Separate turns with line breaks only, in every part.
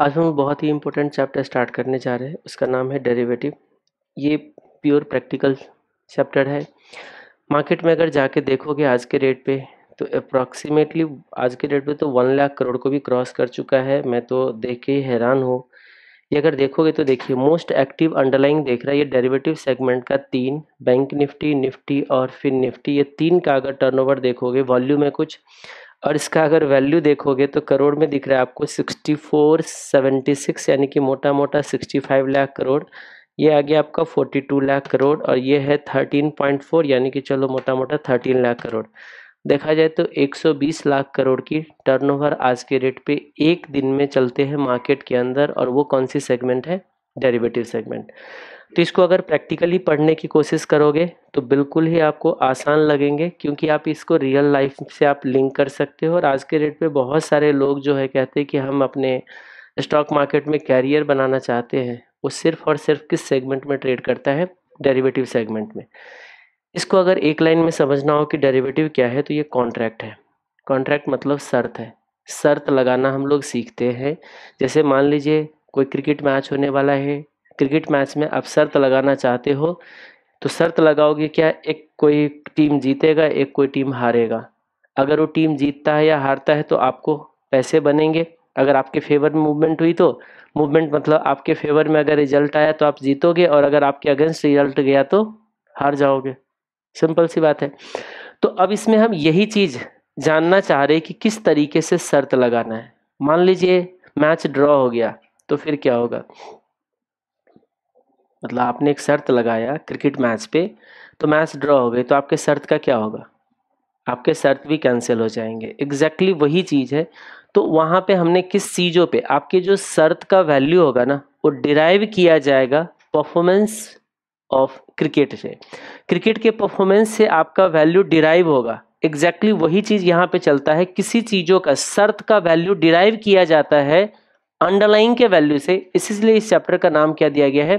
आज हम बहुत ही इंपॉर्टेंट चैप्टर स्टार्ट करने जा रहे हैं उसका नाम है डेरिवेटिव ये प्योर प्रैक्टिकल चैप्टर है मार्केट में अगर जाके देखोगे आज के डेट पे तो अप्रॉक्सीमेटली आज के डेट पे तो वन लाख करोड़ को भी क्रॉस कर चुका है मैं तो देख के हैरान हूँ ये अगर देखोगे तो देखिए मोस्ट एक्टिव अंडरलाइंग देख रहा है ये डेरिवेटिव सेगमेंट का तीन बैंक निफ्टी निफ्टी और फिर निफ्टी ये तीन का अगर टर्नओवर देखोगे वॉल्यूम है कुछ और इसका अगर वैल्यू देखोगे तो करोड़ में दिख रहा है आपको सेवेंटी सिक्स यानी कि मोटा मोटा 65 लाख करोड़ ये आ गया आपका 42 लाख करोड़ और ये है 13.4 यानी कि चलो मोटा मोटा 13 लाख करोड़ देखा जाए तो 120 लाख करोड़ की टर्नओवर आज के रेट पे एक दिन में चलते हैं मार्केट के अंदर और वो कौन सी सेगमेंट है डेरिवेटिव सेगमेंट तो इसको अगर प्रैक्टिकली पढ़ने की कोशिश करोगे तो बिल्कुल ही आपको आसान लगेंगे क्योंकि आप इसको रियल लाइफ से आप लिंक कर सकते हो और आज के डेट में बहुत सारे लोग जो है कहते हैं कि हम अपने स्टॉक मार्केट में कैरियर बनाना चाहते हैं वो सिर्फ और सिर्फ किस सेगमेंट में ट्रेड करता है डेरिवेटिव सेगमेंट में इसको अगर एक लाइन में समझना हो कि डेरिवेटिव क्या है तो ये कॉन्ट्रैक्ट है कॉन्ट्रैक्ट मतलब शर्त है शर्त लगाना हम लोग सीखते हैं जैसे मान लीजिए कोई क्रिकेट मैच होने वाला है क्रिकेट मैच में आप शर्त लगाना चाहते हो तो शर्त लगाओगे क्या एक कोई टीम जीतेगा एक कोई टीम हारेगा अगर वो टीम जीतता है या हारता है तो आपको पैसे बनेंगे अगर आपके फेवर में मूवमेंट हुई तो मूवमेंट मतलब आपके फेवर में अगर रिजल्ट आया तो आप जीतोगे और अगर आपके अगेंस्ट रिजल्ट गया तो हार जाओगे सिंपल सी बात है तो अब इसमें हम यही चीज़ जानना चाह रहे कि किस तरीके से शर्त लगाना है मान लीजिए मैच ड्रॉ हो गया तो फिर क्या होगा मतलब आपने एक शर्त लगाया क्रिकेट मैच पे तो मैच ड्रॉ हो गई तो आपके शर्त का क्या होगा आपके शर्त भी कैंसिल हो जाएंगे एग्जैक्टली exactly वही चीज़ है तो वहाँ पे हमने किस चीज़ों पे आपके जो शर्त का वैल्यू होगा ना वो डिराइव किया जाएगा परफॉर्मेंस ऑफ क्रिकेट से क्रिकेट के परफॉर्मेंस से आपका वैल्यू डिराइव होगा एग्जैक्टली exactly वही चीज़ यहाँ पे चलता है किसी चीज़ों का शर्त का वैल्यू डिराइव किया जाता है अंडरलाइंग के वैल्यू से इसीलिए इस चैप्टर का नाम क्या दिया गया है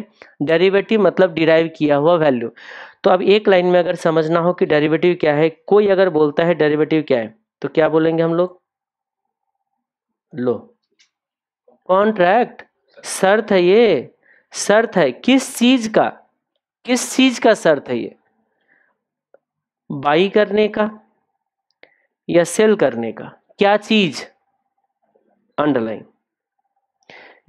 डेरिवेटिव मतलब डिराइव किया हुआ वैल्यू तो अब एक लाइन में अगर समझना हो कि डेरिवेटिव क्या है कोई अगर बोलता है डेरिवेटिव क्या है तो क्या बोलेंगे हम लोग लो कॉन्ट्रैक्ट शर्त है ये शर्त है किस चीज का किस चीज का शर्त है ये बाई करने का या सेल करने का क्या चीज अंडरलाइन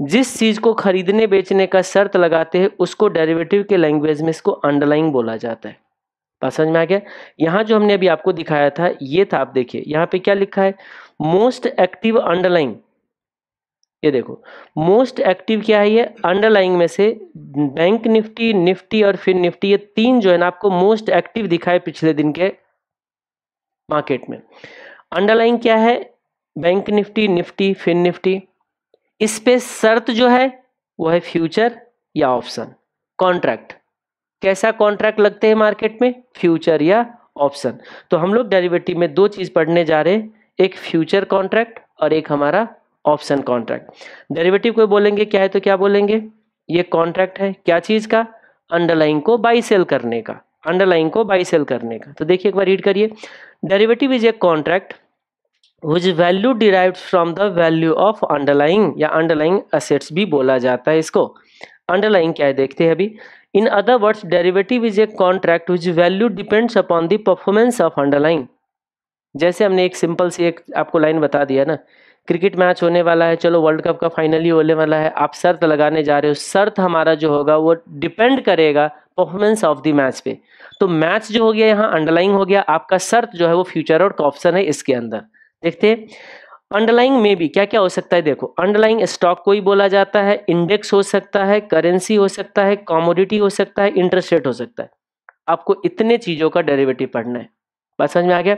जिस चीज को खरीदने बेचने का शर्त लगाते हैं उसको डेरिवेटिव के लैंग्वेज में इसको अंडरलाइंग बोला जाता है बात समझ में आ गया यहां जो हमने अभी आपको दिखाया था ये था आप देखिए यहां पे क्या लिखा है मोस्ट एक्टिव अंडरलाइंग ये देखो मोस्ट एक्टिव क्या है ये अंडरलाइंग में से बैंक निफ्टी निफ्टी और फिर निफ्टी ये तीन जो है ना आपको मोस्ट एक्टिव दिखा है पिछले दिन के मार्केट में अंडरलाइंग क्या है bank Nifty Nifty fin Nifty इस पे शर्त जो है वो है फ्यूचर या ऑप्शन कॉन्ट्रैक्ट कैसा कॉन्ट्रैक्ट लगते हैं मार्केट में फ्यूचर या ऑप्शन तो हम लोग डेरिवेटिव में दो चीज पढ़ने जा रहे हैं एक फ्यूचर कॉन्ट्रैक्ट और एक हमारा ऑप्शन कॉन्ट्रैक्ट डेरिवेटिव को बोलेंगे क्या है तो क्या बोलेंगे ये कॉन्ट्रैक्ट है क्या चीज का अंडरलाइन को बाई सेल करने का अंडरलाइन को बाई सेल करने का तो देखिए एक बार रीड करिए derivative is a contract whose value derive from the value of underlying या अंडरलाइंग असेट्स भी बोला जाता है इसको अंडरलाइंग क्या है देखते हैं अभी in other words derivative is a contract whose value depends upon the performance of underlying जैसे हमने एक सिंपल सी एक आपको लाइन बता दिया ना क्रिकेट मैच होने वाला है चलो वर्ल्ड कप का फाइनल ही होने वाला है आप शर्त लगाने जा रहे हो शर्त हमारा जो होगा वो डिपेंड करेगा परफॉर्मेंस ऑफ द मैच पे तो मैच जो हो गया यहाँ अंडरलाइंग हो गया आपका शर्त जो है वो फ्यूचर और ऑप्शन है इसके अंदर देखते हैं अंडरलाइंग में भी क्या क्या हो सकता है देखो अंडरलाइंग स्टॉक को ही बोला जाता है इंडेक्स हो सकता है करेंसी हो सकता है कॉमोडिटी हो सकता है इंटरेस्ट रेट हो सकता है आपको इतने चीज़ों का डेरिवेटिव पढ़ना है बात समझ में आ गया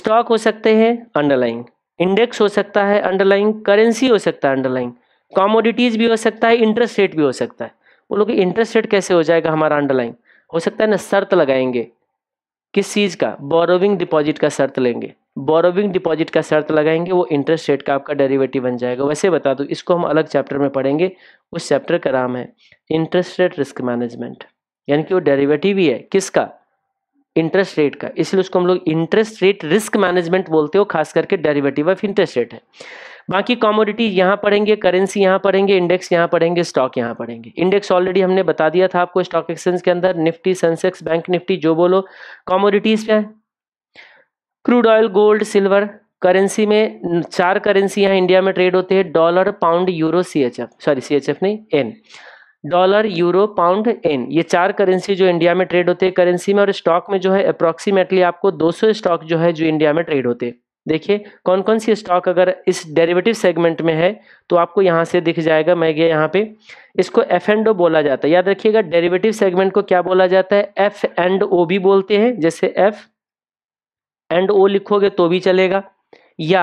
स्टॉक हो सकते हैं अंडरलाइंग इंडेक्स हो सकता है अंडरलाइंग करेंसी हो सकता है अंडरलाइंग कॉमोडिटीज़ भी हो सकता है इंटरेस्ट रेट भी हो सकता है बोलो कि इंटरेस्ट रेट कैसे हो जाएगा हमारा अंडरलाइंग हो सकता है ना शर्त लगाएंगे किस चीज़ का बोरोविंग डिपॉजिट का शर्त लेंगे बोरोविंग डिपॉजिट का शर्त लगाएंगे वो इंटरेस्ट रेट का आपका डेरिवेटिव बन जाएगा वैसे बता दूँ इसको हम अलग चैप्टर में पढ़ेंगे उस चैप्टर का नाम है इंटरेस्ट रेट रिस्क मैनेजमेंट यानी कि वो डेरिवेटिव ही है किसका इंटरेस्ट रेट का इसलिए उसको हम लोग इंटरेस्ट रेट रिस्क मैनेजमेंट बोलते हो खास करके डेरिवेटिव ऑफ इंटरेस्ट रेट है बाकी कॉमोडिटी यहाँ पढ़ेंगे करेंसी यहाँ पढ़ेंगे इंडेक्स यहाँ पढ़ेंगे स्टॉक यहाँ पढ़ेंगे इंडेक्स ऑलरेडी हमने बता दिया था आपको स्टॉक एक्सचेंज के अंदर निफ्टी सेंसेक्स बैंक निफ्टी जो बोलो कॉमोडिटीज पे crude oil gold silver currency में चार करेंसी यहाँ इंडिया में ट्रेड होते हैं dollar pound euro C H F sorry C H F नहीं एन डॉलर यूरो पाउंड एन ये चार करेंसी जो इंडिया में ट्रेड होते हैं करेंसी में और स्टॉक में जो है अप्रॉक्सीमेटली आपको 200 स्टॉक जो है जो इंडिया में ट्रेड होते हैं देखिए कौन कौन सी स्टॉक अगर इस डेरिवेटिव सेगमेंट में है तो आपको यहाँ से दिख जाएगा मैं गया यहाँ पे इसको एफ एंड ओ बोला जाता है याद रखिएगा डेरिवेटिव सेगमेंट को क्या बोला जाता है एफ एंड ओ भी बोलते हैं जैसे एफ एंड ओ लिखोगे तो भी चलेगा या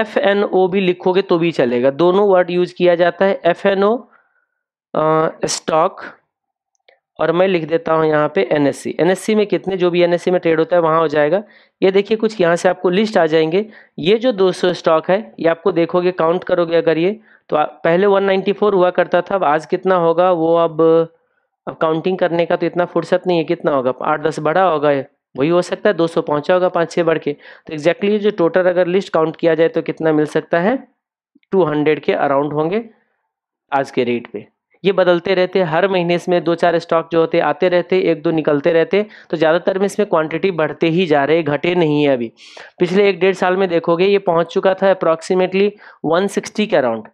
एफ एन ओ भी लिखोगे तो भी चलेगा दोनों वर्ड यूज किया जाता है एफ एन ओ स्टॉक और मैं लिख देता हूँ यहाँ पे N N S C S C में कितने जो भी एन एस सी में ट्रेड होता है वहां हो जाएगा ये देखिए कुछ यहाँ से आपको लिस्ट आ जाएंगे ये जो 200 स्टॉक है ये आपको देखोगे काउंट करोगे अगर ये तो पहले 194 हुआ करता था अब आज कितना होगा वो अब अब काउंटिंग करने का तो इतना फुर्सत नहीं है कितना होगा आठ दस बड़ा होगा ये वही हो सकता है 200 पहुंचा होगा पाँच छः बढ़ के तो एग्जैक्टली exactly जो टोटल अगर लिस्ट काउंट किया जाए तो कितना मिल सकता है 200 के अराउंड होंगे आज के रेट पे ये बदलते रहते हर महीने इसमें दो चार स्टॉक जो होते आते रहते एक दो निकलते रहते तो ज़्यादातर में इसमें क्वांटिटी बढ़ते ही जा रहे घटे नहीं है अभी पिछले एक डेढ़ साल में देखोगे ये पहुंच चुका था अप्रॉक्सीमेटली 160 के अराउंड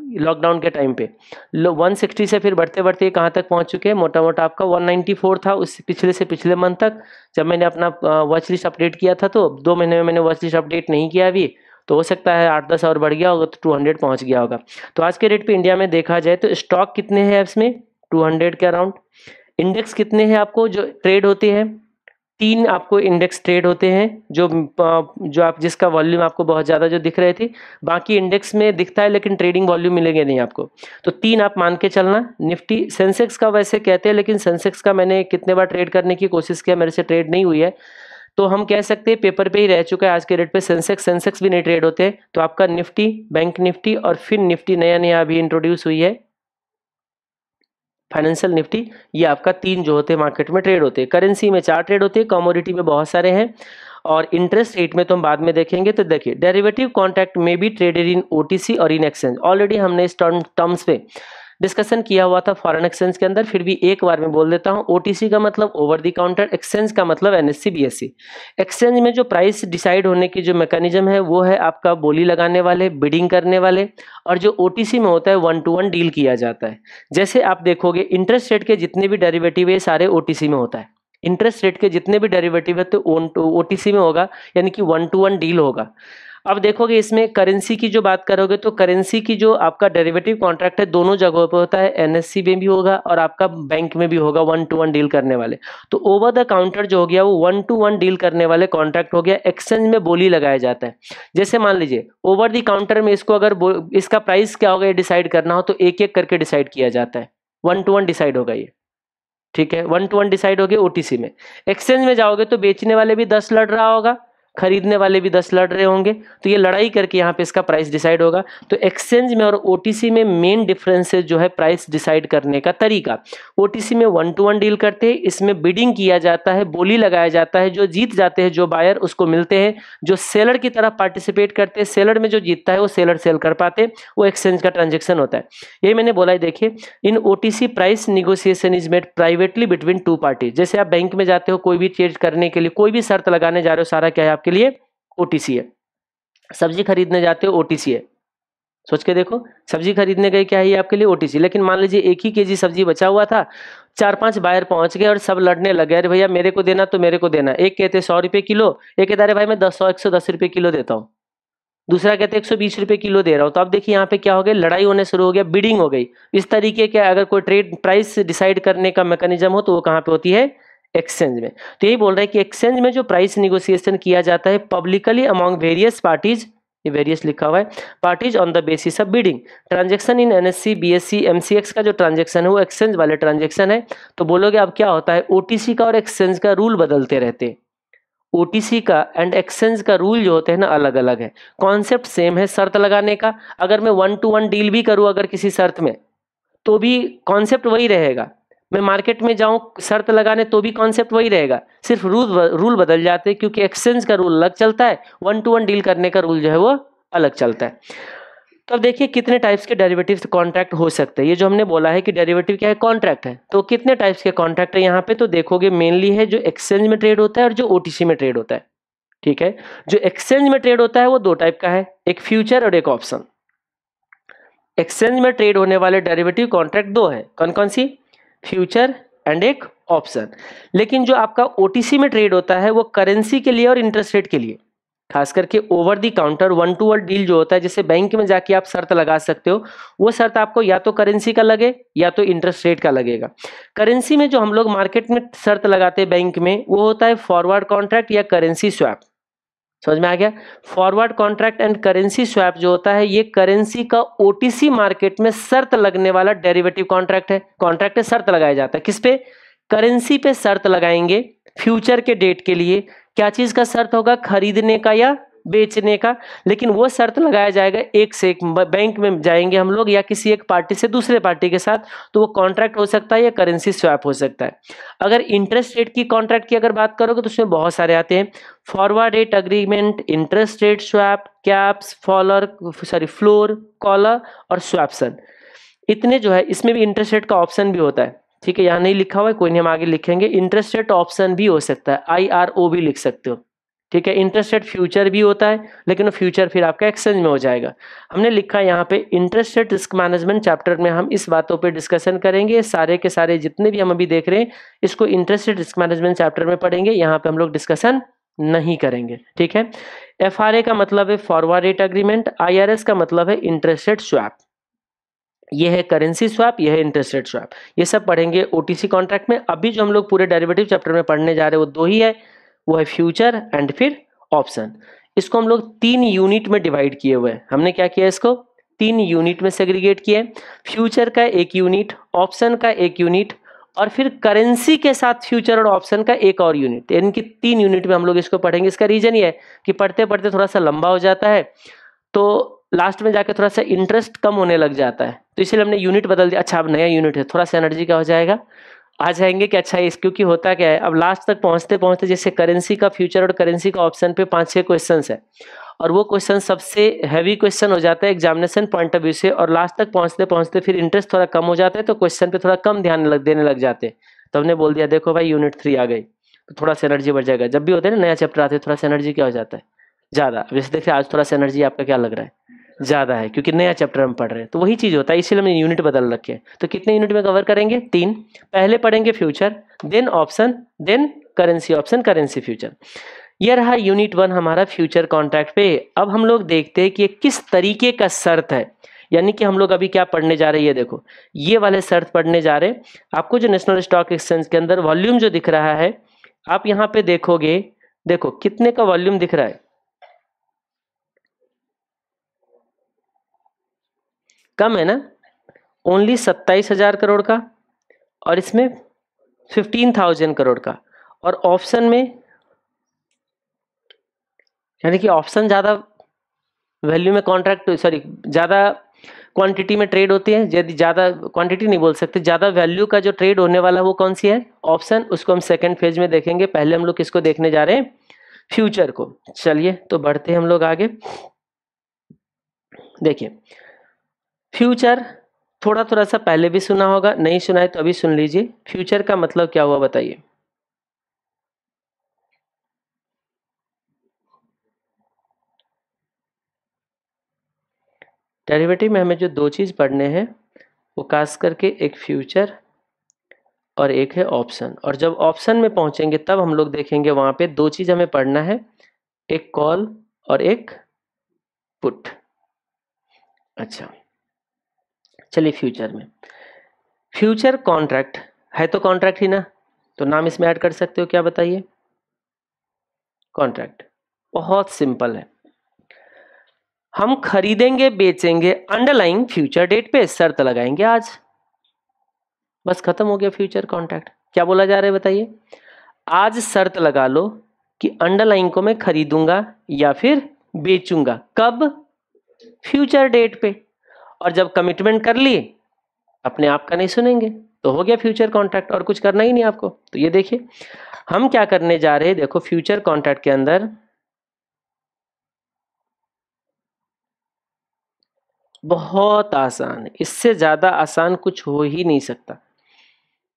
लॉकडाउन के टाइम पे 160 से फिर बढ़ते बढ़ते कहाँ तक पहुँच चुके हैं मोटा मोटा आपका 194 था उस पिछले से पिछले मंथ तक जब मैंने अपना वॉच लिस्ट अपडेट किया था तो दो महीने में मैंने वॉच लिस्ट अपडेट नहीं किया अभी तो हो सकता है आठ दस और बढ़ गया होगा तो टू हंड्रेड पहुँच गया होगा तो आज के डेट पर इंडिया में देखा जाए तो स्टॉक कितने हैं ऐप्स में टू हंड्रेड के अराउंड इंडेक्स कितने हैं आपको जो ट्रेड होते हैं तीन आपको इंडेक्स ट्रेड होते हैं जो जो आप जिसका वॉल्यूम आपको बहुत ज़्यादा जो दिख रहे थे बाकी इंडेक्स में दिखता है लेकिन ट्रेडिंग वॉल्यूम मिलेंगे नहीं आपको तो तीन आप मान के चलना निफ्टी सेंसेक्स का वैसे कहते हैं लेकिन सेंसेक्स का मैंने कितने बार ट्रेड करने की कोशिश किया मेरे से ट्रेड नहीं हुई है तो हम कह सकते हैं पेपर पे ही रह चुका है आज के डेट पे सेंसेक्स सेंसेक्स भी नहीं ट्रेड होते तो आपका निफ्टी बैंक निफ्टी और फिर निफ्टी नया नया अभी इंट्रोड्यूस हुई है फाइनेंशियल निफ्टी ये आपका तीन जो होते हैं मार्केट में ट्रेड होते हैं करेंसी में चार ट्रेड होते हैं कॉमोडिटी में बहुत सारे हैं और इंटरेस्ट रेट में तो हम बाद में देखेंगे तो देखिए डेरिवेटिव कॉन्ट्रैक्ट में भी ट्रेडेड इन ओटीसी और इन एक्सचेंज ऑलरेडी हमने इस टर्म टर्म्स पे डिस्कशन किया हुआ था फॉरेन एक्सचेंज के अंदर फिर भी एक बार में बोल देता हूँ ओटीसी का मतलब ओवर दी काउंटर एक्सचेंज का मतलब एनएससी बीएससी एक्सचेंज में जो प्राइस डिसाइड होने की जो मैकेनिज्म है वो है आपका बोली लगाने वाले बिडिंग करने वाले और जो ओ में होता है वन टू वन डील किया जाता है जैसे आप देखोगे इंटरेस्ट रेट के जितने भी डेरिवेटिव है सारे ओ में होता है इंटरेस्ट रेट के जितने भी डेरिवेटिव है तो ओ में होगा यानी कि वन टू वन डील होगा अब देखोगे इसमें करेंसी की जो बात करोगे तो करेंसी की जो आपका डेरिवेटिव कॉन्ट्रैक्ट है दोनों जगहों पर होता है एनएससी में भी होगा और आपका बैंक में भी होगा वन टू वन डील करने वाले तो ओवर द काउंटर जो हो गया वो वन टू वन डील करने वाले कॉन्ट्रैक्ट हो गया एक्सचेंज में बोली लगाया जाता है जैसे मान लीजिए ओवर द काउंटर में इसको अगर इसका प्राइस क्या होगा ये डिसाइड करना हो तो एक एक करके डिसाइड किया जाता है वन टू वन डिसाइड होगा ये ठीक है वन टू वन डिसाइड हो गया ओटीसी में एक्सचेंज में जाओगे तो बेचने वाले भी दस लड़ रहा होगा खरीदने वाले भी दस लड़ रहे होंगे तो ये लड़ाई करके यहाँ पे इसका प्राइस डिसाइड होगा तो एक्सचेंज में और ओ में मेन डिफरेंसेस जो है प्राइस डिसाइड करने का तरीका ओ में वन टू वन डील करते हैं इसमें बिडिंग किया जाता है बोली लगाया जाता है जो जीत जाते हैं जो बायर उसको मिलते हैं जो सेलर की तरफ पार्टिसिपेट करते हैं सेलर में जो जीतता है वो सेलर सेल कर पाते वो एक्सचेंज का ट्रांजेक्शन होता है ये मैंने बोला है देखिए in O price negotiation is made privately between two party जैसे आप बैंक में जाते हो कोई भी चेंज करने के लिए कोई भी शर्त लगाने जा रहे हो सारा क्या है आपके लिए ओ है सब्जी खरीदने जाते हो ओ है सोच के देखो सब्जी खरीदने गए क्या है आपके लिए ओटीसी लेकिन मान लीजिए एक ही केजी सब्जी बचा हुआ था चार पांच बायर पहुंच गए और सब लड़ने लगे अरे भैया मेरे को देना तो मेरे को देना एक कहते सौ रुपये किलो एक कहता अरे भाई मैं दस सौ एक सौ दस रुपये किलो देता हूँ दूसरा कहते एक सौ बीस रुपये किलो दे रहा हूँ तो अब देखिए यहाँ पे क्या हो गया लड़ाई होने शुरू हो गया बिडिंग हो गई इस तरीके के अगर कोई ट्रेड प्राइस डिसाइड करने का मैकेनिज्म हो तो वो कहाँ पे होती है एक्सचेंज में तो यही बोल रहा है कि एक्सचेंज में जो प्राइस निगोसिएशन किया जाता है पब्लिकली अमॉन्ग वेरियस पार्टीज ये वेरियस लिखा हुआ है parties on the basis of bidding transaction in N S C का जो ट्रांजेक्शन है वो एक्सचेंज वाले ट्रांजेक्शन है तो बोलोगे अब क्या होता है ओ का और एक्सचेंज का रूल बदलते रहते हैं ओ का एंड एक्सचेंज का रूल जो होते हैं ना अलग अलग है कॉन्सेप्ट सेम है शर्त लगाने का अगर मैं वन टू वन डील भी करूँ अगर किसी शर्त में तो भी कॉन्सेप्ट वही रहेगा मैं मार्केट में जाऊं शर्त लगाने तो भी कॉन्सेप्ट वही रहेगा सिर्फ रूल रूल बदल जाते हैं क्योंकि एक्सचेंज का रूल अलग चलता है वन टू वन डील करने का रूल जो है वो अलग चलता है तो अब देखिए कितने टाइप्स के डेरिवेटिव कॉन्ट्रैक्ट हो सकते हैं ये जो हमने बोला है कि डेरिवेटिव क्या है कॉन्ट्रैक्ट है तो कितने टाइप्स के कॉन्ट्रैक्ट है यहाँ पे तो देखोगे मेनली है जो एक्सचेंज में ट्रेड होता है और जो ओटीसी में ट्रेड होता है ठीक है जो एक्सचेंज में ट्रेड होता है वो दो टाइप का है एक फ्यूचर और एक ऑप्शन एक्सचेंज में ट्रेड होने वाले डेरिवेटिव कॉन्ट्रैक्ट दो है कौन कौन सी फ्यूचर एंड एक ऑप्शन लेकिन जो आपका ओटीसी में ट्रेड होता है वो करेंसी के लिए और इंटरेस्ट रेट के लिए खास करके over the counter one to one deal जो होता है जिसे बैंक में जाके आप शर्त लगा सकते हो वो शर्त आपको या तो करेंसी का लगे या तो इंटरेस्ट रेट का लगेगा करेंसी में जो हम लोग मार्केट में शर्त लगाते हैं बैंक में वो होता है फॉरवर्ड कॉन्ट्रैक्ट या करेंसी स्वैप समझ में आ गया forward contract and currency swap जो होता है ये करेंसी का ओटीसी मार्केट में शर्त लगने वाला डेरिवेटिव कॉन्ट्रैक्ट है कॉन्ट्रैक्ट पे शर्त लगाया जाता है किस पे करेंसी पे शर्त लगाएंगे फ्यूचर के डेट के लिए क्या चीज का शर्त होगा खरीदने का या बेचने का लेकिन वो शर्त लगाया जाएगा एक से एक बैंक में जाएंगे हम लोग या किसी एक पार्टी से दूसरे पार्टी के साथ तो वो कॉन्ट्रैक्ट हो सकता है या करेंसी स्वैप हो सकता है अगर इंटरेस्ट रेट की कॉन्ट्रैक्ट की अगर बात करोगे तो उसमें बहुत सारे आते हैं forward rate agreement interest rate swap caps floor sorry floor collar और स्वैपसन इतने जो है इसमें भी इंटरेस्ट रेट का ऑप्शन भी होता है ठीक है यहाँ नहीं लिखा हुआ है कोई नहीं हम आगे लिखेंगे इंटरेस्ट रेट ऑप्शन भी हो सकता है आई आर ओ भी लिख सकते हो ठीक है इंटरेस्ट रेट फ्यूचर भी होता है लेकिन वो फ्यूचर फिर आपका एक्सचेंज में हो जाएगा हमने लिखा है यहाँ पे interest rate risk management chapter में हम इस बातों पे डिस्कशन करेंगे सारे के सारे जितने भी हम अभी देख रहे हैं इसको interest rate risk management chapter में पढ़ेंगे यहाँ पे हम लोग डिस्कशन नहीं करेंगे ठीक है एफ का मतलब है फॉरवर्ड रेट अग्रीमेंट आई का मतलब है इंटरेस्ट रेट स्वैप ये है करेंसी स्वैप यह है इंटरेस्ट रेट स्वैप ये सब पढ़ेंगे ओटीसी कॉन्ट्रैक्ट में अभी जो हम लोग पूरे डेरिवेटिव चैप्टर में पढ़ने जा रहे हैं वो दो ही है वो है फ्यूचर एंड फिर ऑप्शन इसको हम लोग तीन यूनिट में डिवाइड किए हुए हैं हमने क्या किया इसको तीन यूनिट में सेग्रीगेट किए फ्यूचर का एक यूनिट ऑप्शन का एक यूनिट और फिर करेंसी के साथ फ्यूचर और ऑप्शन का एक और यूनिट यानी कि तीन यूनिट में हम लोग इसको पढ़ेंगे इसका रीजन ये है कि पढ़ते पढ़ते थोड़ा सा लंबा हो जाता है तो लास्ट में जाके थोड़ा सा इंटरेस्ट कम होने लग जाता है तो इसलिए हमने यूनिट बदल दिया अच्छा अब नया यूनिट है थोड़ा सा एनर्जी का हो जाएगा आ जाएंगे कि अच्छा इस क्योंकि होता क्या है अब लास्ट तक पहुंचते पहुंचते जैसे करेंसी का फ्यूचर और करेंसी का ऑप्शन पे पांच छह क्वेश्चन है और वो क्वेश्चन सबसे हैवी क्वेश्चन हो जाता है एग्जामिनेशन पॉइंट ऑफ व्यू से और लास्ट तक पहुंचते पहुंचते फिर इंटरेस्ट थोड़ा कम हो जाता है तो क्वेश्चन पे थोड़ा कम ध्यान लग देने लग जाते हैं तो हमने बोल दिया देखो भाई यूनिट थ्री आ गई तो थोड़ा सा एनर्जी बढ़ जाएगा जब भी होता है ना नया चैप्टर आते हैं थोड़ा सा एनर्जी क्या हो जाता है ज़्यादा वैसे देखिए आज थोड़ा सा एनर्जी आपका क्या लग रहा है ज़्यादा है क्योंकि नया चैप्टर हम पढ़ रहे हैं तो वही चीज़ होता है इसीलिए हमने यूनिट बदल रखे हैं तो कितने यूनिट में कवर करेंगे तीन पहले पढ़ेंगे future then option then currency option currency future यह रहा यूनिट वन हमारा फ्यूचर कॉन्ट्रैक्ट पे अब हम लोग देखते हैं कि किस तरीके का शर्त है यानी कि हम लोग अभी क्या पढ़ने जा रहे हैं ये देखो ये वाले शर्त पढ़ने जा रहे हैं आपको जो नेशनल स्टॉक एक्सचेंज के अंदर वॉल्यूम जो दिख रहा है आप यहाँ पे देखोगे देखो कितने का वॉल्यूम दिख रहा है कम है ना ओनली सत्ताईस हज़ार करोड़ का और इसमें फिफ्टीन थाउजेंड करोड़ का और ऑप्शन में यानी कि ऑप्शन ज़्यादा वैल्यू में कॉन्ट्रैक्ट सॉरी ज़्यादा क्वांटिटी में ट्रेड होती है यदि ज़्यादा क्वांटिटी नहीं बोल सकते ज़्यादा वैल्यू का जो ट्रेड होने वाला वो कौन सी है ऑप्शन उसको हम सेकंड फेज में देखेंगे पहले हम लोग किसको देखने जा रहे हैं फ्यूचर को चलिए तो बढ़ते हैं हम लोग आगे देखिए फ्यूचर थोड़ा थोड़ा सा पहले भी सुना होगा नहीं सुना है तो अभी सुन लीजिए फ्यूचर का मतलब क्या हुआ बताइए डेरिवेटिव में हमें जो दो चीज़ पढ़ने हैं वो खास करके एक फ्यूचर और एक है ऑप्शन और जब ऑप्शन में पहुंचेंगे तब हम लोग देखेंगे वहाँ पे दो चीज़ हमें पढ़ना है एक कॉल और एक पुट अच्छा चलिए फ्यूचर में फ्यूचर कॉन्ट्रैक्ट है तो कॉन्ट्रैक्ट ही ना तो नाम इसमें ऐड कर सकते हो क्या बताइए कॉन्ट्रैक्ट बहुत सिंपल है हम खरीदेंगे बेचेंगे अंडरलाइन फ्यूचर डेट पे शर्त लगाएंगे आज बस खत्म हो गया फ्यूचर कॉन्ट्रैक्ट क्या बोला जा रहा है बताइए आज शर्त लगा लो कि अंडरलाइन को मैं खरीदूंगा या फिर बेचूंगा कब फ्यूचर डेट पे और जब कमिटमेंट कर लिए अपने आप का नहीं सुनेंगे तो हो गया फ्यूचर कॉन्ट्रैक्ट और कुछ करना ही नहीं आपको तो ये देखिए हम क्या करने जा रहे हैं देखो फ्यूचर कॉन्ट्रैक्ट के अंदर बहुत आसान इससे ज़्यादा आसान कुछ हो ही नहीं सकता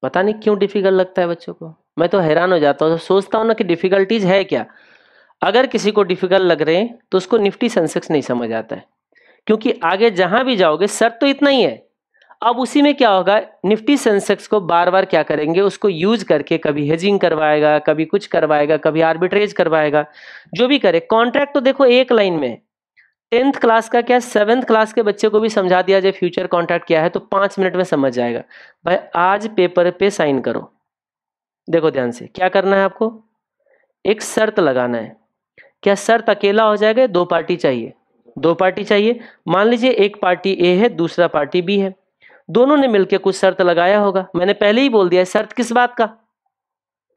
पता नहीं क्यों डिफिकल्ट लगता है बच्चों को मैं तो हैरान हो जाता हूँ तो सोचता हूँ ना कि डिफ़िकल्टीज है क्या अगर किसी को डिफिकल्ट लग रहे हैं तो उसको निफ्टी सेंसेक्स नहीं समझ आता है क्योंकि आगे जहां भी जाओगे सर तो इतना ही है अब उसी में क्या होगा निफ्टी सेंसेक्स को बार बार क्या करेंगे उसको यूज करके कभी हेजिंग करवाएगा कभी कुछ करवाएगा कभी आर्बिट्रेज करवाएगा जो भी करे कॉन्ट्रैक्ट तो देखो एक लाइन में टेंथ क्लास का क्या सेवेंथ क्लास के बच्चे को भी समझा दिया जाए फ्यूचर कॉन्ट्रैक्ट क्या है तो पांच मिनट में समझ जाएगा भाई आज पेपर पे साइन करो देखो ध्यान से क्या करना है आपको एक शर्त लगाना है क्या शर्त अकेला हो जाएगा दो पार्टी चाहिए दो पार्टी चाहिए मान लीजिए एक पार्टी ए है दूसरा पार्टी बी है दोनों ने मिलकर कुछ शर्त लगाया होगा मैंने पहले ही बोल दिया शर्त किस बात का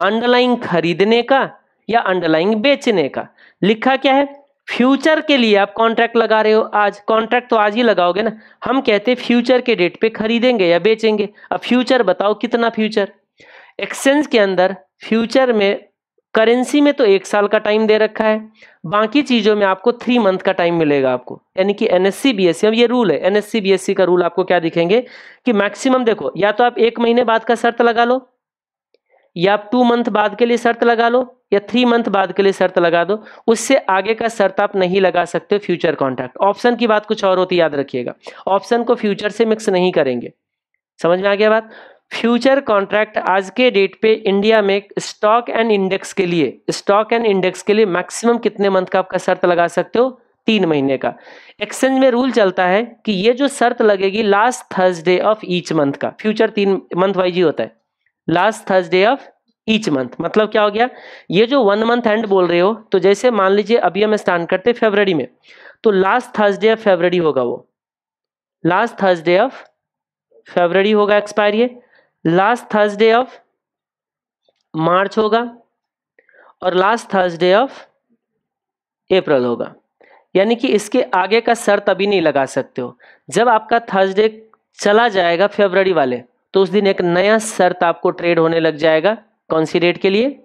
अंडरलाइन खरीदने का या अंडरलाइन बेचने का लिखा क्या है फ्यूचर के लिए आप कॉन्ट्रैक्ट लगा रहे हो आज कॉन्ट्रैक्ट तो आज ही लगाओगे ना हम कहते फ्यूचर के डेट पे खरीदेंगे या बेचेंगे अब फ्यूचर बताओ कितना फ्यूचर एक्सचेंज के अंदर फ्यूचर में करेंसी में तो एक साल का टाइम दे रखा है बाकी चीज़ों में आपको थ्री मंथ का टाइम मिलेगा आपको यानी कि एन एस अब ये रूल है एन एस का रूल आपको क्या दिखेंगे कि मैक्सिमम देखो या तो आप एक महीने बाद का शर्त लगा लो या आप टू मंथ बाद के लिए शर्त लगा लो या थ्री मंथ बाद के लिए शर्त लगा दो उससे आगे का शर्त आप नहीं लगा सकते फ्यूचर कॉन्ट्रैक्ट ऑप्शन की बात कुछ और होती याद रखिएगा ऑप्शन को फ्यूचर से मिक्स नहीं करेंगे समझ में आ गया बात फ्यूचर कॉन्ट्रैक्ट आज के डेट पे इंडिया में स्टॉक एंड इंडेक्स के लिए स्टॉक एंड इंडेक्स के लिए मैक्सिमम कितने मंथ का आपका शर्त लगा सकते हो तीन महीने का एक्सचेंज में रूल चलता है कि ये जो शर्त लगेगी last Thursday of each month का फ्यूचर तीन मंथ वाइज ही होता है last Thursday of each month मतलब क्या हो गया ये जो वन मंथ एंड बोल रहे हो तो जैसे मान लीजिए अभी हम स्टार्ट करते फेबररी में तो लास्ट थर्सडे ऑफ फेबररी होगा वो लास्ट थर्सडे ऑफ फेबररी होगा एक्सपायर ये लास्ट थर्सडे ऑफ मार्च होगा और लास्ट थर्सडे ऑफ अप्रैल होगा यानी कि इसके आगे का सर तभी नहीं लगा सकते हो जब आपका थर्सडे चला जाएगा फेबर वाले तो उस दिन एक नया शर्त आपको ट्रेड होने लग जाएगा कौन सी डेट के लिए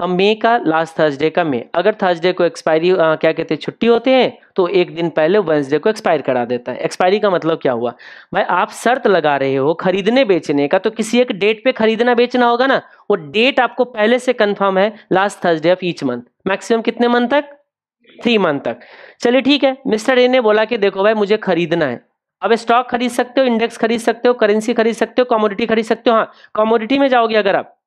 अब मे का लास्ट थर्सडे का मे अगर थर्सडे को एक्सपायरी क्या कहते हैं छुट्टी होते हैं तो एक दिन पहले वेंसडे को एक्सपायर करा देता है एक्सपायरी का मतलब क्या हुआ भाई आप शर्त लगा रहे हो खरीदने बेचने का तो किसी एक डेट पे खरीदना बेचना होगा ना वो डेट आपको पहले से कंफर्म है last Thursday of each month maximum कितने मंथ तक थ्री मंथ तक चलिए ठीक है मिस्टर ए ने बोला कि देखो भाई मुझे खरीदना है अब स्टॉक खरीद सकते हो इंडेक्स खरीद सकते हो करेंसी खरीद सकते हो कॉमोडिटी खरीद सकते हो हाँ कॉमोडिटी में जाओगे अगर आप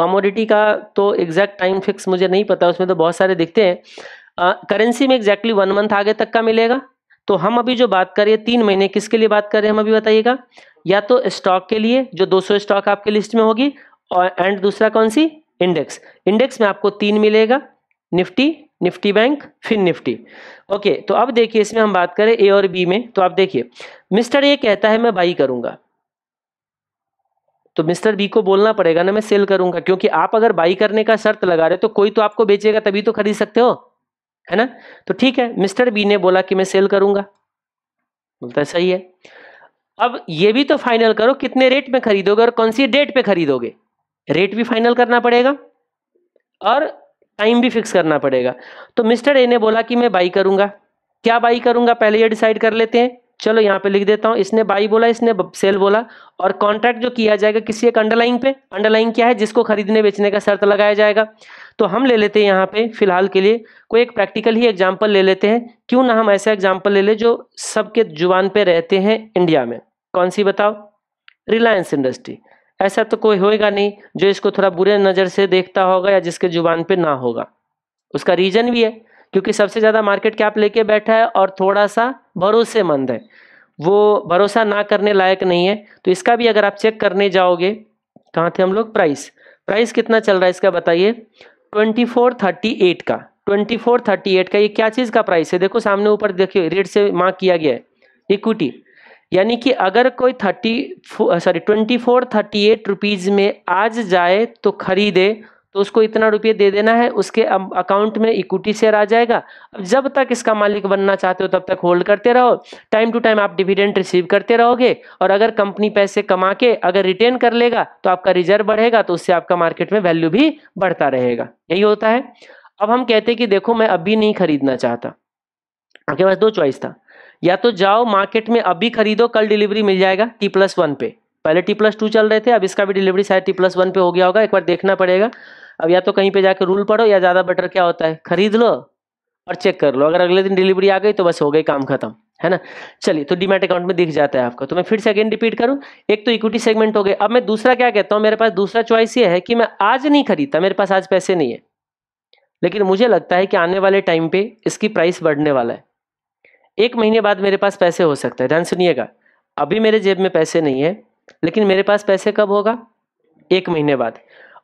कॉमोडिटी का तो एग्जैक्ट टाइम फिक्स मुझे नहीं पता उसमें तो बहुत सारे दिखते हैं करेंसी में एग्जैक्टली वन मंथ आगे तक का मिलेगा तो हम अभी जो बात कर रहे हैं तीन महीने किसके लिए बात कर रहे हैं हम अभी बताइएगा या तो स्टॉक के लिए जो 200 स्टॉक आपके लिस्ट में होगी और एंड दूसरा कौन सी इंडेक्स इंडेक्स में आपको तीन मिलेगा निफ्टी निफ्टी बैंक फिर निफ्टी ओके तो अब देखिए इसमें हम बात करें ए और बी में तो आप देखिए मिस्टर ए कहता है मैं बाई करूंगा तो मिस्टर बी को बोलना पड़ेगा ना मैं सेल करूंगा क्योंकि आप अगर बाई करने का शर्त लगा रहे हो तो कोई तो आपको बेचेगा तभी तो खरीद सकते हो है ना तो ठीक है मिस्टर बी ने बोला कि मैं सेल करूंगा बोलता है सही है अब ये भी तो फाइनल करो कितने रेट में खरीदोगे और कौन सी डेट पे खरीदोगे रेट भी फाइनल करना पड़ेगा और टाइम भी फिक्स करना पड़ेगा तो मिस्टर ए ने बोला कि मैं बाई करूंगा क्या बाई करूंगा पहले ये डिसाइड कर लेते हैं चलो यहाँ पे लिख देता हूँ इसने बाई बोला इसने सेल बोला और कॉन्ट्रैक्ट जो किया जाएगा किसी एक अंडरलाइन पे अंडरलाइन क्या है जिसको खरीदने बेचने का शर्त लगाया जाएगा तो हम ले लेते हैं यहाँ पे फिलहाल के लिए कोई एक प्रैक्टिकल ही एग्जाम्पल ले लेते हैं क्यों ना हम ऐसा एग्जाम्पल ले लें जो सबके जुबान पे रहते हैं इंडिया में कौन सी बताओ रिलायंस इंडस्ट्री ऐसा तो कोई होएगा नहीं जो इसको थोड़ा बुरे नज़र से देखता होगा या जिसके जुबान पे ना होगा उसका रीज़न भी है क्योंकि सबसे ज़्यादा मार्केट कैप लेके बैठा है और थोड़ा सा भरोसेमंद है वो भरोसा ना करने लायक नहीं है तो इसका भी अगर आप चेक करने जाओगे कहाँ थे हम लोग प्राइस प्राइस कितना चल रहा है इसका बताइए ट्वेंटी फोर थर्टी एट का ट्वेंटी फोर थर्टी एट का ये क्या चीज़ का प्राइस है देखो सामने ऊपर देखिए रेट से मार्क किया गया है इक्विटी यानी कि अगर कोई thirty sorry twenty four thirty eight rupees में आज जाए तो खरीदे तो उसको इतना रुपये दे देना है उसके अब अकाउंट में इक्विटी शेयर आ जाएगा अब जब तक इसका मालिक बनना चाहते हो तब तक होल्ड करते रहो टाइम टू टाइम आप डिविडेंड रिसीव करते रहोगे और अगर कंपनी पैसे कमा के अगर रिटेन कर लेगा तो आपका रिजर्व बढ़ेगा तो उससे आपका मार्केट में वैल्यू भी बढ़ता रहेगा यही होता है अब हम कहते कि देखो मैं अभी नहीं खरीदना चाहता आपके पास दो चॉइस था या तो जाओ मार्केट में अभी खरीदो कल डिलीवरी मिल जाएगा टी प्लस वन पे पहले टी प्लस टू चल रहे थे अब इसका भी डिलीवरी शायद टी प्लस वन पे हो गया होगा एक बार देखना पड़ेगा अब या तो कहीं पे जाकर रूल पढ़ो या ज़्यादा बेटर क्या होता है खरीद लो और चेक कर लो अगर अगले दिन डिलीवरी आ गई तो बस हो गई काम खत्म है ना चलिए तो डीमेट अकाउंट में दिख जाता है आपका तो मैं फिर से अगेन रिपीट करूं एक तो इक्विटी सेगमेंट हो गए अब मैं दूसरा क्या कहता हूं मेरे पास दूसरा चॉइस ये है कि मैं आज नहीं खरीदता मेरे पास आज पैसे नहीं है लेकिन मुझे लगता है कि आने वाले टाइम पे इसकी प्राइस बढ़ने वाला है एक महीने बाद मेरे पास पैसे हो सकता है ध्यान सुनिएगा अभी मेरे जेब में पैसे नहीं है लेकिन मेरे पास पैसे कब होगा एक महीने बाद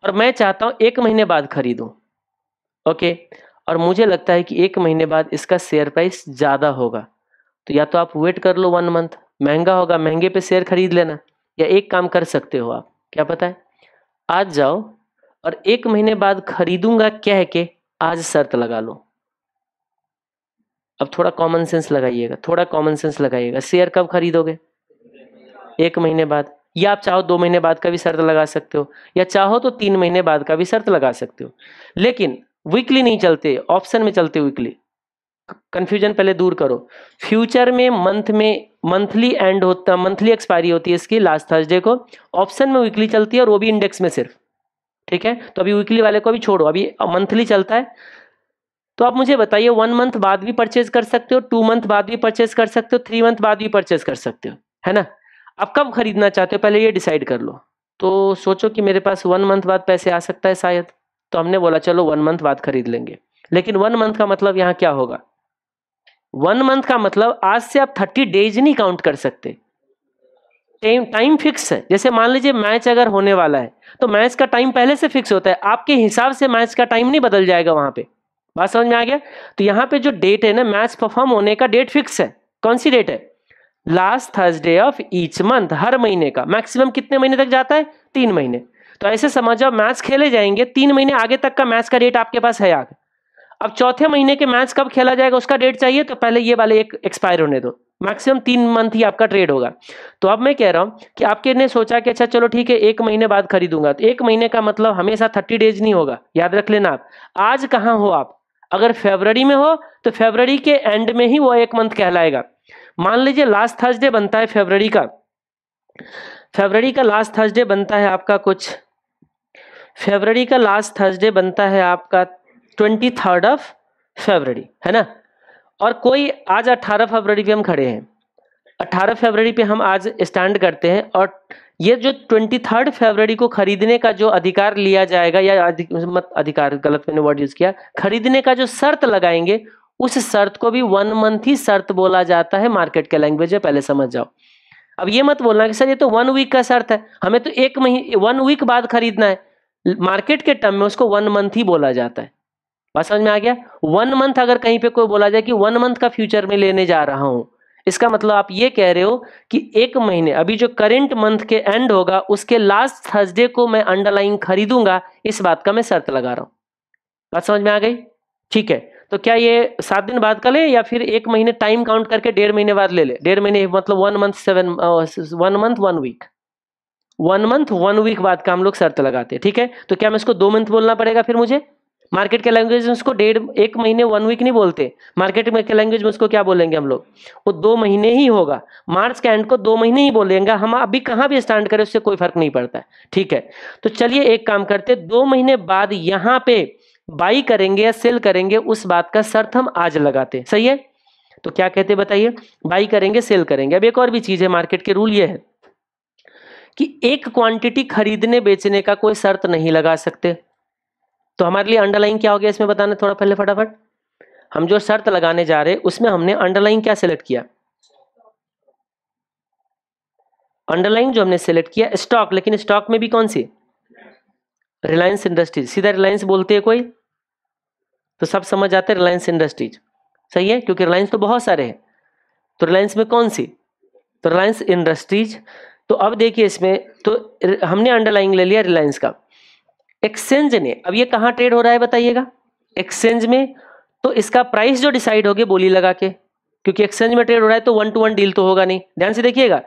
और मैं चाहता हूं एक महीने बाद खरीदूं ओके और मुझे लगता है कि एक महीने बाद इसका शेयर प्राइस ज़्यादा होगा तो या तो आप वेट कर लो वन मंथ महंगा होगा महंगे पे शेयर खरीद लेना या एक काम कर सकते हो आप क्या पता है आज जाओ और एक महीने बाद खरीदूंगा कह के आज शर्त लगा लो अब थोड़ा कॉमन सेंस लगाइएगा थोड़ा कॉमन सेंस लगाइएगा शेयर कब खरीदोगे एक महीने बाद या आप चाहो दो महीने बाद का भी शर्त लगा सकते हो या चाहो तो तीन महीने बाद का भी शर्त लगा सकते हो लेकिन वीकली नहीं चलते ऑप्शन में चलते वीकली कंफ्यूजन पहले दूर करो फ्यूचर में मंथ में मंथली एंड होता मंथली एक्सपायरी होती है इसकी लास्ट थर्सडे को ऑप्शन में वीकली चलती है और वो भी इंडेक्स में सिर्फ ठीक है तो अभी वीकली वाले को भी छोड़ो अभी मंथली चलता है तो आप मुझे बताइए वन मंथ बाद भी परचेज कर सकते हो टू मंथ बाद भी परचेज कर सकते हो थ्री मंथ बाद भी परचेज कर सकते हो है ना अब कब खरीदना चाहते हो पहले ये डिसाइड कर लो तो सोचो कि मेरे पास वन मंथ बाद पैसे आ सकता है शायद तो हमने बोला चलो वन मंथ बाद खरीद लेंगे लेकिन वन मंथ का मतलब यहाँ क्या होगा वन मंथ का मतलब आज से आप थर्टी डेज नहीं काउंट कर सकते टाइम टाइम फिक्स है जैसे मान लीजिए मैच अगर होने वाला है तो मैच का टाइम पहले से फिक्स होता है आपके हिसाब से मैच का टाइम नहीं बदल जाएगा वहां पे बात समझ में आ गया तो यहाँ पे जो डेट है ना मैच परफॉर्म होने का डेट फिक्स है कौन सी डेट है last Thursday of each month हर महीने का मैक्सिमम कितने महीने तक जाता है तीन महीने तो ऐसे समझ जाओ मैच खेले जाएंगे तीन महीने आगे तक का मैच का डेट आपके पास है आगे अब चौथे महीने के मैच कब खेला जाएगा उसका डेट चाहिए तो पहले ये वाले एक एक्सपायर होने दो मैक्सिमम तीन मंथ ही आपका ट्रेड होगा तो अब मैं कह रहा हूँ कि आपके ने सोचा कि अच्छा चलो ठीक है एक महीने बाद खरीदूंगा तो एक महीने का मतलब हमेशा थर्टी डेज नहीं होगा याद रख लेना आप आज कहाँ हो आप अगर फेबररी में हो तो फेबररी के एंड में ही वो एक मंथ कहलाएगा मान लीजिए लास्ट थर्सडे बनता है फेबररी का फेबररी का लास्ट थर्सडे बनता है आपका कुछ फेबररी का लास्ट थर्सडे बनता है आपका ट्वेंटी थर्ड ऑफ फेबररी है ना और कोई आज अट्ठारह फेबररी पे हम खड़े हैं अट्ठारह फेबररी पे हम आज स्टैंड करते हैं और ये जो ट्वेंटी थर्ड फेबररी को खरीदने का जो अधिकार लिया जाएगा या अधिक, मत अधिकार गलत मैंने वर्ड यूज किया खरीदने का जो शर्त लगाएंगे उस शर्त को भी वन मंथ ही शर्त बोला जाता है मार्केट के लैंग्वेज में पहले समझ जाओ अब ये मत बोलना कि सर ये तो वन वीक का शर्त है हमें तो एक महीने वन वीक बाद खरीदना है मार्केट के टर्म में उसको वन मंथ ही बोला जाता है बात समझ में आ गया वन मंथ अगर कहीं पे कोई बोला जाए कि वन मंथ का फ्यूचर में लेने जा रहा हूं इसका मतलब आप ये कह रहे हो कि एक महीने अभी जो करेंट मंथ के एंड होगा उसके लास्ट थर्सडे को मैं अंडरलाइन खरीदूंगा इस बात का मैं शर्त लगा रहा हूं बात समझ में आ गई ठीक है तो क्या ये सात दिन बाद का ले या फिर एक महीने टाइम काउंट करके डेढ़ महीने बाद ले ले डेढ़ महीने मतलब one month seven one month one week one month one week बाद का हम लोग शर्त लगाते हैं ठीक है तो क्या मैं इसको दो मंथ बोलना पड़ेगा फिर मुझे मार्केट के लैंग्वेज में उसको डेढ़ एक महीने वन वीक नहीं बोलते मार्केट में के लैंग्वेज में उसको क्या बोलेंगे हम लोग वो दो महीने ही होगा मार्च के एंड को दो महीने ही बोलेंगे हम अभी कहाँ भी स्टैंड करें उससे कोई फर्क नहीं पड़ता है ठीक है तो चलिए एक काम करते दो महीने बाद यहाँ पे बाई करेंगे या सेल करेंगे उस बात का शर्त हम आज लगाते सही है तो क्या कहते हैं बताइए बाई करेंगे सेल करेंगे अब एक और भी चीज है मार्केट के रूल ये है कि एक क्वांटिटी खरीदने बेचने का कोई शर्त नहीं लगा सकते तो हमारे लिए अंडरलाइन क्या हो गया इसमें बताना थोड़ा पहले फटाफट हम जो शर्त लगाने जा रहे उसमें हमने अंडरलाइन क्या सिलेक्ट किया अंडरलाइन जो हमने सेलेक्ट किया स्टॉक लेकिन स्टॉक में भी कौन सी रिलायंस इंडस्ट्रीज सीधा रिलायंस बोलते है कोई तो सब समझ आते हैं रिलायंस इंडस्ट्रीज सही है क्योंकि रिलायंस तो बहुत सारे हैं तो रिलायंस में कौन सी तो रिलायंस इंडस्ट्रीज तो अब देखिए इसमें तो हमने अंडरलाइन ले लिया रिलायंस का एक्सचेंज ने अब ये कहाँ ट्रेड हो रहा है बताइएगा एक्सचेंज में तो इसका प्राइस जो डिसाइड हो गया बोली लगा के क्योंकि एक्सचेंज में ट्रेड हो रहा है तो वन टू वन डील तो होगा नहीं ध्यान से देखिएगा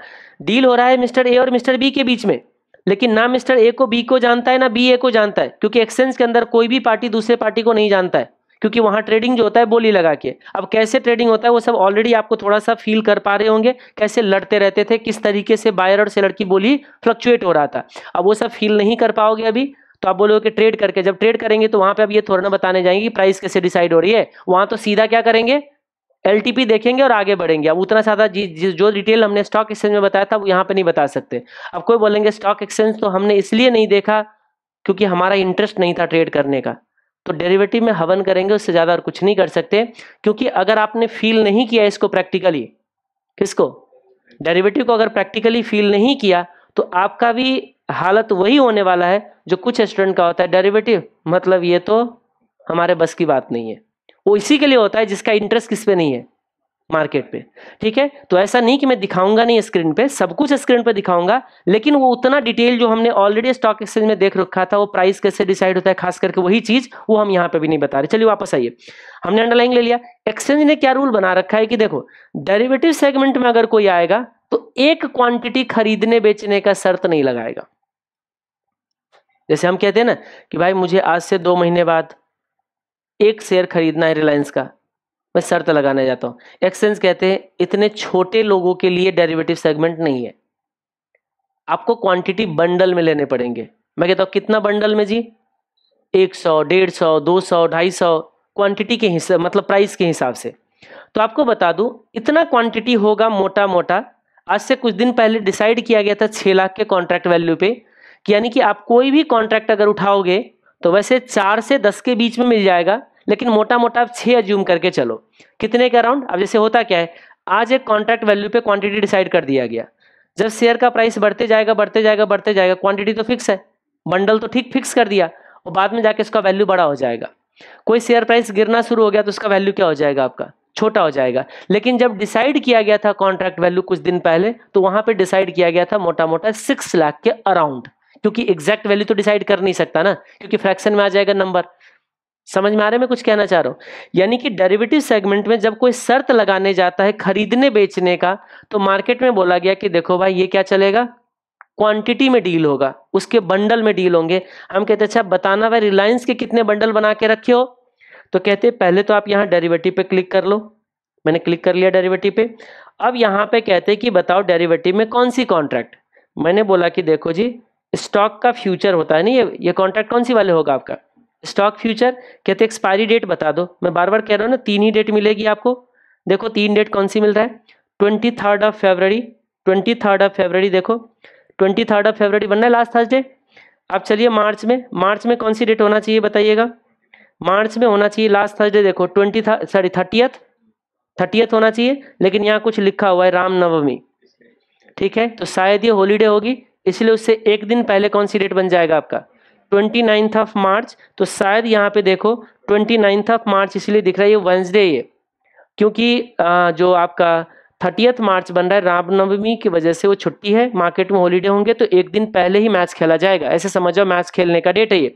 डील हो रहा है मिस्टर ए और मिस्टर बी के बीच में लेकिन ना मिस्टर ए को बी को जानता है ना बी ए को जानता है क्योंकि एक्सचेंज के अंदर कोई भी पार्टी दूसरे पार्टी को नहीं जानता है क्योंकि वहां ट्रेडिंग जो होता है बोली लगा के अब कैसे ट्रेडिंग होता है वो सब ऑलरेडी आपको थोड़ा सा फील कर पा रहे होंगे कैसे लड़ते रहते थे किस तरीके से बायर और सेलर की बोली फ्लक्चुएट हो रहा था अब वो सब फील नहीं कर पाओगे अभी तो आप बोलोगे कि ट्रेड करके जब ट्रेड करेंगे तो वहां पे अब ये थोड़ा ना बताने जाएंगे कि प्राइस कैसे डिसाइड हो रही है वहां तो सीधा क्या करेंगे एल देखेंगे और आगे बढ़ेंगे अब उतना ज़्यादा जो डिटेल हमने स्टॉक एक्सचेंज में बताया था वो यहाँ पे नहीं बता सकते अब कोई बोलेंगे स्टॉक एक्सचेंज तो हमने इसलिए नहीं देखा क्योंकि हमारा इंटरेस्ट नहीं था ट्रेड करने का तो डेरिवेटिव में हवन करेंगे उससे ज़्यादा और कुछ नहीं कर सकते क्योंकि अगर आपने फील नहीं किया इसको प्रैक्टिकली किसको डेरिवेटिव को अगर प्रैक्टिकली फील नहीं किया तो आपका भी हालत वही होने वाला है जो कुछ स्टूडेंट का होता है डेरिवेटिव मतलब ये तो हमारे बस की बात नहीं है वो इसी के लिए होता है जिसका इंटरेस्ट किस पे नहीं है मार्केट पे ठीक है तो ऐसा नहीं कि मैं दिखाऊंगा नहीं स्क्रीन पे सब कुछ स्क्रीन पे दिखाऊंगा लेकिन वो उतना डिटेल जो हमने ऑलरेडी स्टॉक एक्सचेंज में देख रखा था वो प्राइस कैसे डिसाइड होता है खास करके वही चीज वो हम यहाँ पे भी नहीं बता रहे चलिए वापस आइए हमने अंडरलाइन ले लिया एक्सचेंज ने क्या रूल बना रखा है कि देखो डेरिवेटिव सेगमेंट में अगर कोई आएगा तो एक क्वांटिटी खरीदने बेचने का शर्त नहीं लगाएगा जैसे हम कहते हैं ना कि भाई मुझे आज से दो महीने बाद एक शेयर खरीदना है रिलायंस का मैं शर्त लगाने जाता हूं एक्सचेंज कहते हैं इतने छोटे लोगों के लिए डेरिवेटिव सेगमेंट नहीं है आपको क्वांटिटी बंडल में लेने पड़ेंगे मैं कहता हूं कितना बंडल में जी एक सौ डेढ़ सौ दो सौ ढाई सौ क्वांटिटी के हिसाब मतलब प्राइस के हिसाब से तो आपको बता दूं इतना क्वांटिटी होगा मोटा मोटा आज से कुछ दिन पहले डिसाइड किया गया था छह लाख के कॉन्ट्रैक्ट वैल्यू पे यानी कि आप कोई भी कॉन्ट्रैक्ट अगर उठाओगे तो वैसे चार से दस के बीच में मिल जाएगा लेकिन मोटा मोटा आप छः एज्यूम करके चलो कितने के अराउंड अब जैसे होता क्या है आज एक कॉन्ट्रैक्ट वैल्यू पे क्वांटिटी डिसाइड कर दिया गया जब शेयर का प्राइस बढ़ते जाएगा बढ़ते जाएगा बढ़ते जाएगा क्वांटिटी तो फिक्स है बंडल तो ठीक फिक्स कर दिया और बाद में जाके इसका वैल्यू बड़ा हो जाएगा कोई शेयर प्राइस गिरना शुरू हो गया तो उसका वैल्यू क्या हो जाएगा आपका छोटा हो जाएगा लेकिन जब डिसाइड किया गया था कॉन्ट्रैक्ट वैल्यू कुछ दिन पहले तो वहां पर डिसाइड किया गया था मोटा मोटा सिक्स लाख के अराउंड क्योंकि एग्जैक्ट वैल्यू तो डिसाइड कर नहीं सकता ना क्योंकि फ्रैक्शन में आ जाएगा नंबर समझ में आ रहा है मैं कुछ कहना चाह रहा हूं यानी कि डेरिवेटिव सेगमेंट में जब कोई शर्त लगाने जाता है खरीदने बेचने का तो मार्केट में बोला गया कि देखो भाई ये क्या चलेगा क्वांटिटी में डील होगा उसके बंडल में डील होंगे हम कहते अच्छा बताना भाई रिलायंस के कितने बंडल बना के रखे हो तो कहते पहले तो आप यहाँ डेरिवेटिव पे क्लिक कर लो मैंने क्लिक कर लिया डेरिवेटिव पे अब यहाँ पे कहते कि बताओ डेरिवेटिव में कौन सी कॉन्ट्रैक्ट मैंने बोला कि देखो जी स्टॉक का फ्यूचर होता है ना ये ये कॉन्ट्रैक्ट कौन सी वाले होगा आपका स्टॉक फ्यूचर कहते एक्सपायरी डेट बता दो मैं बार बार कह रहा हूँ ना तीन ही डेट मिलेगी आपको देखो तीन डेट कौन सी मिल रहा है twenty third of February twenty third of February देखो ट्वेंटी थर्ड ऑफ फेबररी बनना है लास्ट थर्सडे आप चलिए मार्च में मार्च में कौन सी डेट होना चाहिए बताइएगा मार्च में होना चाहिए लास्ट थर्सडे देखो ट्वेंटी सॉरी थर्टियथ थर्टियथ होना चाहिए लेकिन यहाँ कुछ लिखा हुआ है रामनवमी ठीक है तो शायद ये हॉलीडे होगी इसलिए उससे एक दिन पहले कौन सी डेट बन जाएगा आपका ट्वेंटी नाइन्थ ऑफ मार्च तो शायद यहाँ पे देखो ट्वेंटी नाइन्थ ऑफ मार्च इसलिए दिख रहा है ये वेंसडे ये क्योंकि जो आपका थर्टियथ मार्च बन रहा है रामनवमी की वजह से वो छुट्टी है मार्केट में हॉलीडे होंगे तो एक दिन पहले ही मैच खेला जाएगा ऐसे समझ जाओ मैच खेलने का डेट है ये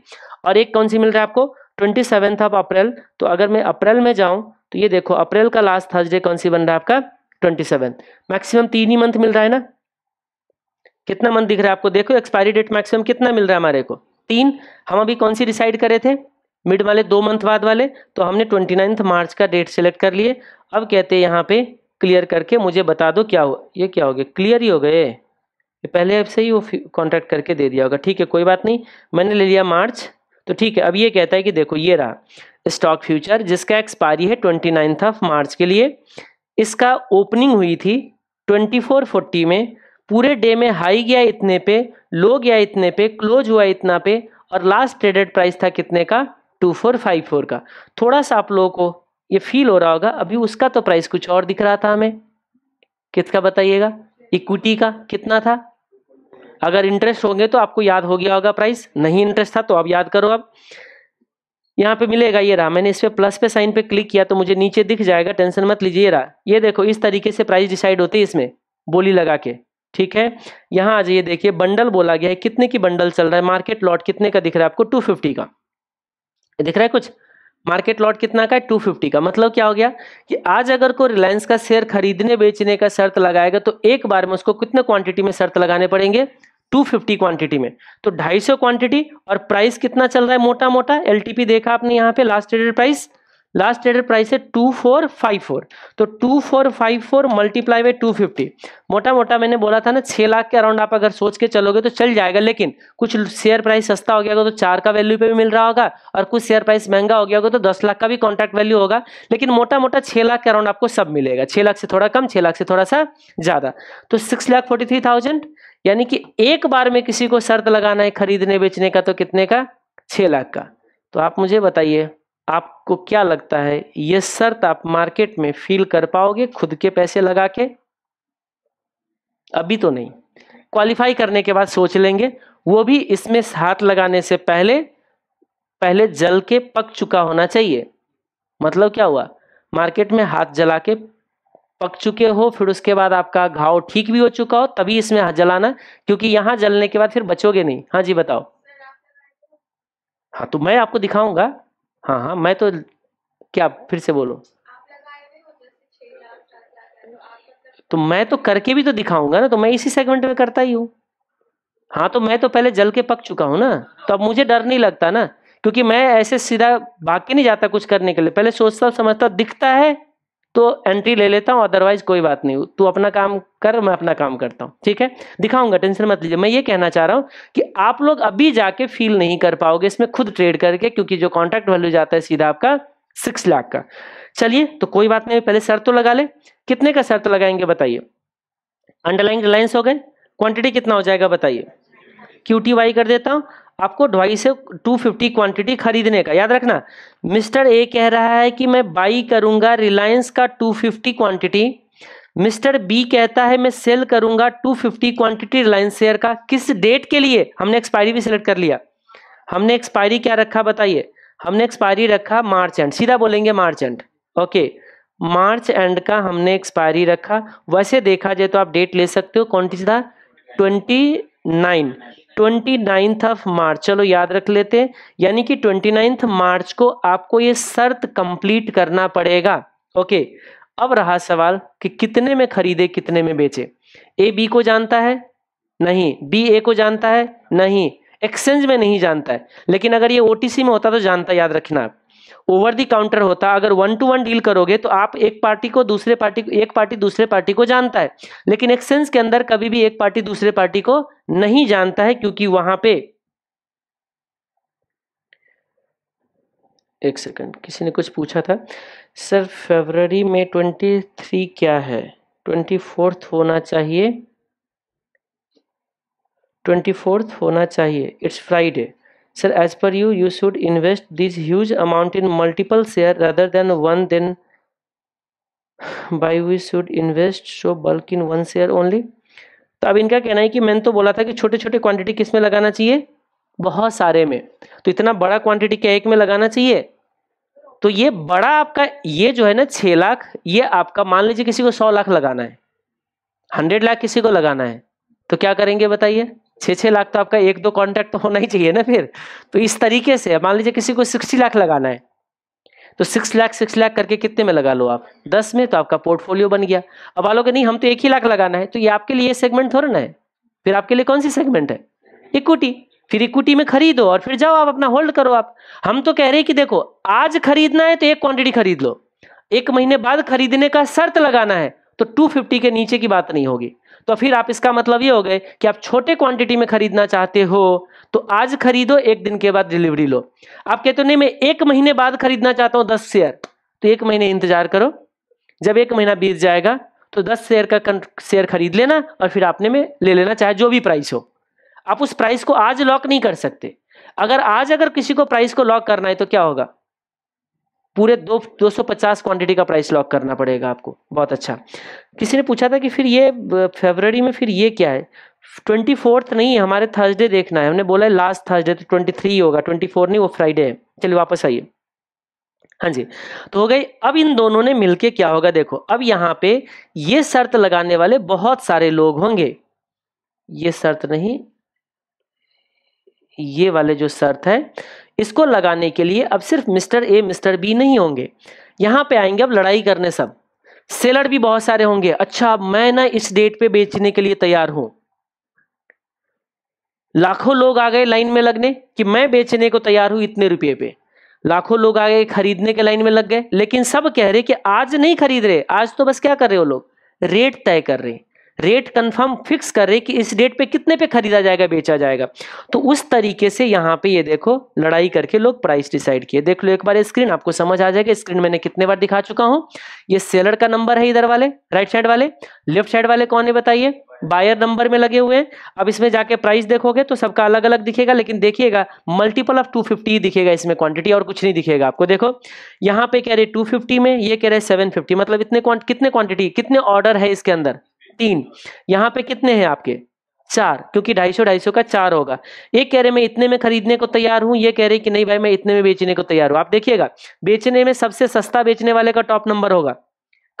और एक कौन सी मिल रहा है आपको ट्वेंटी सेवेंथ ऑफ अप्रैल तो अगर मैं अप्रैल में जाऊं तो ये देखो अप्रैल का लास्ट थर्सडे कौन सी बन रहा है आपका ट्वेंटी सेवन मैक्सिमम तीन ही मंथ मिल रहा है ना कितना मंथ दिख रहा है आपको देखो एक्सपायरी डेट मैक्सिमम कितना मिल रहा है हमारे को तीन हम अभी कौन सी डिसाइड करे थे मिड वाले दो मंथ बाद वाले तो हमने ट्वेंटी नाइन्थ मार्च का डेट सेलेक्ट कर लिए अब कहते हैं यहाँ पे क्लियर करके मुझे बता दो क्या हुआ ये क्या हो गया क्लियर ही हो गए ये पहले से ही वो कॉन्टैक्ट करके दे दिया होगा ठीक है कोई बात नहीं मैंने ले लिया मार्च तो ठीक है अब ये कहता है कि देखो ये रहा स्टॉक फ्यूचर जिसका एक्सपायरी है ट्वेंटी नाइन्थ ऑफ मार्च के लिए इसका ओपनिंग हुई थी ट्वेंटी फोर फोर्टी में पूरे डे में हाई गया इतने पे लो गया इतने पे क्लोज हुआ इतना पे और लास्ट ट्रेडेड प्राइस था कितने का टू फोर फाइव फोर का थोड़ा सा आप लोगों को ये फील हो रहा होगा अभी उसका तो प्राइस कुछ और दिख रहा था हमें किसका बताइएगा इक्विटी का कितना था अगर इंटरेस्ट होंगे तो आपको याद हो गया होगा प्राइस नहीं इंटरेस्ट था तो आप याद करो अब यहाँ पे मिलेगा ये रहा मैंने इस पर प्लस पे साइन पे क्लिक किया तो मुझे नीचे दिख जाएगा टेंशन मत लीजिए रहा ये देखो इस तरीके से प्राइस डिसाइड होती है इसमें बोली लगा के ठीक है यहाँ आ जाइए देखिए बंडल बोला गया है कितने की बंडल चल रहा है मार्केट लॉट कितने का दिख रहा है आपको टू फिफ्टी का दिख रहा है कुछ मार्केट लॉट कितना का है टू फिफ्टी का मतलब क्या हो गया कि आज अगर को रिलायंस का शेयर खरीदने बेचने का शर्त लगाएगा तो एक बार में उसको कितने क्वांटिटी में शर्त लगाने पड़ेंगे 250 क्वांटिटी में तो 250 क्वांटिटी और प्राइस कितना चल रहा है मोटा मोटा एलटीपी देखा आपने यहाँ पे last traded price last traded price है टू फोर फाइव फोर तो two four five four multiply by two fifty मोटा मोटा मैंने बोला था ना छः लाख के अराउंड आप अगर सोच के चलोगे तो चल जाएगा लेकिन कुछ शेयर प्राइस सस्ता हो गया होगा तो चार का वैल्यू पे भी मिल रहा होगा और कुछ शेयर प्राइस महंगा हो गया होगा तो दस लाख का भी कॉन्ट्रैक्ट वैल्यू होगा लेकिन मोटा मोटा छः लाख के अराउंड आपको सब मिलेगा छः लाख से थोड़ा कम छः लाख से थोड़ा सा ज़्यादा तो six lakh forty three thousand यानी कि एक बार में किसी को शर्त लगाना है खरीदने बेचने का तो कितने का छः लाख का तो आप मुझे बताइए आपको क्या लगता है ये शर्त आप मार्केट में फील कर पाओगे खुद के पैसे लगा के अभी तो नहीं क्वालिफाई करने के बाद सोच लेंगे वो भी इसमें हाथ लगाने से पहले पहले जल के पक चुका होना चाहिए मतलब क्या हुआ मार्केट में हाथ जला के पक चुके हो फिर उसके बाद आपका घाव ठीक भी हो चुका हो तभी इसमें हाथ जलाना क्योंकि यहां जलने के बाद फिर बचोगे नहीं हाँ जी बताओ हाँ तो मैं आपको दिखाऊंगा हाँ हाँ मैं तो क्या फिर से बोलो तो मैं तो करके भी तो दिखाऊंगा ना तो मैं इसी सेगमेंट में करता ही हूँ हाँ तो मैं तो पहले जल के पक चुका हूँ ना तो अब मुझे डर नहीं लगता ना क्योंकि मैं ऐसे सीधा बाकी नहीं जाता कुछ करने के लिए पहले सोचता समझता दिखता है तो एंट्री ले लेता हूँ अदरवाइज कोई बात नहीं तू अपना काम कर मैं अपना काम करता हूँ ठीक है दिखाऊंगा टेंशन मत लीजिए मैं ये कहना चाह रहा हूँ कि आप लोग अभी जाके फील नहीं कर पाओगे इसमें खुद ट्रेड करके क्योंकि जो कॉन्ट्रैक्ट वैल्यू जाता है सीधा आपका सिक्स लाख का चलिए तो कोई बात नहीं पहले शर्त तो लगा ले कितने का शर्त लगाएंगे बताइए अंडरलाइन रिलायंस हो गए क्वांटिटी कितना हो जाएगा बताइए क्यू टी वाई कर देता हूँ आपको ढाई से 250 क्वांटिटी खरीदने का याद रखना मिस्टर ए कह रहा है कि मैं बाई करूंगा रिलायंस का 250 क्वांटिटी मिस्टर बी कहता है मैं सेल करूंगा 250 क्वांटिटी रिलायंस शेयर का किस डेट के लिए हमने एक्सपायरी भी सिलेक्ट कर लिया हमने एक्सपायरी क्या रखा बताइए हमने एक्सपायरी रखा मार्च एंड सीधा बोलेंगे March end okay March end का हमने एक्सपायरी रखा वैसे देखा जाए तो आप डेट ले सकते हो कौन सी था twenty nine twenty ninth of March चलो याद रख लेते हैं यानी कि ट्वेंटी नाइन्थ मार्च को आपको ये शर्त कंप्लीट करना पड़ेगा ओके अब रहा सवाल कि कितने में खरीदे कितने में बेचे ए बी को जानता है नहीं बी ए को जानता है नहीं एक्सचेंज में नहीं जानता है लेकिन अगर ये ओ में होता तो जानता याद रखना आप ओवर दी काउंटर होता अगर वन टू वन डील करोगे तो आप एक पार्टी को दूसरे पार्टी को एक पार्टी दूसरे पार्टी को जानता है लेकिन एक्सचेंज के अंदर कभी भी एक पार्टी दूसरे पार्टी को नहीं जानता है क्योंकि वहां पे एक सेकंड किसी ने कुछ पूछा था सर फेबररी में ट्वेंटी थ्री क्या है ट्वेंटी फोर्थ होना चाहिए ट्वेंटी फोर्थ होना चाहिए it's Friday sir as per you you should invest this huge amount in multiple share rather than one then buy we should invest so bulk in one share only तो अब इनका कहना है कि मैंने तो बोला था कि छोटे छोटे क्वांटिटी किस में लगाना चाहिए बहुत सारे में तो इतना बड़ा क्वांटिटी क्या एक में लगाना चाहिए तो ये बड़ा आपका ये जो है ना छः लाख ये आपका मान लीजिए किसी को सौ लाख लगाना है हंड्रेड लाख किसी को लगाना है तो क्या करेंगे बताइए छः छः लाख तो आपका एक दो कॉन्ट्रैक्ट तो होना ही चाहिए ना फिर तो इस तरीके से मान लीजिए किसी को सिक्सटी लाख लगाना है तो सिक्स लाख सिक्स लाख करके कितने में लगा लो आप दस में तो आपका पोर्टफोलियो बन गया अब आलोगे नहीं हम तो एक ही लाख लगाना है तो ये आपके लिए सेगमेंट थोड़ा ना है फिर आपके लिए कौन सी सेगमेंट है इक्विटी फिर इक्विटी में खरीदो और फिर जाओ आप अपना होल्ड करो आप हम तो कह रहे हैं कि देखो आज खरीदना है तो एक क्वांटिटी खरीद लो एक महीने बाद खरीदने का शर्त लगाना है तो टू के नीचे की बात नहीं होगी तो फिर आप इसका मतलब ये हो गए कि आप छोटे क्वांटिटी में खरीदना चाहते हो तो आज खरीदो एक दिन के बाद डिलीवरी लो आप कहते हो नहीं मैं एक महीने बाद खरीदना चाहता हूं दस शेयर तो एक महीने इंतजार करो जब एक महीना बीत जाएगा तो दस शेयर का शेयर खरीद लेना और फिर आपने में ले लेना चाहे जो भी प्राइस हो आप उस प्राइस को आज लॉक नहीं कर सकते अगर आज अगर किसी को प्राइस को लॉक करना है तो क्या होगा पूरे दो पचास क्वांटिटी का प्राइस लॉक करना पड़ेगा आपको बहुत अच्छा किसी ने पूछा था कि फिर ये फेबररी में फिर ये क्या है ट्वेंटी फोर्थ नहीं हमारे थर्सडे देखना है हमने बोला है लास्ट थर्सडे तो ट्वेंटी थ्री होगा ट्वेंटी फोर नहीं वो फ्राइडे है चलिए वापस आइए हाँ जी तो हो गई अब इन दोनों ने मिलके क्या होगा देखो अब यहाँ पे ये शर्त लगाने वाले बहुत सारे लोग होंगे ये शर्त नहीं ये वाले जो शर्त है इसको लगाने के लिए अब सिर्फ मिस्टर ए मिस्टर बी नहीं होंगे यहाँ पे आएंगे अब लड़ाई करने सब सेलर भी बहुत सारे होंगे अच्छा अब मैं ना इस डेट पे बेचने के लिए तैयार हूं लाखों लोग आ गए लाइन में लगने कि मैं बेचने को तैयार हूं इतने रुपये पे लाखों लोग आ गए खरीदने के लाइन में लग गए लेकिन सब कह रहे कि आज नहीं खरीद रहे आज तो बस क्या कर रहे हो लोग रेट तय कर रहे हैं रेट कंफर्म फिक्स कर रहे कि इस डेट पे कितने पे खरीदा जाएगा बेचा जाएगा तो उस तरीके से यहाँ पे ये देखो लड़ाई करके लोग प्राइस डिसाइड किए देख लो एक बार स्क्रीन आपको समझ आ जाएगा स्क्रीन मैंने कितने बार दिखा चुका हूँ ये सेलर का नंबर है इधर वाले राइट साइड वाले लेफ्ट साइड वाले कौन है बताइए बायर नंबर में लगे हुए हैं अब इसमें जाके प्राइस देखोगे तो सबका अलग अलग दिखेगा लेकिन देखिएगा मल्टीपल ऑफ 250 ही दिखेगा इसमें क्वांटिटी और कुछ नहीं दिखेगा आपको देखो यहाँ पे कह रहे 250 में ये कह रहे 750 मतलब इतने कितने क्वांटिटी कितने ऑर्डर है इसके अंदर तीन यहाँ पे कितने हैं आपके चार क्योंकि ढाई सौ ढाई सौ का चार होगा ये कह रहे मैं इतने में खरीदने को तैयार हूँ ये कह रहे कि नहीं भाई मैं इतने में बेचने को तैयार हूँ आप देखिएगा बेचने में सबसे सस्ता बेचने वाले का टॉप नंबर होगा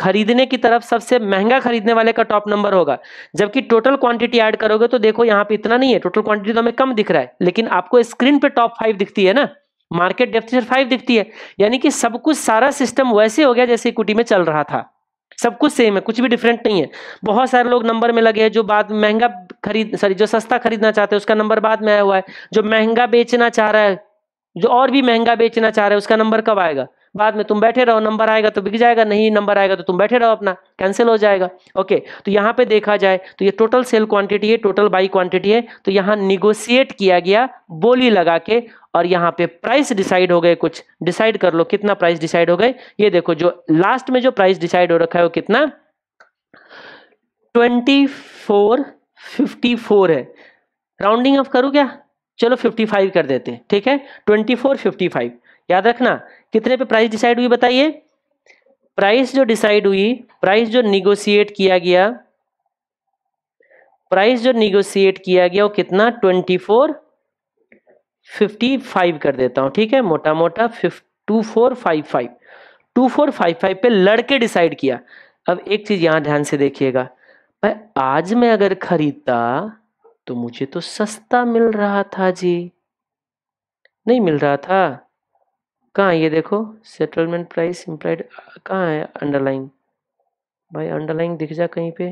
खरीदने की तरफ सबसे महंगा खरीदने वाले का टॉप नंबर होगा जबकि टोटल क्वांटिटी ऐड करोगे तो देखो यहाँ पे इतना नहीं है टोटल क्वांटिटी तो हमें कम दिख रहा है लेकिन आपको स्क्रीन पे टॉप फाइव दिखती है ना मार्केट डेफ्थ फाइव दिखती है यानी कि सब कुछ सारा सिस्टम वैसे हो गया जैसे इक्विटी में चल रहा था सब कुछ सेम है कुछ भी डिफरेंट नहीं है बहुत सारे लोग नंबर में लगे हैं जो बाद महंगा खरीद सॉरी जो सस्ता खरीदना चाहते हैं उसका नंबर बाद में आया हुआ है जो महंगा बेचना चाह रहा है जो और भी महंगा बेचना चाह रहा है उसका नंबर कब आएगा बाद में तुम बैठे रहो नंबर आएगा तो बिक जाएगा नहीं नंबर आएगा तो तुम बैठे रहो अपना कैंसिल हो जाएगा ओके तो यहाँ पे देखा जाए तो ये टोटल सेल क्वांटिटी है टोटल बाई क्वांटिटी है तो यहाँ निगोसिएट किया गया बोली लगा के और यहाँ पे प्राइस डिसाइड हो गए कुछ डिसाइड कर लो कितना प्राइस डिसाइड हो गए ये देखो जो लास्ट में जो प्राइस डिसाइड हो रखा है वो कितना ट्वेंटी फोर फिफ्टी फोर है राउंडिंग ऑफ करूँ क्या चलो फिफ्टी फाइव कर देते ठीक है ट्वेंटी फोर फिफ्टी फाइव याद रखना कितने पे प्राइस डिसाइड हुई बताइए प्राइस जो डिसाइड हुई प्राइस जो निगोशिएट किया गया प्राइस जो निगोशिएट किया गया वो कितना ट्वेंटी फोर फिफ्टी फाइव कर देता हूं ठीक है मोटा मोटा two four five five two four five five पे लड़के डिसाइड किया अब एक चीज़ यहां ध्यान से देखिएगा भाई आज मैं अगर खरीदता तो मुझे तो सस्ता मिल रहा था जी नहीं मिल रहा था कहाँ ये देखो सेटलमेंट प्राइस इम्प्लाइड कहाँ है अंडरलाइन भाई अंडरलाइन दिख जा कहीं पे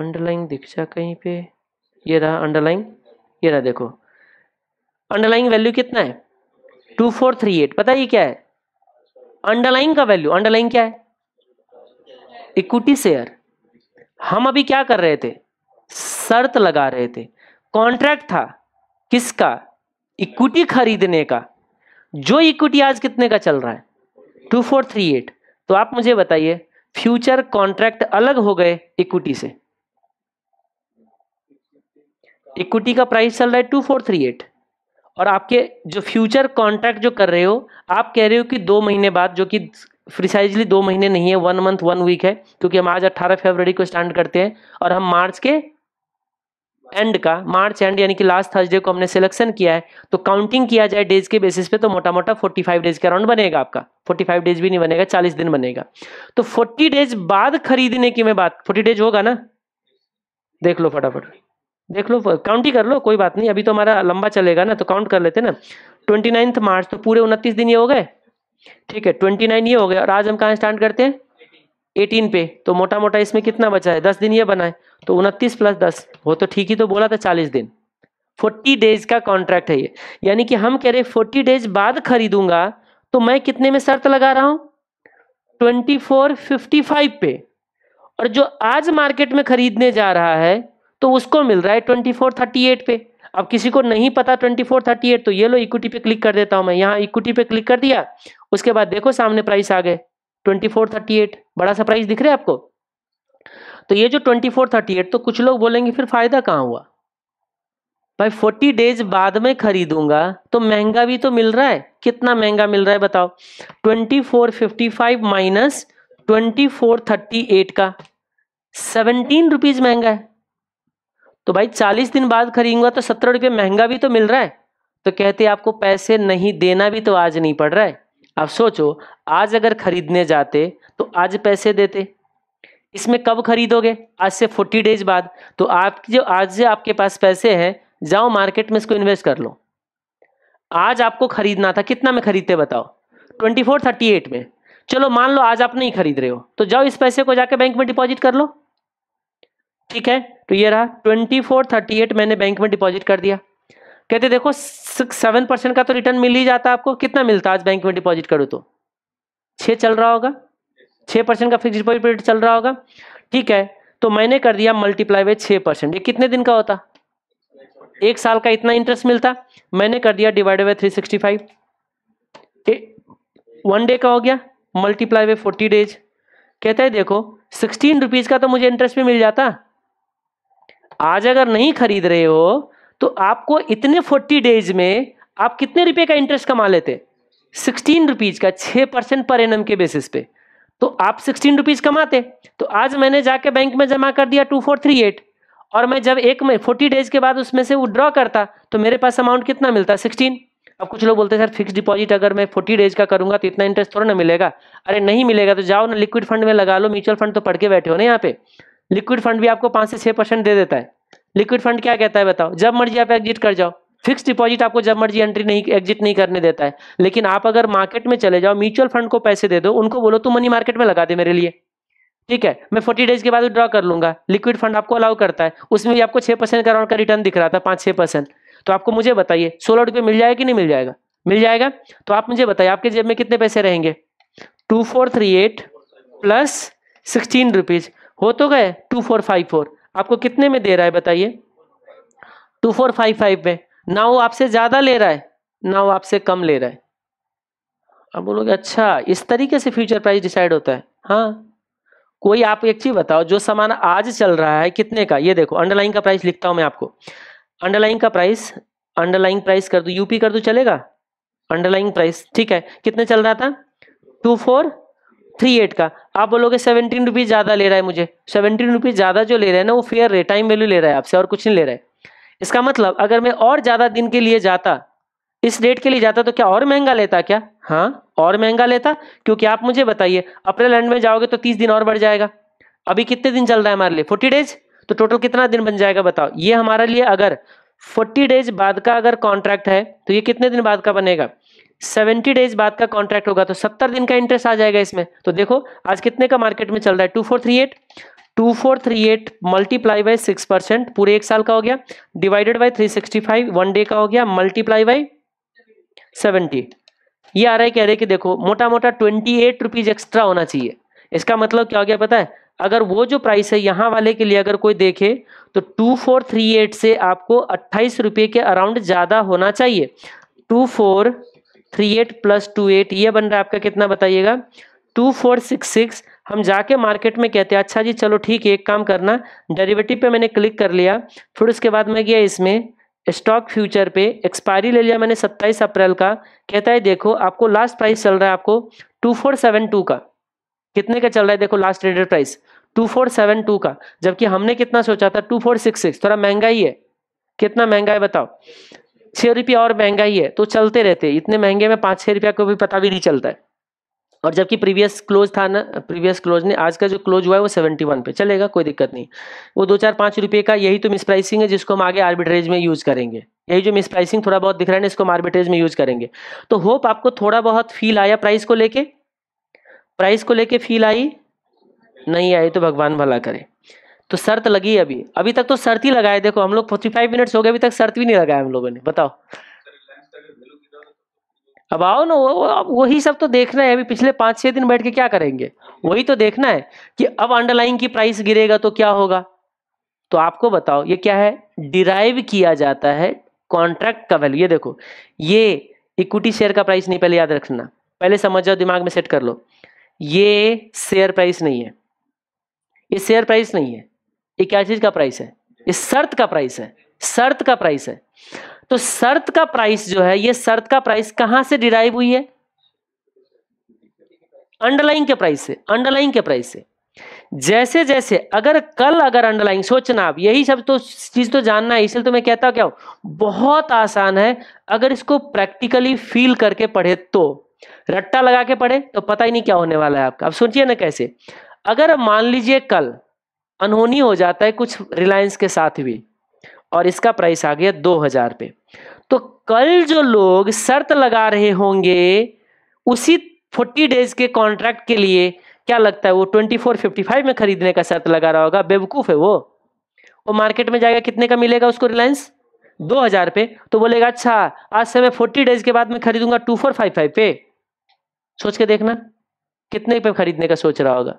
अंडरलाइन दिख जा कहीं पे ये रहा अंडरलाइन ये रहा देखो अंडरलाइंग वैल्यू कितना है टू फोर थ्री एट पता ये क्या है अंडरलाइंग का वैल्यू अंडरलाइंग क्या है इक्विटी शेयर हम अभी क्या कर रहे थे शर्त लगा रहे थे कॉन्ट्रैक्ट था किसका इक्विटी खरीदने का जो इक्विटी आज कितने का चल रहा है टू फोर थ्री एट तो आप मुझे बताइए फ्यूचर कॉन्ट्रैक्ट अलग हो गए इक्विटी से इक्विटी का प्राइस चल रहा है टू फोर थ्री एट और आपके जो फ्यूचर कॉन्ट्रैक्ट जो कर रहे हो आप कह रहे हो कि दो महीने बाद जो कि प्रिसाइजली दो महीने नहीं है वन मंथ वन वीक है क्योंकि हम आज अट्ठारह फरवरी को स्टैंड करते हैं और हम मार्च के एंड का मार्च एंड यानी कि लास्ट थर्सडे को हमने सिलेक्शन किया है तो काउंटिंग किया जाए डेज के बेसिस पे तो मोटा मोटा 45 डेज का अराउंड बनेगा आपका 45 डेज भी नहीं बनेगा 40 दिन बनेगा तो 40 डेज बाद खरीदने की मैं बात 40 डेज होगा ना देख लो फटाफट देख लो काउंट ही कर लो कोई बात नहीं अभी तो हमारा लंबा चलेगा ना तो काउंट कर लेते ना ट्वेंटी नाइन्थ मार्च तो पूरे उनतीस दिन ये हो गए ठीक है ट्वेंटी नाइन ये हो गया और आज हम कहाँ स्टार्ट करते हैं एटीन पे तो मोटा मोटा इसमें कितना बचा है दस दिन ये बनाए तो उनतीस प्लस दस वो तो ठीक ही तो बोला था चालीस दिन फोर्टी डेज का कॉन्ट्रैक्ट है ये यानी कि हम कह रहे फोर्टी डेज बाद खरीदूंगा तो मैं कितने में शर्त लगा रहा हूँ ट्वेंटी फोर फिफ्टी फाइव पे और जो आज मार्केट में खरीदने जा रहा है तो उसको मिल रहा है ट्वेंटी फोर थर्टी एट पे अब किसी को नहीं पता ट्वेंटी फोर थर्टी एट तो ये लो इक्विटी पे क्लिक कर देता हूं मैं यहाँ इक्विटी पे क्लिक कर दिया उसके बाद देखो सामने प्राइस आ गए ट्वेंटी फोर थर्टी एट बड़ा सा प्राइस दिख रहा है आपको तो ये जो ट्वेंटी फोर थर्टी एट तो कुछ लोग बोलेंगे फिर फायदा कहाँ हुआ भाई फोर्टी डेज बाद में खरीदूंगा तो महंगा भी तो मिल रहा है कितना महंगा मिल रहा है बताओ twenty four fifty five minus twenty four thirty eight का सेवनटीन रुपीज महंगा है तो भाई चालीस दिन बाद खरीदूंगा तो सत्रह रुपये महंगा भी तो मिल रहा है तो कहते आपको पैसे नहीं देना भी तो आज नहीं पड़ रहा है आप सोचो आज अगर खरीदने जाते तो आज पैसे देते इसमें कब खरीदोगे आज से फोर्टी डेज बाद तो आप जो आज से आपके पास पैसे हैं जाओ मार्केट में इसको इन्वेस्ट कर लो आज आपको खरीदना था कितना में खरीदते बताओ ट्वेंटी फोर थर्टी एट में चलो मान लो आज आप नहीं खरीद रहे हो तो जाओ इस पैसे को जाके बैंक में डिपॉजिट कर लो ठीक है तो ये रहा ट्वेंटी फोर थर्टी एट मैंने बैंक में डिपॉजिट कर दिया कहते देखो सेवन परसेंट का तो रिटर्न मिल ही जाता आपको कितना मिलता आज बैंक में डिपॉजिट करूँ तो छः चल रहा होगा छः परसेंट का फिक्स डिपॉजिट चल रहा होगा ठीक है तो मैंने कर दिया मल्टीप्लाई वे छः परसेंट ये कितने दिन का होता एक साल का इतना इंटरेस्ट मिलता मैंने कर दिया divided by three sixty five one day का हो गया मल्टीप्लाई वे फोर्टी डेज कहता है देखो सिक्सटीन रुपीज़ का तो मुझे इंटरेस्ट भी मिल जाता आज अगर नहीं खरीद रहे हो तो आपको इतने फोर्टी डेज में आप कितने रुपए का इंटरेस्ट कमा लेते सिक्सटीन रुपीज का छः परसेंट पर एन के बेसिस पे तो आप सिक्सटीन रुपीज कमाते तो आज मैंने जाके बैंक में जमा कर दिया टू फोर थ्री एट और मैं जब एक में फोर्टी डेज के बाद उसमें से विड्रॉ करता तो मेरे पास अमाउंट कितना मिलता सिक्सटीन अब कुछ लोग बोलते हैं सर फिक्स डिपॉजिट अगर मैं फोर्टी डेज का करूंगा तो इतना इंटरेस्ट थोड़ा ना मिलेगा अरे नहीं मिलेगा तो जाओ ना लिक्विड फंड में लगा लो म्यूचुअल फंड तो पढ़ के बैठे हो ना यहाँ पे लिक्विड फंड भी आपको पाँच से छः परसेंट दे देता है लिक्विड फंड क्या कहता है बताओ जब मर्जी आप एग्जिट कर जाओ फिक्स डिपॉजिट आपको जब मर्जी एंट्री नहीं एग्जिट नहीं करने देता है लेकिन आप अगर मार्केट में चले जाओ म्यूचुअल फंड को पैसे दे दो उनको बोलो तू मनी मार्केट में लगा दे मेरे लिए ठीक है मैं फोर्टी डेज के बाद विड्रॉ कर लूंगा लिक्विड फंड आपको अलाउ करता है उसमें भी आपको छः परसेंट का का रिटर्न दिख रहा था पाँच छः परसेंट तो आपको मुझे बताइए सोलह रुपये मिल जाएगा कि नहीं मिल जाएगा मिल जाएगा तो आप मुझे बताइए आपके जेब में कितने पैसे रहेंगे two four three eight plus sixteen rupees हो तो गए टू फोर फाइव फोर आपको कितने में दे रहा है बताइए टू फोर फाइव फाइव में ना वो आपसे ज़्यादा ले रहा है ना वो आपसे कम ले रहा है अब बोलोगे अच्छा इस तरीके से फ्यूचर प्राइस डिसाइड होता है हाँ कोई आप एक चीज़ बताओ जो सामान आज चल रहा है कितने का ये देखो अंडरलाइन का प्राइस लिखता हूं मैं आपको अंडरलाइन का प्राइस अंडरलाइन प्राइस कर दो यूपी कर दो चलेगा अंडरलाइन प्राइस ठीक है कितने चल रहा था टू फोर थ्री एट का आप बोलोगे सेवनटीन रुपीज़ ज़्यादा ले रहा है मुझे सेवनटीन रुपीज़ ज़्यादा जो ले रहा है ना वो फेयर रेट टाइम वैल्यू ले रहा है आपसे और कुछ नहीं ले रहा है इसका मतलब अगर मैं और ज़्यादा दिन के लिए जाता इस रेट के लिए जाता तो क्या और महंगा लेता क्या हाँ और महंगा लेता क्योंकि आप मुझे बताइए अप्रैल एंड में जाओगे तो तीस दिन और बढ़ जाएगा अभी कितने दिन चल रहा है हमारे लिए फोर्टी डेज तो टोटल कितना दिन बन जाएगा बताओ ये हमारे लिए अगर फोर्टी डेज बाद का अगर कॉन्ट्रैक्ट है तो ये कितने दिन बाद का बनेगा सेवेंटी डेज बाद का कॉन्ट्रैक्ट होगा तो सत्तर दिन का इंटरेस्ट आ जाएगा इसमें तो देखो आज कितने का मार्केट में चल रहा है two four three eight two four three eight multiply by six percent पूरे एक साल का हो गया divided by three sixty five one day का हो गया मल्टीप्लाई बाई सेवेंटी ये आ रहा है कह रहे कि देखो मोटा मोटा ट्वेंटी एट रुपीज एक्स्ट्रा होना चाहिए इसका मतलब क्या हो गया पता है अगर वो जो प्राइस है यहाँ वाले के लिए अगर कोई देखे तो टू फोर थ्री एट से आपको अट्ठाईस रुपये के अराउंड ज़्यादा होना चाहिए two four three eight plus two eight ये बन रहा है आपका कितना बताइएगा टू फोर सिक्स सिक्स हम जाके मार्केट में कहते हैं अच्छा जी चलो ठीक है एक काम करना डेरिवेटिव पे मैंने क्लिक कर लिया फिर उसके बाद मैं गया इसमें स्टॉक फ्यूचर पे एक्सपायरी ले लिया मैंने सत्ताईस अप्रैल का कहता है देखो आपको लास्ट प्राइस चल रहा है आपको टू फोर सेवन टू का कितने का चल रहा है देखो last traded price two four seven two का जबकि हमने कितना सोचा था टू फोर सिक्स सिक्स थोड़ा महंगा ही है कितना महंगा है बताओ छह रुपया और महंगा ही है तो चलते रहते इतने महंगे में पांच छह रुपया को भी पता भी नहीं चलता है और जबकि प्रीवियस क्लोज था ना प्रीवियस क्लोज ने आज का जो क्लोज हुआ है वो सेवेंटी वन पे चलेगा कोई दिक्कत नहीं वो दो चार पांच रुपये का यही तो मिस प्राइसिंग है जिसको हम आगे आर्बिट्रेज में यूज़ करेंगे यही जो मिस प्राइसिंग थोड़ा बहुत दिख रहा है ना इसको हम आर्बिट्रेज में यूज़ करेंगे तो होप आपको थोड़ा बहुत फील आया प्राइस को लेके प्राइस को लेके फील आई नहीं आई तो भगवान भला करे तो शर्त लगी अभी अभी तक तो शर्त ही लगाए देखो हम लोग फोर्टी फाइव मिनट्स हो गए अभी तक शर्त भी नहीं लगाया हम लोगों ने बताओ अब आओ ना वो वही सब तो देखना है अभी पिछले पाँच छः दिन बैठ के क्या करेंगे वही तो देखना है कि अब अंडरलाइन की प्राइस गिरेगा तो क्या होगा तो आपको बताओ ये क्या है डिराइव किया जाता है कॉन्ट्रैक्ट का वैल्यू ये देखो ये इक्विटी शेयर का प्राइस नहीं पहले याद रखना पहले समझ जाओ दिमाग में सेट कर लो ये शेयर प्राइस नहीं है ये शेयर प्राइस नहीं है ये क्या चीज का प्राइस है ये शर्त का प्राइस है शर्त का प्राइस है तो शर्त का प्राइस जो है ये शर्त का प्राइस कहां से डिराइव हुई है अंडरलाइन के प्राइस से अंडरलाइन के प्राइस से जैसे जैसे अगर कल अगर अंडरलाइन सोचना आप यही सब तो चीज तो जानना है इसलिए तो मैं कहता हूं क्या बहुत आसान है अगर इसको प्रैक्टिकली फील करके पढ़े तो रट्टा लगा के पढ़े तो पता ही नहीं क्या होने वाला है आपका अब सोचिए ना कैसे अगर मान लीजिए कल अनहोनी हो जाता है कुछ रिलायंस के साथ भी और इसका प्राइस आ गया दो हजार पे तो कल जो लोग शर्त लगा रहे होंगे उसी फोर्टी डेज के कॉन्ट्रैक्ट के लिए क्या लगता है वो ट्वेंटी फोर फिफ्टी फाइव में खरीदने का शर्त लगा रहा होगा बेवकूफ है वो वो मार्केट में जाएगा कितने का मिलेगा उसको रिलायंस दो हजार पे तो बोलेगा अच्छा आज से मैं फोर्टी डेज के बाद में खरीदूंगा टू फोर फाइव फाइव पे सोच के देखना कितने पे खरीदने का सोच रहा होगा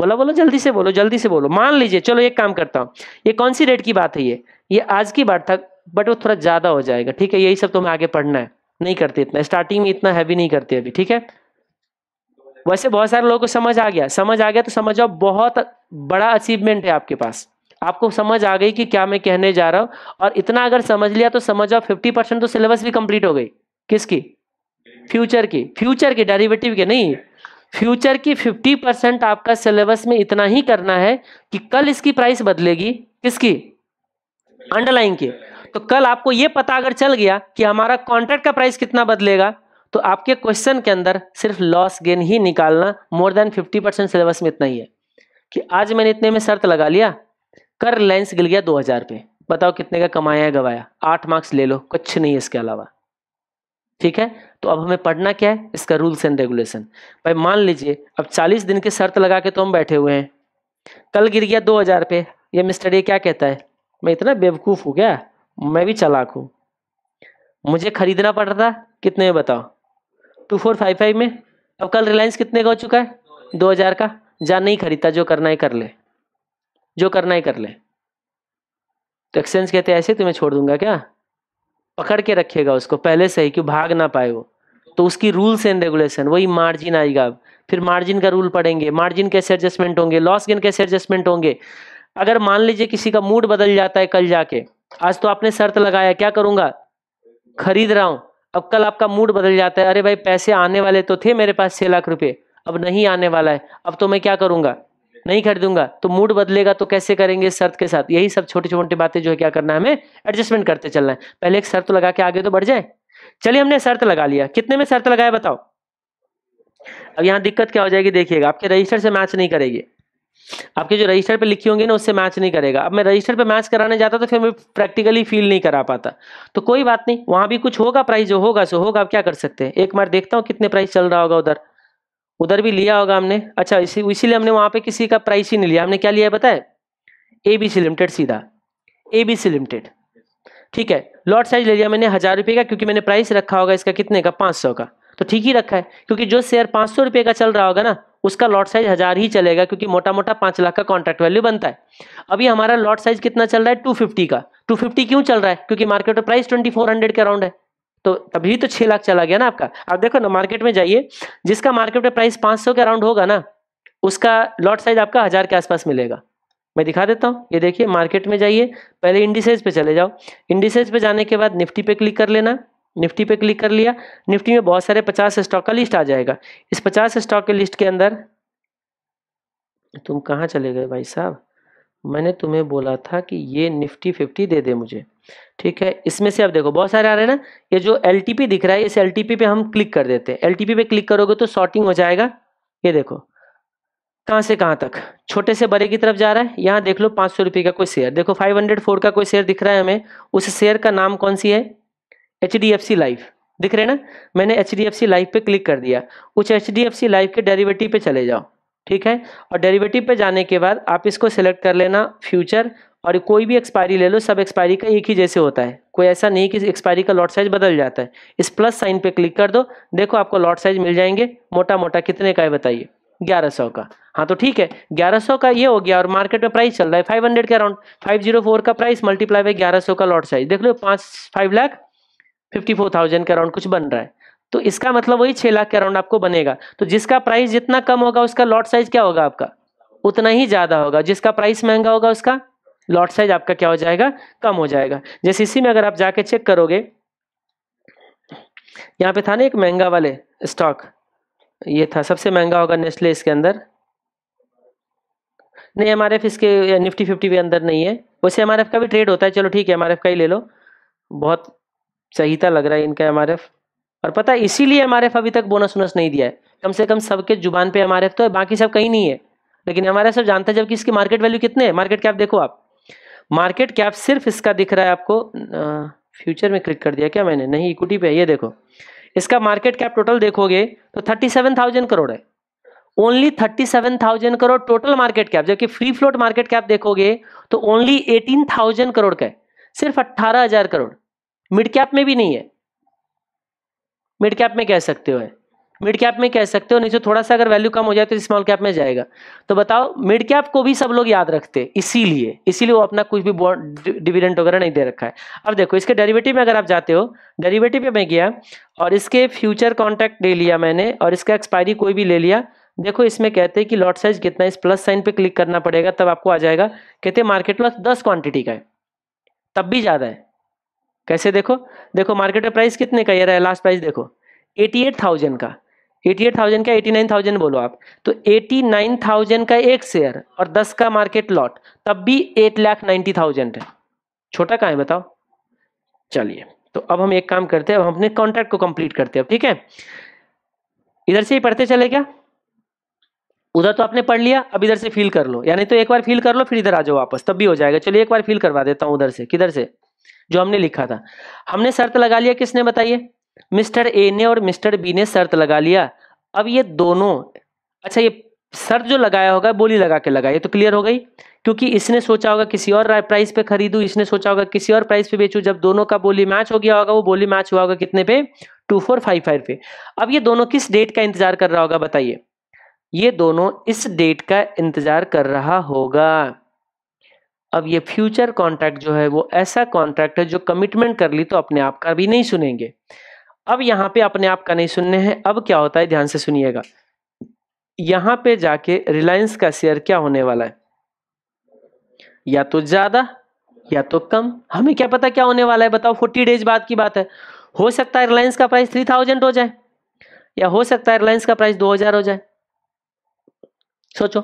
बोला बोलो जल्दी से बोलो जल्दी से बोलो मान लीजिए चलो एक काम करता हूँ ये कौन सी डेट की बात है ये ये आज की बात था बट वो थोड़ा ज़्यादा हो जाएगा ठीक है यही सब तुम्हें आगे पढ़ना है नहीं करते इतना स्टार्टिंग में इतना हैवी नहीं करते अभी ठीक है वैसे बहुत सारे लोगों को समझ आ गया समझ आ गया तो समझ आओ बहुत बड़ा अचीवमेंट है आपके पास आपको समझ आ गई कि क्या मैं कहने जा रहा हूँ और इतना अगर समझ लिया तो समझ आओ फिफ्टी परसेंट तो सिलेबस भी कंप्लीट हो गई किसकी फ्यूचर की फ्यूचर के डेरिवेटिव के नहीं फ्यूचर की 50 परसेंट आपका सिलेबस में इतना ही करना है कि कल इसकी प्राइस बदलेगी किसकी अंडरलाइन की तो कल आपको ये पता अगर चल गया कि हमारा कॉन्ट्रैक्ट का प्राइस कितना बदलेगा तो आपके क्वेश्चन के अंदर सिर्फ लॉस गेन ही निकालना मोर देन 50 परसेंट सिलेबस में इतना ही है कि आज मैंने इतने में शर्त लगा लिया कर लेंस गिर गया दो पे बताओ कितने का कमाया गवाया आठ मार्क्स ले लो कुछ नहीं इसके अलावा ठीक है तो अब हमें पढ़ना क्या है इसका रूल्स एंड रेगुलेशन भाई मान लीजिए अब 40 दिन की शर्त लगा के तो हम बैठे हुए हैं कल गिर गया दो हज़ार पे ये मिस्टर ये क्या कहता है मैं इतना बेवकूफ़ हो गया मैं भी चलाक हूँ मुझे खरीदना पड़ रहा था कितने में बताओ टू फोर फाइव फाइव में अब कल रिलायंस कितने का हो चुका है दो हज़ार का जान नहीं खरीदता जो करना ही कर ले जो करना ही कर ले तो एक्सचेंज कहते हैं ऐसे तुम्हें छोड़ दूंगा क्या पकड़ के रखेगा उसको पहले से ही क्यों भाग ना पाए वो तो उसकी रूल्स एंड रेगुलेशन वही मार्जिन आएगा फिर मार्जिन का रूल पढ़ेंगे मार्जिन कैसे एडजस्टमेंट होंगे लॉस गेन कैसे एडजस्टमेंट होंगे अगर मान लीजिए किसी का मूड बदल जाता है कल जाके आज तो आपने शर्त लगाया क्या करूंगा खरीद रहा हूं अब कल आपका मूड बदल जाता है अरे भाई पैसे आने वाले तो थे मेरे पास छह लाख रुपए अब नहीं आने वाला है अब तो मैं क्या करूंगा नहीं खरीदूंगा तो मूड बदलेगा तो कैसे करेंगे शर्त के साथ यही सब छोटी छोटी बातें जो है क्या करना है हमें एडजस्टमेंट करते चलना है पहले एक शर्त लगा के आगे तो बढ़ जाए चलिए हमने शर्त लगा लिया कितने में शर्त लगाया बताओ अब यहाँ दिक्कत क्या हो जाएगी देखिएगा आपके रजिस्टर से मैच नहीं करेगी आपके जो रजिस्टर पे लिखी होंगी ना उससे मैच नहीं करेगा अब मैं रजिस्टर पे मैच कराने जाता तो फिर मैं प्रैक्टिकली फील नहीं करा पाता तो कोई बात नहीं वहां भी कुछ होगा प्राइस जो होगा सो होगा आप क्या कर सकते हैं एक बार देखता हूँ कितने प्राइस चल रहा होगा उधर उधर भी लिया होगा हमने अच्छा इसी इसीलिए हमने वहां पे किसी का प्राइस ही नहीं लिया हमने क्या लिया है ए बी सी लिमिटेड सीधा ए बी सी लिमिटेड ठीक है लॉट साइज ले लिया मैंने हजार रुपये का क्योंकि मैंने प्राइस रखा होगा इसका कितने का पाँच सौ का तो ठीक ही रखा है क्योंकि जो शेयर पाँच सौ रुपये का चल रहा होगा ना उसका लॉट साइज हजार ही चलेगा क्योंकि मोटा मोटा पाँच लाख का कॉन्ट्रैक्ट वैल्यू बनता है अभी हमारा लॉट साइज कितना चल रहा है टू फिफ्टी का टू फिफ्टी क्यों चल रहा है क्योंकि मार्केट में प्राइस ट्वेंटी फोर हंड्रेड के अराउंड है तो तभी तो छह लाख चला गया ना आपका आप देखो ना मार्केट में जाइए जिसका मार्केट में प्राइस पांच सौ के अराउंड होगा ना उसका लॉट साइज आपका हजार के आसपास मिलेगा मैं दिखा देता हूँ ये देखिए मार्केट में जाइए पहले इंडिसेज पे चले जाओ इंडिसेज पे जाने के बाद निफ्टी पे क्लिक कर लेना निफ्टी पे क्लिक कर लिया निफ्टी में बहुत सारे पचास स्टॉक का लिस्ट आ जाएगा इस पचास स्टॉक के लिस्ट के अंदर तुम कहाँ चले गए भाई साहब मैंने तुम्हें बोला था कि ये निफ्टी फिफ्टी दे दे मुझे ठीक है इसमें से आप देखो बहुत सारे आ रहे हैं ना ये जो एल दिख रहा है इस एल पे हम क्लिक कर देते हैं एल पे क्लिक करोगे तो शॉर्टिंग हो जाएगा ये देखो कहाँ से कहाँ तक छोटे से बड़े की तरफ जा रहा है यहाँ देख लो पाँच सौ रुपये का कोई शेयर देखो फाइव हंड्रेड फोर का कोई शेयर दिख रहा है हमें उस शेयर का नाम कौन सी है H D F C life दिख रहे ना मैंने H D F C life पे क्लिक कर दिया उस H D F C life के डेरिवेटिव पे चले जाओ ठीक है और डेरिवेटिव पे जाने के बाद आप इसको सेलेक्ट कर लेना फ्यूचर और कोई भी एक्सपायरी ले लो सब एक्सपायरी का एक ही जैसे होता है कोई ऐसा नहीं कि एक्सपायरी का लॉट साइज बदल जाता है इस प्लस साइन पे क्लिक कर दो देखो आपको लॉट साइज मिल जाएंगे मोटा मोटा कितने का है बताइए 1100 का हाँ तो ठीक है 1100 का ये हो गया और मार्केट में प्राइस चल रहा है 500 के अराउंड 504 का प्राइस मल्टीप्लाई बाई ग्यारह का लॉट साइज देख लो पाँच five lakh fifty four thousand के अराउंड कुछ बन रहा है तो इसका मतलब वही छः लाख के अराउंड आपको बनेगा तो जिसका प्राइस जितना कम होगा उसका लॉट साइज क्या होगा आपका उतना ही ज़्यादा होगा जिसका प्राइस महंगा होगा उसका लॉट साइज आपका क्या हो जाएगा कम हो जाएगा जैसे इसी में अगर आप जाके चेक करोगे यहाँ पे था ना एक महंगा वाले स्टॉक ये था सबसे महंगा होगा नेस्ले इसके अंदर नहीं एम आर एफ इसके निफ्टी फिफ्टी भी अंदर नहीं है वैसे एम आर एफ का भी ट्रेड होता है चलो ठीक है एम आर एफ का ही ले लो बहुत सहीता लग रहा है इनका एम आर एफ और पता है इसीलिए एम आर एफ अभी तक बोनस वोनस नहीं दिया है कम से कम सबके जुबान पे एम आर एफ तो है बाकी सब कहीं नहीं है लेकिन एम आर एफ सब जानता है जबकि इसकी मार्केट वैल्यू कितने है मार्केट कैप देखो आप मार्केट कैप सिर्फ इसका दिख रहा है आपको फ्यूचर में क्लिक कर दिया क्या मैंने नहीं इक्विटी पे ये देखो इसका मार्केट कैप टोटल देखोगे तो थर्टी सेवन थाउजेंड करोड़ है only thirty seven thousand crore total market cap जबकि फ्री फ्लोट मार्केट कैप देखोगे तो ओनली एटीन थाउजेंड करोड़ का है सिर्फ अट्ठारह हजार करोड़ मिड कैप में भी नहीं है मिड कैप में कह सकते हो है मिड कैप में कह सकते हो नहीं तो थोड़ा सा अगर वैल्यू कम हो जाए तो स्मॉल कैप में जाएगा तो बताओ मिड कैप को भी सब लोग याद रखते इसीलिए इसीलिए वो अपना कुछ भी डिविडेंट वगैरह नहीं दे रखा है अब देखो इसके डेरिवेटिव में अगर आप जाते हो डेरिवेटिव पे मैं गया और इसके फ्यूचर कॉन्टैक्ट ले लिया मैंने और इसका एक्सपायरी कोई भी ले लिया देखो इसमें कहते हैं कि लॉट साइज कितना इस प्लस साइन पर क्लिक करना पड़ेगा तब आपको आ जाएगा कहते हैं मार्केट लॉस दस क्वान्टिटी का है तब भी ज़्यादा है कैसे देखो देखो मार्केट में प्राइस कितने का ये रहा है लास्ट प्राइस देखो एटी एट थाउजेंड का थाउजेंड का थाउजेंड बोलो आप तो थाउजेंड का एक शेयर और दस का मार्केट लॉट तब भी एट लाख नाइन्टी थाउजेंड है छोटा कहाँ है बताओ चलिए तो अब हम एक काम करते हैं अब हम अपने कॉन्ट्रैक्ट को कंप्लीट करते हैं ठीक है इधर से ही पढ़ते चले क्या उधर तो आपने पढ़ लिया अब इधर से फील कर लो यानी तो एक बार फील कर लो फिर इधर आ जाओ वापस तब भी हो जाएगा चलिए एक बार फील करवा देता हूँ उधर से किधर से जो हमने लिखा था हमने शर्त लगा लिया किसने बताइए मिस्टर ए ने और मिस्टर बी ने शर्त लगा लिया अब ये दोनों अच्छा ये शर्त जो लगाया होगा बोली लगा के लगाया तो क्लियर हो गई क्योंकि इसने सोचा होगा किसी और प्राइस पे खरीदू इसने सोचा होगा किसी और प्राइस पे बेचू जब दोनों का बोली मैच हो गया होगा वो बोली मैच हुआ होगा कितने पे टू फोर फाइव फाइव पे अब ये दोनों किस डेट का इंतजार कर रहा होगा बताइए ये दोनों इस डेट का इंतजार कर रहा होगा अब ये फ्यूचर कॉन्ट्रैक्ट जो है वो ऐसा कॉन्ट्रैक्ट है जो कमिटमेंट कर ली तो अपने आप का भी नहीं सुनेंगे अब यहां पे अपने आप का नहीं सुनने हैं अब क्या होता है ध्यान से सुनिएगा यहां पे जाके रिलायंस का शेयर क्या होने वाला है या तो ज्यादा या तो कम हमें क्या पता क्या होने वाला है बताओ फोर्टी डेज बाद की बात है हो सकता है रिलायंस का प्राइस थ्री थाउजेंड हो जाए या हो सकता है रिलायंस का प्राइस दो हजार हो जाए सोचो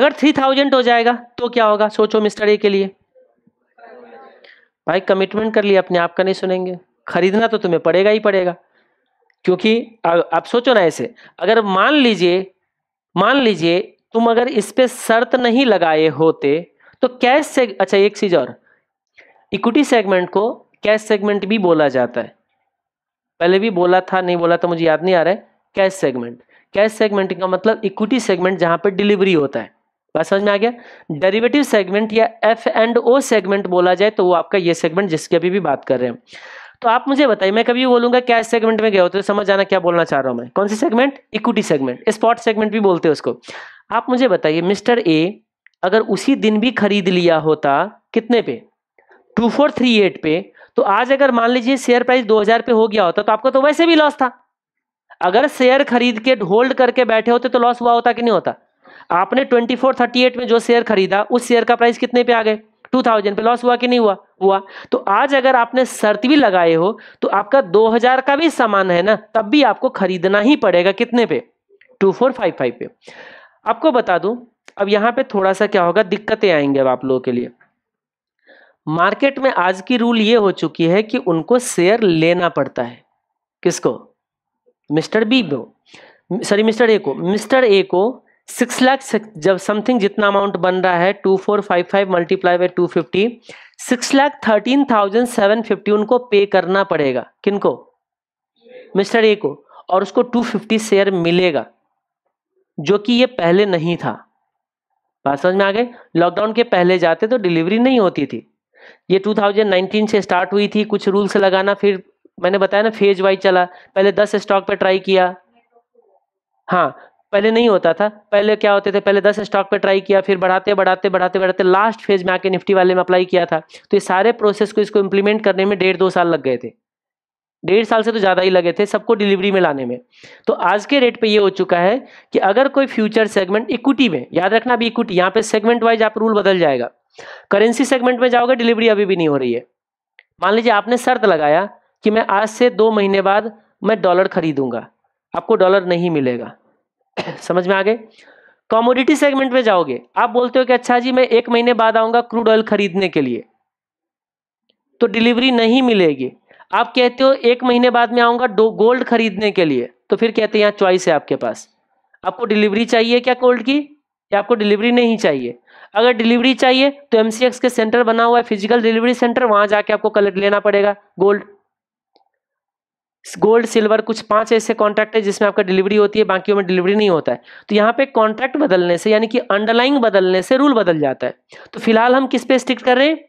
अगर थ्री थाउजेंड हो जाएगा तो क्या होगा सोचो मिस्टर ए के लिए भाई कमिटमेंट कर लिया अपने आप का नहीं सुनेंगे खरीदना तो तुम्हें पड़ेगा ही पड़ेगा क्योंकि आप सोचो ना ऐसे अगर मान लीजिए मान लीजिए तुम अगर इस पर शर्त नहीं लगाए होते तो कैश से अच्छा एक चीज़ और इक्विटी सेगमेंट को कैश सेगमेंट भी बोला जाता है पहले भी बोला था नहीं बोला था मुझे याद नहीं आ रहा है कैश सेगमेंट कैश सेगमेंट का मतलब इक्विटी सेगमेंट जहां पर डिलीवरी होता है बात समझ में आ गया डेरिवेटिव सेगमेंट या एफ एंड ओ सेगमेंट बोला जाए तो वो आपका ये सेगमेंट जिसकी अभी भी बात कर रहे हैं तो आप मुझे बताइए मैं कभी बोलूंगा क्या इस सेगमेंट में गया हो तो समझ जाना क्या बोलना चाह रहा हूं मैं कौन सी segment equity segment spot segment भी बोलते हैं उसको आप मुझे बताइए मिस्टर ए अगर उसी दिन भी खरीद लिया होता कितने पे टू फोर थ्री एट पे तो आज अगर मान लीजिए शेयर प्राइस दो हजार पे हो गया होता तो आपको तो वैसे भी लॉस था अगर शेयर खरीद के होल्ड करके बैठे होते तो लॉस हुआ होता कि नहीं होता आपने ट्वेंटी फोर थर्टी एट में जो शेयर खरीदा उस शेयर का प्राइस कितने पे आ गए टू थाउजेंड पे लॉस हुआ कि नहीं हुआ हुआ तो आज अगर आपने शर्त भी लगाए हो तो आपका दो हजार का भी सामान है ना तब भी आपको खरीदना ही पड़ेगा कितने पे टू फोर फाइव फाइव पे आपको बता दूं अब यहाँ पे थोड़ा सा क्या होगा दिक्कतें आएंगे अब आप लोगों के लिए मार्केट में आज की रूल ये हो चुकी है कि उनको शेयर लेना पड़ता है किसको मिस्टर बी को सॉरी मिस्टर ए को मिस्टर ए को सिक्स लाख जब समथिंग जितना अमाउंट बन रहा है two four five five multiply by two fifty six lakh thirteen thousand seven fifty उनको पे करना पड़ेगा किनको मिस्टर ए को और उसको टू फिफ्टी शेयर मिलेगा जो कि ये पहले नहीं था बात समझ में आ गए लॉकडाउन के पहले जाते तो डिलीवरी नहीं होती थी ये 2019 से स्टार्ट हुई थी कुछ रूल्स लगाना फिर मैंने बताया ना फेज वाइज चला पहले 10 स्टॉक पे ट्राई किया हाँ पहले नहीं होता था पहले क्या होते थे पहले दस स्टॉक पे ट्राई किया फिर बढ़ाते बढ़ाते बढ़ाते बढ़ाते लास्ट फेज में आके निफ्टी वाले में अप्लाई किया था तो ये सारे प्रोसेस को इसको इम्प्लीमेंट करने में डेढ़ दो साल लग गए थे डेढ़ साल से तो ज़्यादा ही लगे थे सबको डिलीवरी में लाने में तो आज के रेट पे ये हो चुका है कि अगर कोई फ्यूचर सेगमेंट इक्विटी में याद रखना अभी इक्विटी यहाँ पे सेगमेंट वाइज आप रूल बदल जाएगा करेंसी सेगमेंट में जाओगे डिलीवरी अभी भी नहीं हो रही है मान लीजिए आपने शर्त लगाया कि मैं आज से दो महीने बाद मैं डॉलर खरीदूंगा आपको डॉलर नहीं मिलेगा समझ में आ गए कॉमोडिटी सेगमेंट में जाओगे आप बोलते हो कि अच्छा जी मैं एक महीने बाद आऊंगा क्रूड ऑयल खरीदने के लिए तो डिलीवरी नहीं मिलेगी आप कहते हो एक महीने बाद में आऊंगा गोल्ड खरीदने के लिए तो फिर कहते हैं यहाँ चॉइस है आपके पास आपको डिलीवरी चाहिए क्या गोल्ड की या आपको डिलीवरी नहीं चाहिए अगर डिलीवरी चाहिए तो एमसीएक्स के सेंटर बना हुआ है फिजिकल डिलीवरी सेंटर वहां जाके आपको कलेक्ट लेना पड़ेगा गोल्ड गोल्ड सिल्वर कुछ पांच ऐसे कॉन्ट्रैक्ट है जिसमें आपका डिलीवरी होती है बाकियों में डिलीवरी नहीं होता है तो यहाँ पे कॉन्ट्रैक्ट बदलने से यानी कि अंडरलाइंग बदलने से रूल बदल जाता है तो फिलहाल हम किस पे स्टिक कर रहे हैं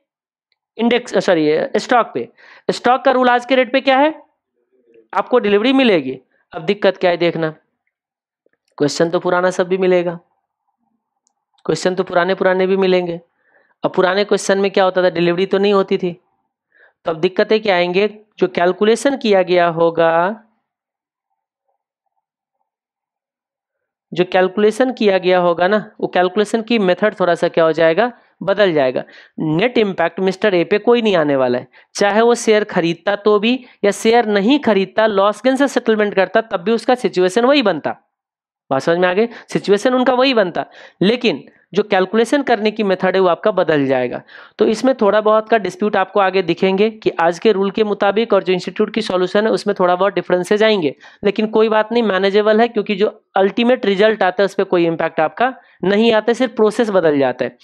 इंडेक्स सॉरी स्टॉक पे स्टॉक का रूल आज के रेट पे क्या है आपको डिलीवरी मिलेगी अब दिक्कत क्या है देखना क्वेश्चन तो पुराना सब भी मिलेगा क्वेश्चन तो पुराने पुराने भी मिलेंगे अब पुराने क्वेश्चन में क्या होता था डिलीवरी तो नहीं होती थी तो अब दिक्कतें क्या आएंगे जो कैलकुलेशन किया गया होगा जो कैलकुलेशन किया गया होगा ना वो कैलकुलेशन की मेथड थोड़ा सा क्या हो जाएगा बदल जाएगा नेट इंपैक्ट मिस्टर ए पे कोई नहीं आने वाला है चाहे वो शेयर खरीदता तो भी या शेयर नहीं खरीदता लॉस गेन से सेटलमेंट करता तब भी उसका सिचुएशन वही बनता बात समझ में आ गई सिचुएशन उनका वही बनता लेकिन जो कैलकुलेशन करने की मेथड है वो आपका बदल जाएगा तो इसमें थोड़ा बहुत का डिस्प्यूट आपको आगे दिखेंगे कि आज के रूल के मुताबिक और जो इंस्टीट्यूट की सॉल्यूशन है उसमें थोड़ा बहुत डिफरेंसेज आएंगे लेकिन कोई बात नहीं मैनेजेबल है क्योंकि जो अल्टीमेट रिजल्ट आता है उस पर कोई इम्पैक्ट आपका नहीं आता सिर्फ प्रोसेस बदल जाता है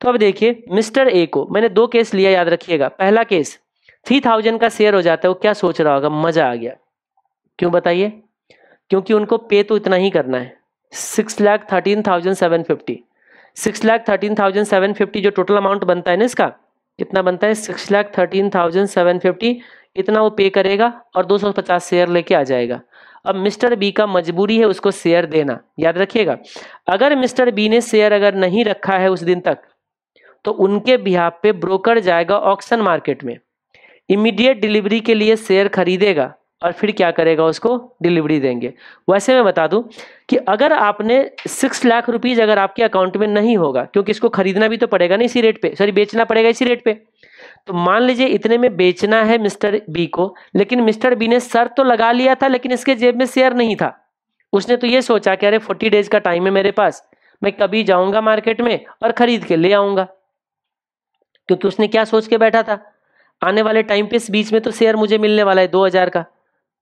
तो अब देखिए मिस्टर ए को मैंने दो केस लिया याद रखिएगा पहला केस थ्री थाउजेंड का शेयर हो जाता है वो क्या सोच रहा होगा मजा आ गया क्यों बताइए क्योंकि उनको पे तो इतना ही करना है six lakh thirteen thousand seven fifty six lakh thirteen thousand seven fifty जो टोटल अमाउंट बनता है ना इसका कितना बनता है six lakh thirteen thousand seven fifty इतना वो पे करेगा और दो सौ पचास शेयर लेके आ जाएगा अब मिस्टर बी का मजबूरी है उसको शेयर देना याद रखिएगा अगर मिस्टर बी ने शेयर अगर नहीं रखा है उस दिन तक तो उनके बिहाफ पे ब्रोकर जाएगा ऑक्शन मार्केट में इमीडिएट डिलीवरी के लिए शेयर खरीदेगा और फिर क्या करेगा उसको डिलीवरी देंगे वैसे मैं बता दूं कि अगर आपने सिक्स लाख रुपीज़ अगर आपके अकाउंट में नहीं होगा क्योंकि इसको खरीदना भी तो पड़ेगा ना इसी रेट पे सॉरी बेचना पड़ेगा इसी रेट पे तो मान लीजिए इतने में बेचना है मिस्टर बी को लेकिन मिस्टर बी ने सर तो लगा लिया था लेकिन इसके जेब में शेयर नहीं था उसने तो ये सोचा कि अरे फोर्टी डेज का टाइम है मेरे पास मैं कभी जाऊंगा मार्केट में और खरीद के ले आऊंगा क्योंकि उसने क्या सोच के बैठा था आने वाले टाइम पे इस बीच में तो शेयर मुझे मिलने वाला है दो हजार का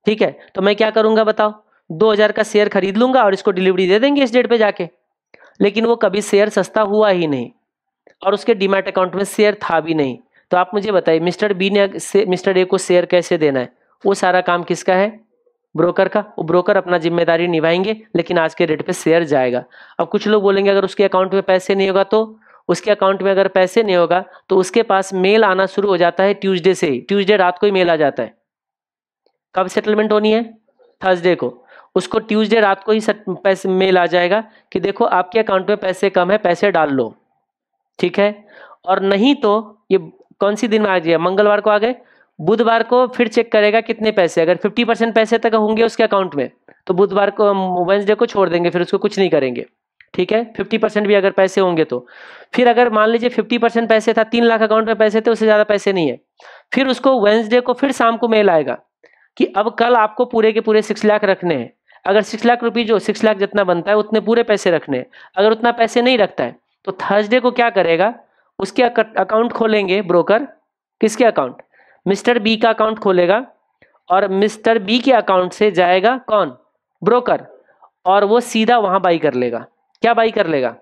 ठीक है तो मैं क्या करूंगा बताओ 2000 का शेयर खरीद लूंगा और इसको डिलीवरी दे देंगे इस डेट पे जाके लेकिन वो कभी शेयर सस्ता हुआ ही नहीं और उसके डिमेट अकाउंट में शेयर था भी नहीं तो आप मुझे बताइए मिस्टर बी ने मिस्टर ए को शेयर कैसे देना है वो सारा काम किसका है ब्रोकर का वो ब्रोकर अपना जिम्मेदारी निभाएंगे लेकिन आज के डेट पे शेयर जाएगा अब कुछ लोग बोलेंगे अगर उसके अकाउंट में पैसे नहीं होगा तो उसके अकाउंट में अगर पैसे नहीं होगा तो उसके पास मेल आना शुरू हो जाता है ट्यूसडे से ही ट्यूसडे रात को ही मेल आ जाता है कब सेटलमेंट होनी है थर्सडे को उसको ट्यूसडे रात को ही पैसे मेल आ जाएगा कि देखो आपके अकाउंट में पैसे कम है पैसे डाल लो ठीक है और नहीं तो ये कौन सी दिन में आ गया मंगलवार को आ गए बुधवार को फिर चेक करेगा कितने पैसे अगर फिफ्टी परसेंट पैसे तक होंगे उसके अकाउंट में तो बुधवार को वेंसडे को छोड़ देंगे फिर उसको कुछ नहीं करेंगे ठीक है फिफ्टी परसेंट भी अगर पैसे होंगे तो फिर अगर मान लीजिए फिफ्टी परसेंट पैसे था तीन लाख अकाउंट में पैसे थे उससे ज़्यादा पैसे नहीं है फिर उसको वेंसडे को फिर शाम को मेल आएगा कि अब कल आपको पूरे के पूरे सिक्स लाख रखने हैं अगर सिक्स लाख रुपीज जो सिक्स लाख जितना बनता है उतने पूरे पैसे रखने हैं अगर उतना पैसे नहीं रखता है तो थर्सडे को क्या करेगा उसके अकाउंट खोलेंगे ब्रोकर किसके अकाउंट मिस्टर बी का अकाउंट खोलेगा और मिस्टर बी के अकाउंट से जाएगा कौन ब्रोकर और वो सीधा वहां बाई कर लेगा क्या बाई कर लेगा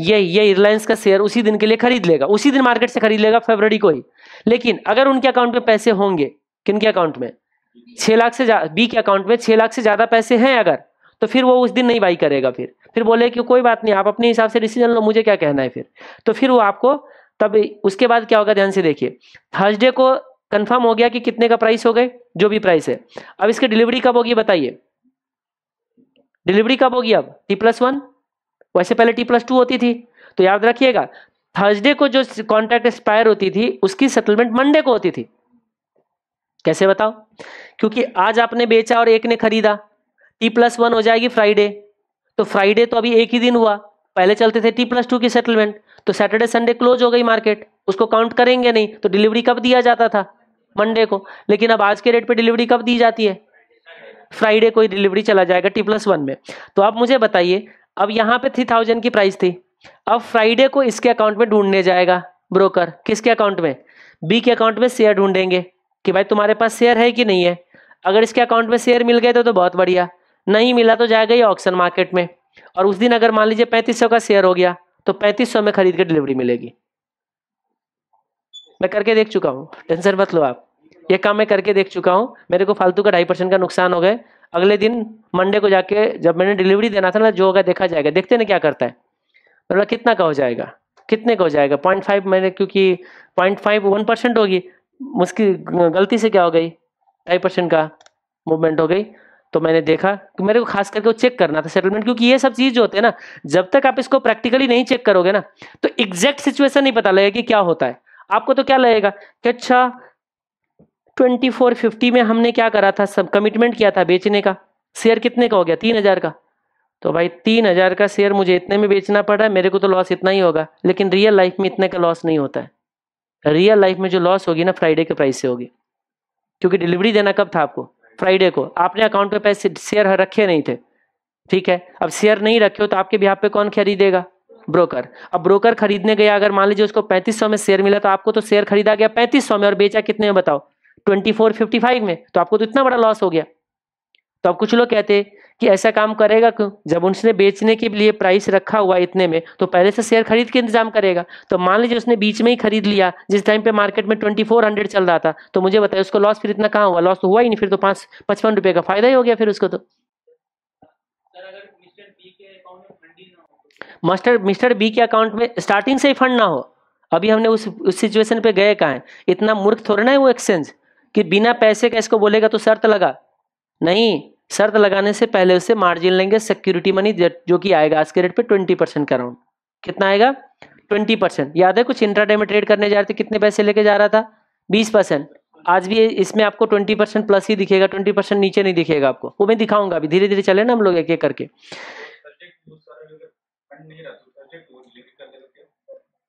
ये ये रिलायंस का शेयर उसी दिन के लिए खरीद लेगा उसी दिन मार्केट से खरीद लेगा फेबर को ही लेकिन अगर उनके अकाउंट में पैसे होंगे किन के अकाउंट में छह लाख से बी के अकाउंट में छह लाख से ज्यादा पैसे हैं अगर तो फिर वो उस दिन नहीं बाई करेगा फिर फिर बोले कि कोई बात नहीं आप अपने हिसाब से डिसीजन लो मुझे क्या कहना है फिर तो फिर वो आपको तब उसके बाद क्या होगा ध्यान से देखिए थर्सडे को कंफर्म हो गया कि कितने का प्राइस हो गए जो भी प्राइस है अब इसकी डिलीवरी कब होगी बताइए डिलीवरी कब होगी अब टी प्लस वन वैसे पहले टी प्लस टू होती थी तो याद रखिएगा थर्सडे को जो कॉन्ट्रैक्ट एक्सपायर होती थी उसकी सेटलमेंट मंडे को होती थी कैसे बताओ क्योंकि आज आपने बेचा और एक ने खरीदा टी प्लस वन हो जाएगी फ्राइडे तो फ्राइडे तो अभी एक ही दिन हुआ पहले चलते थे टी प्लस टू की सेटलमेंट तो सैटरडे संडे क्लोज हो गई मार्केट उसको काउंट करेंगे नहीं तो डिलीवरी कब दिया जाता था मंडे को लेकिन अब आज के रेट पे डिलीवरी कब दी जाती है फ्राइडे को ही डिलीवरी चला जाएगा टी प्लस वन में तो आप मुझे बताइए अब यहाँ पे थ्री थाउजेंड की प्राइस थी अब फ्राइडे को इसके अकाउंट में ढूंढने जाएगा ब्रोकर किसके अकाउंट में बी के अकाउंट में शेयर ढूंढेंगे कि भाई तुम्हारे पास शेयर है कि नहीं है अगर इसके अकाउंट में शेयर मिल गए तो, तो बहुत बढ़िया नहीं मिला तो जाएगा ही ऑप्शन मार्केट में और उस दिन अगर मान लीजिए पैंतीस का शेयर हो गया तो पैंतीस में खरीद के डिलीवरी मिलेगी मैं करके देख चुका हूँ टेंशन मत लो आप ये काम मैं करके देख चुका हूँ मेरे को फालतू का ढाई परसेंट का नुकसान हो गए अगले दिन मंडे को जाके जब मैंने डिलीवरी देना था ना जो होगा देखा जाएगा देखते ना क्या करता है मतलब कितना का हो जाएगा कितने का हो जाएगा पॉइंट फाइव मैंने क्योंकि पॉइंट फाइव वन परसेंट होगी मुझकी गलती से क्या हो गई ढाई परसेंट का मूवमेंट हो गई तो मैंने देखा कि मेरे को खास करके वो चेक करना था सेटलमेंट क्योंकि ये सब चीज जो होते हैं ना जब तक आप इसको प्रैक्टिकली नहीं चेक करोगे ना तो एग्जैक्ट सिचुएशन नहीं पता लगेगा कि क्या होता है आपको तो क्या लगेगा कि अच्छा 2450 में हमने क्या करा था सब कमिटमेंट किया था बेचने का शेयर कितने का हो गया तीन हजार का तो भाई तीन हजार का शेयर मुझे इतने में बेचना पड़ रहा है मेरे को तो लॉस इतना ही होगा लेकिन रियल लाइफ में इतने का लॉस नहीं होता है रियल लाइफ में जो लॉस होगी ना फ्राइडे के प्राइस से होगी क्योंकि डिलीवरी देना कब था आपको फ्राइडे को आपने अकाउंट पे पैसे शेयर रखे नहीं थे ठीक है अब शेयर नहीं रखे हो तो आपके बिहार पे कौन खरीदेगा ब्रोकर अब ब्रोकर खरीदने गया अगर मान लीजिए उसको पैंतीस सौ में शेयर मिला तो आपको तो शेयर खरीदा गया पैंतीस सौ में और बेचा कितने में बताओ ट्वेंटी फोर फिफ्टी फाइव में तो आपको तो इतना बड़ा लॉस हो गया तो अब कुछ लोग कहते कि ऐसा काम करेगा क्यों जब उसने बेचने के लिए प्राइस रखा हुआ इतने में तो पहले से शेयर खरीद के इंतजाम करेगा तो मान लीजिए उसने बीच में ही खरीद लिया जिस टाइम पे मार्केट में ट्वेंटी फोर हंड्रेड चल रहा था तो मुझे बताया उसको लॉस फिर इतना कहाँ हुआ लॉस तो हुआ ही नहीं फिर तो पाँच पचपन रुपये का फायदा ही हो गया फिर उसको तो मास्टर मिस्टर बी के अकाउंट में स्टार्टिंग से ही फंड ना हो अभी हमने उस उस सिचुएशन पे गए कहाँ इतना मूर्ख थोड़ा ना है वो एक्सचेंज कि बिना पैसे का इसको बोलेगा तो शर्त लगा नहीं शर्त लगाने से पहले उसे मार्जिन लेंगे सिक्योरिटी मनी जो कि आएगा आज के रेट पे ट्वेंटी परसेंट का राउंड कितना आएगा ट्वेंटी परसेंट याद है कुछ इंट्रा में ट्रेड करने जा रहे थे कितने पैसे लेके जा रहा था बीस परसेंट आज भी इसमें आपको ट्वेंटी परसेंट प्लस ही दिखेगा ट्वेंटी परसेंट नीचे नहीं दिखेगा आपको वो मैं दिखाऊंगा अभी धीरे धीरे चले ना हम लोग एक एक करके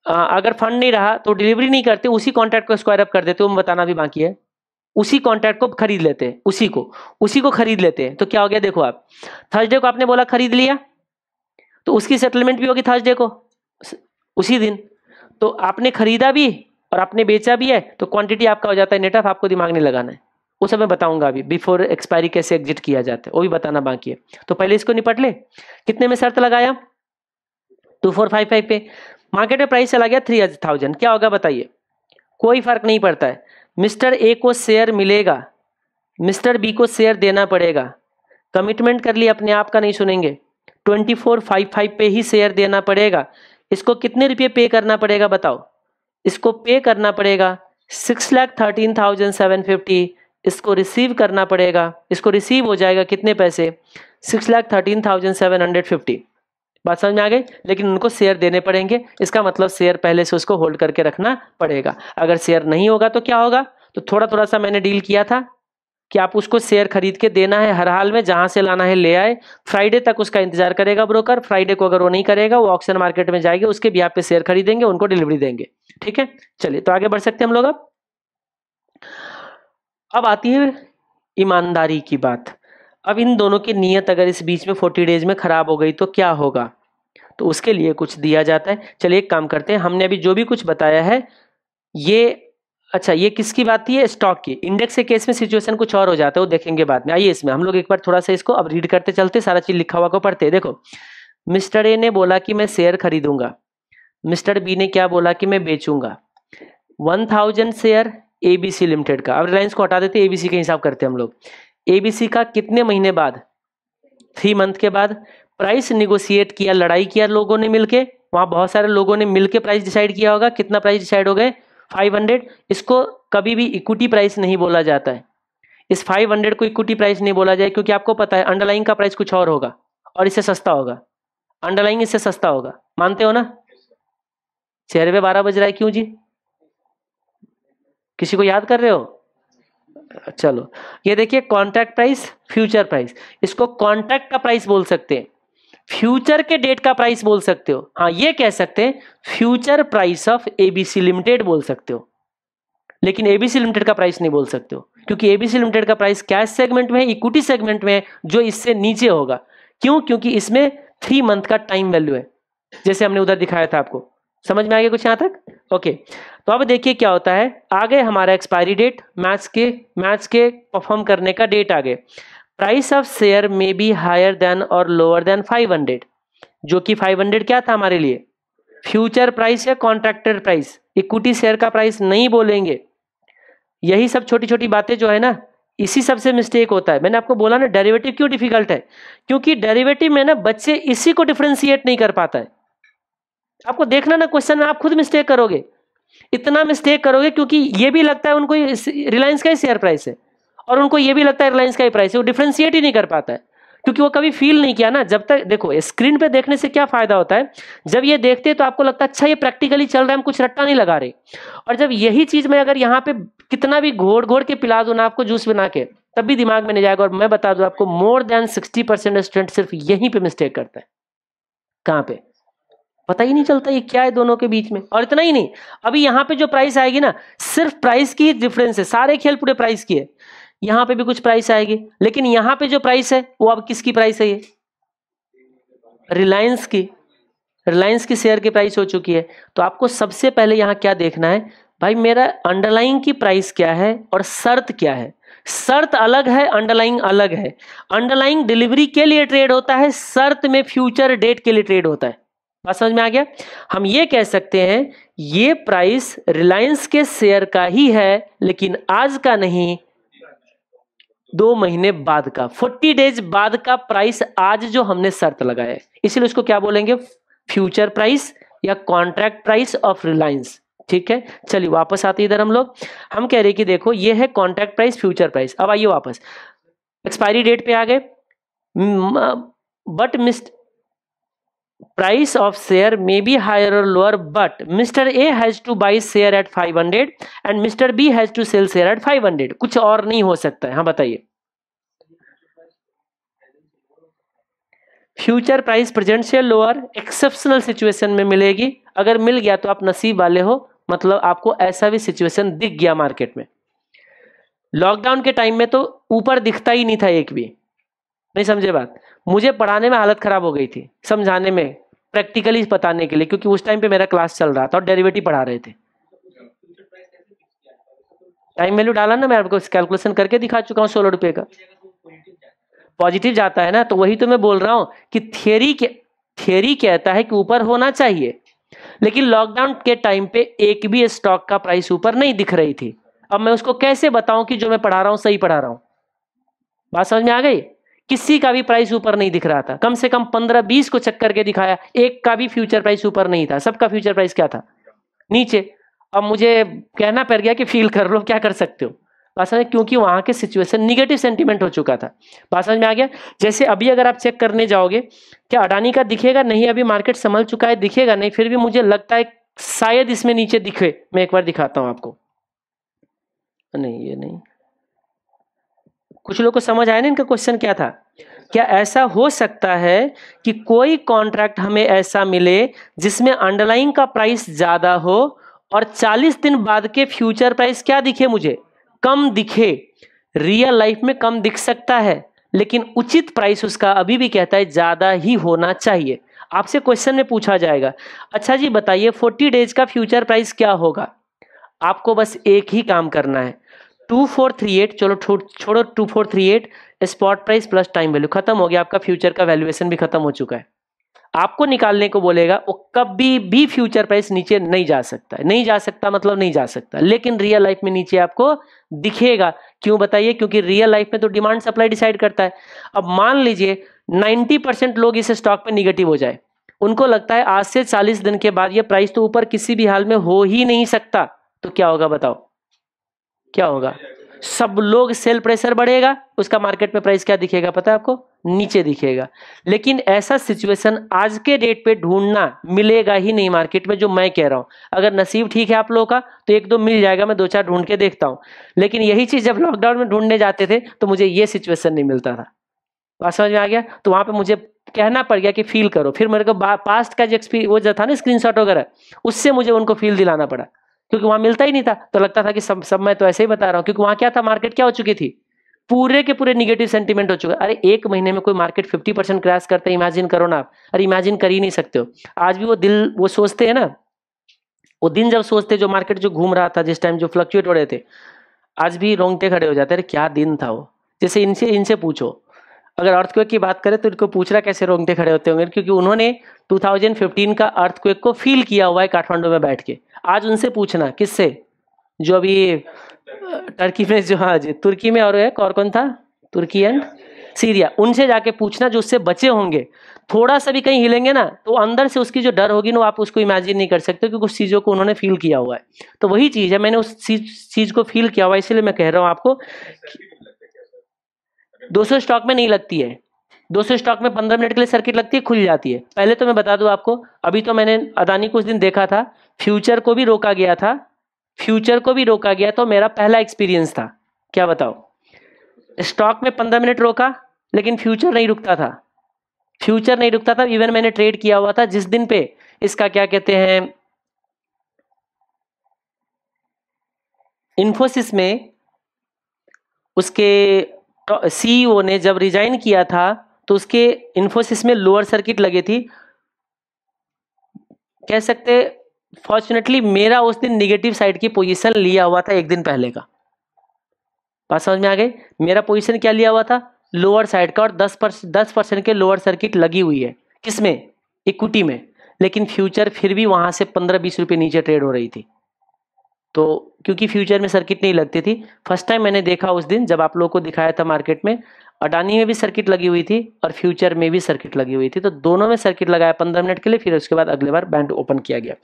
आ, हाँ, अगर फंड नहीं रहा तो डिलीवरी नहीं करते उसी कॉन्ट्रैक्ट को स्क्वायर अप कर देते वो बताना भी बाकी है उसी कॉन्ट्रैक्ट को खरीद लेते हैं उसी को उसी को खरीद लेते हैं तो क्या हो गया देखो आप थर्सडे को आपने बोला खरीद लिया तो उसकी सेटलमेंट भी होगी थर्सडे को उसी दिन तो आपने खरीदा भी और आपने बेचा भी है तो क्वांटिटी आपका हो जाता है नेटअप आपको दिमाग नहीं लगाना है वो सब मैं बताऊंगा अभी बिफोर एक्सपायरी कैसे एग्जिट किया जाता है वो भी बताना बाकी है तो पहले इसको निपट ले कितने में शर्त लगाया टू फोर फाइव फाइव पे मार्केट में प्राइस चला गया थ्री थाउजेंड क्या होगा बताइए कोई फर्क नहीं पड़ता है मिस्टर ए को शेयर मिलेगा मिस्टर बी को शेयर देना पड़ेगा कमिटमेंट कर लिया अपने आप का नहीं सुनेंगे ट्वेंटी फोर फाइव फाइव पे ही शेयर देना पड़ेगा इसको कितने रुपये पे करना पड़ेगा बताओ इसको पे करना पड़ेगा six lakh thirteen thousand seven fifty इसको रिसीव करना पड़ेगा इसको रिसीव हो जाएगा कितने पैसे six lakh thirteen thousand seven hundred fifty बात समझ में आ गई लेकिन उनको शेयर देने पड़ेंगे इसका मतलब शेयर पहले से उसको होल्ड करके रखना पड़ेगा अगर शेयर नहीं होगा तो क्या होगा तो थोड़ा थोड़ा सा मैंने डील किया था कि आप उसको शेयर खरीद के देना है हर हाल में जहां से लाना है ले आए फ्राइडे तक उसका इंतजार करेगा ब्रोकर फ्राइडे को अगर वो नहीं करेगा वो ऑक्शन मार्केट में जाएगी उसके भी आप पे शेयर खरीदेंगे उनको डिलीवरी देंगे ठीक है चलिए तो आगे बढ़ सकते हैं हम लोग अब अब आती है ईमानदारी की बात अब इन दोनों की नीयत अगर इस बीच में फोर्टी डेज में ख़राब हो गई तो क्या होगा तो उसके लिए कुछ दिया जाता है चलिए एक काम करते हैं हमने अभी जो भी कुछ बताया है ये अच्छा ये किसकी बात थी है स्टॉक की इंडेक्स के केस में सिचुएशन कुछ और हो जाता है वो देखेंगे बाद में आइए इसमें हम लोग एक बार थोड़ा सा इसको अब रीड करते चलते सारा चीज़ लिखा हुआ को पढ़ते देखो मिस्टर ए ने बोला कि मैं शेयर खरीदूंगा मिस्टर बी ने क्या बोला कि मैं बेचूंगा one thousand share ABC limited का अब रिलायंस को हटा देते एबीसी के हिसाब करते हैं हम लोग एबीसी का कितने महीने बाद थ्री मंथ के बाद प्राइस निगोशिएट किया लड़ाई किया लोगों ने मिलके वहां बहुत सारे लोगों ने मिलके प्राइस डिसाइड किया होगा कितना प्राइस डिसाइड हो गए 500 इसको कभी भी इक्विटी प्राइस नहीं बोला जाता है इस 500 को इक्विटी प्राइस नहीं बोला जाए क्योंकि आपको पता है अंडरलाइन का प्राइस कुछ और होगा और इससे सस्ता होगा अंडरलाइन इससे सस्ता होगा मानते हो ना चेहरे पे बारह बज रहा है क्यों जी किसी को याद कर रहे हो चलो ये देखिए कॉन्ट्रैक्ट प्राइस फ्यूचर प्राइस इसको कॉन्ट्रैक्ट का प्राइस बोल सकते हैं फ्यूचर के डेट का प्राइस बोल सकते हो हाँ ये कह सकते हैं future price of ABC limited बोल सकते हो लेकिन एबीसी लिमिटेड का प्राइस नहीं बोल सकते हो क्योंकि एबीसी लिमिटेड का प्राइस कैश सेगमेंट में इक्विटी सेगमेंट में है जो इससे नीचे होगा क्यों क्योंकि इसमें थ्री मंथ का टाइम वैल्यू है जैसे हमने उधर दिखाया था आपको समझ में आ गया कुछ यहां तक ओके तो अब देखिए क्या होता है आगे हमारा एक्सपायरी डेट मैच के मैच के परफॉर्म करने का डेट आगे price of share may be higher than और लोअर देन 500 जो कि 500 क्या था हमारे लिए फ्यूचर प्राइस या कॉन्ट्रैक्टेड प्राइस इक्विटी शेयर का प्राइस नहीं बोलेंगे यही सब छोटी छोटी बातें जो है ना इसी सबसे मिस्टेक होता है मैंने आपको बोला ना डेरिवेटिव क्यों डिफिकल्ट है क्योंकि डेरिवेटिव में ना बच्चे इसी को डिफ्रेंशिएट नहीं कर पाता है आपको देखना ना क्वेश्चन में आप खुद मिस्टेक करोगे इतना मिस्टेक करोगे क्योंकि ये भी लगता है उनको रिलायंस का ही शेयर प्राइस है और उनको ये भी लगता है रिलायंस का ही प्राइस है वो डिफ्रेंशिएट ही नहीं कर पाता है क्योंकि वो कभी फील नहीं किया ना जब तक देखो स्क्रीन पे देखने से क्या फायदा होता है जब ये देखते हैं तो आपको लगता है अच्छा ये प्रैक्टिकली चल रहा है हम कुछ रट्टा नहीं लगा रहे और जब यही चीज में अगर यहाँ पे कितना भी घोड़ घोड़ के पिला दो ना आपको जूस बना के तब भी दिमाग में नहीं जाएगा और मैं बता दू आपको more than sixty percent student सिर्फ यहीं पर मिस्टेक करता है कहाँ पे पता ही नहीं चलता ये क्या है दोनों के बीच में और इतना ही नहीं अभी यहाँ पे जो प्राइस आएगी ना सिर्फ प्राइस की डिफरेंस है सारे खेल पूरे प्राइस की है यहाँ पे भी कुछ प्राइस आएगी लेकिन यहाँ पे जो प्राइस है वो अब किसकी प्राइस है ये रिलायंस की रिलायंस की शेयर की प्राइस हो चुकी है तो आपको सबसे पहले यहाँ क्या देखना है भाई मेरा अंडरलाइंग की प्राइस क्या है और शर्त क्या है शर्त अलग है अंडरलाइंग अलग है अंडरलाइंग डिलीवरी के लिए ट्रेड होता है शर्त में फ्यूचर डेट के लिए ट्रेड होता है बात समझ में आ गया हम ये कह सकते हैं ये प्राइस रिलायंस के शेयर का ही है लेकिन आज का नहीं दो महीने बाद का 40 डेज बाद का प्राइस आज जो हमने शर्त लगाया इसलिए उसको क्या बोलेंगे फ्यूचर प्राइस या कॉन्ट्रैक्ट प्राइस ऑफ रिलायंस ठीक है चलिए वापस आते इधर हम लोग हम कह रहे कि देखो ये है कॉन्ट्रैक्ट प्राइस फ्यूचर प्राइस अब आइए वापस एक्सपायरी डेट पे आ गए but mist price of share may be higher or lower but mr a has to buy share at 500 and mr b has to sell share at 500 kuch aur nahi ho sakta है ha bataiye future price present से lower exceptional situation में मिलेगी अगर मिल गया तो आप नसीब वाले हो मतलब आपको ऐसा भी सिचुएशन दिख गया मार्केट में लॉकडाउन के टाइम में तो ऊपर दिखता ही नहीं था एक भी नहीं समझे बात मुझे पढ़ाने में हालत ख़राब हो गई थी समझाने में प्रैक्टिकली बताने के लिए क्योंकि उस टाइम पे मेरा क्लास चल रहा था और डेरिवेटिव पढ़ा रहे थे टाइम वैल्यू डाला ना मैं आपको कैलकुलेशन करके दिखा चुका हूँ सोलह रुपए का पॉजिटिव जाता है ना तो वही तो मैं बोल रहा हूँ कि थियरी के थियरी कहता है कि ऊपर होना चाहिए लेकिन लॉकडाउन के टाइम पे एक भी स्टॉक का प्राइस ऊपर नहीं दिख रही थी अब मैं उसको कैसे बताऊं कि जो मैं पढ़ा रहा हूं सही पढ़ा रहा हूं बात समझ में आ गई किसी का भी प्राइस ऊपर नहीं दिख रहा था कम से कम पंद्रह बीस को चेक करके दिखाया एक का भी फ्यूचर प्राइस ऊपर नहीं था सबका फ्यूचर प्राइस क्या था नीचे अब मुझे कहना पड़ गया कि फील कर लो क्या कर सकते हो बात क्योंकि वहां के सिचुएशन निगेटिव सेंटिमेंट हो चुका था बात में आ गया जैसे अभी अगर आप चेक करने जाओगे क्या अडानी का दिखेगा नहीं अभी मार्केट संभल चुका है दिखेगा नहीं फिर भी मुझे लगता है शायद इसमें नीचे दिखे मैं एक बार दिखाता हूँ आपको नहीं ये नहीं कुछ लोग को समझ आया ना इनका क्वेश्चन क्या था क्या ऐसा हो सकता है कि कोई कॉन्ट्रैक्ट हमें ऐसा मिले जिसमें अंडरलाइंग का प्राइस ज़्यादा हो और 40 दिन बाद के फ्यूचर प्राइस क्या दिखे मुझे कम दिखे रियल लाइफ में कम दिख सकता है लेकिन उचित प्राइस उसका अभी भी कहता है ज़्यादा ही होना चाहिए आपसे क्वेश्चन में पूछा जाएगा अच्छा जी बताइए 40 डेज का फ्यूचर प्राइस क्या होगा आपको बस एक ही काम करना है टू फोर थ्री एट चलो छोड़ो two four three eight spot price plus time value खत्म हो गया आपका फ्यूचर का वैल्यूएशन भी खत्म हो चुका है आपको निकालने को बोलेगा वो कभी भी फ्यूचर प्राइस नीचे नहीं जा सकता है नहीं जा सकता मतलब नहीं जा सकता लेकिन रियल लाइफ में नीचे आपको दिखेगा क्यों बताइए क्योंकि रियल लाइफ में तो डिमांड सप्लाई डिसाइड करता है अब मान लीजिए 90 परसेंट लोग इस स्टॉक में निगेटिव हो जाए उनको लगता है आज से 40 दिन के बाद ये प्राइस तो ऊपर किसी भी हाल में हो ही नहीं सकता तो क्या होगा बताओ क्या होगा सब लोग सेल प्रेशर बढ़ेगा उसका मार्केट में प्राइस क्या दिखेगा पता है आपको नीचे दिखेगा लेकिन ऐसा सिचुएशन आज के डेट पे ढूंढना मिलेगा ही नहीं मार्केट में जो मैं कह रहा हूं अगर नसीब ठीक है आप लोगों का तो एक दो मिल जाएगा मैं दो चार ढूंढ के देखता हूँ लेकिन यही चीज़ जब लॉकडाउन में ढूंढने जाते थे तो मुझे ये सिचुएशन नहीं मिलता था तो बात समझ में आ गया तो वहां पर मुझे कहना पड़ गया कि फील करो फिर मेरे को पास्ट का जो एक्सपीरियंस वो जो था ना स्क्रीन वगैरह उससे मुझे उनको फील दिलाना पड़ा क्योंकि वहां मिलता ही नहीं था तो लगता था कि सब सब मैं तो ऐसे ही बता रहा हूँ क्योंकि वहां क्या था मार्केट क्या हो चुकी थी पूरे के पूरे निगेटिव सेंटीमेंट हो चुका अरे एक महीने में कोई मार्केट फिफ्टी परसेंट क्रैश करते इमेजिन करो ना आप अरे इमेजिन कर ही नहीं सकते हो आज भी वो दिल वो सोचते हैं ना वो दिन जब सोचते जो मार्केट जो घूम रहा था जिस टाइम जो फ्लक्चुएट हो रहे थे आज भी रोंगटे खड़े हो जाते अरे क्या दिन था वो जैसे इनसे इनसे पूछो अगर अर्थक्वेक की बात करें तो इनको पूछ रहा कैसे रोंगटे खड़े होते होंगे क्योंकि उन्होंने 2015 का अर्थक्वेक को फील किया हुआ है काठमांडू में बैठ के आज उनसे पूछना किससे जो अभी टर्की में जो हाँ जी तुर्की में और और कौन था तुर्की एंड सीरिया उनसे जाके पूछना जो उससे बचे होंगे थोड़ा सा भी कहीं हिलेंगे ना तो अंदर से उसकी जो डर होगी ना आप उसको इमेजिन नहीं कर सकते क्योंकि उस चीज़ों को उन्होंने फील किया हुआ है तो वही चीज़ है मैंने उस चीज़ चीज़ को फील किया हुआ है इसलिए मैं कह रहा हूँ आपको दो सौ स्टॉक में नहीं लगती है दो सौ स्टॉक में पंद्रह मिनट के लिए सर्किट लगती है खुल जाती है पहले तो मैं बता दूँ आपको अभी तो मैंने अदानी उस दिन देखा था फ्यूचर को भी रोका गया था फ्यूचर को भी रोका गया तो मेरा पहला एक्सपीरियंस था क्या बताओ स्टॉक में पंद्रह मिनट रोका लेकिन फ्यूचर नहीं रुकता था फ्यूचर नहीं रुकता था इवन मैंने ट्रेड किया हुआ था जिस दिन पे इसका क्या कहते हैं इन्फोसिस में उसके सीईओ e ने जब रिजाइन किया था तो उसके इन्फोसिस में लोअर सर्किट लगी थी कह सकते फॉर्चुनेटली मेरा उस दिन निगेटिव साइड की पोजिशन लिया हुआ था एक दिन पहले का बात समझ में आ गई मेरा पोजिशन क्या लिया हुआ था लोअर साइड का और दस परसेंट दस परसेंट के लोअर सर्किट लगी हुई है किसमें इक्विटी में लेकिन फ्यूचर फिर भी वहां से पंद्रह बीस रुपए नीचे ट्रेड हो रही थी तो क्योंकि फ्यूचर में सर्किट नहीं लगती थी फर्स्ट टाइम मैंने देखा उस दिन जब आप लोगों को दिखाया था मार्केट में अडानी में भी सर्किट लगी हुई थी और फ्यूचर में भी सर्किट लगी हुई थी तो दोनों में सर्किट लगाया पंद्रह मिनट के लिए फिर उसके बाद अगले बार बैंड ओपन किया गया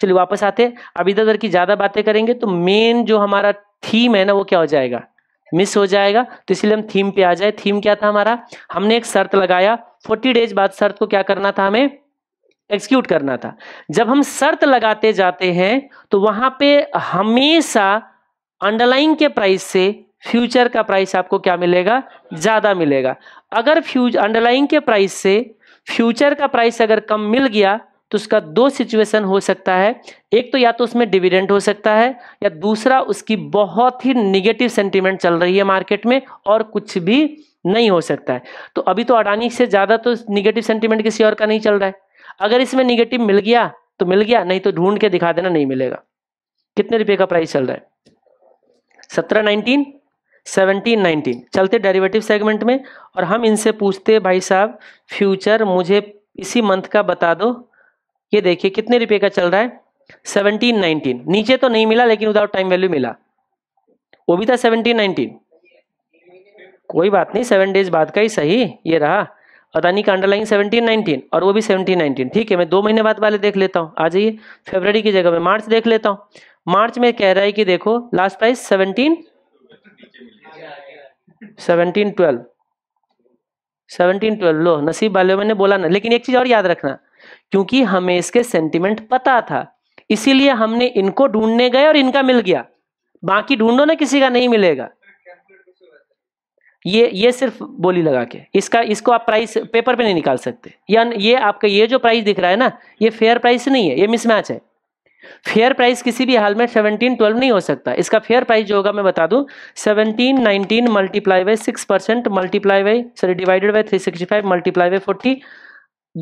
चलिए वापस आते अब इधर उधर की ज़्यादा बातें करेंगे तो मेन जो हमारा थीम है ना वो क्या हो जाएगा मिस हो जाएगा तो इसलिए हम थीम पे आ जाए थीम क्या था हमारा हमने एक शर्त लगाया फोर्टी डेज बाद शर्त को क्या करना था हमें एक्सक्यूट करना था जब हम शर्त लगाते जाते हैं तो वहां पे हमेशा अंडरलाइन के प्राइस से फ्यूचर का प्राइस आपको क्या मिलेगा ज़्यादा मिलेगा अगर फ्यूज अंडरलाइंग के प्राइस से फ्यूचर का प्राइस अगर कम मिल गया तो उसका दो सिचुएशन हो सकता है एक तो या तो उसमें डिविडेंड हो सकता है या दूसरा उसकी बहुत ही निगेटिव सेंटिमेंट चल रही है मार्केट में और कुछ भी नहीं हो सकता है तो अभी तो अडानी से ज़्यादा तो निगेटिव सेंटिमेंट किसी और का नहीं चल रहा है अगर इसमें निगेटिव मिल गया तो मिल गया नहीं तो ढूंढ के दिखा देना नहीं मिलेगा कितने रुपए का प्राइस चल रहा है सत्रह नाइनटीन सेवनटीन नाइनटीन चलते डेरिवेटिव सेगमेंट में और हम इनसे पूछते भाई साहब फ्यूचर मुझे इसी मंथ का बता दो ये देखिए कितने रुपए का चल रहा है सेवनटीन नाइनटीन नीचे तो नहीं मिला लेकिन विदाउट टाइम वैल्यू मिला वो भी था सेवनटीन नाइनटीन कोई बात नहीं सेवन डेज बाद का ही सही ये रहा अदानी का अंडरलाइन सेवनटीन नाइनटीन और वो भी सेवनटीन नाइनटीन ठीक है मैं दो महीने बाद वाले देख लेता हूँ आ जाइए फेबररी की जगह में मार्च देख लेता हूँ मार्च में कह रहा है कि देखो last price seventeen seventeen twelve seventeen twelve लो नसीब वाले ने बोला ना लेकिन एक चीज और याद रखना क्योंकि हमें इसके सेंटिमेंट पता था इसीलिए हमने इनको ढूंढने गए और इनका मिल गया बाकी ढूंढो ना किसी का नहीं मिलेगा ये ये सिर्फ बोली लगा के इसका इसको आप प्राइस पेपर पे नहीं निकाल सकते या ये आपका ये जो प्राइस दिख रहा है ना ये फेयर प्राइस नहीं है ये मिसमैच है फेयर प्राइस किसी भी हाल में सेवनटीन ट्वेल्व नहीं हो सकता इसका फेयर प्राइस जो होगा मैं बता दूं seventeen nineteen multiply by six percent multiply by sorry divided by three sixty five multiply by forty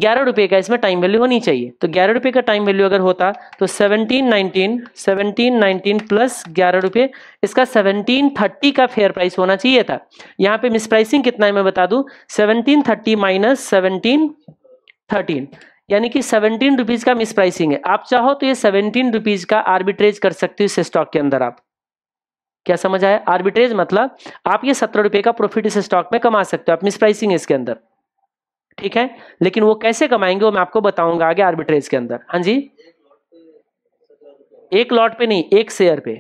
ग्यारह रुपये का इसमें टाइम वैल्यू होनी चाहिए तो ग्यारह रुपये का टाइम वैल्यू अगर होता तो seventeen nineteen seventeen nineteen plus ग्यारह रुपये इसका सेवनटीन थर्टी का फेयर प्राइस होना चाहिए था यहाँ पे मिस प्राइसिंग कितना है मैं बता दूँ seventeen thirty minus seventeen thirteen यानी कि सेवनटीन रुपीज़ का मिस प्राइसिंग है आप चाहो तो ये सेवनटीन रुपीज़ का आर्बिट्रेज कर सकते हो इस स्टॉक के अंदर आप क्या समझ आया आर्बिट्रेज मतलब आप ये सत्रह रुपये का प्रॉफिट इस स्टॉक में कमा सकते हो आप मिस प्राइसिंग है इसके अंदर ठीक है लेकिन वो कैसे कमाएंगे वो मैं आपको बताऊंगा आगे आर्बिट्रेज के अंदर हाँ जी एक लॉट पे नहीं एक शेयर पे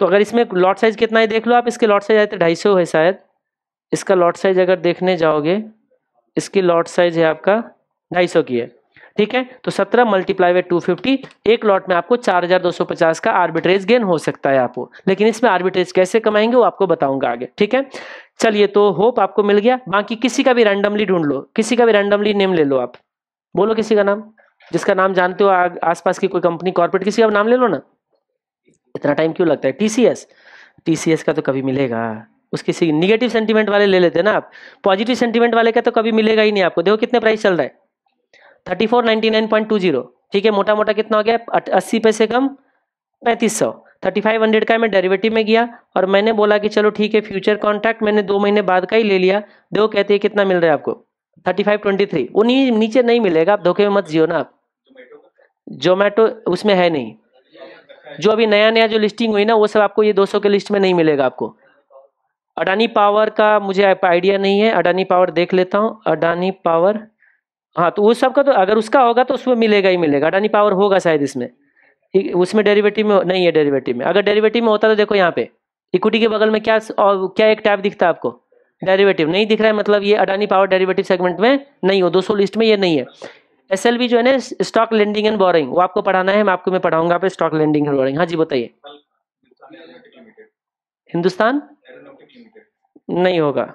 तो अगर इसमें लॉट साइज कितना है देख लो आप इसके लॉट साइज आए तो ढाई सौ है शायद इसका लॉट साइज अगर देखने जाओगे इसकी लॉट साइज है आपका ढाई सौ की है ठीक है तो सत्रह मल्टीप्लाई बाय टू फिफ्टी एक लॉट में आपको चार हजार दो सौ पचास का आर्बिट्रेज गेन हो सकता है आपको लेकिन इसमें आर्बिट्रेज कैसे कमाएंगे वो आपको बताऊंगा आगे ठीक है चलिए तो होप आपको मिल गया बाकी किसी का भी रैंडमली ढूंढ लो किसी का भी रैंडमली नेम ले लो आप बोलो किसी का नाम जिसका नाम जानते हो आसपास की कोई कंपनी कॉर्पोरेट किसी का नाम ले लो ना इतना टाइम क्यों लगता है टीसीएस टीसीएस का तो कभी मिलेगा उस किसी नेगेटिव सेंटीमेंट वाले ले लेते ना आप पॉजिटिव सेंटीमेंट वाले का तो कभी मिलेगा ही नहीं आपको देखो कितने प्राइस चल रहा है thirty four ninety nine point two zero ठीक है मोटा मोटा कितना हो गया अस्सी पैसे कम पैंतीस सौ थर्टी फाइव हंड्रेड का मैं डेरिवेटिव में गया और मैंने बोला कि चलो ठीक है फ्यूचर कॉन्ट्रैक्ट मैंने दो महीने बाद का ही ले लिया दो कहते हैं कितना मिल रहा है आपको थर्टी फाइव ट्वेंटी थ्री वो नी, नीचे नहीं मिलेगा आप धोखे में मत जियो ना आप जोमेटो उसमें है नहीं जो अभी नया नया जो लिस्टिंग हुई ना वो सब आपको ये दो के लिस्ट में नहीं मिलेगा आपको अडानी पावर का मुझे आइडिया नहीं है अडानी पावर देख लेता हूँ अडानी पावर हाँ तो उस सबका तो अगर उसका होगा तो उसमें मिलेगा ही मिलेगा अडानी पावर होगा शायद इसमें ठीक उसमें डेरिवेटिव में नहीं है डेरिवेटिव में अगर डेरिवेटिव में होता तो देखो यहाँ पे इक्विटी के बगल में क्या और क्या एक टाइप दिखता है आपको डेरिवेटिव नहीं दिख रहा है मतलब ये अडानी पावर डेरिवेटिव सेगमेंट में नहीं हो 200 लिस्ट में ये नहीं है एस जो है ना स्टॉक लेंडिंग एंड बोरिंग वो आपको पढ़ाना है मैं आपको मैं पढ़ाऊंगा आप स्टॉक लेंडिंग एंड बोरिंग हाँ जी बताइए हिंदुस्तान नहीं होगा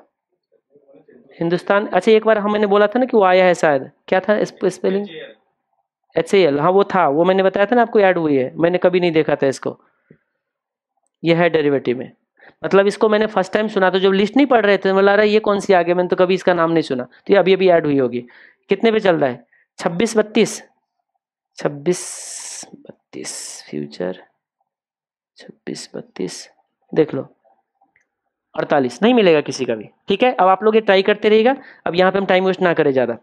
हिंदुस्तान अच्छा एक बार हम हाँ, मैंने बोला था ना कि वो आया है शायद क्या था स्पेलिंग एच ए एल हाँ वो था वो मैंने बताया था ना आपको ऐड हुई है मैंने कभी नहीं देखा था इसको यह है डेरिवेटिव में मतलब इसको मैंने फर्स्ट टाइम सुना था जब लिस्ट नहीं पढ़ रहे थे मैं रहा है ये कौन सी आ गया मैंने तो कभी इसका नाम नहीं सुना तो ये अभी अभी ऐड हुई होगी कितने पे चल रहा है छब्बीस बत्तीस छब्बीस बत्तीस फ्यूचर छब्बीस बत्तीस देख लो अड़तालीस नहीं मिलेगा किसी का भी ठीक है अब आप लोग ये ट्राई करते रहिएगा अब यहाँ पे हम टाइम वेस्ट ना करें ज़्यादा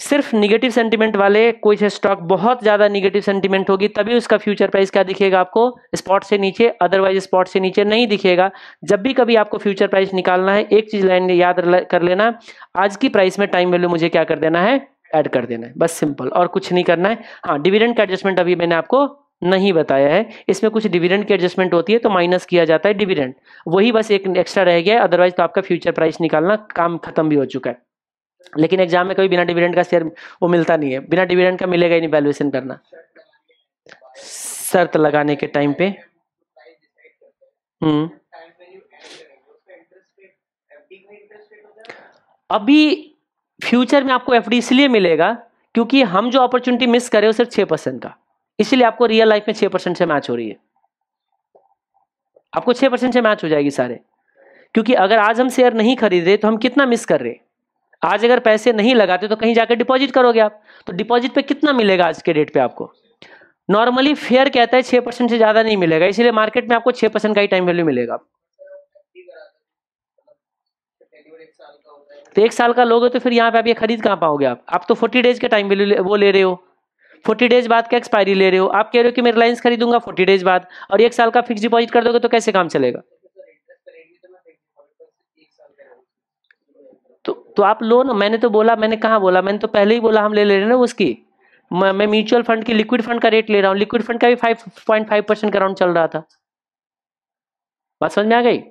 सिर्फ निगेटिव सेंटिमेंट वाले कोई से स्टॉक बहुत ज़्यादा निगेटिव सेंटिमेंट होगी तभी उसका फ्यूचर प्राइस क्या दिखेगा आपको स्पॉट से नीचे अदरवाइज स्पॉट से नीचे नहीं दिखेगा जब भी कभी आपको फ्यूचर प्राइस निकालना है एक चीज़ लाइन याद कर लेना आज की प्राइस में टाइम वैल्यू मुझे क्या कर देना है एड कर देना है बस सिंपल और कुछ नहीं करना है हाँ डिविडेंड का एडजस्टमेंट अभी मैंने आपको नहीं बताया है इसमें कुछ डिविडेंड की एडजस्टमेंट होती है तो माइनस किया जाता है डिविडेंड वही बस एक एक्स्ट्रा रह गया है अदरवाइज तो आपका फ्यूचर प्राइस निकालना काम खत्म भी हो चुका है लेकिन एग्जाम में कभी बिना डिविडेंड का शेयर वो मिलता नहीं है बिना डिविडेंड का मिलेगा ही नहीं वैल्यूएशन करना शर्त लगाने के टाइम पे हम्म अभी फ्यूचर में आपको एफ इसलिए मिलेगा क्योंकि हम जो अपॉर्चुनिटी मिस करें वो सिर्फ छह परसेंट का इसीलिए आपको रियल लाइफ में छह परसेंट से मैच हो रही है आपको छह परसेंट से मैच हो जाएगी सारे क्योंकि अगर आज हम शेयर नहीं खरीद रहे तो हम कितना मिस कर रहे आज अगर पैसे नहीं लगाते तो कहीं जाकर डिपॉजिट करोगे आप तो डिपॉजिट पे कितना मिलेगा आज के डेट पे आपको नॉर्मली फेयर कहता है छह परसेंट से ज़्यादा नहीं मिलेगा इसलिए मार्केट में आपको छह परसेंट का ही टाइम वैल्यू मिलेगा तो एक साल का लोगे तो फिर यहाँ पे आप ये खरीद कहाँ पाओगे आप आप तो फोर्टी डेज के टाइम वैल्यू वो ले रहे हो फोर्टी डेज बाद का एक्सपायरी ले रहे हो आप कह रहे हो कि मैं रिलायंस खरीदूंगा फोर्टी डेज बाद और एक साल का फिक्स डिपॉजिट कर दोगे तो कैसे काम चलेगा तो तो आप लोन मैंने तो बोला मैंने कहा बोला मैंने तो पहले ही बोला हम ले ले रहे ना उसकी मैं म्यूचुअल फंड की लिक्विड फंड का रेट ले रहा हूँ लिक्विड फंड का भी फाइव पॉइंट फाइव परसेंट का राउंड चल रहा था बात समझ में आ गई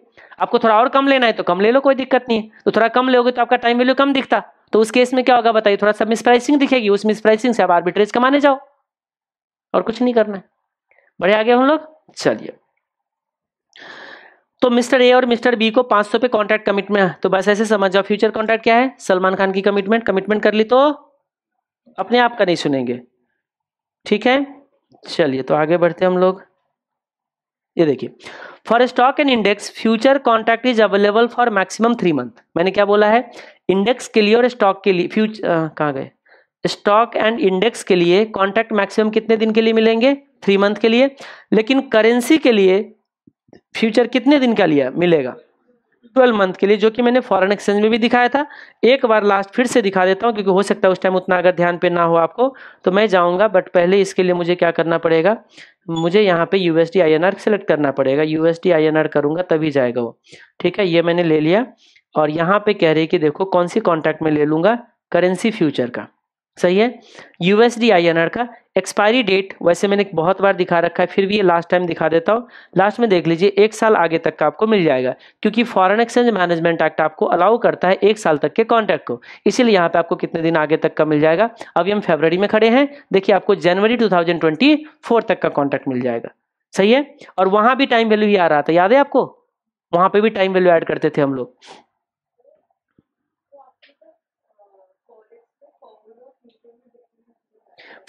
आपको थोड़ा और कम लेना है तो कम ले लो कोई दिक्कत नहीं है तो थोड़ा कम लोगे तो आपका टाइम वैल्यू कम दिखता तो उस केस में क्या होगा बताइए थोड़ा सा मिसप्राइसिंग दिखेगी उस मिसप्राइसिंग से आप आर्बिट्रेज कमाने जाओ और कुछ नहीं करना है बड़े आगे हम लोग चलिए तो मिस्टर ए और मिस्टर बी को 500 पे कॉन्ट्रैक्ट कमिटमेंट है तो बस ऐसे समझ जाओ फ्यूचर कॉन्ट्रैक्ट क्या है सलमान खान की कमिटमेंट कमिटमेंट कर ली तो अपने आप का नहीं सुनेंगे ठीक है चलिए तो आगे बढ़ते हम लोग ये देखिए for stock and index future contract is available for maximum three month मैंने क्या बोला है इंडेक्स के लिए और स्टॉक के लिए फ्यूचर कहाँ गए स्टॉक एंड इंडेक्स के लिए कॉन्ट्रैक्ट मैक्सिमम कितने दिन के लिए मिलेंगे थ्री मंथ के लिए लेकिन करेंसी के लिए फ्यूचर कितने दिन का लिया मिलेगा ट्वेल्व मंथ के लिए जो कि मैंने फॉरेन एक्सचेंज में भी दिखाया था एक बार लास्ट फिर से दिखा देता हूं क्योंकि हो सकता है उस टाइम उतना अगर ध्यान पे ना हो आपको तो मैं जाऊँगा बट पहले इसके लिए मुझे क्या करना पड़ेगा मुझे यहाँ पे यूएसडी एस सेलेक्ट करना पड़ेगा यूएसडी एस करूंगा तभी जाएगा वो ठीक है ये मैंने ले लिया और यहाँ पे कह रहे हैं कि देखो कौन सी कॉन्ट्रैक्ट में ले लूंगा करेंसी फ्यूचर का सही है यूएसडी आई का एक्सपायरी डेट वैसे मैंने बहुत बार दिखा रखा है फिर भी ये लास्ट टाइम दिखा देता हूँ लास्ट में देख लीजिए एक साल आगे तक का आपको मिल जाएगा क्योंकि फॉरेन एक्सचेंज मैनेजमेंट एक्ट आपको अलाउ करता है एक साल तक के कॉन्ट्रैक्ट को इसीलिए यहाँ पे आपको कितने दिन आगे तक का मिल जाएगा अभी हम फेबररी में खड़े हैं देखिए आपको जनवरी टू तक का कॉन्ट्रैक्ट मिल जाएगा सही है और वहाँ भी टाइम वैल्यू ही आ रहा था याद है आपको वहाँ पर भी टाइम वैल्यू एड करते थे हम लोग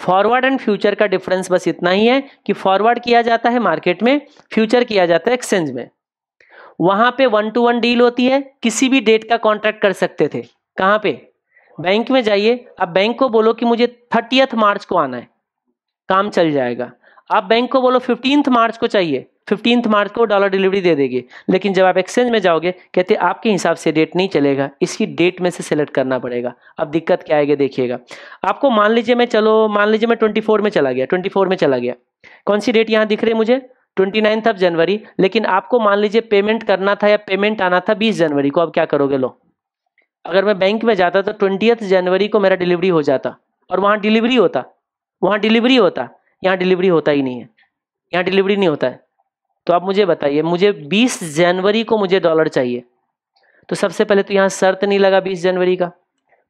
फॉरवर्ड एंड फ्यूचर का डिफरेंस बस इतना ही है कि फॉरवर्ड किया जाता है मार्केट में फ्यूचर किया जाता है एक्सचेंज में वहां पे वन टू वन डील होती है किसी भी डेट का कॉन्ट्रैक्ट कर सकते थे कहां पे बैंक में जाइए अब बैंक को बोलो कि मुझे थर्टीथ मार्च को आना है काम चल जाएगा आप बैंक को बोलो फिफ्टींथ मार्च को चाहिए फिफ्टीन मार्च को डॉलर डिलीवरी दे देगी लेकिन जब आप एक्सचेंज में जाओगे कहते आपके हिसाब से डेट नहीं चलेगा इसकी डेट में से सेलेक्ट करना पड़ेगा अब दिक्कत क्या आएगी देखिएगा आपको मान लीजिए मैं चलो मान लीजिए मैं ट्वेंटी में चला गया ट्वेंटी में चला गया कौन सी डेट यहाँ दिख रही है मुझे ट्वेंटी नाइन्थ ऑफ जनवरी लेकिन आपको मान लीजिए पेमेंट करना था या पेमेंट आना था बीस जनवरी को अब क्या करोगे लो अगर मैं बैंक में जाता तो ट्वेंटी जनवरी को मेरा डिलीवरी हो जाता और वहाँ डिलीवरी होता वहाँ डिलीवरी होता यहाँ डिलीवरी होता ही नहीं है यहाँ डिलीवरी नहीं होता है तो आप मुझे बताइए मुझे 20 जनवरी को मुझे डॉलर चाहिए तो सबसे पहले तो यहाँ शर्त नहीं लगा 20 जनवरी का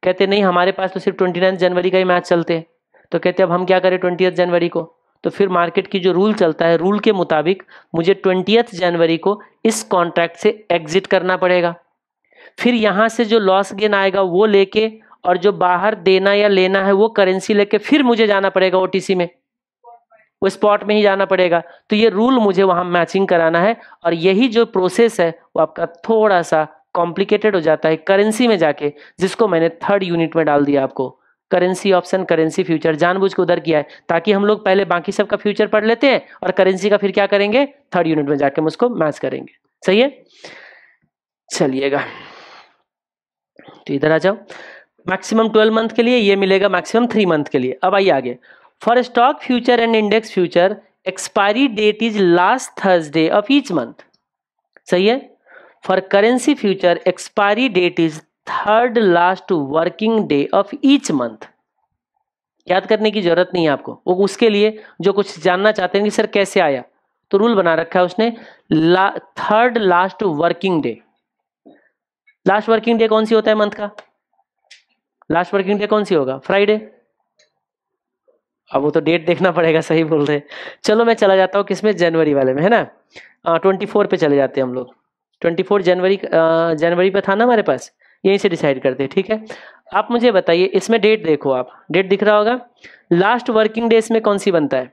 कहते नहीं हमारे पास तो सिर्फ ट्वेंटी जनवरी का ही मैच चलते हैं तो कहते अब हम क्या करें ट्वेंटी जनवरी को तो फिर मार्केट की जो रूल चलता है रूल के मुताबिक मुझे ट्वेंटी जनवरी को इस कॉन्ट्रैक्ट से एग्जिट करना पड़ेगा फिर यहाँ से जो लॉस गेन आएगा वो लेके और जो बाहर देना या लेना है वो करेंसी लेके फिर मुझे जाना पड़ेगा ओ में वो स्पॉट में ही जाना पड़ेगा तो ये रूल मुझे वहां मैचिंग कराना है और यही जो प्रोसेस है वो आपका थोड़ा सा कॉम्प्लिकेटेड हो जाता है करेंसी में जाके जिसको मैंने थर्ड यूनिट में डाल दिया आपको करेंसी ऑप्शन करेंसी फ्यूचर जानबूझ के उधर किया है ताकि हम लोग पहले बाकी सब का फ्यूचर पढ़ लेते हैं और करेंसी का फिर क्या करेंगे थर्ड यूनिट में जाके हम उसको मैच करेंगे सही है चलिएगा तो इधर आ जाओ मैक्सिमम ट्वेल्व मंथ के लिए ये मिलेगा मैक्सिमम थ्री मंथ के लिए अब आइए आगे for stock future and index future expiry date is last Thursday of each month सही है for currency future expiry date is third last working day of each month याद करने की जरूरत नहीं है आपको वो उसके लिए जो कुछ जानना चाहते हैं कि सर कैसे आया तो रूल बना रखा है उसने third last working day last working day कौन सी होता है मंथ का लास्ट वर्किंग डे कौन सी होगा फ्राइडे अब वो तो डेट देखना पड़ेगा सही बोल रहे चलो मैं चला जाता हूँ किसमें जनवरी वाले में है ना ट्वेंटी फोर पे चले जाते हैं हम लोग ट्वेंटी फोर जनवरी जनवरी पर था ना हमारे पास यहीं से डिसाइड करते हैं ठीक है आप मुझे बताइए इसमें डेट देखो आप डेट दिख रहा होगा लास्ट वर्किंग डे इसमें कौन सी बनता है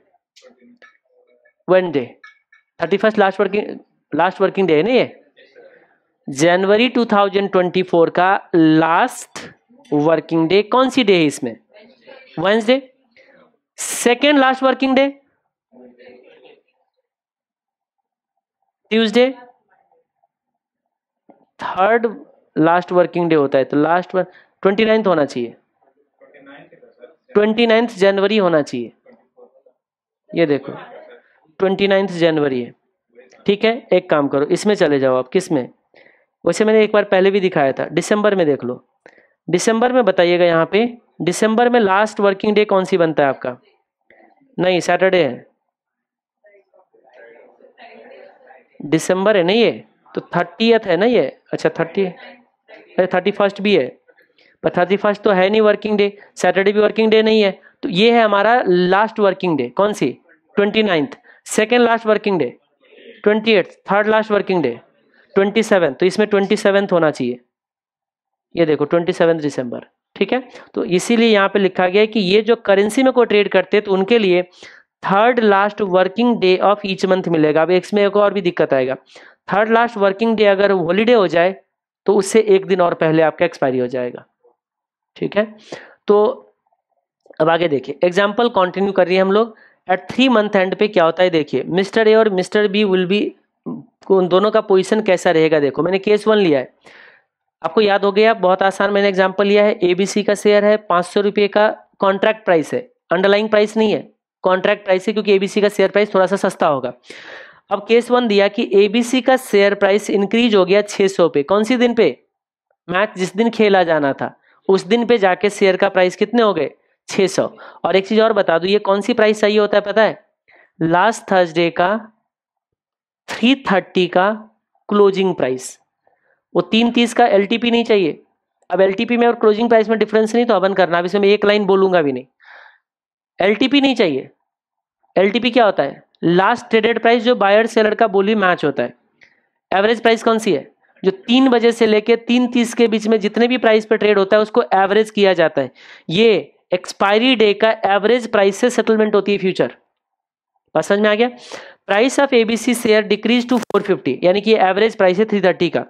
one day thirty first last working last working day है ना ये जनवरी टू थाउजेंड ट्वेंटी फोर का लास्ट वर्किंग डे कौन सी डे है इसमें Wednesday second last working day Tuesday third last working day होता है तो लास्ट ट्वेंटी नाइन्थ होना चाहिए ट्वेंटी नाइन्थ जनवरी होना चाहिए ये देखो ट्वेंटी नाइन्थ जनवरी है ठीक है एक काम करो इसमें चले जाओ आप किस में वैसे मैंने एक बार पहले भी दिखाया था दिसंबर में देख लो दिसंबर में बताइएगा यहाँ पे दिसंबर में लास्ट वर्किंग डे कौन सी बनता है आपका नहीं सैटरडे है दिसंबर है ना ये तो थर्टीथ है ना ये अच्छा थर्टी अरे थर्टी फर्स्ट भी है पर थर्टी फर्स्ट तो है नहीं वर्किंग डे सैटरडे भी वर्किंग डे नहीं है तो ये है हमारा लास्ट वर्किंग डे कौन सी twenty ninth second last working day twenty eight third last working day twenty seven तो इसमें ट्वेंटी सेवन्थ होना चाहिए ये देखो ट्वेंटी सेवन दिसंबर ठीक है तो इसीलिए यहाँ पे लिखा गया है कि ये जो करेंसी में कोई ट्रेड करते हैं तो उनके लिए third last working day of each month मिलेगा अब इसमें एक और भी दिक्कत आएगा थर्ड लास्ट वर्किंग डे अगर हॉलीडे हो जाए तो उससे एक दिन और पहले आपका एक्सपायरी हो जाएगा ठीक है तो अब आगे देखिए एग्जाम्पल कंटिन्यू कर रही है हम लोग एट थ्री मंथ एंड पे क्या होता है देखिए मिस्टर ए और मिस्टर बी विल बी उन दोनों का पोजिशन कैसा रहेगा देखो मैंने केस वन लिया है आपको याद हो गया बहुत आसान मैंने एग्जाम्पल लिया है एबीसी का शेयर है पांच सौ रुपये का कॉन्ट्रैक्ट प्राइस है अंडरलाइंग प्राइस नहीं है कॉन्ट्रैक्ट प्राइस है क्योंकि एबीसी का शेयर प्राइस थोड़ा सा सस्ता होगा अब केस वन दिया कि एबीसी का शेयर प्राइस इंक्रीज हो गया सौ पे कौन सी दिन पे मैच जिस दिन खेला जाना था उस दिन पे जाके शेयर का प्राइस कितने हो गए सौ और एक चीज और बता दू ये कौन सी प्राइस चाहिए होता है पता है लास्ट थर्सडे का थर्टी का क्लोजिंग प्राइस वो तीन तीस का एल नहीं चाहिए अब एल में और क्लोजिंग प्राइस में डिफरेंस नहीं तो हवन करना अब इसमें एक लाइन बोलूंगा भी नहीं एल नहीं चाहिए एल क्या होता है लास्ट ट्रेडेड प्राइस जो बायर सेलर का बोली मैच होता है एवरेज प्राइस कौन सी है जो तीन बजे से लेकर तीन तीस के बीच में जितने भी प्राइस पर ट्रेड होता है उसको एवरेज किया जाता है ये एक्सपायरी डे का एवरेज प्राइस से सेटलमेंट होती है फ्यूचर समझ में आ गया price of ABC share decrease to 450 यानी कि एवरेज प्राइस है 330 का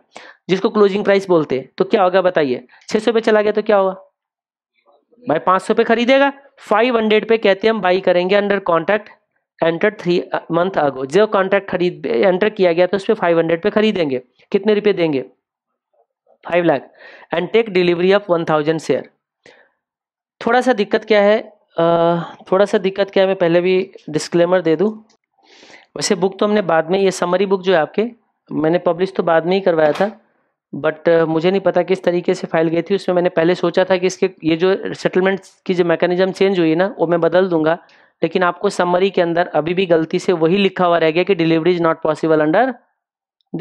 जिसको क्लोजिंग प्राइस बोलते हैं तो क्या होगा बताइए 600 पे चला गया तो क्या होगा भाई 500 पे खरीदेगा 500 पे कहते हैं हम बाई करेंगे under contract enter three month ago जो कॉन्ट्रैक्ट खरीद एंटर किया गया तो उस पर फाइव हंड्रेड पे खरीदेंगे कितने रुपये देंगे five lakh and take delivery of one thousand share थोड़ा सा दिक्कत क्या है आ, थोड़ा सा दिक्कत क्या है मैं पहले भी डिस्क्लेमर दे दूँ वैसे बुक तो हमने बाद में ये समरी बुक जो है आपके मैंने पब्लिश तो बाद में ही करवाया था बट मुझे नहीं पता किस तरीके से फाइल गई थी उसमें मैंने पहले सोचा था कि इसके ये जो सेटलमेंट की जो मैकेनिज्म चेंज हुई ना वो मैं बदल दूंगा लेकिन आपको समरी के अंदर अभी भी गलती से वही लिखा हुआ रह गया कि delivery is not possible under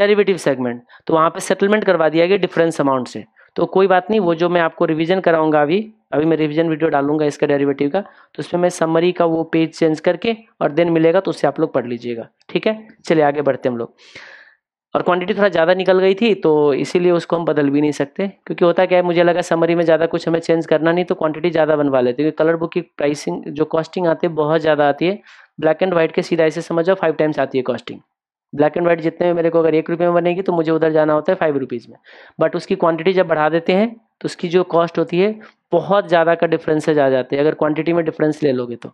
derivative segment तो वहाँ पर सेटलमेंट करवा दिया गया डिफरेंस अमाउंट से तो कोई बात नहीं वो जो मैं आपको रिविजन कराऊंगा अभी अभी मैं रिवीजन वीडियो डालूंगा इसका डेरिवेटिव का तो उसमें मैं समरी का वो पेज चेंज करके और देन मिलेगा तो उससे आप लोग पढ़ लीजिएगा ठीक है चलिए आगे बढ़ते हम लोग और क्वांटिटी थोड़ा ज़्यादा निकल गई थी तो इसीलिए उसको हम बदल भी नहीं सकते क्योंकि होता क्या है मुझे लगा समरी में ज़्यादा कुछ हमें चेंज करना नहीं तो क्वांटिटी ज़्यादा बनवा लेते क्योंकि कलर बुक की प्राइसिंग जो कॉस्टिंग आती है बहुत ज़्यादा आती है ब्लैक एंड व्हाइट के सीधा ऐसे समझ जाओ फाइव टाइम्स आती है कॉस्टिंग ब्लैक एंड व्हाइट जितने में मेरे को अगर एक रुपये में बनेगी तो मुझे उधर जाना होता है फाइव रुपीज़ में बट उसकी क्वांटिटी जब बढ़ा देते हैं तो उसकी जो कॉस्ट होती है बहुत ज़्यादा का डिफरेंसेज आ जाते हैं अगर क्वांटिटी में डिफरेंस ले लोगे तो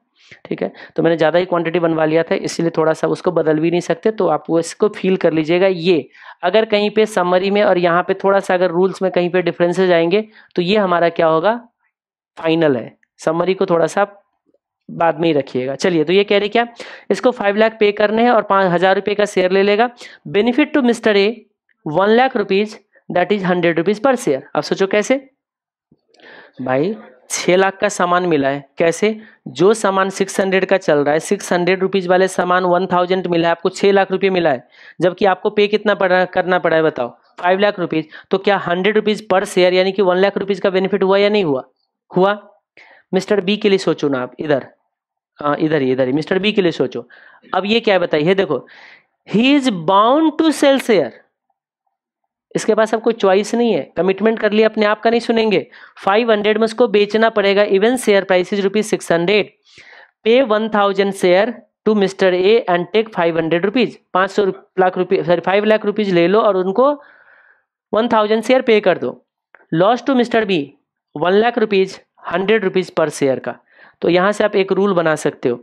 ठीक है तो मैंने ज़्यादा ही क्वांटिटी बनवा लिया था इसलिए थोड़ा सा उसको बदल भी नहीं सकते तो आप वो इसको फील कर लीजिएगा ये अगर कहीं पे समरी में और यहाँ पे थोड़ा सा अगर रूल्स में कहीं पे डिफरेंसेज आएंगे तो ये हमारा क्या होगा फाइनल है समरी को थोड़ा सा बाद में ही रखिएगा चलिए तो ये कह रही क्या इसको फाइव लाख पे करने हैं और पाँच हज़ार रुपये का शेयर ले लेगा benefit to mister A one lakh rupees that is hundred rupees per share अब सोचो कैसे भाई छह लाख का सामान मिला है कैसे जो सामान सिक्स हंड्रेड का चल रहा है सिक्स हंड्रेड रुपीज वाले सामान वन थाउजेंड मिला है आपको छह लाख रुपये मिला है जबकि आपको पे कितना पड़ा करना पड़ा है बताओ फाइव लाख रुपीज़ तो क्या हंड्रेड रुपीज़ पर शेयर यानी कि वन लाख रुपीज़ का बेनिफिट हुआ या नहीं हुआ हुआ मिस्टर बी के लिए सोचो ना आप इधर हाँ, इधर ही इधर ही मिस्टर बी के लिए सोचो अब ये क्या बताइए देखो he is bound to sell share इसके पास अब कोई चॉइस नहीं है कमिटमेंट कर लिया अपने आप का नहीं सुनेंगे 500 हंड्रेड में उसको बेचना पड़ेगा even share price is rupees six hundred pay one thousand share to mister A and take five hundred rupees पांच सौ lakh rupees sorry five lakh rupees ले लो और उनको वन थाउजेंड शेयर पे कर दो loss to mister B one lakh rupees hundred rupees per share का तो यहां से आप एक रूल बना सकते हो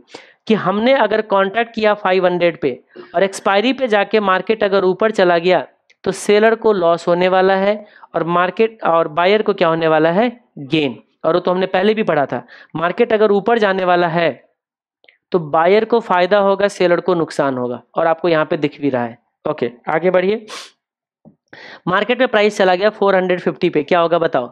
कि हमने अगर कॉन्ट्रैक्ट किया फाइव हंड्रेड पे और एक्सपायरी पे जाके मार्केट अगर ऊपर चला गया तो सेलर को लॉस होने वाला है और मार्केट और बायर को क्या होने वाला है गेन और वो तो हमने पहले भी पढ़ा था मार्केट अगर ऊपर जाने वाला है तो बायर को फायदा होगा सेलर को नुकसान होगा और आपको यहाँ पे दिख भी रहा है ओके आगे बढ़िए मार्केट में प्राइस चला गया 450 पे क्या होगा बताओ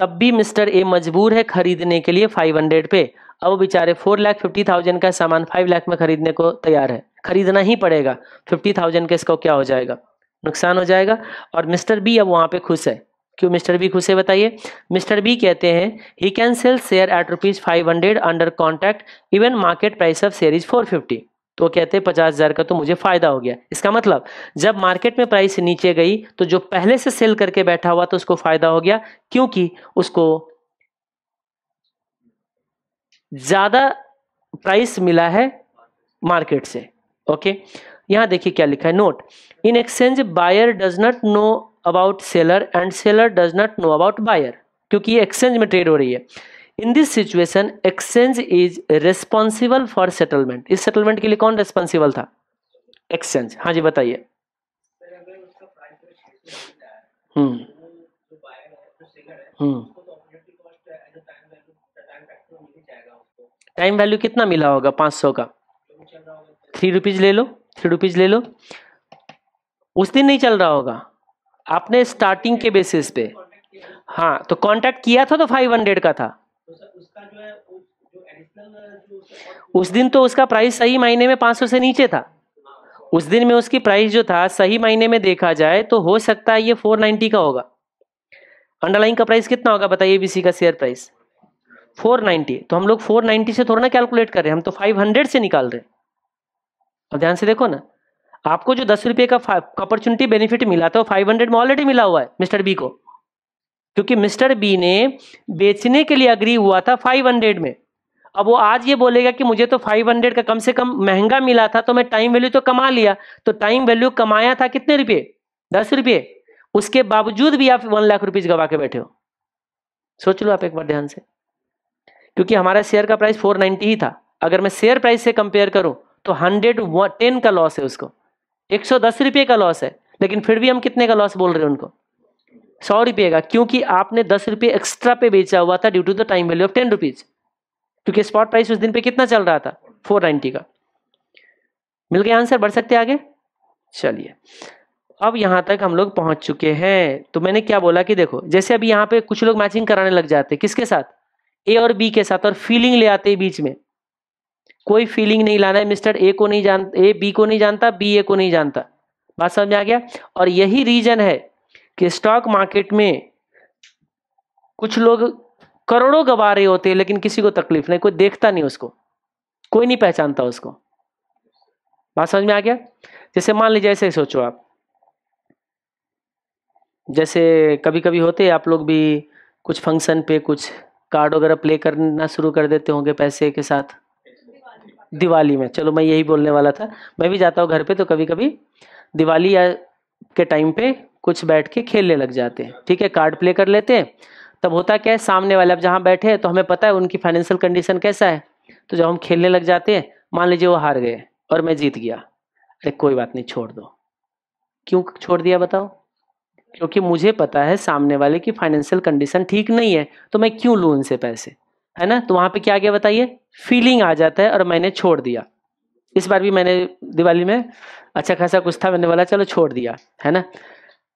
तब भी मिस्टर ए मजबूर है खरीदने के लिए 500 पे अब वो बेचारे फोर लाख फिफ्टी थाउजेंड का सामान फाइव लाख में खरीदने को तैयार है खरीदना ही पड़ेगा फिफ्टी थाउजेंड का इसका क्या हो जाएगा नुकसान हो जाएगा और मिस्टर बी अब वहाँ पे खुश है क्यों मिस्टर बी खुश है बताइए मिस्टर बी कहते हैं he can sell share at rupees five hundred under contract even market price of share is four fifty तो कहते हैं पचास हज़ार का तो मुझे फ़ायदा हो गया इसका मतलब जब मार्केट में प्राइस नीचे गई तो जो पहले से सेल करके बैठा हुआ तो उसको फ़ायदा हो गया क्योंकि उसको ज़्यादा प्राइस मिला है मार्केट से ओके okay? यहाँ देखिए क्या लिखा है note in exchange buyer does not know about seller and seller does not know about buyer क्योंकि ये एक्सचेंज में ट्रेड हो रही है in this situation exchange is responsible for settlement इस सेटलमेंट के लिए कौन रेस्पॉन्सिबल था एक्सचेंज हाँ जी बताइए टाइम हम्म। वैल्यू हम्म। कितना मिला होगा पांच सौ का थ्री रुपीज़ ले लो थ्री रुपीज़ ले लो उस दिन नहीं चल रहा होगा आपने स्टार्टिंग के बेसिस पे हाँ तो कांटेक्ट किया था तो फाइव हंड्रेड का था उस दिन तो उसका प्राइस सही महीने में पांच सौ से नीचे था उस दिन में उसकी प्राइस जो था सही महीने में देखा जाए तो हो सकता है ये फोर नाइन्टी का होगा अंडरलाइन का प्राइस कितना होगा बताइए बीसी का शेयर प्राइस फोर नाइन्टी तो हम लोग फोर नाइन्टी से थोड़ा ना कैलकुलेट कर रहे हैं हम तो फाइव हंड्रेड से निकाल रहे हैं अब ध्यान से देखो ना आपको जो दस रुपये का अपॉर्चुनिटी बेनिफिट मिला था वो फाइव हंड्रेड में ऑलरेडी मिला हुआ है मिस्टर बी को क्योंकि मिस्टर बी ने बेचने के लिए अग्री हुआ था फाइव हंड्रेड में अब वो आज ये बोलेगा कि मुझे तो फाइव हंड्रेड का कम से कम महंगा मिला था तो मैं टाइम वैल्यू तो कमा लिया तो टाइम वैल्यू कमाया था कितने रुपये दस रुपये उसके बावजूद भी आप वन लाख रुपीज गवा के बैठे हो सोच लो आप एक बार ध्यान से क्योंकि हमारा शेयर का प्राइस नाइनटी ही था अगर मैं शेयर प्राइस से कंपेयर करूं तो हंड्रेड टेन का लॉस है उसको एक सौ दस रुपये का लॉस है लेकिन फिर भी हम कितने का लॉस बोल रहे हैं उनको सौ रुपये का क्योंकि आपने दस रुपये एक्स्ट्रा पे बेचा हुआ था due to the time value of ten rupees क्योंकि स्पॉट प्राइस उस दिन पे कितना चल रहा था फोर नाइन्टी का मिल गया आंसर बढ़ सकते आगे चलिए अब यहाँ तक हम लोग पहुँच चुके हैं तो मैंने क्या बोला कि देखो जैसे अभी यहाँ पे कुछ लोग मैचिंग कराने लग जाते किसके साथ ए और बी के साथ और फीलिंग ले आते हैं बीच में कोई फीलिंग नहीं लाना है मिस्टर ए को नहीं जान ए बी को नहीं जानता बी ए को नहीं जानता बात समझ में आ गया और यही रीजन है कि स्टॉक मार्केट में कुछ लोग करोड़ों गवा रहे होते हैं लेकिन किसी को तकलीफ नहीं कोई देखता नहीं उसको कोई नहीं पहचानता उसको बात समझ में आ गया जैसे मान लीजिए ऐसे ही सोचो आप जैसे कभी कभी होते आप लोग भी कुछ फंक्शन पे कुछ कार्ड वगैरह प्ले करना शुरू कर देते होंगे पैसे के साथ दिवाली में चलो मैं यही बोलने वाला था मैं भी जाता हूँ घर पे तो कभी कभी दिवाली या के टाइम पे कुछ बैठ के खेलने लग जाते हैं ठीक है कार्ड प्ले कर लेते हैं तब होता क्या है सामने वाले अब जहाँ बैठे हैं तो हमें पता है उनकी फाइनेंशियल कंडीशन कैसा है तो जब हम खेलने लग जाते हैं मान लीजिए वो हार गए और मैं जीत गया अरे कोई बात नहीं छोड़ दो क्यों छोड़ दिया बताओ क्योंकि मुझे पता है सामने वाले की फाइनेंशियल कंडीशन ठीक नहीं है तो मैं क्यों लूँ उनसे पैसे है ना तो वहां पे क्या आ गया बताइए फीलिंग आ जाता है और मैंने छोड़ दिया इस बार भी मैंने दिवाली में अच्छा खासा कुछ था मैंने बोला चलो छोड़ दिया है ना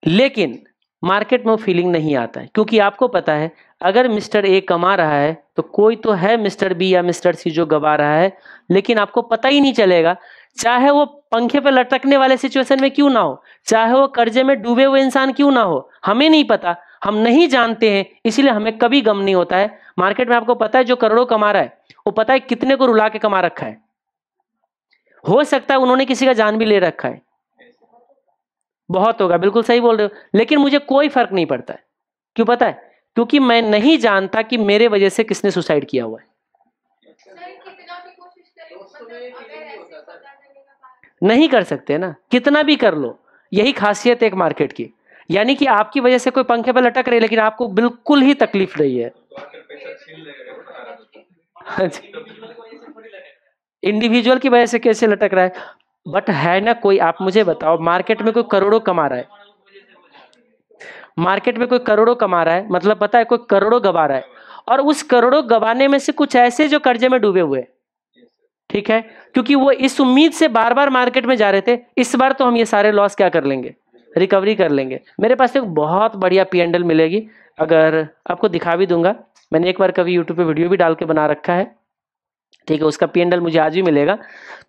लेकिन मार्केट में वो फीलिंग नहीं आता है क्योंकि आपको पता है अगर मिस्टर ए कमा रहा है तो कोई तो है मिस्टर बी या मिस्टर सी जो गवा रहा है लेकिन आपको पता ही नहीं चलेगा चाहे वो पंखे पर लटकने वाले सिचुएशन में क्यों ना हो चाहे वो कर्जे में डूबे हुए इंसान क्यों ना हो हमें नहीं पता हम नहीं जानते हैं इसीलिए हमें कभी गम नहीं होता है मार्केट में आपको पता है जो करोड़ों कमा रहा है वो पता है कितने को रुला के कमा रखा है हो सकता है उन्होंने किसी का जान भी ले रखा है बहुत होगा बिल्कुल सही बोल रहे हो लेकिन मुझे कोई फर्क नहीं पड़ता है क्यों पता है क्योंकि मैं नहीं जानता कि मेरे वजह से किसने सुसाइड किया हुआ है नहीं कर सकते ना कितना भी कर लो यही खासियत है एक मार्केट की यानी कि आपकी वजह से कोई पंखे पर लटक रहे लेकिन आपको बिल्कुल ही तकलीफ नहीं है इंडिविजुअल हाँ की वजह से कैसे लटक रहा है बट है ना कोई आप मुझे बताओ मार्केट में कोई करोड़ों कमा रहा है मार्केट में कोई करोड़ों कमा रहा है मतलब पता है कोई करोड़ों गवा रहा है और उस करोड़ों गवाने में से कुछ ऐसे जो कर्जे में डूबे हुए ठीक है क्योंकि वो इस उम्मीद से बार बार मार्केट में जा रहे थे इस बार तो हम ये सारे लॉस क्या कर लेंगे रिकवरी कर लेंगे मेरे पास एक बहुत बढ़िया पी एंडल मिलेगी अगर आपको दिखा भी दूंगा मैंने एक बार कभी यूट्यूब पे वीडियो भी डाल के बना रखा है ठीक है उसका पी एंडल मुझे आज भी मिलेगा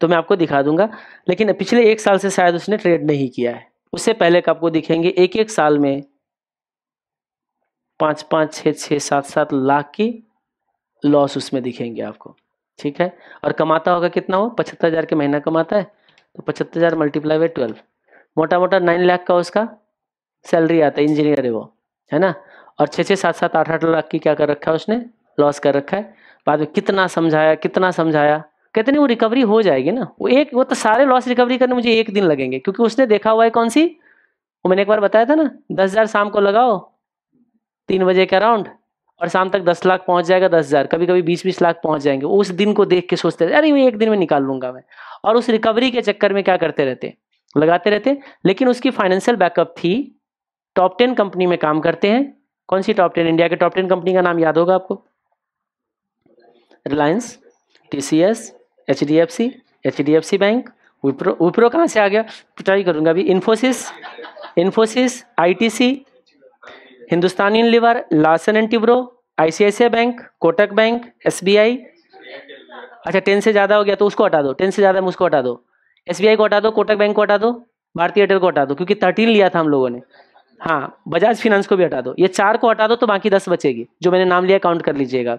तो मैं आपको दिखा दूंगा लेकिन पिछले एक साल से शायद उसने ट्रेड नहीं किया है उससे पहले का आपको दिखेंगे एक एक साल में पाँच पाँच छः छः सात सात लाख की लॉस उसमें दिखेंगे आपको ठीक है और कमाता होगा कितना हो पचहत्तर हज़ार के महीना कमाता है तो पचहत्तर हज़ार मल्टीप्लाई बाई ट्वेल्व मोटा मोटा नाइन लाख का उसका सैलरी आता है इंजीनियर है वो है ना और छः छः सात सात आठ आठ लाख की क्या कर रखा है उसने लॉस कर रखा है बाद में कितना समझाया कितना समझाया कहते नहीं वो रिकवरी हो जाएगी ना वो एक वो तो सारे लॉस रिकवरी करने मुझे एक दिन लगेंगे क्योंकि उसने देखा हुआ है कौन सी वो मैंने एक बार बताया था ना दस हज़ार शाम को लगाओ तीन बजे के अराउंड और शाम तक दस लाख पहुंच जाएगा दस हज़ार कभी कभी बीस बीस लाख पहुंच जाएंगे उस दिन को देख के सोचते रहते अरे वो एक दिन में निकाल लूंगा मैं और उस रिकवरी के चक्कर में क्या करते रहते लगाते रहते लेकिन उसकी फाइनेंशियल बैकअप थी टॉप टेन कंपनी में काम करते हैं कौन सी टॉप टेन इंडिया के टॉप टेन कंपनी का नाम याद होगा आपको Reliance T C S H D F C H D F C bank Wipro Wipro कहाँ से आ गया ट्राई करूंगा अभी Infosys Infosys I T C Hindustan Lever Larsen and Toubro ICICI bank Kotak bank SBI अच्छा टेन से ज़्यादा हो गया तो उसको हटा दो टेन से ज़्यादा मुझको उसको हटा दो एस को हटा दो कोटक बैंक को हटा दो भारतीय एयरटेल को हटा दो क्योंकि थर्टीन लिया था हम लोगों ने हाँ बजाज फिनेंस को भी हटा दो ये चार को हटा दो तो बाकी दस बचेगी जो मैंने नाम लिया काउंट कर लीजिएगा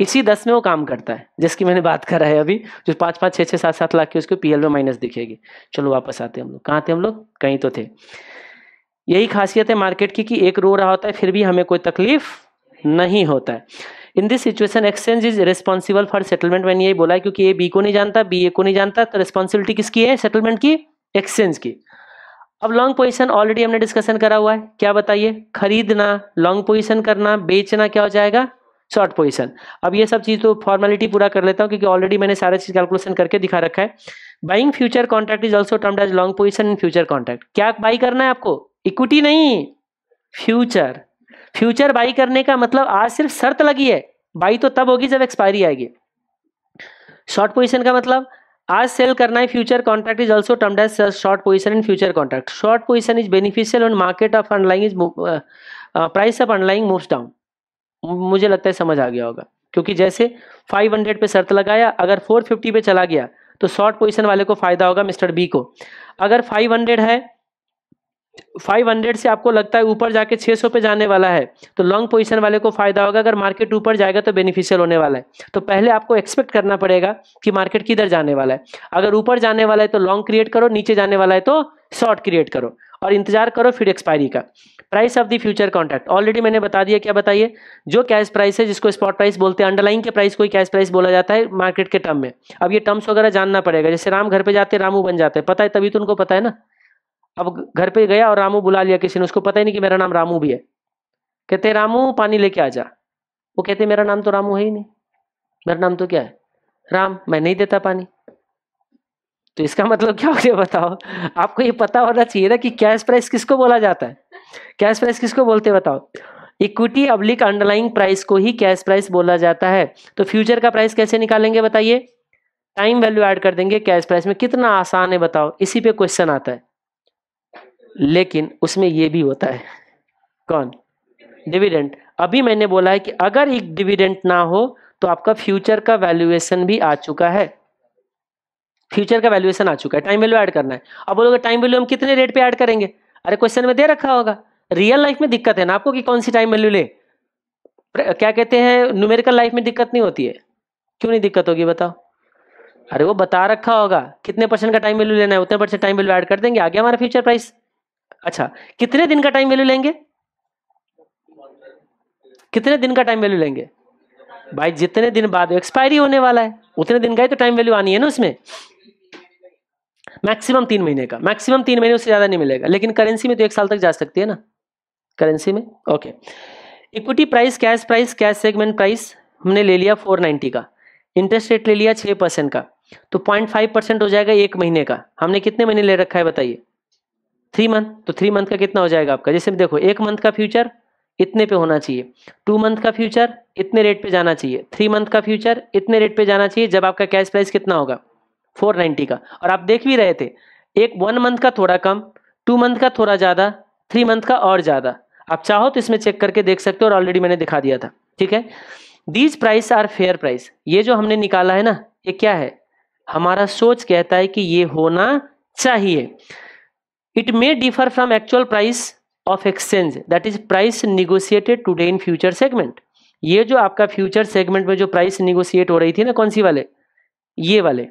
इसी दस में वो काम करता है जिसकी मैंने बात कर रहा है अभी जो पाँच पाँच छः छः सात सात लाख की उसको पीएल में माइनस दिखेगी चलो वापस आते हम लोग कहाँ थे हम लोग कहीं तो थे यही खासियत है मार्केट की कि एक रो रहा होता है फिर भी हमें कोई तकलीफ नहीं होता है in this situation exchange is responsible for settlement मैंने यही बोला है क्योंकि ए बी को नहीं जानता बी ए को नहीं जानता तो रिस्पॉन्सिबिलिटी किसकी है सेटलमेंट की एक्सचेंज की अब लॉन्ग पोजिशन ऑलरेडी हमने डिस्कशन करा हुआ है क्या बताइए खरीदना लॉन्ग पोजिशन करना बेचना क्या हो जाएगा शॉर्ट पोजिशन अब ये सब चीज़ तो फॉर्मेलिटी पूरा कर लेता हूँ क्योंकि ऑलरेडी मैंने सारा चीज़ कैलकुलेशन करके दिखा रखा है buying future contract is also termed as long position in future contract क्या बाई करना है आपको इक्विटी नहीं फ्यूचर फ्यूचर बाई करने का मतलब आज सिर्फ शर्त लगी है बाई तो तब होगी जब एक्सपायरी आएगी शॉर्ट पोजिशन का मतलब आज सेल करना है future contract is also term as short position in future contract short position is beneficial on market of underlying is price of underlying moves down मुझे लगता है समझ आ गया होगा क्योंकि जैसे 500 पे शर्त लगाया अगर 450 पे चला गया तो शॉर्ट पोजीशन वाले को फायदा होगा मिस्टर बी को अगर 500 है 500 से आपको लगता है ऊपर जाके 600 पे जाने वाला है तो लॉन्ग पोजीशन वाले को फायदा होगा अगर मार्केट ऊपर जाएगा तो बेनिफिशियल होने वाला है तो पहले आपको एक्सपेक्ट करना पड़ेगा कि मार्केट किधर जाने वाला है अगर ऊपर जाने वाला है तो लॉन्ग क्रिएट करो नीचे जाने वाला है तो शॉर्ट क्रिएट करो और इंतजार करो फिर एक्सपायरी का price of the future contract already मैंने बता दिया क्या बताइए जो कैश प्राइस है जिसको स्पॉट प्राइस बोलते हैं अंडरलाइन के प्राइस को ही कैश प्राइस बोला जाता है मार्केट के टर्म में अब ये टर्म्स वगैरह जानना पड़ेगा जैसे राम घर पे जाते हैं रामू बन जाते हैं पता है तभी तो उनको पता है ना अब घर पे गया और रामू बुला लिया किसी ने उसको पता ही नहीं कि मेरा नाम रामू भी है कहते रामू पानी लेके आ जा वो कहते मेरा नाम तो रामू है ही नहीं मेरा नाम तो क्या है राम मैं नहीं देता पानी तो इसका मतलब क्या हो गया बताओ आपको ये पता होना चाहिए ना कि कैश प्राइस किसको बोला जाता है कैश प्राइस किसको बोलते बताओ इक्विटी अब्लिक अंडरलाइंग प्राइस को ही कैश प्राइस बोला जाता है तो फ्यूचर का प्राइस कैसे निकालेंगे बताइए टाइम वैल्यू ऐड कर देंगे कैश प्राइस में कितना आसान है बताओ इसी पे क्वेश्चन आता है लेकिन उसमें ये भी होता है कौन डिविडेंट अभी मैंने बोला है कि अगर एक डिविडेंट ना हो तो आपका फ्यूचर का वैल्यूएशन भी आ चुका है फ्यूचर का वैल्यूएशन आ चुका है टाइम वैल्यू ऐड करना है अब बोलोगे टाइम वैल्यू हम कितने रेट पे ऐड करेंगे अरे क्वेश्चन में दे रखा होगा रियल लाइफ में दिक्कत है ना आपको कि कौन सी टाइम वैल्यू ले क्या कहते हैं न्यूमेरिकल लाइफ में दिक्कत नहीं होती है क्यों नहीं दिक्कत होगी बताओ अरे वो बता रखा होगा कितने परसेंट का टाइम वैल्यू लेना है उतने परसेंट टाइम वैल्यू ऐड कर देंगे आगे हमारा फ्यूचर प्राइस अच्छा कितने दिन का टाइम वैल्यू लेंगे कितने दिन का टाइम वैल्यू लेंगे भाई जितने दिन बाद एक्सपायरी होने वाला है उतने दिन का ही तो टाइम वैल्यू आनी है ना उसमें मैक्सिमम तीन महीने का मैक्सिमम तीन महीने उससे ज़्यादा नहीं मिलेगा लेकिन करेंसी में तो एक साल तक जा सकती है ना करेंसी में okay equity price cash price cash segment price हमने ले लिया फोर नाइन्टी का इंटरेस्ट रेट ले लिया छः परसेंट का तो पॉइंट फाइव परसेंट हो जाएगा एक महीने का हमने कितने महीने ले रखा है बताइए थ्री मंथ तो थ्री मंथ का कितना हो जाएगा आपका जैसे देखो एक मंथ का फ्यूचर इतने पे होना चाहिए टू मंथ का फ्यूचर इतने रेट पे जाना चाहिए थ्री मंथ का फ्यूचर इतने रेट पे जाना चाहिए जब आपका कैश प्राइस कितना होगा फोर नाइन्टी का और आप देख भी रहे थे एक वन मंथ का थोड़ा कम टू मंथ का थोड़ा ज़्यादा थ्री मंथ का और ज़्यादा आप चाहो तो इसमें चेक करके देख सकते हो और ऑलरेडी मैंने दिखा दिया था ठीक है these price are fair price ये जो हमने निकाला है ना ये क्या है हमारा सोच कहता है कि ये होना चाहिए it may differ from actual price of exchange that is price negotiated today in future segment ये जो आपका फ्यूचर सेगमेंट में जो प्राइस निगोशिएट हो रही थी ना कौन सी वाले ये वाले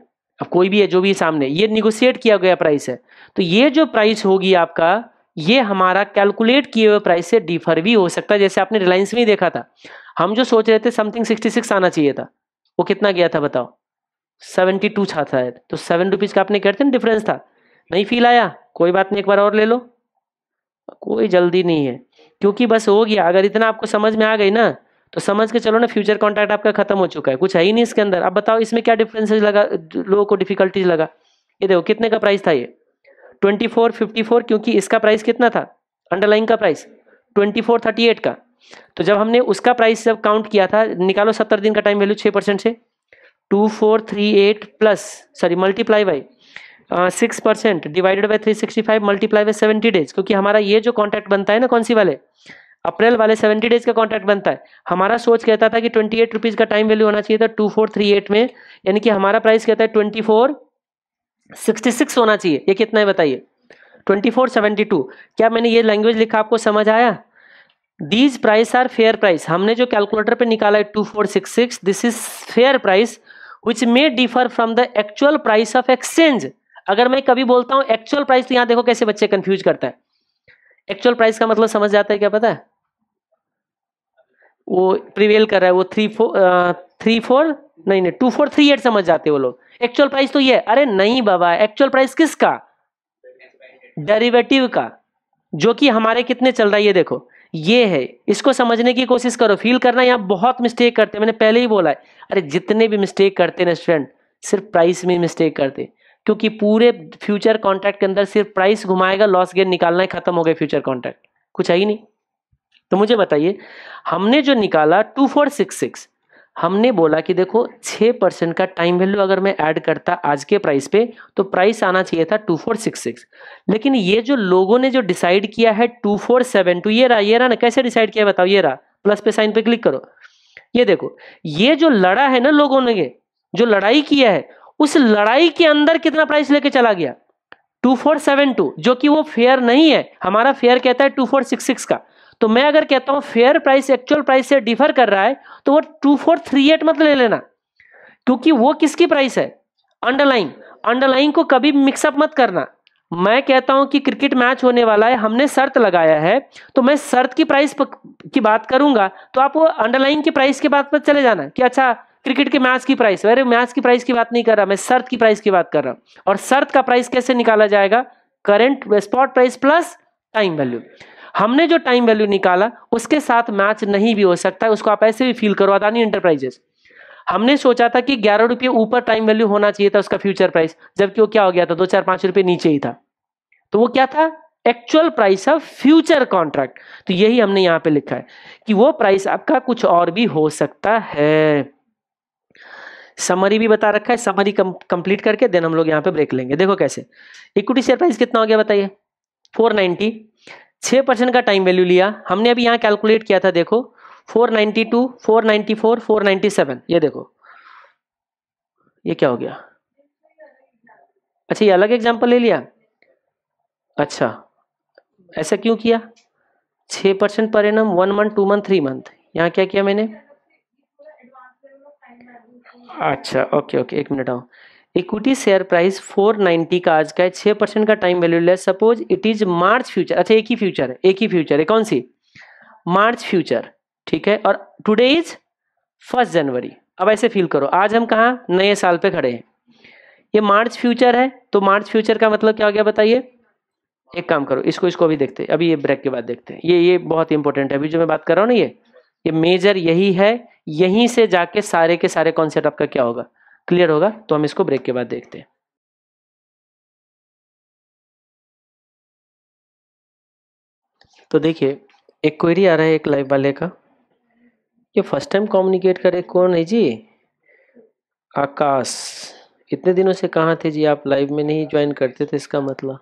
अब कोई भी है जो भी सामने ये निगोशिएट किया गया प्राइस है तो ये जो प्राइस होगी आपका ये हमारा कैलकुलेट किए हुए प्राइस से डिफर भी हो सकता है जैसे आपने रिलायंस में देखा था हम जो सोच रहे थे समथिंग सिक्सटी सिक्स आना चाहिए था वो कितना गया था बताओ सेवेंटी टू था है तो सेवन रुपीज़ का आपने कहते हैं डिफरेंस था नहीं फील आया कोई बात नहीं एक बार और ले लो कोई जल्दी नहीं है क्योंकि बस हो गया अगर इतना आपको समझ में आ गई ना तो समझ के चलो ना फ्यूचर कॉन्ट्रैक्ट आपका खत्म हो चुका है कुछ है ही नहीं इसके अंदर अब बताओ इसमें क्या डिफरेंसेज लगा लोगों को डिफिकल्टीज लगा ये देखो कितने का प्राइस था ये ट्वेंटी फोर फिफ्टी फोर क्योंकि इसका प्राइस कितना था अंडरलाइन का price twenty four thirty eight का तो जब हमने उसका प्राइस जब काउंट किया था निकालो सत्तर दिन का टाइम वैल्यू छः परसेंट से two four three eight plus sorry multiply by six percent divided by three sixty five multiply by seventy days क्योंकि हमारा ये जो कॉन्ट्रैक्ट बनता है ना कौन सी वाले अप्रैल वाले सेवेंटी डेज का कॉन्ट्रैक्ट बनता है हमारा सोच कहता था कि ट्वेंटी एट रुपीज़ का टाइम वैल्यू होना चाहिए था टू फोर थ्री एट में यानी कि हमारा प्राइस कहता है ट्वेंटी फोर सिक्सटी सिक्स होना चाहिए ये कितना है बताइए ट्वेंटी फोर सेवेंटी टू क्या मैंने ये लैंग्वेज लिखा आपको समझ आया these price are fair price हमने जो कैलकुलेटर पर निकाला है two four six six this is fair price which may differ from the actual price of exchange अगर मैं कभी बोलता हूं एक्चुअल प्राइस तो यहां देखो कैसे बच्चे कंफ्यूज करता है एक्चुअल प्राइस का मतलब समझ जाता है क्या पता है वो प्रिवेल कर रहा है वो थ्री फोर थ्री फोर नहीं नहीं टू फोर थ्री एट समझ जाते वो लोग एक्चुअल प्राइस तो ये अरे नहीं बाबा एक्चुअल प्राइस किसका डेरिवेटिव का जो कि हमारे कितने चल रहा है ये देखो ये है इसको समझने की कोशिश करो फील करना यहाँ बहुत मिस्टेक करते हैं मैंने पहले ही बोला है अरे जितने भी मिस्टेक करते हैं स्टूडेंट सिर्फ प्राइस में मिस्टेक करते हैं क्योंकि पूरे फ्यूचर कॉन्ट्रैक्ट के अंदर सिर्फ प्राइस घुमाएगा लॉस गेन निकालना ही खत्म हो गया फ्यूचर कॉन्ट्रैक्ट कुछ है ही नहीं तो मुझे बताइए हमने जो निकाला टू फोर सिक्स सिक्स हमने बोला कि देखो छः परसेंट का टाइम वैल्यू अगर मैं ऐड करता आज के प्राइस पे तो प्राइस आना चाहिए था टू फोर सिक्स सिक्स लेकिन ये जो लोगों ने जो डिसाइड किया है टू फोर सेवन टू ये रहा ये रहा ना कैसे डिसाइड किया बताओ ये रहा प्लस पे साइन पे क्लिक करो ये देखो ये जो लड़ा है ना लोगों ने जो लड़ाई किया है उस लड़ाई के अंदर कितना प्राइस लेके चला गया 2472 जो कि वो फेयर नहीं है हमारा फेयर कहता है 2466 का तो मैं अगर कहता हूं फेयर प्राइस एक्चुअल प्राइस से डिफर कर रहा है तो वो 2438 मत ले लेना क्योंकि वो किसकी प्राइस है अंडरलाइन अंडरलाइन को कभी मिक्सअप मत करना मैं कहता हूं कि क्रिकेट मैच होने वाला है हमने शर्त लगाया है तो मैं शर्त की प्राइस की बात करूंगा तो आप वो अंडरलाइन की प्राइस के बात पर चले जाना कि अच्छा क्रिकेट के मैच की प्राइस अरे मैच की प्राइस की बात नहीं कर रहा मैं शर्त की प्राइस की बात कर रहा हूं और शर्त का प्राइस कैसे निकाला जाएगा current spot price plus time value हमने जो टाइम वैल्यू निकाला उसके साथ मैच नहीं भी हो सकता है उसको आप ऐसे भी फील करो अदानी एंटरप्राइजेस हमने सोचा था कि ग्यारह रुपये ऊपर टाइम वैल्यू होना चाहिए था उसका फ्यूचर प्राइस जबकि वो क्या हो गया था दो चार पाँच रुपये नीचे ही था तो वो क्या था actual price of future contract तो यही हमने यहाँ पे लिखा है कि वो प्राइस आपका कुछ और भी हो सकता है समरी भी बता रखा है समरी कंप्लीट करके देन हम लोग यहाँ पे ब्रेक लेंगे देखो कैसे इक्विटी शेयर प्राइस कितना हो गया बताइए फोर नाइन्टी छह परसेंट का टाइम वैल्यू लिया हमने अभी यहाँ कैलकुलेट किया था देखो four ninety two four ninety four four ninety seven ये देखो ये क्या हो गया अच्छा ये अलग एग्जाम्पल ले लिया अच्छा ऐसा क्यों किया छः percent per annum one month two month three month यहाँ क्या किया मैंने अच्छा ओके ओके एक मिनट आओ इक्विटी शेयर प्राइस 490 का आज का है छः परसेंट का टाइम वैल्यू ले suppose it is March future अच्छा एक ही फ्यूचर है एक ही फ्यूचर है कौन सी मार्च फ्यूचर ठीक है और टुडे इज फर्स्ट जनवरी अब ऐसे फील करो आज हम कहाँ नए साल पे खड़े हैं ये मार्च फ्यूचर है तो मार्च फ्यूचर का मतलब क्या हो गया बताइए एक काम करो इसको इसको अभी देखते हैं अभी ये ब्रेक के बाद देखते हैं ये ये बहुत इंपॉर्टेंट है अभी जो मैं बात कर रहा हूँ ना ये ये मेजर यही है यहीं से जाके सारे के सारे कॉन्सेप्ट आपका क्या होगा क्लियर होगा तो हम इसको ब्रेक के बाद देखते हैं तो देखिए एक क्वेरी आ रहा है एक लाइव वाले का ये फर्स्ट टाइम कम्युनिकेट करे कौन है जी आकाश इतने दिनों से कहाँ थे जी आप लाइव में नहीं ज्वाइन करते थे इसका मतलब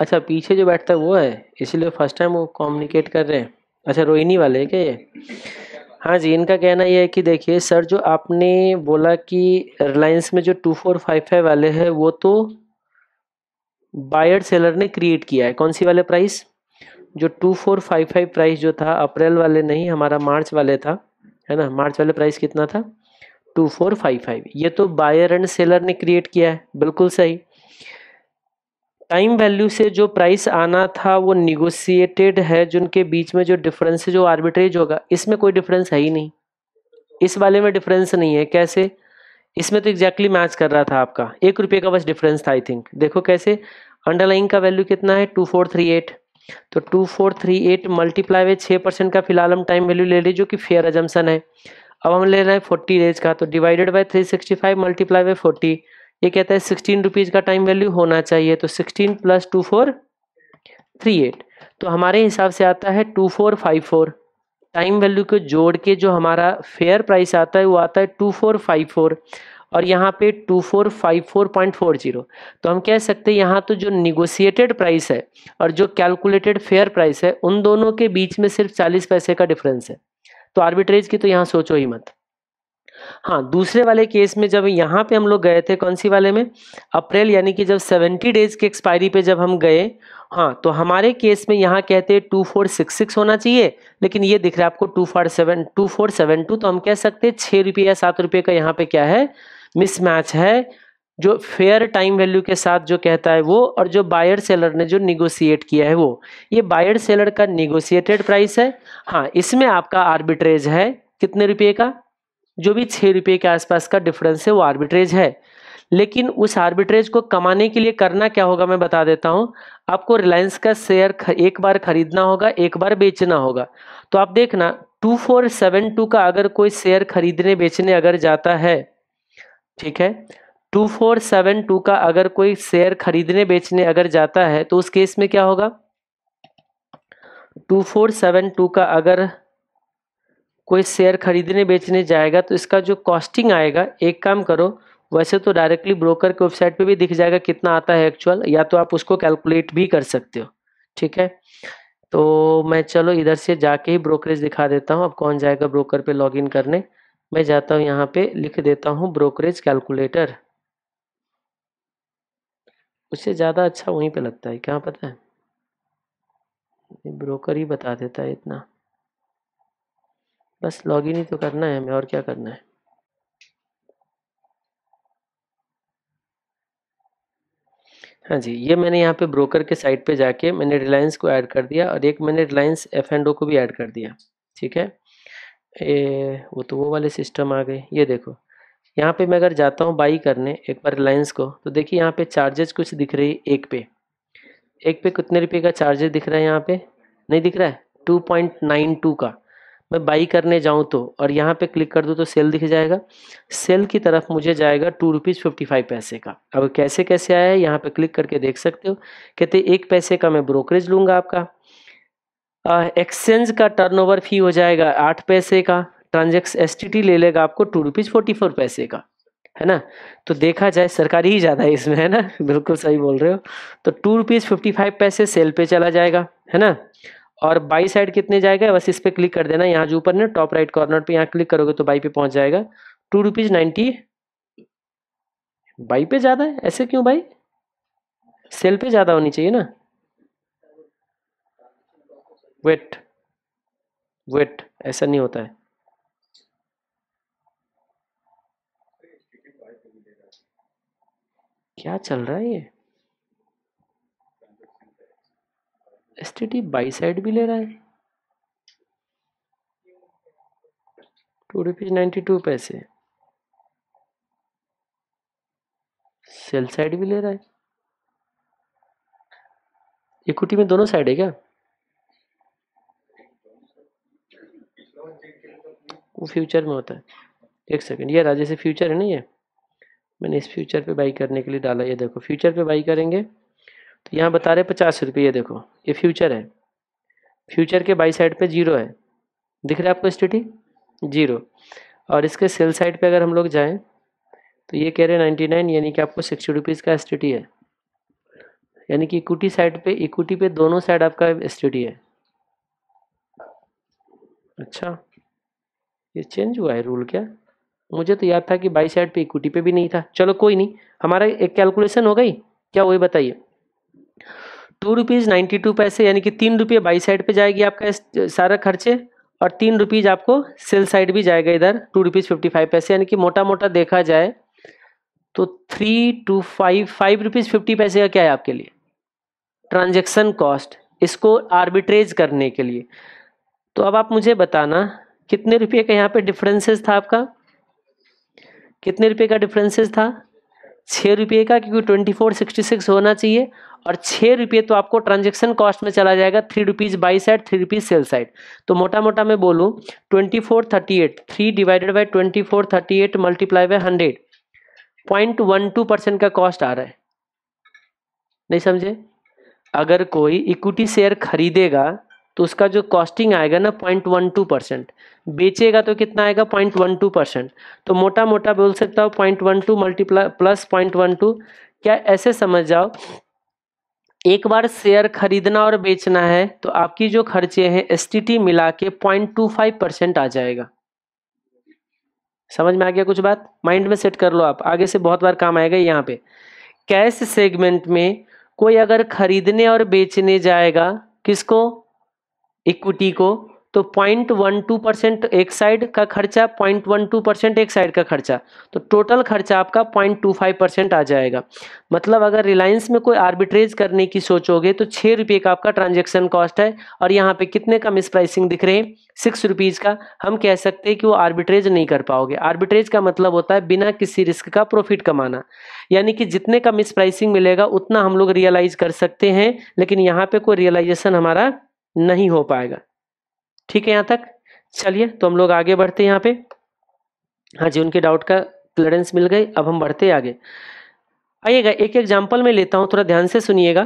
अच्छा पीछे जो बैठता है वो है इसलिए फर्स्ट टाइम वो कम्युनिकेट कर रहे हैं अच्छा रोहिणी वाले हैं क्या ये हाँ जी इनका कहना यह है कि देखिए सर जो आपने बोला कि रिलायंस में जो टू फोर फाइव फाइव वाले हैं वो तो बायर सेलर ने क्रिएट किया है कौन सी वाले प्राइस जो two four five five price जो था अप्रैल वाले नहीं हमारा मार्च वाले था है ना मार्च वाले प्राइस कितना था टू फोर फाइव फाइव ये तो बायर एंड सेलर ने क्रिएट किया है बिल्कुल सही टाइम वैल्यू से जो प्राइस आना था वो निगोसिएटेड है जिनके बीच में जो डिफरेंस जो आर्बिट्रेज होगा इसमें कोई डिफरेंस है ही नहीं इस वाले में डिफरेंस नहीं है कैसे इसमें तो एग्जैक्टली exactly मैच कर रहा था आपका एक रुपये का बस डिफरेंस था आई थिंक देखो कैसे अंडरलाइन का वैल्यू कितना है टू फोर थ्री एट तो two four three eight multiply वे छः परसेंट का फिलहाल हम टाइम वैल्यू ले रहे जो कि फेयर एजम्सन है अब हम ले रहे हैं फोर्टी डेज का तो divided by three sixty five multiply वे फोर्टी ये कहता है सिक्सटीन रुपीज़ का टाइम वैल्यू होना चाहिए तो sixteen plus two four three eight तो हमारे हिसाब से आता है two four five four time value को जोड़ के जो हमारा फेयर प्राइस आता है वो आता है टू फोर फाइव फोर और यहाँ पे two four five four point four zero तो हम कह सकते हैं यहाँ तो जो निगोशिएटेड प्राइस है और जो कैलकुलेटेड फेयर प्राइस है उन दोनों के बीच में सिर्फ चालीस पैसे का डिफरेंस है तो आर्बिट्रेज की तो यहाँ सोचो ही मत हाँ दूसरे वाले केस में जब यहाँ पे हम लोग गए थे कौन सी वाले में अप्रैल यानी कि जब सेवेंटी डेज के एक्सपायरी पे जब हम गए हाँ तो हमारे केस में यहाँ कहते हैं टू फोर सिक्स सिक्स होना चाहिए लेकिन ये दिख रहा है आपको two four seven two four seven two तो हम कह सकते हैं छः रुपये या सात रुपये का यहाँ पे क्या है मिसमैच है जो फेयर टाइम वैल्यू के साथ जो कहता है वो और जो बायर सेलर ने जो निगोसिएट किया है वो ये बायर सेलर का निगोसिएटेड प्राइस है हाँ इसमें आपका आर्बिट्रेज है कितने रुपये का जो भी छः रुपये के आसपास का डिफरेंस है वो आर्बिट्रेज है लेकिन उस आर्बिट्रेज को कमाने के लिए करना क्या होगा मैं बता देता हूँ आपको रिलायंस का शेयर एक बार खरीदना होगा एक बार बेचना होगा तो आप देखना टू फोर सेवन टू का अगर कोई शेयर खरीदने बेचने अगर जाता है ठीक है टू फोर सेवन टू का अगर कोई शेयर खरीदने बेचने अगर जाता है तो उस केस में क्या होगा टू फोर सेवन टू का अगर कोई शेयर खरीदने बेचने जाएगा तो इसका जो कॉस्टिंग आएगा एक काम करो वैसे तो डायरेक्टली ब्रोकर के वेबसाइट पे भी दिख जाएगा कितना आता है एक्चुअल या तो आप उसको कैलकुलेट भी कर सकते हो ठीक है तो मैं चलो इधर से जाके ही ब्रोकरेज दिखा देता हूँ अब कौन जाएगा ब्रोकर पे लॉगिन करने मैं जाता हूँ यहाँ पे लिख देता हूँ ब्रोकरेज कैलकुलेटर उससे ज़्यादा अच्छा वहीं पे लगता है क्या पता है ब्रोकर ही बता देता है इतना बस लॉगिन ही तो करना है हमें और क्या करना है हाँ जी ये मैंने यहाँ पे ब्रोकर के साइट पे जाके मैंने रिलायंस को ऐड कर दिया और एक मैंने रिलायंस एफ एंड ओ को भी ऐड कर दिया ठीक है ए, वो तो वो वाले सिस्टम आ गए ये देखो यहाँ पे मैं अगर जाता हूँ बाई करने एक बार रिलायंस को तो देखिए यहाँ पे चार्जेस कुछ दिख रही है एक पे एक पे कितने रुपये का चार्जेस दिख रहा है यहाँ पे नहीं दिख रहा है टू पॉइंट नाइन टू का मैं बाई करने जाऊँ तो और यहाँ पे क्लिक कर दूँ तो सेल दिख जाएगा सेल की तरफ मुझे जाएगा टू रुपीज़ फिफ्टी फाइव पैसे का अब कैसे कैसे आया है यहाँ पे क्लिक करके देख सकते हो कहते एक पैसे का मैं ब्रोकरेज लूँगा आपका एक्सचेंज का टर्नओवर फी हो जाएगा आठ पैसे का ट्रांजेक्स एस ले लेगा आपको टू रुपीज़ फोर्टी फोर पैसे का है ना तो देखा जाए सरकारी ही ज़्यादा है इसमें है ना बिल्कुल सही बोल रहे हो तो टू रुपीज़ फिफ्टी फाइव पैसे सेल पे चला जाएगा है ना और बाई साइड कितने जाएगा बस इस पर क्लिक कर देना यहाँ जो ऊपर ना टॉप राइट कॉर्नर पे यहाँ क्लिक करोगे तो बाई पे पहुंच जाएगा टू रुपीज नाइन्टी बाई पे ज़्यादा है ऐसे क्यों भाई सेल पे ज़्यादा होनी चाहिए ना वेट वेट ऐसा नहीं होता है क्या चल रहा है ये S T T buy side भी ले रहा है टू रुपीज नाइन्टी टू पैसे सेल साइड भी ले रहा है इक्विटी में दोनों साइड है क्या वो फ्यूचर में होता है एक सेकेंड ये राजे से फ्यूचर है ना ये मैंने इस फ्यूचर पे बाई करने के लिए डाला ये देखो फ्यूचर पे बाई करेंगे तो यहाँ बता रहे पचास रुपये ये देखो ये फ्यूचर है फ्यूचर के बाई साइड पे जीरो है दिख रहा है आपको स्थिति जीरो और इसके सेल साइड पे अगर हम लोग जाएं तो ये कह रहे हैं नाइन्टी नाइन यानी कि आपको सिक्सटी रुपीज़ का स्थिति है यानी कि इक्विटी साइड पे इक्विटी पे दोनों साइड आपका स्टडी है अच्छा ये चेंज हुआ है रूल क्या मुझे तो याद था कि बाई साइड पे इक्विटी पे भी नहीं था चलो कोई नहीं हमारा एक कैलकुलेशन हो गई क्या वही बताइए टू रुपीज़ नाइन्टी टू पैसे यानी कि तीन रुपये बाई साइड पे जाएगी आपका सारा खर्चे और तीन रुपीज़ आपको सेल साइड भी जाएगा इधर टू रुपीज़ फिफ्टी फाइव पैसे यानी कि मोटा मोटा देखा जाए तो three two five five rupees fifty पैसे का क्या है आपके लिए ट्रांजेक्शन कॉस्ट इसको आर्बिट्रेज करने के लिए तो अब आप मुझे बताना कितने रुपये का यहाँ पर डिफरेंसेस था आपका कितने रुपये का डिफरेंसेस था छः रुपये का क्योंकि ट्वेंटी फोर सिक्सटी सिक्स होना चाहिए और छः रुपये तो आपको ट्रांजेक्शन कॉस्ट में चला जाएगा three rupees buy side three rupees sell side तो मोटा मोटा मैं बोलूँ twenty four thirty eight three divided by twenty four thirty eight multiply by hundred point one two percent का कॉस्ट आ रहा है नहीं समझे अगर कोई इक्विटी शेयर खरीदेगा तो उसका जो कॉस्टिंग आएगा ना पॉइंट वन टू परसेंट बेचेगा तो कितना आएगा पॉइंट वन टू परसेंट तो मोटा मोटा बोल सकता हूँ point one two multiply plus point one two क्या ऐसे समझ जाओ एक बार शेयर खरीदना और बेचना है तो आपकी जो खर्चे हैं एस मिला के पॉइंट टू फाइव परसेंट आ जाएगा समझ में आ गया कुछ बात माइंड में सेट कर लो आप आगे से बहुत बार काम आएगा यहाँ पे कैश सेगमेंट में कोई अगर खरीदने और बेचने जाएगा किसको इक्विटी को तो पॉइंट वन टू परसेंट एक साइड का खर्चा पॉइंट वन टू परसेंट एक साइड का खर्चा तो टोटल खर्चा आपका पॉइंट टू फाइव परसेंट आ जाएगा मतलब अगर रिलायंस में कोई आर्बिट्रेज करने की सोचोगे तो छः रुपये का आपका ट्रांजेक्शन कॉस्ट है और यहाँ पे कितने का मिस प्राइसिंग दिख रहे हैं सिक्स रुपीज़ का हम कह सकते हैं कि वो आर्बिट्रेज नहीं कर पाओगे आर्बिट्रेज का मतलब होता है बिना किसी रिस्क का प्रॉफिट कमाना यानी कि जितने का मिस प्राइसिंग मिलेगा उतना हम लोग रियलाइज़ कर सकते हैं लेकिन यहाँ पर कोई रियलाइजेशन हमारा नहीं हो पाएगा ठीक है यहाँ तक चलिए तो हम लोग आगे बढ़ते हैं यहाँ पे हाँ जी उनके डाउट का क्लियरेंस मिल गई अब हम बढ़ते आगे आइएगा एक एग्जाम्पल में लेता हूँ थोड़ा ध्यान से सुनिएगा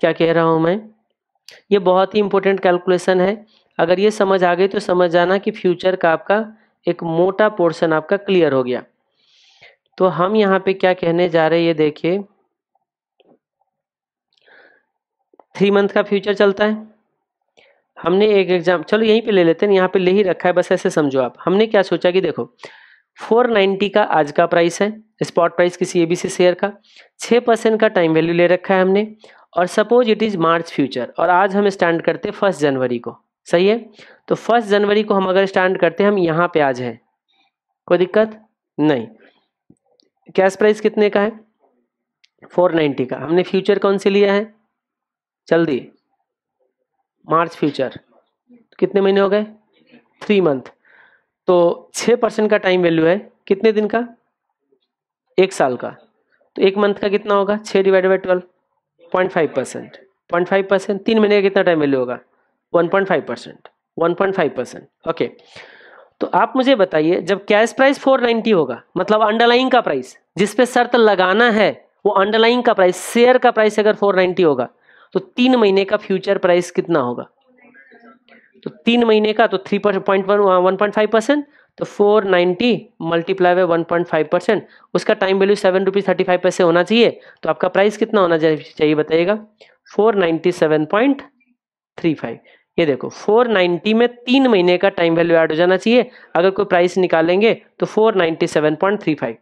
क्या कह रहा हूँ मैं ये बहुत ही इंपॉर्टेंट कैलकुलेशन है अगर ये समझ आ गई तो समझ जाना कि फ्यूचर का आपका एक मोटा पोर्शन आपका क्लियर हो गया तो हम यहाँ पे क्या कहने जा रहे हैं ये देखिए थ्री मंथ का फ्यूचर चलता है हमने एक एग्जाम चलो यहीं पे ले लेते हैं यहाँ पे ले ही रखा है बस ऐसे समझो आप हमने क्या सोचा कि देखो 490 का आज का प्राइस है स्पॉट प्राइस किसी एबीसी शेयर का 6 परसेंट का टाइम वैल्यू ले रखा है हमने और suppose it is March future और आज हम स्टैंड करते फर्स्ट जनवरी को सही है तो फर्स्ट जनवरी को हम अगर स्टैंड करते हम यहाँ पे आज हैं कोई दिक्कत नहीं कैश प्राइस कितने का है 490 का हमने फ्यूचर कौन से लिया है जल्दी मार्च फ्यूचर कितने महीने हो गए थ्री मंथ तो छः परसेंट का टाइम वैल्यू है कितने दिन का एक साल का तो एक मंथ का कितना होगा छः divide by twelve point five percent point five percent तीन महीने का कितना टाइम वैल्यू होगा one point five percent one point five percent okay तो आप मुझे बताइए जब कैश प्राइस फोर नाइन्टी होगा मतलब अंडरलाइंग का प्राइस जिसपे शर्त लगाना है वो अंडरलाइंग का प्राइस शेयर का प्राइस अगर फोर नाइन्टी होगा तो तीन महीने का फ्यूचर प्राइस कितना होगा तो तीन महीने का तो three point one one point five percent तो four ninety multiply one point five percent उसका time value seven rupees thirty five पैसे होना चाहिए तो आपका प्राइस कितना होना चाहिए बताइएगा four ninety seven point three five ये देखो 490 में तीन महीने का टाइम वैल्यू ऐड हो जाना चाहिए अगर कोई प्राइस निकालेंगे तो 497.35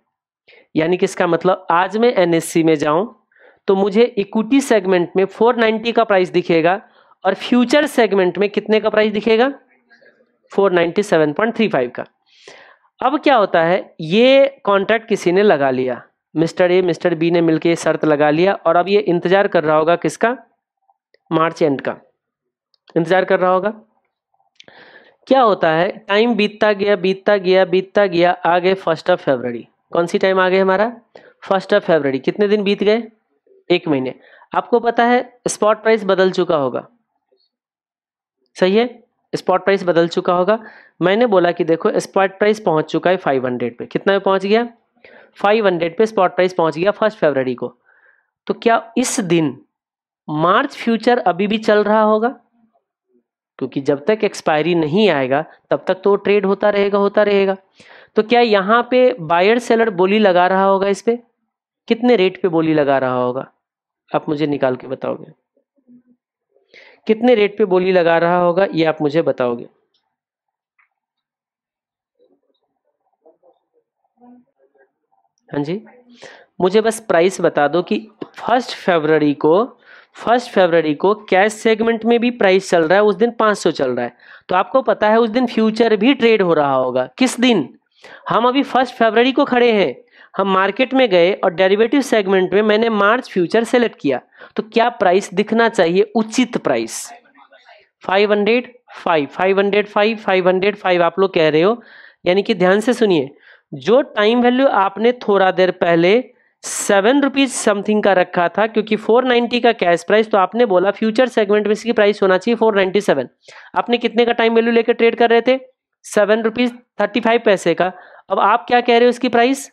यानी कि इसका मतलब आज मैं एनएससी में जाऊं तो मुझे इक्विटी सेगमेंट में 490 का प्राइस दिखेगा और फ्यूचर सेगमेंट में कितने का प्राइस दिखेगा 497.35 का अब क्या होता है ये कॉन्ट्रैक्ट किसी ने लगा लिया मिस्टर ए मिस्टर बी ने मिलकर शर्त लगा लिया और अब ये इंतजार कर रहा होगा किसका मार्च एंड का इंतजार कर रहा होगा क्या होता है टाइम बीतता गया बीतता गया बीतता गया आ गए फर्स्ट ऑफ फेबर कौन सी टाइम आ गए हमारा फर्स्ट ऑफ फेबर कितने दिन बीत गए एक महीने आपको पता है स्पॉट प्राइस बदल चुका होगा सही है स्पॉट प्राइस बदल चुका होगा मैंने बोला कि देखो स्पॉट प्राइस पहुंच चुका है 500 पे कितना में पहुंच गया 500 पे स्पॉट प्राइस पहुंच गया फर्स्ट फरवरी को तो क्या इस दिन मार्च फ्यूचर अभी भी चल रहा होगा क्योंकि जब तक एक्सपायरी नहीं आएगा तब तक तो ट्रेड होता रहेगा होता रहेगा तो क्या यहाँ पे बायर सेलर बोली लगा रहा होगा इस पर कितने रेट पे बोली लगा रहा होगा आप मुझे निकाल के बताओगे कितने रेट पे बोली लगा रहा होगा ये आप मुझे बताओगे हाँ जी मुझे बस प्राइस बता दो कि फर्स्ट फरवरी को फर्स्ट फरवरी को कैश सेगमेंट में भी प्राइस चल रहा है उस दिन 500 चल रहा है तो आपको पता है उस दिन फ्यूचर भी ट्रेड हो रहा होगा किस दिन हम अभी फर्स्ट फरवरी को खड़े हैं हम मार्केट में गए और डेरिवेटिव सेगमेंट में मैंने मार्च फ्यूचर सेलेक्ट किया तो क्या प्राइस दिखना चाहिए उचित price five hundred five five hundred five five hundred five आप लोग कह रहे हो यानी कि ध्यान से सुनिए जो टाइम वैल्यू आपने थोड़ा देर पहले सेवन रुपीज समथिंग का रखा था क्योंकि फोर नाइन्टी का कैश प्राइस तो आपने बोला फ्यूचर सेगमेंट में इसकी प्राइस होना चाहिए फोर नाइन्टी सेवन आपने कितने का टाइम वैल्यू लेकर ट्रेड कर रहे थे सेवन रुपीज थर्टी फाइव पैसे का अब आप क्या कह रहे हो इसकी प्राइस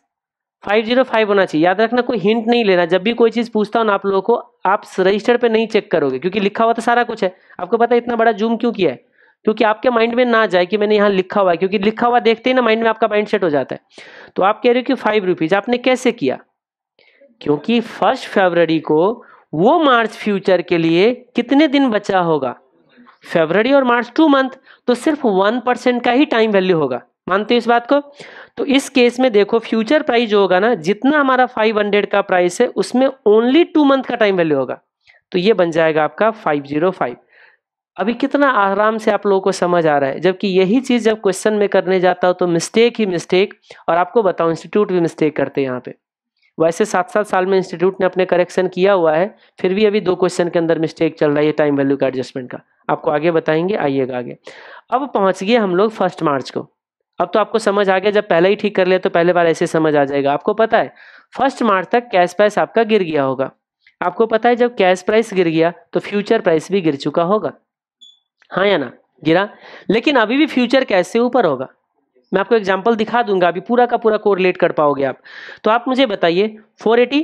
फाइव जीरो फाइव होना चाहिए याद रखना कोई हिंट नहीं लेना जब भी कोई चीज़ पूछता हूँ आप लोगों को आप रजिस्टर पे नहीं चेक करोगे क्योंकि लिखा हुआ तो सारा कुछ है आपको पता है इतना बड़ा जूम क्यों किया है क्योंकि आपके माइंड में ना जाए कि मैंने यहाँ लिखा हुआ है क्योंकि लिखा हुआ देखते ही ना माइंड में आपका माइंड सेट हो जाता है तो आप कह रहे हो कि फाइव रुपीज़ आपने कैसे किया क्योंकि फर्स्ट फेबररी को वो मार्च फ्यूचर के लिए कितने दिन बचा होगा फेबररी और मार्च टू मंथ तो सिर्फ वन परसेंट का ही टाइम वैल्यू होगा मानते हो इस बात को तो इस केस में देखो फ्यूचर प्राइस जो होगा ना जितना हमारा फाइव हंड्रेड का प्राइस है उसमें ओनली टू मंथ का टाइम वैल्यू होगा तो ये बन जाएगा आपका फाइव जीरो फाइव अभी कितना आराम से आप लोगों को समझ आ रहा है जबकि यही चीज़ जब क्वेश्चन में करने जाता हो तो मिस्टेक ही मिस्टेक और आपको बताओ इंस्टीट्यूट भी मिस्टेक करते हैं यहाँ पे वैसे सात सात साल में इंस्टीट्यूट ने अपने करेक्शन किया हुआ है फिर भी अभी दो क्वेश्चन के अंदर मिस्टेक चल रहा है टाइम वैल्यू का एडजस्टमेंट का आपको आगे बताएंगे आइएगा आगे अब पहुंच गए हम लोग फर्स्ट मार्च को अब तो आपको समझ आ गया जब पहले ही ठीक कर लिया तो पहले बार ऐसे समझ आ जाएगा आपको पता है फर्स्ट मार्च तक कैश प्राइस आपका गिर गया होगा आपको पता है जब कैश प्राइस गिर गया तो फ्यूचर प्राइस भी गिर चुका होगा हाँ या ना गिरा लेकिन अभी भी फ्यूचर कैश से ऊपर होगा मैं आपको एग्जाम्पल दिखा दूंगा अभी पूरा का पूरा कोरिलेट कर पाओगे आप तो आप मुझे बताइए 480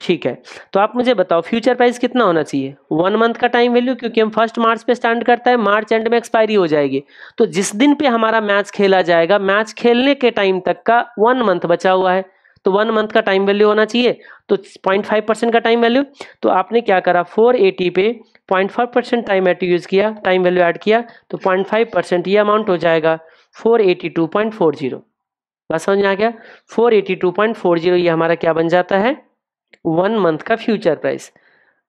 ठीक है तो आप मुझे बताओ फ्यूचर प्राइस कितना होना चाहिए वन मंथ का टाइम वैल्यू क्योंकि हम फर्स्ट मार्च पे स्टैंड करता है मार्च एंड में एक्सपायरी हो जाएगी तो जिस दिन पे हमारा मैच खेला जाएगा मैच खेलने के टाइम तक का वन मंथ बचा हुआ है तो वन मंथ का टाइम वैल्यू होना चाहिए तो पॉइंट फाइव परसेंट का टाइम वैल्यू तो आपने क्या करा फोर एटी पे point five percent time at use किया टाइम वैल्यू एड किया तो पॉइंट फाइव परसेंट ये अमाउंट हो जाएगा four eighty two point four zero समझ में आ गया four eighty two point four zero ये हमारा क्या बन जाता है वन मंथ का फ्यूचर प्राइस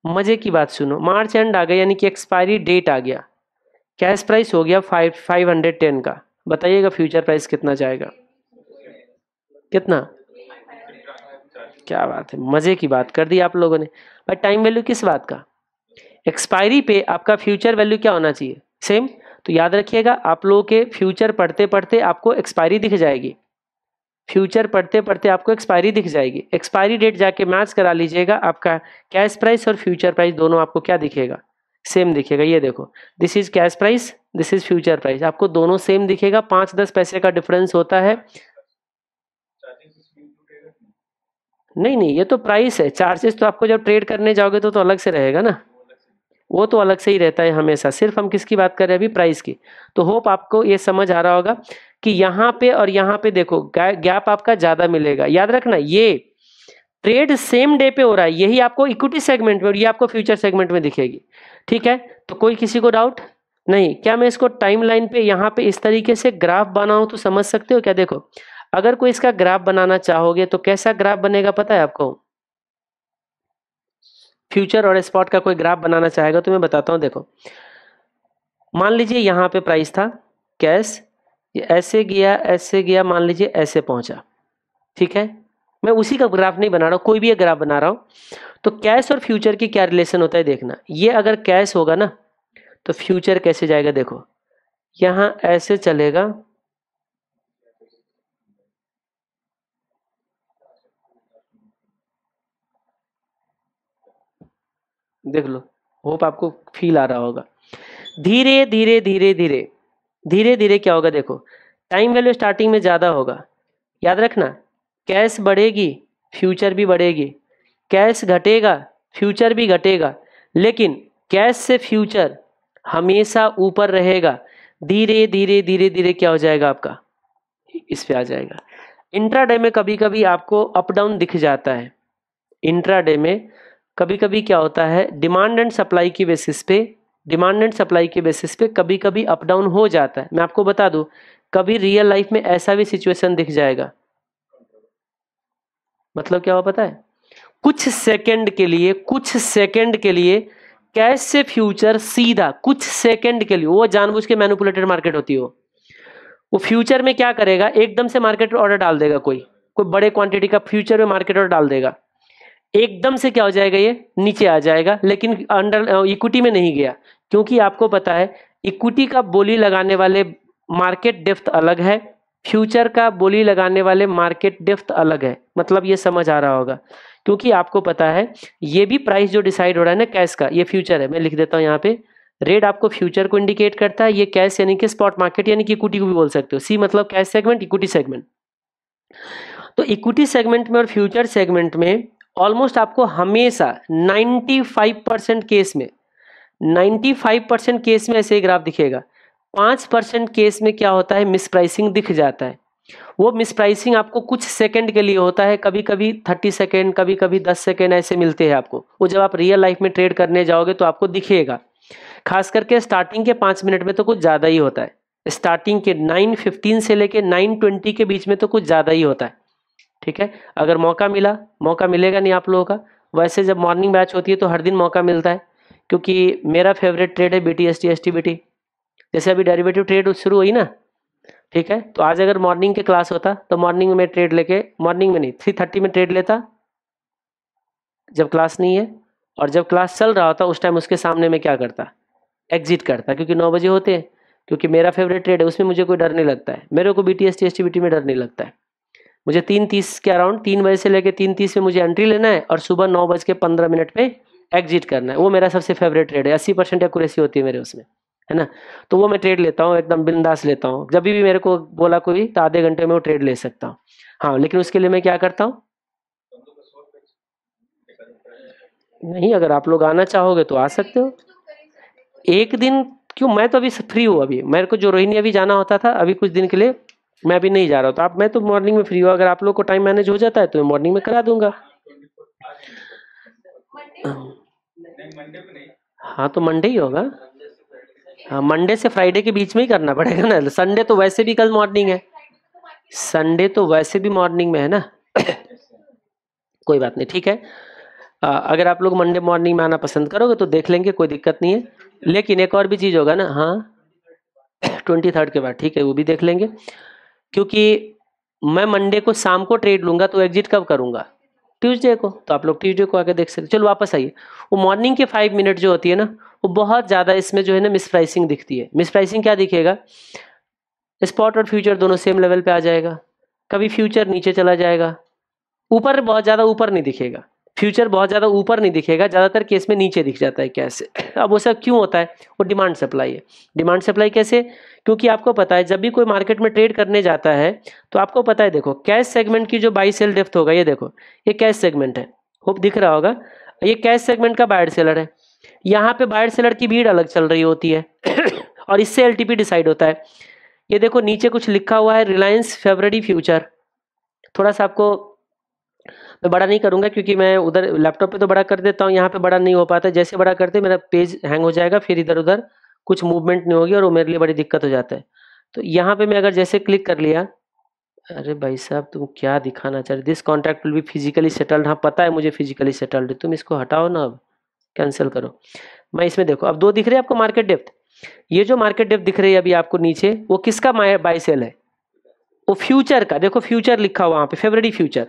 मज़े की बात सुनो मार्च एंड आ गया यानी कि एक्सपायरी डेट आ गया कैश प्राइस हो गया फाइव फाइव हंड्रेड टेन का बताइएगा फ्यूचर प्राइस कितना जाएगा कितना क्या बात है मज़े की बात कर दी आप लोगों ने भाई टाइम वैल्यू किस बात का एक्सपायरी पे आपका फ्यूचर वैल्यू क्या होना चाहिए सेम तो याद रखिएगा आप लोगों के फ्यूचर पढ़ते पढ़ते आपको एक्सपायरी दिख जाएगी फ्यूचर पढ़ते पढ़ते आपको एक्सपायरी दिख जाएगी एक्सपायरी डेट जाके मैच करा लीजिएगा आपका कैश प्राइस और फ्यूचर प्राइस दोनों आपको क्या दिखेगा सेम दिखेगा ये देखो this is cash price this is future price आपको दोनों सेम दिखेगा पांच दस पैसे का डिफरेंस होता है नहीं नहीं ये तो प्राइस है चार्जेस तो आपको जब ट्रेड करने जाओगे तो तो अलग से रहेगा ना वो तो अलग से ही रहता है हमेशा सिर्फ हम किसकी बात कर रहे हैं अभी प्राइस की तो होप आपको ये समझ आ रहा होगा कि यहां पे और यहां पे देखो गैप आपका ज्यादा मिलेगा याद रखना ये ट्रेड सेम डे पे हो रहा है यही आपको इक्विटी सेगमेंट में और ये आपको फ्यूचर सेगमेंट में दिखेगी ठीक है तो कोई किसी को डाउट नहीं क्या मैं इसको टाइम लाइन पे यहाँ पे इस तरीके से ग्राफ बनाऊं तो समझ सकते हो क्या देखो अगर कोई इसका ग्राफ बनाना चाहोगे तो कैसा ग्राफ बनेगा पता है आपको फ्यूचर और स्पॉट का कोई ग्राफ बनाना चाहेगा तो मैं बताता हूं देखो मान लीजिए यहाँ पे प्राइस था कैश ये ऐसे गया ऐसे गया मान लीजिए ऐसे पहुंचा ठीक है मैं उसी का ग्राफ नहीं बना रहा कोई भी एक ग्राफ बना रहा हूं तो कैश और फ्यूचर की क्या रिलेशन होता है देखना ये अगर कैश होगा ना तो फ्यूचर कैसे जाएगा देखो यहां ऐसे चलेगा देख लो होप आपको फील आ रहा होगा धीरे धीरे धीरे धीरे धीरे धीरे क्या होगा देखो टाइम वैल्यू स्टार्टिंग में ज़्यादा होगा याद रखना कैश बढ़ेगी फ्यूचर भी बढ़ेगी कैश घटेगा फ्यूचर भी घटेगा लेकिन कैश से फ्यूचर हमेशा ऊपर रहेगा धीरे धीरे धीरे धीरे क्या हो जाएगा आपका इस पे आ जाएगा इंट्राडे में कभी कभी आपको अप डाउन दिख जाता है इंट्राडे में कभी कभी क्या होता है डिमांड एंड सप्लाई की बेसिस पे डिमांड एंड सप्लाई के बेसिस पे कभी कभी अप डाउन हो जाता है मैं आपको बता दूं कभी रियल लाइफ में ऐसा भी सिचुएशन दिख जाएगा मतलब क्या हुआ पता है कुछ सेकंड के लिए कुछ सेकंड के लिए कैश से फ्यूचर सीधा कुछ सेकंड के लिए वो जानबूझ के मैनुपुलेटेड मार्केट होती हो वो फ्यूचर में क्या करेगा एकदम से मार्केट ऑर्डर डाल देगा कोई कोई बड़े क्वांटिटी का फ्यूचर में मार्केट ऑर्डर डाल देगा एकदम से क्या हो जाएगा ये नीचे आ जाएगा लेकिन अंडर इक्विटी में नहीं गया क्योंकि आपको पता है इक्विटी का बोली लगाने वाले मार्केट डेफ्थ अलग है फ्यूचर का बोली लगाने वाले मार्केट डेफ्थ अलग है मतलब ये समझ आ रहा होगा क्योंकि आपको पता है ये भी प्राइस जो डिसाइड हो रहा है ना कैश का ये फ्यूचर है मैं लिख देता हूँ यहाँ पे रेट आपको फ्यूचर को इंडिकेट करता है ये कैश यानी कि स्पॉट मार्केट यानी कि इक्विटी को भी बोल सकते हो सी मतलब कैश सेगमेंट इक्विटी सेगमेंट तो इक्विटी सेगमेंट में और फ्यूचर सेगमेंट में ऑलमोस्ट आपको हमेशा 95 परसेंट केस में 95 परसेंट केस में ऐसे ही ग्राफ दिखेगा 5 परसेंट केस में क्या होता है मिसप्राइसिंग दिख जाता है वो मिसप्राइसिंग आपको कुछ सेकंड के लिए होता है कभी कभी थर्टी सेकेंड कभी कभी दस सेकेंड ऐसे मिलते हैं आपको वो जब आप रियल लाइफ में ट्रेड करने जाओगे तो आपको दिखेगा खास करके स्टार्टिंग के पाँच मिनट में तो कुछ ज़्यादा ही होता है स्टार्टिंग के नाइन फिफ्टीन से लेके नाइन ट्वेंटी के बीच में तो कुछ ज़्यादा ही होता है ठीक है अगर मौका मिला मौका मिलेगा नहीं आप लोगों का वैसे जब मॉर्निंग बैच होती है तो हर दिन मौका मिलता है क्योंकि मेरा फेवरेट ट्रेड है B T S T S T जैसे अभी डेरिवेटिव ट्रेड शुरू हुई ना ठीक है तो आज अगर मॉर्निंग के क्लास होता तो मॉर्निंग में ट्रेड लेके मॉर्निंग में नहीं थ्री थर्टी में ट्रेड लेता जब क्लास नहीं है और जब क्लास चल रहा होता उस टाइम उसके सामने में क्या करता एग्जिट करता क्योंकि नौ बजे होते हैं क्योंकि मेरा फेवरेट ट्रेड है उसमें मुझे कोई डर नहीं लगता है मेरे को B T S T S में डर नहीं लगता है मुझे तीन तीस के अराउंड तीन बजे से लेकर तीन तीस में मुझे एंट्री लेना है और सुबह नौ बज के पंद्रह मिनट पर एग्जिट करना है वो मेरा सबसे फेवरेट ट्रेड है अस्सी परसेंट एक्यूरेसी होती है मेरे उसमें है ना तो वो मैं ट्रेड लेता हूँ एकदम बिंदास लेता हूँ जब भी मेरे को बोला कोई तो आधे घंटे में वो ट्रेड ले सकता हूँ हाँ लेकिन उसके लिए मैं क्या करता हूँ नहीं अगर आप लोग आना चाहोगे तो आ सकते हो एक दिन क्यों मैं तो अभी फ्री हूँ अभी मेरे को जो रोहिणी अभी जाना होता था अभी कुछ दिन के लिए मैं अभी नहीं जा रहा हूँ तो आप मैं तो मॉर्निंग में फ्री हूँ अगर आप लोग को टाइम मैनेज हो जाता है तो मैं मॉर्निंग में करा दूंगा हाँ तो मंडे ही होगा हाँ मंडे से फ्राइडे के बीच में ही करना पड़ेगा ना संडे तो वैसे भी कल मॉर्निंग है संडे तो वैसे भी मॉर्निंग में है ना कोई बात नहीं ठीक है आ, अगर आप लोग मंडे मॉर्निंग में आना पसंद करोगे तो देख लेंगे कोई दिक्कत नहीं है लेकिन एक और भी चीज़ होगा ना हाँ ट्वेंटी थर्ड के बाद ठीक है वो भी देख लेंगे क्योंकि मैं मंडे को शाम को ट्रेड लूँगा तो एग्जिट कब करूँगा ट्यूसडे को तो आप लोग ट्यूसडे को आके देख सकते चलो वापस आइए वो मॉर्निंग के फाइव मिनट जो होती है ना वो बहुत ज़्यादा इसमें जो है ना मिस प्राइसिंग दिखती है मिस प्राइसिंग क्या दिखेगा स्पॉट और फ्यूचर दोनों सेम लेवल पे आ जाएगा कभी फ्यूचर नीचे चला जाएगा ऊपर बहुत ज़्यादा ऊपर नहीं दिखेगा फ्यूचर बहुत ज़्यादा ऊपर नहीं दिखेगा ज़्यादातर केस में नीचे दिख जाता है कैसे अब वो सब क्यों होता है वो डिमांड सप्लाई है डिमांड सप्लाई कैसे क्योंकि आपको पता है जब भी कोई मार्केट में ट्रेड करने जाता है तो आपको पता है देखो कैश सेगमेंट की जो बाई सेल डेफ्थ होगा ये देखो ये कैश सेगमेंट है होप दिख रहा होगा ये कैश सेगमेंट का बायर सेलर है यहाँ पे बायर सेलर की भीड़ अलग चल रही होती है और इससे एल डिसाइड होता है ये देखो नीचे कुछ लिखा हुआ है रिलायंस फेबररी फ्यूचर थोड़ा सा आपको मैं बड़ा नहीं करूँगा क्योंकि मैं उधर लैपटॉप पे तो बड़ा कर देता हूँ यहाँ पे बड़ा नहीं हो पाता जैसे बड़ा करते मेरा पेज हैंग हो जाएगा फिर इधर उधर कुछ मूवमेंट नहीं होगी और वो मेरे लिए बड़ी दिक्कत हो जाता है तो यहाँ पे मैं अगर जैसे क्लिक कर लिया अरे भाई साहब तुम क्या दिखाना चाह रहे this contract will be physically settled हाँ पता है मुझे फिजिकली सेटल्ड तुम इसको हटाओ ना अब कैंसिल करो मैं इसमें देखो अब दो दिख रही है आपको मार्केट डेप्थ ये जो मार्केट डेप्थ दिख रही है अभी आपको नीचे वो किसका बाई सेल है वो फ्यूचर का देखो फ्यूचर लिखा हुआ वहाँ पे फेबररी फ्यूचर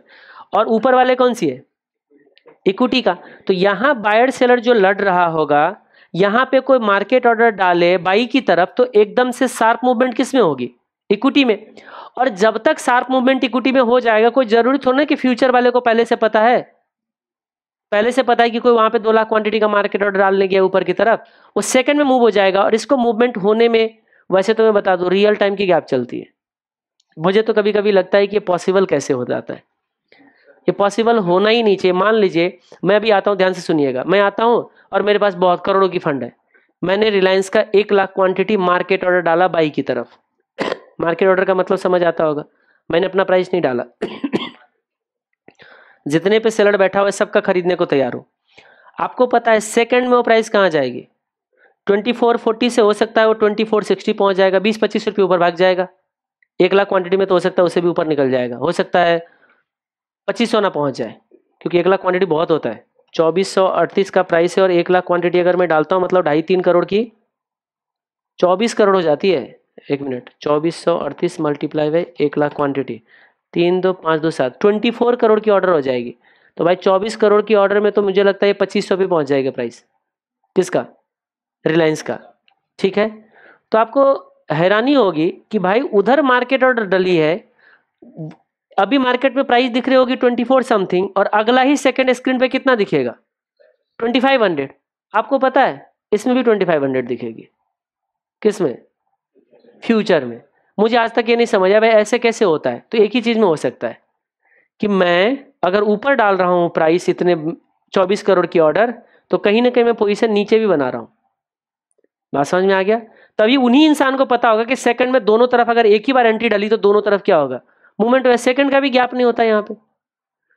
और ऊपर वाले कौन सी है इक्विटी का तो यहां बायर सेलर जो लड़ रहा होगा यहां पे कोई मार्केट ऑर्डर डाले बाई की तरफ तो एकदम से शार्प मूवमेंट किस में होगी इक्विटी में और जब तक शार्प मूवमेंट इक्विटी में हो जाएगा कोई जरूरी थोड़ा ना कि फ्यूचर वाले को पहले से पता है पहले से पता है कि कोई वहां पे दो लाख क्वांटिटी का मार्केट ऑर्डर डालने गया ऊपर की तरफ वो सेकंड में मूव हो जाएगा और इसको मूवमेंट होने में वैसे तो मैं बता दू रियल टाइम की गैप चलती है मुझे तो कभी कभी लगता है कि पॉसिबल कैसे हो जाता है ये पॉसिबल होना ही नहीं चाहिए मान लीजिए मैं अभी आता हूँ ध्यान से सुनिएगा मैं आता हूँ और मेरे पास बहुत करोड़ों की फंड है मैंने रिलायंस का एक लाख क्वांटिटी मार्केट ऑर्डर डाला बाई की तरफ मार्केट ऑर्डर का मतलब समझ आता होगा मैंने अपना प्राइस नहीं डाला जितने पे सेलर बैठा हुआ है सबका खरीदने को तैयार हो आपको पता है सेकंड में वो प्राइस कहाँ जाएगी ट्वेंटी फोर फोर्टी से हो सकता है वो ट्वेंटी फोर सिक्सटी पहुँच जाएगा बीस पच्चीस रुपये ऊपर भाग जाएगा एक लाख क्वांटिटी में तो हो सकता है उसे भी ऊपर निकल जाएगा हो सकता है पच्चीस ना पहुँच जाए क्योंकि एक लाख क्वान्टिटी बहुत होता है चौबीस सौ अड़तीस का प्राइस है और एक लाख क्वांटिटी अगर मैं डालता हूँ मतलब ढाई तीन करोड़ की चौबीस करोड़ हो जाती है एक मिनट चौबीस सौ अड़तीस मल्टीप्लाई बाई एक लाख क्वांटिटी तीन दो पाँच दो सात ट्वेंटी फोर करोड़ की ऑर्डर हो जाएगी तो भाई चौबीस करोड़ की ऑर्डर में तो मुझे लगता है पच्चीस सौ भी पहुँच जाएगा प्राइस किसका रिलायंस का ठीक है तो आपको हैरानी होगी कि भाई उधर मार्केट ऑर्डर डली है अभी मार्केट में प्राइस दिख रही होगी ट्वेंटी फोर समथिंग और अगला ही सेकेंड स्क्रीन पे कितना दिखेगा ट्वेंटी फाइव हंड्रेड आपको पता है इसमें भी ट्वेंटी फाइव हंड्रेड दिखेगी किस में फ्यूचर में मुझे आज तक ये नहीं समझ आया भाई ऐसे कैसे होता है तो एक ही चीज़ में हो सकता है कि मैं अगर ऊपर डाल रहा हूँ प्राइस इतने चौबीस करोड़ की ऑर्डर तो कहीं ना कहीं मैं पोजिशन नीचे भी बना रहा हूँ बात समझ में आ गया तभी उन्हीं इंसान को पता होगा कि सेकंड में दोनों तरफ अगर एक ही बार एंट्री डाली तो दोनों तरफ क्या होगा मूवमेंट हुआ सेकंड का भी गैप नहीं होता यहाँ पे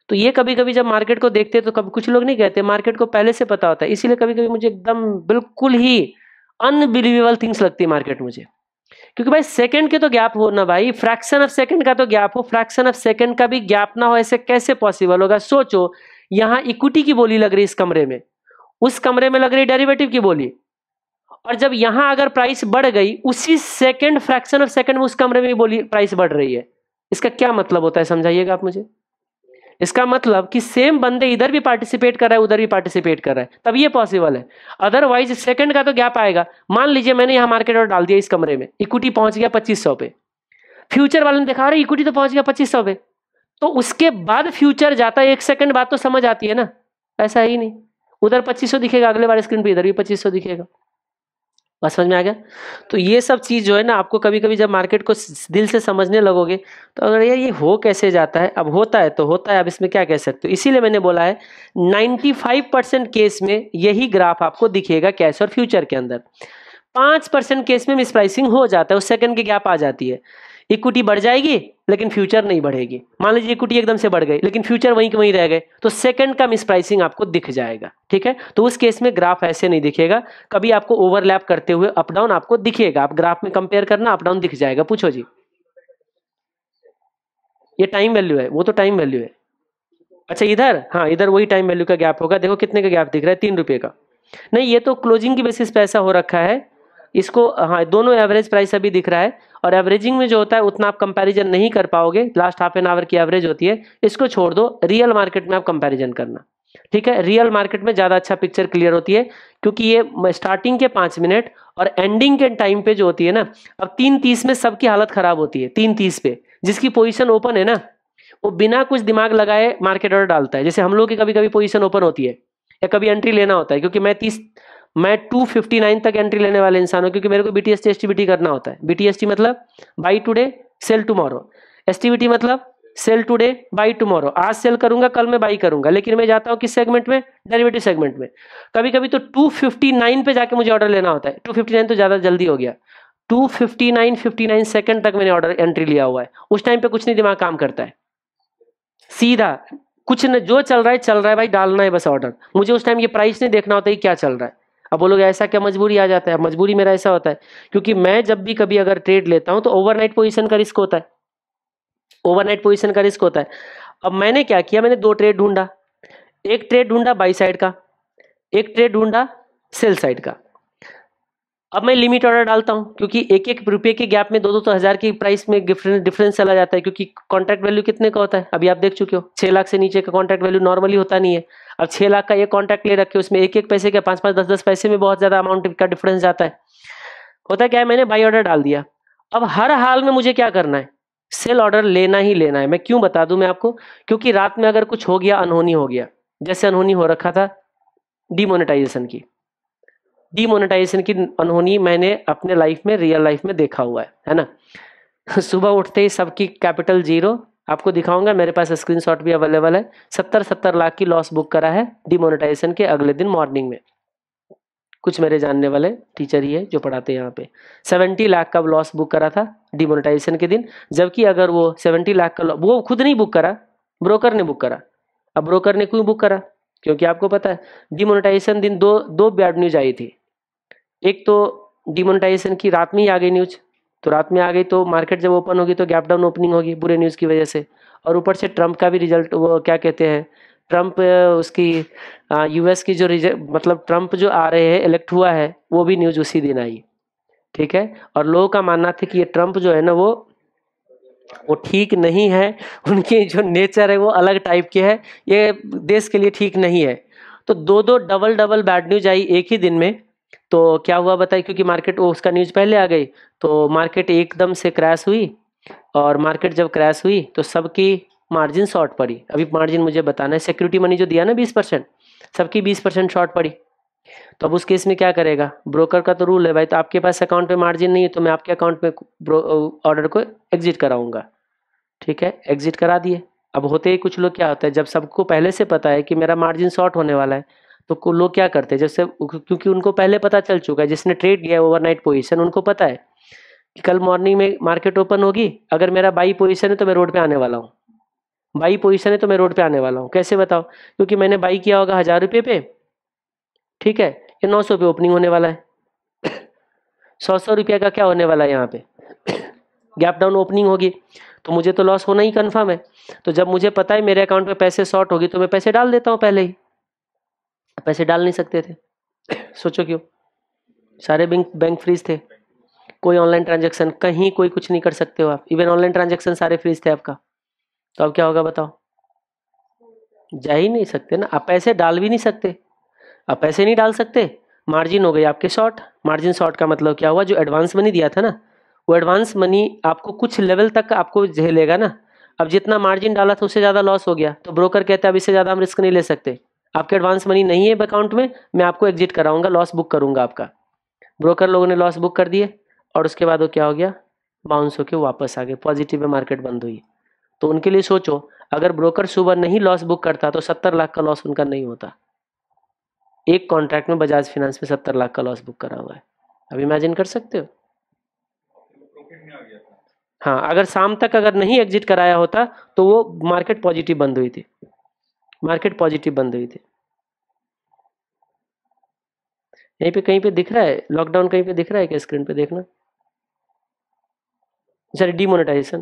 तो ये कभी कभी जब मार्केट को देखते हैं तो कभी कुछ लोग नहीं कहते मार्केट को पहले से पता होता है इसीलिए कभी कभी मुझे एकदम बिल्कुल ही अनबिलीवेबल थिंग्स लगती है मार्केट मुझे क्योंकि भाई सेकंड के तो गैप हो ना भाई फ्रैक्शन ऑफ सेकंड का तो गैप हो फ्रैक्शन ऑफ सेकंड का भी गैप ना हो ऐसे कैसे पॉसिबल होगा सोचो यहाँ इक्विटी की बोली लग रही इस कमरे में उस कमरे में लग रही डेरिवेटिव की बोली और जब यहां अगर प्राइस बढ़ गई उसी सेकंड फ्रैक्शन ऑफ सेकंड में उस कमरे में बोली प्राइस बढ़ रही है इसका क्या मतलब होता है समझाइएगा आप मुझे इसका मतलब कि सेम बंदे इधर भी पार्टिसिपेट कर रहा है उधर भी पार्टिसिपेट कर रहा है तब ये पॉसिबल है अदरवाइज सेकंड का तो गैप आएगा मान लीजिए मैंने यहां मार्केट और डाल दिया इस कमरे में इक्विटी पहुंच गया पच्चीस सौ पे फ्यूचर वाले ने दिखा रहे इक्विटी तो पहुंच गया पच्चीस सौ पे तो उसके बाद फ्यूचर जाता है एक सेकंड बाद तो समझ आती है ना ऐसा ही नहीं उधर पच्चीस दिखेगा अगले बार स्क्रीन पर इधर भी पच्चीस दिखेगा बात समझ में आ गया तो ये सब चीज़ जो है ना आपको कभी कभी जब मार्केट को दिल से समझने लगोगे तो अगर यार ये हो कैसे जाता है अब होता है तो होता है अब इसमें क्या कह सकते हो इसीलिए मैंने बोला है 95 परसेंट केस में यही ग्राफ आपको दिखेगा कैश और फ्यूचर के अंदर पाँच परसेंट केस में मिसप्राइसिंग हो जाता है उस सेकंड की गैप आ जाती है इक्विटी बढ़ जाएगी लेकिन फ्यूचर नहीं बढ़ेगी मान लीजिए इक्विटी एकदम से बढ़ गई लेकिन फ्यूचर वहीं के वहीं रह गए तो सेकंड का मिसप्राइसिंग आपको दिख जाएगा ठीक है तो उस केस में ग्राफ ऐसे नहीं दिखेगा कभी आपको ओवरलैप करते हुए अपडाउन आपको दिखेगा आप ग्राफ में कंपेयर करना अपडाउन दिख जाएगा पूछो जी ये टाइम वैल्यू है वो तो टाइम वैल्यू है अच्छा इधर हाँ इधर वही टाइम वैल्यू का गैप होगा देखो कितने का गैप दिख रहा है तीन रुपये का नहीं ये तो क्लोजिंग की बेसिस पे ऐसा हो रखा है इसको हाँ दोनों एवरेज प्राइस अभी दिख रहा है और एवरेजिंग में जो होता है उतना आप कंपैरिजन नहीं कर पाओगे लास्ट हाफ एन आवर की एवरेज होती है इसको छोड़ दो रियल मार्केट में आप कंपैरिजन करना ठीक है रियल मार्केट में ज़्यादा अच्छा पिक्चर क्लियर होती है क्योंकि ये स्टार्टिंग के पांच मिनट और एंडिंग के टाइम पे जो होती है ना अब तीन तीस में सबकी हालत खराब होती है तीन तीस पे जिसकी पोजिशन ओपन है ना वो बिना कुछ दिमाग लगाए मार्केट ऑर्डर डालता है जैसे हम लोग की कभी कभी पोजिशन ओपन होती है या कभी एंट्री लेना होता है क्योंकि मैं तीस मैं 259 तक एंट्री लेने वाले इंसान हूँ क्योंकि मेरे को B T S T S T B T करना होता है बी टी एस टी मतलब buy today sell tomorrow S T B T मतलब सेल टुडे बाई टुमारो आज सेल करूंगा कल मैं बाई करूंगा लेकिन मैं जाता हूँ किस सेगमेंट में डेरिवेटिव सेगमेंट में कभी कभी तो 259 पे जाके मुझे ऑर्डर लेना होता है 259 तो ज़्यादा जल्दी हो गया 259 59 सेकंड तक मैंने ऑर्डर एंट्री लिया हुआ है उस टाइम पे कुछ नहीं दिमाग काम करता है सीधा कुछ न जो चल रहा है चल रहा है भाई डालना है बस ऑर्डर मुझे उस टाइम ये प्राइस नहीं देखना होता है क्या चल रहा है अब बोलोग ऐसा क्या मजबूरी आ जाता है मजबूरी मेरा ऐसा होता है क्योंकि मैं जब भी कभी अगर ट्रेड लेता हूं तो ओवरनाइट पोजिशन का रिस्क होता है ओवरनाइट पोजिशन का रिस्क होता है अब मैंने क्या किया मैंने दो ट्रेड ढूंढा एक ट्रेड ढूंढा बाई साइड का एक ट्रेड ढूंढा सेल साइड का अब मैं लिमिट ऑर्डर डालता हूँ क्योंकि एक एक रुपये के गैप में दो दो तो हज़ार की प्राइस में डिफरेंस चला जाता है क्योंकि कॉन्ट्रैक्ट वैल्यू कितने का होता है अभी आप देख चुके हो छः लाख से नीचे का कॉन्ट्रैक्ट वैल्यू नॉर्मली होता नहीं है अब छह लाख का एक कॉन्ट्रैक्ट ले रखे उसमें एक एक पैसे के पांच पांच दस दस पैसे में बहुत ज्यादा अमाउंट का डिफरेंस जाता है होता क्या है मैंने बाई ऑर्डर डाल दिया अब हर हाल में मुझे क्या करना है सेल ऑर्डर लेना ही लेना है मैं क्यों बता दूं मैं आपको क्योंकि रात में अगर कुछ हो गया अनहोनी हो गया जैसे अनहोनी हो रखा था डीमोनेटाइजेशन की डीमोनेटाइजेशन की अनहोनी मैंने अपने लाइफ में रियल लाइफ में देखा हुआ है है ना सुबह उठते ही सबकी कैपिटल जीरो आपको दिखाऊंगा मेरे पास स्क्रीनशॉट भी अवेलेबल है सत्तर सत्तर लाख की लॉस बुक करा है डिमोनेटाइजेशन के अगले दिन मॉर्निंग में कुछ मेरे जानने वाले टीचर ही है जो पढ़ाते हैं यहाँ पे सेवेंटी लाख का लॉस बुक करा था डिमोनेटाइजेशन के दिन जबकि अगर वो सेवेंटी लाख का वो खुद नहीं बुक करा ब्रोकर ने बुक करा अब ब्रोकर ने क्यों बुक करा क्योंकि आपको पता है डिमोनेटाइजेशन दिन दो दो बैड न्यूज आई थी एक तो डिमोनेटाइजेशन की रात में ही आ गई न्यूज तो रात में आ गई तो मार्केट जब ओपन होगी तो गैप डाउन ओपनिंग होगी बुरे न्यूज़ की वजह से और ऊपर से ट्रंप का भी रिजल्ट वो क्या कहते हैं ट्रम्प उसकी यूएस की जो रिजल्ट मतलब ट्रम्प जो आ रहे हैं इलेक्ट हुआ है वो भी न्यूज़ उसी दिन आई ठीक है और लोगों का मानना था कि ये ट्रम्प जो है ना वो वो ठीक नहीं है उनकी जो नेचर है वो अलग टाइप की है ये देश के लिए ठीक नहीं है तो दो दो डबल डबल बैड न्यूज आई एक ही दिन में तो क्या हुआ बताइए क्योंकि मार्केट वो उसका न्यूज़ पहले आ गई तो मार्केट एकदम से क्रैश हुई और मार्केट जब क्रैश हुई तो सबकी मार्जिन शॉर्ट पड़ी अभी मार्जिन मुझे बताना है सिक्योरिटी मनी जो दिया ना बीस परसेंट सबकी बीस परसेंट शॉर्ट पड़ी तो अब उस केस में क्या करेगा ब्रोकर का तो रूल है भाई तो आपके पास अकाउंट में मार्जिन नहीं है तो मैं आपके अकाउंट में ऑर्डर को एग्जिट कराऊंगा ठीक है एग्जिट करा दिए अब होते ही कुछ लोग क्या होता है जब सबको पहले से पता है कि मेरा मार्जिन शॉर्ट होने वाला है तो लोग क्या करते हैं जैसे क्योंकि उनको पहले पता चल चुका है जिसने ट्रेड किया है ओवरनाइट पोजीशन उनको पता है कि कल मॉर्निंग में मार्केट ओपन होगी अगर मेरा बाई पोजीशन है तो मैं रोड पे आने वाला हूँ बाई पोजीशन है तो मैं रोड पे आने वाला हूँ कैसे बताओ क्योंकि मैंने बाई किया होगा हज़ार रुपये पे ठीक है ये नौ सौ ओपनिंग होने वाला है सौ सौ रुपया का क्या होने वाला है यहाँ पे गैप डाउन ओपनिंग होगी तो मुझे तो लॉस होना ही कन्फर्म है तो जब मुझे पता है मेरे अकाउंट में पैसे शॉर्ट होगी तो मैं पैसे डाल देता हूँ पहले ही पैसे डाल नहीं सकते थे सोचो क्यों सारे बैंक बैंक फ्रीज थे कोई ऑनलाइन ट्रांजेक्शन कहीं कोई कुछ नहीं कर सकते हो आप इवन ऑनलाइन ट्रांजेक्शन सारे फ्रीज थे आपका तो अब क्या होगा बताओ जा ही नहीं सकते ना आप पैसे डाल भी नहीं सकते आप पैसे नहीं डाल सकते मार्जिन हो गई आपके शॉर्ट मार्जिन शॉर्ट का मतलब क्या हुआ जो एडवांस मनी दिया था ना वो एडवांस मनी आपको कुछ लेवल तक आपको झेलेगा ना अब जितना मार्जिन डाला था उससे ज़्यादा लॉस हो गया तो ब्रोकर कहते हैं अब इससे ज़्यादा हम रिस्क नहीं ले सकते आपके एडवांस मनी नहीं है अकाउंट में मैं आपको एग्जिट कराऊंगा लॉस बुक करूंगा आपका ब्रोकर लोगों ने लॉस बुक कर दिए और उसके बाद वो क्या हो गया बाउंस होकर वापस आ गए पॉजिटिव में मार्केट बंद हुई तो उनके लिए सोचो अगर ब्रोकर सुबह नहीं लॉस बुक करता तो सत्तर लाख का लॉस उनका नहीं होता एक कॉन्ट्रैक्ट में बजाज फिनेंस में सत्तर लाख का लॉस बुक करा हुआ है अब इमेजिन कर सकते हो हाँ अगर शाम तक अगर नहीं एग्जिट कराया होता तो वो मार्केट पॉजिटिव बंद हुई थी मार्केट पॉजिटिव बंद हुई थी यहीं पे कहीं पे दिख रहा है लॉकडाउन कहीं पे दिख रहा है क्या स्क्रीन पे देखना सर अच्छा, डीमोनेटाइजेशन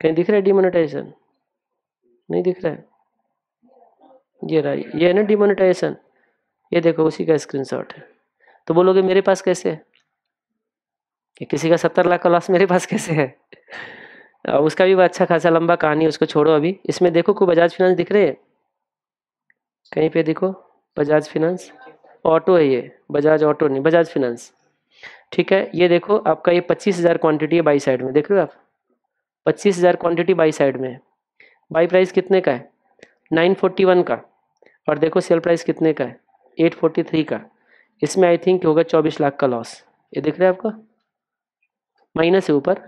कहीं दिख रहा है डीमोनेटाइजेशन नहीं दिख रहा है ये रहा ये है ना डिमोनेटाइजेशन ये देखो उसी का स्क्रीनशॉट है तो बोलोगे मेरे पास कैसे है कि किसी का सत्तर लाख का लॉस मेरे पास कैसे है उसका भी अच्छा खासा लंबा कहानी उसको छोड़ो अभी इसमें देखो को बजाज फिनेंस दिख रहे है कहीं पे देखो बजाज फिनेंस ऑटो है ये बजाज ऑटो नहीं बजाज फिनेंस ठीक है ये देखो आपका ये पच्चीस हज़ार क्वान्टिटी है बाई साइड में देख रहे हो आप पच्चीस हज़ार क्वान्टिटी बाई साइड में है बाई प्राइस कितने का है नाइन फोर्टी वन का और देखो सेल प्राइस कितने का है एट फोर्टी थ्री का इसमें आई थिंक होगा चौबीस लाख का लॉस ये देख रहे है आपका माइनस है ऊपर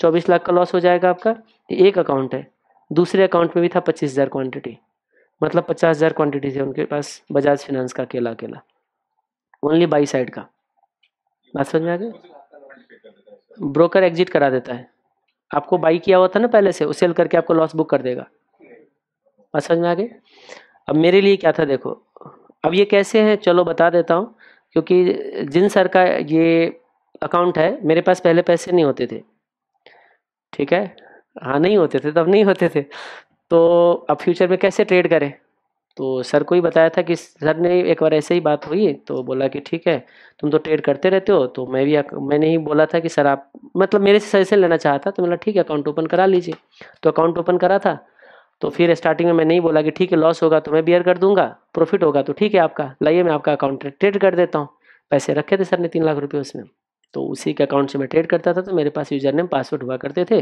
चौबीस लाख का लॉस हो जाएगा आपका एक अकाउंट है दूसरे अकाउंट में भी था पच्चीस हज़ार मतलब पचास हज़ार क्वान्टिटी उनके पास बजाज फिनेंस का अकेला अकेला ओनली बाई साइड का बात समझ में आ गया ब्रोकर एग्जिट करा देता है आपको बाई किया हुआ था ना पहले से उसेल करके आपको लॉस बुक कर देगा बात समझ में आ गई अब मेरे लिए क्या था देखो अब ये कैसे हैं चलो बता देता हूँ क्योंकि जिन सर का ये अकाउंट है मेरे पास पहले पैसे नहीं होते थे ठीक है हाँ नहीं होते थे तब नहीं होते थे तो अब फ्यूचर में कैसे ट्रेड करें तो सर को ही बताया था कि सर ने एक बार ऐसे ही बात हुई तो बोला कि ठीक है तुम तो ट्रेड करते रहते हो तो मैं भी मैंने ही बोला था कि सर आप मतलब मेरे से सजेशन लेना चाहता था तो मैंने ठीक है अकाउंट ओपन करा लीजिए तो अकाउंट ओपन करा था तो फिर स्टार्टिंग में मैंने ही बोला कि ठीक है लॉस होगा तो मैं बियर कर दूंगा प्रॉफिट होगा तो ठीक है आपका लाइए मैं आपका अकाउंट ट्रेड कर देता हूँ पैसे रखे थे सर ने तीन लाख रुपये उसमें तो उसी के अकाउंट से मैं ट्रेड करता था तो मेरे पास यूजर नेम पासवर्ड हुआ करते थे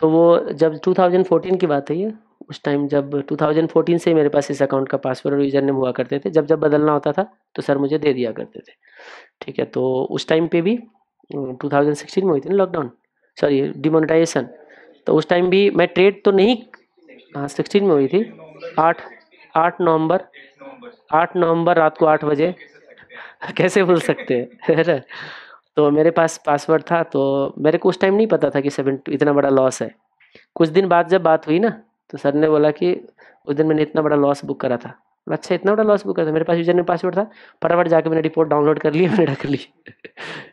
तो वो जब 2014 की बात है ये उस टाइम जब 2014 से मेरे पास इस अकाउंट का पासवर्ड और यूजर नेम हुआ करते थे जब जब बदलना होता था तो सर मुझे दे दिया करते थे ठीक है तो उस टाइम पे भी 2016 हम्म, में हुई थी ना लॉकडाउन सॉरी डिमोनिटाइजेशन तो उस टाइम भी मैं ट्रेड तो नहीं हाँ सिक्सटीन में हुई थी आठ आठ नवंबर आठ नवंबर रात को आठ बजे कैसे भूल सकते हैं तो मेरे पास पासवर्ड था तो मेरे को उस टाइम नहीं पता था कि सेवन इतना बड़ा लॉस है कुछ दिन बाद जब बात हुई ना तो सर ने बोला कि उस दिन मैंने इतना बड़ा लॉस बुक करा था अच्छा इतना बड़ा लॉस बुक करा था मेरे पास यूजर ने पासवर्ड था फटाफट जाकर मैंने रिपोर्ट डाउनलोड कर ली मैंने रख ली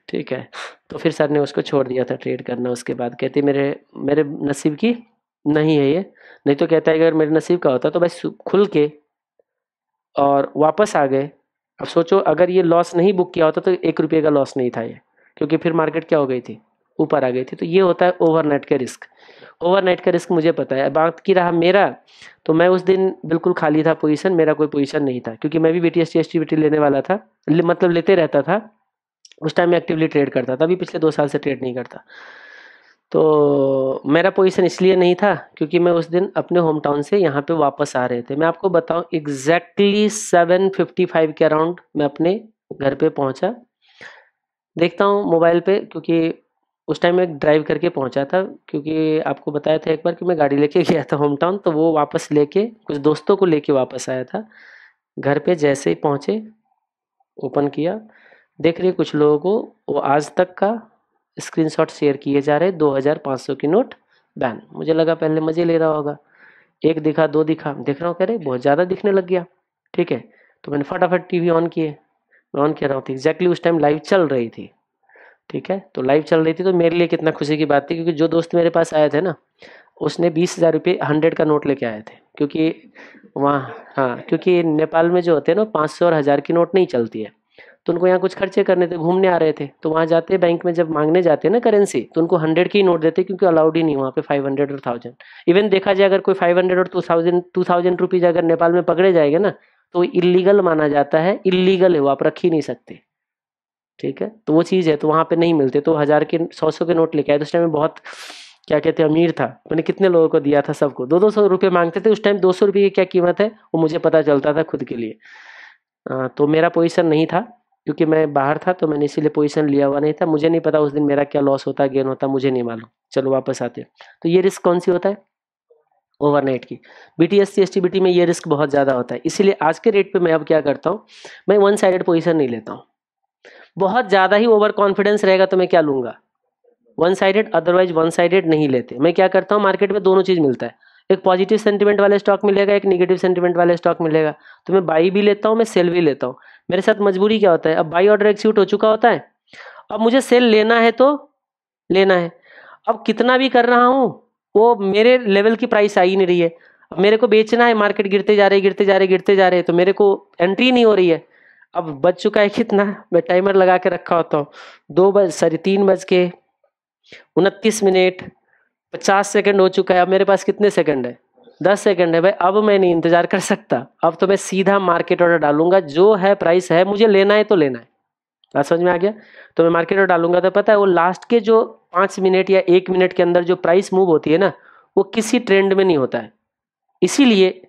ठीक है तो फिर सर ने उसको छोड़ दिया था ट्रेड करना उसके बाद कहती मेरे मेरे नसीब की नहीं है ये नहीं तो कहता है अगर मेरे नसीब का होता तो भाई खुल के और वापस आ गए अब सोचो अगर ये लॉस नहीं बुक किया होता तो एक रुपये का लॉस नहीं था ये क्योंकि फिर मार्केट क्या हो गई थी ऊपर आ गई थी तो ये होता है ओवरनाइट का रिस्क ओवरनाइट का रिस्क मुझे पता है बात की रहा मेरा तो मैं उस दिन बिल्कुल खाली था पोजीशन मेरा कोई पोजीशन नहीं था क्योंकि मैं भी बी टी एस लेने वाला था मतलब लेते रहता था उस टाइम मैं एक्टिवली ट्रेड करता था अभी पिछले दो साल से ट्रेड नहीं करता तो मेरा पोजीशन इसलिए नहीं था क्योंकि मैं उस दिन अपने होम टाउन से यहाँ पे वापस आ रहे थे मैं आपको बताऊँ एग्जैक्टली सेवन फिफ्टी फाइव के अराउंड मैं अपने घर पे पहुँचा देखता हूँ मोबाइल पे क्योंकि उस टाइम मैं ड्राइव करके पहुँचा था क्योंकि आपको बताया था एक बार कि मैं गाड़ी लेके गया था होम टाउन तो वो वापस लेके कुछ दोस्तों को लेके वापस आया था घर पे जैसे ही पहुँचे ओपन किया देख रहे कुछ लोगों को वो आज तक का स्क्रीनशॉट शेयर किए जा रहे 2500 की नोट बैन मुझे लगा पहले मज़े ले रहा होगा एक दिखा दो दिखा देख रहा हूँ कह रहे बहुत ज़्यादा दिखने लग गया ठीक है तो मैंने फटाफट टीवी ऑन किए मैं ऑन कह रहा हूँ एग्जैक्टली उस टाइम लाइव चल रही थी ठीक है तो लाइव चल रही थी तो मेरे लिए कितना खुशी की बात थी क्योंकि जो दोस्त मेरे पास आए थे ना उसने बीस हज़ार रुपये हंड्रेड का नोट लेके आए थे क्योंकि वहाँ हाँ क्योंकि नेपाल में जो होते हैं ना पाँच सौ और हज़ार की नोट नहीं चलती है तो उनको यहाँ कुछ खर्चे करने थे घूमने आ रहे थे तो वहाँ जाते बैंक में जब मांगने जाते हैं ना करेंसी तो उनको हंड्रेड की नोट देते क्योंकि अलाउड ही नहीं वहाँ पे फाइव हंड्रेड और थाउजेंड इवन देखा जाए अगर कोई फाइव हंड्रेड और two thousand two thousand rupees अगर नेपाल में पकड़े जाएंगे ना तो इलीगल माना जाता है इलीगल है वो आप रख ही नहीं सकते ठीक है तो वो चीज़ है तो वहाँ पे नहीं मिलते तो हज़ार के सौ सौ के नोट लेके आए तो उस टाइम में बहुत क्या कहते हैं अमीर था मैंने कितने लोगों को दिया था सबको दो दो सौ रुपये मांगते थे उस टाइम दो सौ रुपये की क्या कीमत है वो मुझे पता चलता था खुद के लिए आ, तो मेरा पोजिशन नहीं था क्योंकि मैं बाहर था तो मैंने इसीलिए पोजिशन लिया हुआ नहीं था मुझे नहीं पता उस दिन मेरा क्या लॉस होता गेन होता मुझे नहीं मालूम चलो वापस आते तो ये रिस्क कौन सी होता है ओवरनाइट की B T S C S T B T में ये रिस्क बहुत ज़्यादा होता है इसीलिए आज के रेट पे मैं अब क्या करता हूँ मैं वन साइडेड पोजीशन नहीं लेता हूँ बहुत ज़्यादा ही ओवर कॉन्फिडेंस रहेगा तो मैं क्या लूँगा one sided otherwise one sided नहीं लेते मैं क्या करता हूँ मार्केट में दोनों चीज़ मिलता है एक पॉजिटिव सेंटीमेंट वाला स्टॉक मिलेगा एक निगेटिव सेंटीमेंट वाला स्टॉक मिलेगा तो मैं बाई भी लेता हूँ मैं सेल भी लेता हूँ मेरे साथ मजबूरी क्या होता है अब बाई ऑर्डर एक्सिक्यूट हो चुका होता है अब मुझे सेल लेना है तो लेना है अब कितना भी कर रहा हूँ वो मेरे लेवल की प्राइस आ ही नहीं रही है अब मेरे को बेचना है मार्केट गिरते जा रहे गिरते जा रहे गिरते जा रहे तो मेरे को एंट्री नहीं हो रही है अब बच चुका है कितना मैं टाइमर लगा के रखा होता हूँ दो बज सॉरी तीन बज के उनतीस मिनट पचास सेकंड हो चुका है अब मेरे पास कितने सेकंड है दस सेकंड है भाई अब मैं नहीं इंतजार कर सकता अब तो मैं सीधा मार्केट ऑर्डर डालूंगा जो है प्राइस है मुझे लेना है तो लेना है बात समझ में आ गया तो मैं मार्केट में डालूंगा तो पता है वो लास्ट के जो पाँच मिनट या एक मिनट के अंदर जो प्राइस मूव होती है ना वो किसी ट्रेंड में नहीं होता है इसीलिए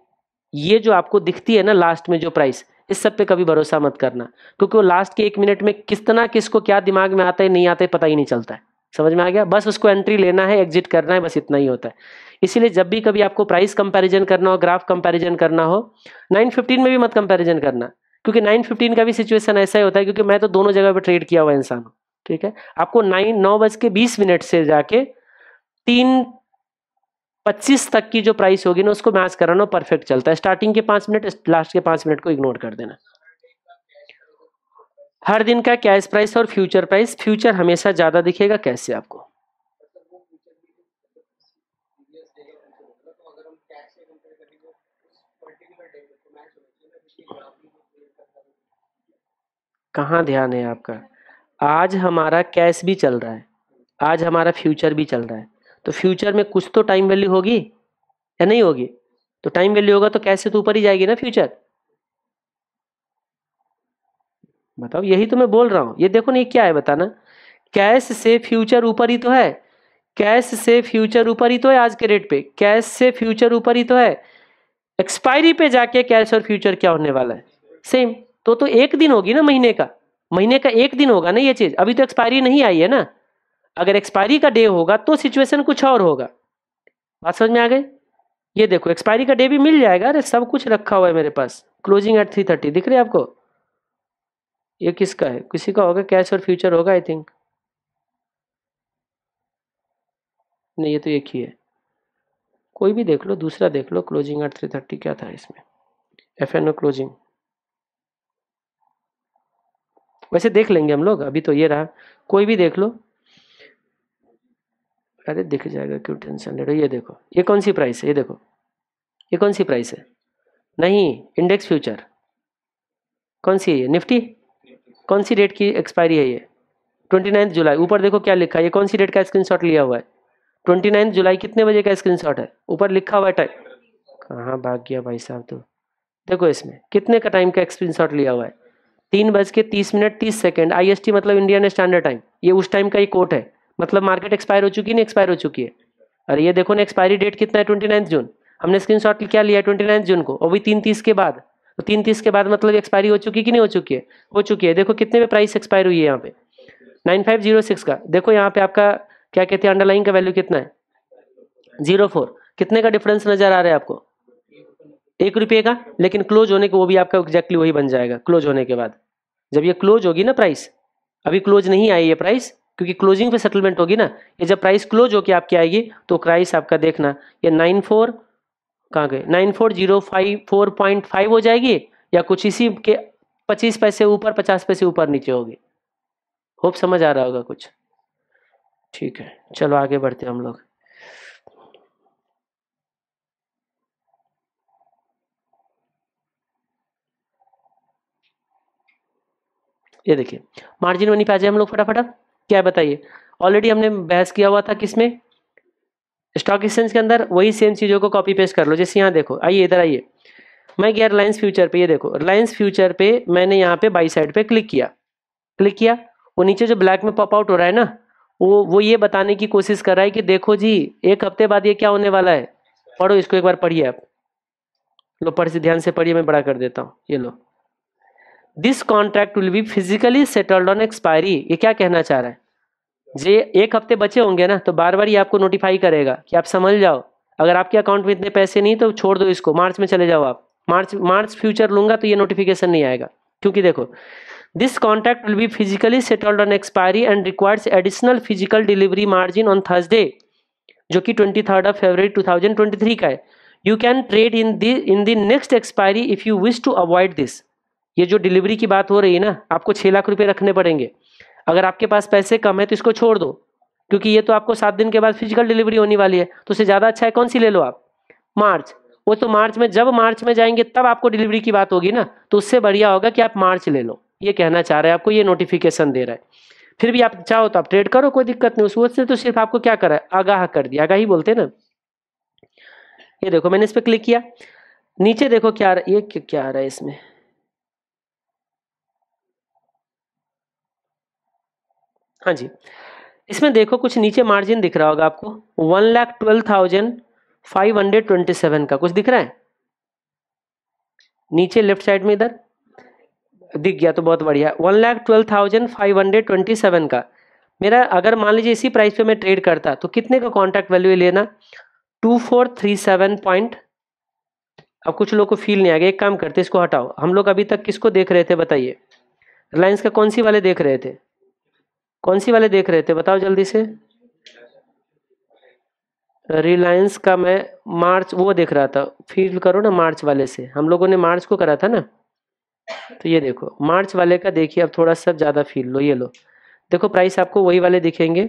ये जो आपको दिखती है ना लास्ट में जो प्राइस इस सब पे कभी भरोसा मत करना क्योंकि वो लास्ट के एक मिनट में कितना किसको क्या दिमाग में आता है नहीं आता है पता ही नहीं चलता है समझ में आ गया बस उसको एंट्री लेना है एग्जिट करना है बस इतना ही होता है इसीलिए जब भी कभी आपको प्राइस कंपैरिजन करना हो ग्राफ कंपैरिजन करना हो 915 में भी मत कंपैरिजन करना क्योंकि नाइन फिफ्टीन का भी सिचुएशन ऐसा ही होता है क्योंकि मैं तो दोनों जगह पर ट्रेड किया हुआ इंसान हूँ ठीक है आपको नाइन नौ बज के बीस मिनट से जाके तीन पच्चीस तक की जो प्राइस होगी ना उसको मैच कराना परफेक्ट चलता है स्टार्टिंग के पाँच मिनट लास्ट के पाँच मिनट को इग्नोर कर देना हर दिन का कैश प्राइस और फ्यूचर प्राइस फ्यूचर हमेशा ज़्यादा दिखेगा कैसे आपको कहाँ ध्यान है आपका आज हमारा कैश भी चल रहा है आज हमारा फ्यूचर भी चल रहा है तो फ्यूचर में कुछ तो टाइम वैल्यू होगी या नहीं होगी तो टाइम वैल्यू होगा तो कैसे तो ऊपर ही जाएगी ना फ्यूचर बताओ यही तो मैं बोल रहा हूं ये देखो नहीं क्या है बताना कैश से फ्यूचर ऊपर ही तो है कैश से फ्यूचर ऊपर ही तो है आज के रेट पे कैश से फ्यूचर ऊपर ही तो है एक्सपायरी पे जाके कैश और फ्यूचर क्या होने वाला है सेम तो तो एक दिन होगी ना महीने का महीने का एक दिन होगा ना ये चीज अभी तो एक्सपायरी नहीं आई है ना अगर एक्सपायरी का डे होगा तो सिचुएशन कुछ और होगा बात समझ में आ गई ये देखो एक्सपायरी का डे भी मिल जाएगा अरे सब कुछ रखा हुआ है मेरे पास क्लोजिंग एट थ्री थर्टी दिख रही है आपको ये किसका है किसी का होगा कैश और फ्यूचर होगा आई थिंक नहीं ये तो एक ही है कोई भी देख लो दूसरा देख लो क्लोजिंग एट थ्री थर्टी क्या था इसमें एफ एन ओ क्लोजिंग वैसे देख लेंगे हम लोग अभी तो ये रहा कोई भी देख लो अरे दिख जाएगा क्यों टेंशन ले रहे ये देखो ये कौन सी प्राइस है ये देखो ये कौन सी प्राइस है नहीं इंडेक्स फ्यूचर कौन सी है ये निफ्टी कौन सी डेट की एक्सपायरी है ये ट्वेंटी नाइन्थ जुलाई ऊपर देखो क्या लिखा है ये कौन सी डेट का स्क्रीनशॉट लिया हुआ है ट्वेंटी नाइन्थ जुलाई कितने बजे का स्क्रीनशॉट है ऊपर लिखा हुआ है टाइम कहाँ भाग गया भाई साहब तो देखो इसमें कितने का टाइम का शॉट लिया हुआ है तीन बज के तीस मिनट तीस सेकेंड आई मतलब इंडियन स्टैंडर्ड टाइम ये उस टाइम का ही कोट है मतलब मार्केट एक्सपायर हो चुकी नहीं एक्सपायर हो चुकी है अरे ये देखो ना एक्सपायरी डेट कितना है ट्वेंटी जून हमने स्क्रीन शॉट क्या लिया ट्वेंटी नाइन्थ जून को अभी तीन तीस के बाद तो तीन तीस के बाद मतलब एक्सपायरी हो चुकी कि नहीं हो चुकी है हो चुकी है देखो कितने में प्राइस एक्सपायर हुई है यहाँ पे नाइन फाइव जीरो सिक्स का देखो यहाँ पे आपका क्या कहते हैं अंडरलाइन का वैल्यू कितना है जीरो फोर कितने का डिफरेंस नज़र आ रहा है आपको एक रुपये का लेकिन क्लोज होने के वो भी आपका एग्जैक्टली वही बन जाएगा क्लोज होने के बाद जब ये क्लोज होगी ना प्राइस अभी क्लोज नहीं आई ये प्राइस क्योंकि क्लोजिंग पे सेटलमेंट होगी ना ये जब प्राइस क्लोज होकर आपकी आएगी तो प्राइस आपका देखना ये नाइन फोर कहाँ गए nine four zero five four point five हो जाएगी या कुछ इसी के पच्चीस पैसे ऊपर पचास पैसे ऊपर नीचे होगी होप समझ आ रहा होगा कुछ ठीक है चलो आगे बढ़ते हम लोग ये देखिए मार्जिन मनी पे आ जाए हम लोग फटाफट क्या बताइए ऑलरेडी हमने बहस किया हुआ था किसमें स्टॉक एक्सचेंज के अंदर वही सेम चीज़ों को कॉपी पेस्ट कर लो जैसे यहाँ देखो आइए इधर आइए मैं गया रिलायंस फ्यूचर पे ये देखो रिलायंस फ्यूचर पे मैंने यहाँ पे बाई साइड पे क्लिक किया क्लिक किया वो नीचे जो ब्लैक में पॉप आउट हो रहा है ना वो वो ये बताने की कोशिश कर रहा है कि देखो जी एक हफ्ते बाद ये क्या होने वाला है पढ़ो इसको एक बार पढ़िए आप लो पढ़ से ध्यान से पढ़िए मैं बड़ा कर देता हूँ ये लो this contract will be physically settled on expiry ये क्या कहना चाह रहा है जे एक हफ्ते बचे होंगे ना तो बार बार ये आपको नोटिफाई करेगा कि आप समझ जाओ अगर आपके अकाउंट में इतने पैसे नहीं तो छोड़ दो इसको मार्च में चले जाओ आप मार्च मार्च फ्यूचर लूंगा तो ये नोटिफिकेशन नहीं आएगा क्योंकि देखो this contract will be physically settled on expiry and requires additional physical delivery margin on Thursday जो कि twenty third of February two thousand twenty three का है you can trade in the in the next expiry if you wish to avoid this ये जो delivery की बात हो रही है ना आपको छः लाख रुपये रखने पड़ेंगे अगर आपके पास पैसे कम है तो इसको छोड़ दो क्योंकि ये तो आपको सात दिन के बाद फिजिकल डिलीवरी होने वाली है तो उससे ज़्यादा अच्छा है कौन सी ले लो आप मार्च वो तो मार्च में जब मार्च में जाएंगे तब आपको डिलीवरी की बात होगी ना तो उससे बढ़िया होगा कि आप मार्च ले लो ये कहना चाह रहे हैं आपको ये नोटिफिकेशन दे रहा है फिर भी आप चाहो तो आप ट्रेड करो कोई दिक्कत नहीं उससे तो सिर्फ आपको क्या करा है आगाह कर दिया आगाही बोलते ना ये देखो मैंने इस पर क्लिक किया नीचे देखो क्या ये क्या आ रहा है इसमें हाँ जी इसमें देखो कुछ नीचे मार्जिन दिख रहा होगा आपको one lakh twelve thousand five hundred twenty seven का कुछ दिख रहा है नीचे लेफ्ट साइड में इधर दिख गया तो बहुत बढ़िया one lakh twelve thousand five hundred twenty seven का मेरा अगर मान लीजिए इसी प्राइस पे मैं ट्रेड करता तो कितने का कॉन्ट्रैक्ट वैल्यू लेना two four three seven point अब कुछ लोग को फील नहीं आ गया एक काम करते इसको हटाओ हम लोग अभी तक किसको देख रहे थे बताइए रिलायंस का कौन सी वाले देख रहे थे कौन सी वाले देख रहे थे बताओ जल्दी से रिलायंस का मैं मार्च वो देख रहा था फील करो ना मार्च वाले से हम लोगों ने मार्च को करा था ना तो ये देखो मार्च वाले का देखिए अब थोड़ा सा ज़्यादा फील लो ये लो देखो प्राइस आपको वही वाले दिखेंगे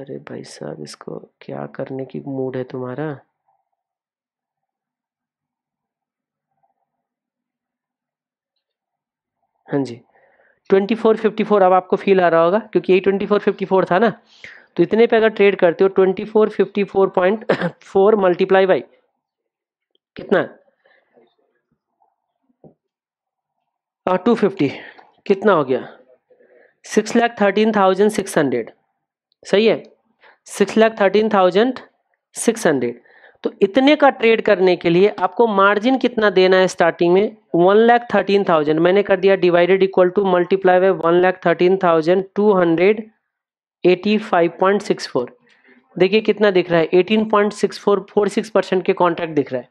अरे भाई साहब इसको क्या करने की मूड है तुम्हारा हाँ जी ट्वेंटी फोर फिफ्टी फोर अब आपको फील आ रहा होगा क्योंकि यही ट्वेंटी फोर फिफ्टी फोर था ना तो इतने पे अगर ट्रेड करते हो twenty four fifty four point four multiply by कितना टू हाँ, फिफ्टी कितना हो गया six lakh thirteen thousand six hundred सही है six lakh thirteen thousand six hundred तो इतने का ट्रेड करने के लिए आपको मार्जिन कितना देना है स्टार्टिंग में वन लैख थर्टीन थाउजेंड मैंने कर दिया divided equal to multiply by one lakh thirteen thousand two hundred eighty five point six four देखिए कितना दिख रहा है eighteen point six four four six percent के कॉन्ट्रैक्ट दिख रहा है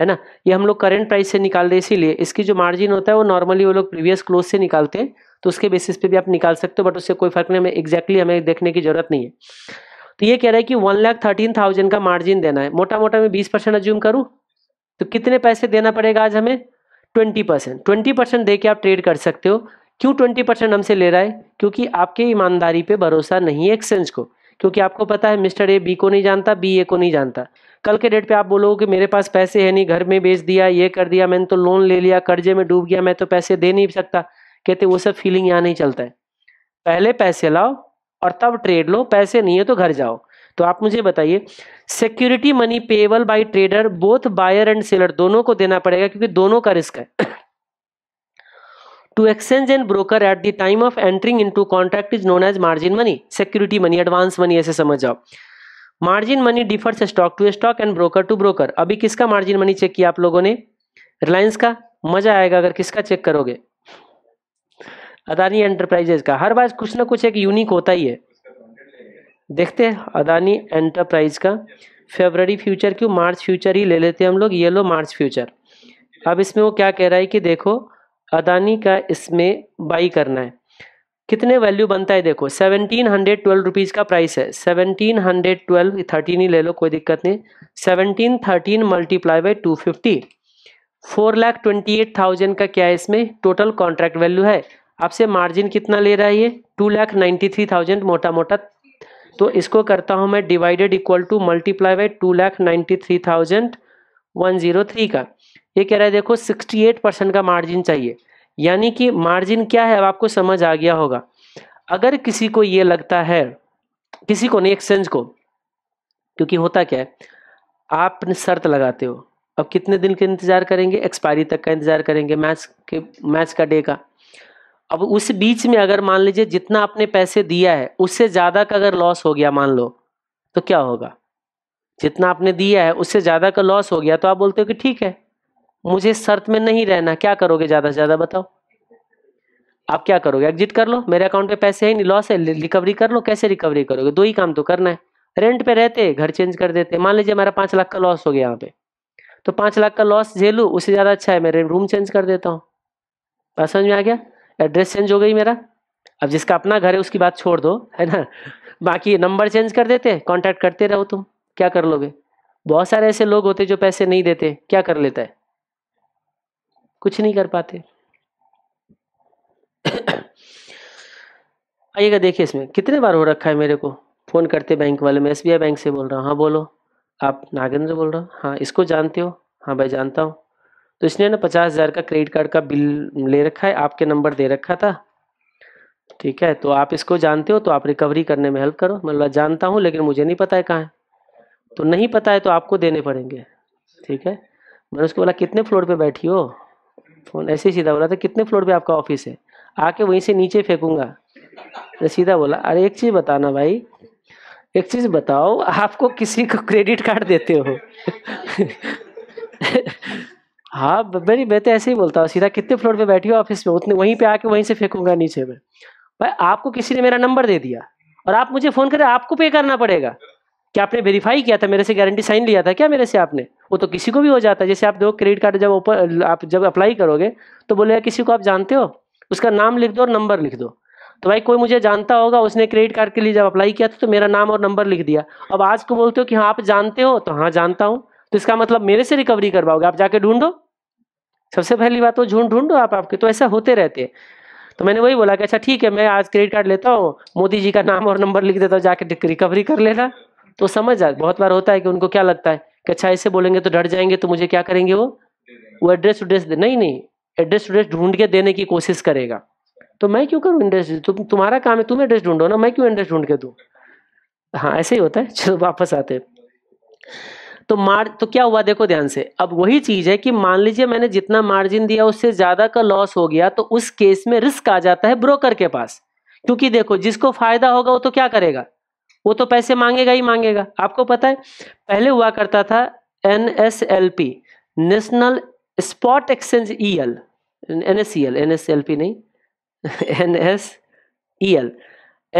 है ना ये हम लोग करेंट प्राइस से निकाल रहे इसीलिए इसकी जो मार्जिन होता है वो नॉर्मली वो लोग प्रीवियस क्लोज से निकालते हैं तो उसके बेसिस पे भी आप निकाल सकते हो बट उससे कोई फर्क नहीं हमें एग्जैक्टली exactly हमें देखने की जरूरत नहीं है तो ये कह रहा है कि वन लाख थर्टीन थाउजेंड का मार्जिन देना है मोटा मोटा मैं बीस परसेंट एज्यूम करूँ तो कितने पैसे देना पड़ेगा आज हमें ट्वेंटी परसेंट ट्वेंटी परसेंट दे के आप ट्रेड कर सकते हो क्यों ट्वेंटी परसेंट हमसे ले रहा है क्योंकि आपके ईमानदारी पे भरोसा नहीं है एक्सचेंज को क्योंकि आपको पता है मिस्टर ए बी को नहीं जानता बी ए को नहीं जानता कल के डेट पे आप बोलोगे कि मेरे पास पैसे है नहीं घर में बेच दिया ये कर दिया मैंने तो लोन ले लिया कर्जे में डूब गया मैं तो पैसे दे नहीं सकता कहते वो सब फीलिंग यहाँ नहीं चलता है पहले पैसे लाओ और तब ट्रेड लो पैसे नहीं है तो घर जाओ तो आप मुझे बताइए security money payable by trader both buyer and seller दोनों को देना पड़ेगा क्योंकि दोनों का रिस्क है to exchange and broker at the time of entering into contract is known as margin money security money advance money ऐसे समझ जाओ margin money differs stock to stock and broker to broker अभी किसका margin money check किया आप लोगों ने रिलायंस का मजा आएगा अगर किसका चेक करोगे अदानी एंटरप्राइजेज का हर बार कुछ ना कुछ एक यूनिक होता ही है देखते हैं अदानी एंटरप्राइज का फेबररी फ्यूचर क्यों मार्च फ्यूचर ही ले लेते हैं हम लोग ये लो मार्च फ्यूचर अब इसमें वो क्या कह रहा है कि देखो अदानी का इसमें बाई करना है कितने वैल्यू बनता है देखो सेवनटीन हंड्रेड ट्वेल्व रुपीज़ का प्राइस है सेवनटीन हंड्रेड ट्वेल्व थर्टीन ही ले लो कोई दिक्कत नहीं seventeen thirteen multiply by two fifty four lakh twenty eight thousand का क्या है इसमें टोटल कॉन्ट्रैक्ट वैल्यू है आपसे मार्जिन कितना ले रहा है ये two lakh ninety three thousand मोटा मोटा तो इसको करता हूँ मैं divided equal to multiply by two lakh ninety three thousand one zero three का ये कह रहा है देखो सिक्सटी एट परसेंट का मार्जिन चाहिए यानी कि मार्जिन क्या है अब आपको समझ आ गया होगा अगर किसी को ये लगता है किसी को नहीं एक्सचेंज को क्योंकि होता क्या है आप शर्त लगाते हो अब कितने दिन का इंतज़ार करेंगे एक्सपायरी तक का इंतज़ार करेंगे मैच के मैच का डे का अब उस बीच में अगर मान लीजिए जितना आपने पैसे दिया है उससे ज़्यादा का अगर लॉस हो गया मान लो तो क्या होगा जितना आपने दिया है उससे ज़्यादा का लॉस हो गया तो आप बोलते हो कि ठीक है मुझे शर्त में नहीं रहना क्या करोगे ज़्यादा से ज़्यादा बताओ आप क्या करोगे एग्जिट कर लो मेरे अकाउंट पे पैसे है नहीं लॉस है रिकवरी कर लो कैसे रिकवरी करोगे दो ही काम तो करना है रेंट पे रहते घर चेंज कर देते मान लीजिए हमारा पाँच लाख का लॉस हो गया यहाँ पे तो पाँच लाख का लॉस झेलू उससे ज़्यादा अच्छा है मैं रूम चेंज कर देता हूँ समझ में आ गया एड्रेस चेंज हो गई मेरा अब जिसका अपना घर है उसकी बात छोड़ दो है ना बाकी नंबर चेंज कर देते कांटेक्ट करते रहो तुम क्या कर लोगे बहुत सारे ऐसे लोग होते जो पैसे नहीं देते क्या कर लेता है कुछ नहीं कर पाते आइएगा देखिए इसमें कितने बार हो रखा है मेरे को फ़ोन करते बैंक वाले मैं एस बैंक से बोल रहा हूँ हाँ बोलो आप नागेंद्र बोल रहा हूँ हाँ इसको जानते हो हाँ भाई जानता हूँ तो इसने ना पचास हज़ार का क्रेडिट कार्ड का बिल ले रखा है आपके नंबर दे रखा था ठीक है तो आप इसको जानते हो तो आप रिकवरी करने में हेल्प करो मतलब जानता हूँ लेकिन मुझे नहीं पता है कहाँ है तो नहीं पता है तो आपको देने पड़ेंगे ठीक है मैंने उसको बोला कितने फ्लोर पे बैठी हो फोन ऐसे ही सीधा बोला था कितने फ्लोर पे आपका ऑफिस है आके वहीं से नीचे फेंकूंगा तो सीधा बोला अरे एक चीज़ बताना भाई एक चीज़ बताओ आपको किसी को क्रेडिट कार्ड देते हो हाँ मेरी मैं तो ऐसे ही बोलता हूँ सीधा कितने फ्लोर पे बैठी हो ऑफिस में उतने वहीं पे आके वहीं से फेंकूंगा नीचे में भाई आपको किसी ने मेरा नंबर दे दिया और आप मुझे फ़ोन करें आपको पे करना पड़ेगा क्या आपने वेरीफाई किया था मेरे से गारंटी साइन लिया था क्या मेरे से आपने वो तो किसी को भी हो जाता है जैसे आप दो क्रेडिट कार्ड जब ओपन आप जब अप्लाई करोगे तो बोलेगा किसी को आप जानते हो उसका नाम लिख दो और नंबर लिख दो तो भाई कोई मुझे जानता होगा उसने क्रेडिट कार्ड के लिए जब अप्लाई किया था तो मेरा नाम और नंबर लिख दिया अब आज को बोलते हो कि हाँ आप जानते हो तो हाँ जानता हूँ तो इसका मतलब मेरे से रिकवरी करवाओगे आप जाके ढूंढो सबसे पहली बात तो झूठ ढूंढो आप आपके तो ऐसा होते रहते तो मैंने वही बोला कि अच्छा ठीक है मैं आज क्रेडिट कार्ड लेता हूँ मोदी जी का नाम और नंबर लिख देता हूँ जाके रिकवरी कर लेना तो समझ जा बहुत बार होता है कि उनको क्या लगता है कि अच्छा ऐसे बोलेंगे तो डर जाएंगे तो मुझे क्या करेंगे वो वो एड्रेस उड्रेस दे नहीं नहीं एड्रेस उड्रेस ढूंढ के देने की कोशिश करेगा तो मैं क्यों करूँ एड्रेस तुम तुम्हारा काम है तुम एड्रेस ढूंढो ना मैं क्यों एड्रेस ढूंढ के दूँ हाँ ऐसे ही होता है चलो वापस आते हैं तो मार तो क्या हुआ देखो ध्यान से अब वही चीज है कि मान लीजिए मैंने जितना मार्जिन दिया उससे ज्यादा का लॉस हो गया तो उस केस में रिस्क आ जाता है ब्रोकर के पास क्योंकि देखो जिसको फायदा होगा वो तो क्या करेगा वो तो पैसे मांगेगा ही मांगेगा आपको पता है पहले हुआ करता था N S L P national spot exchange E L N S E L N S L P नहीं N S E L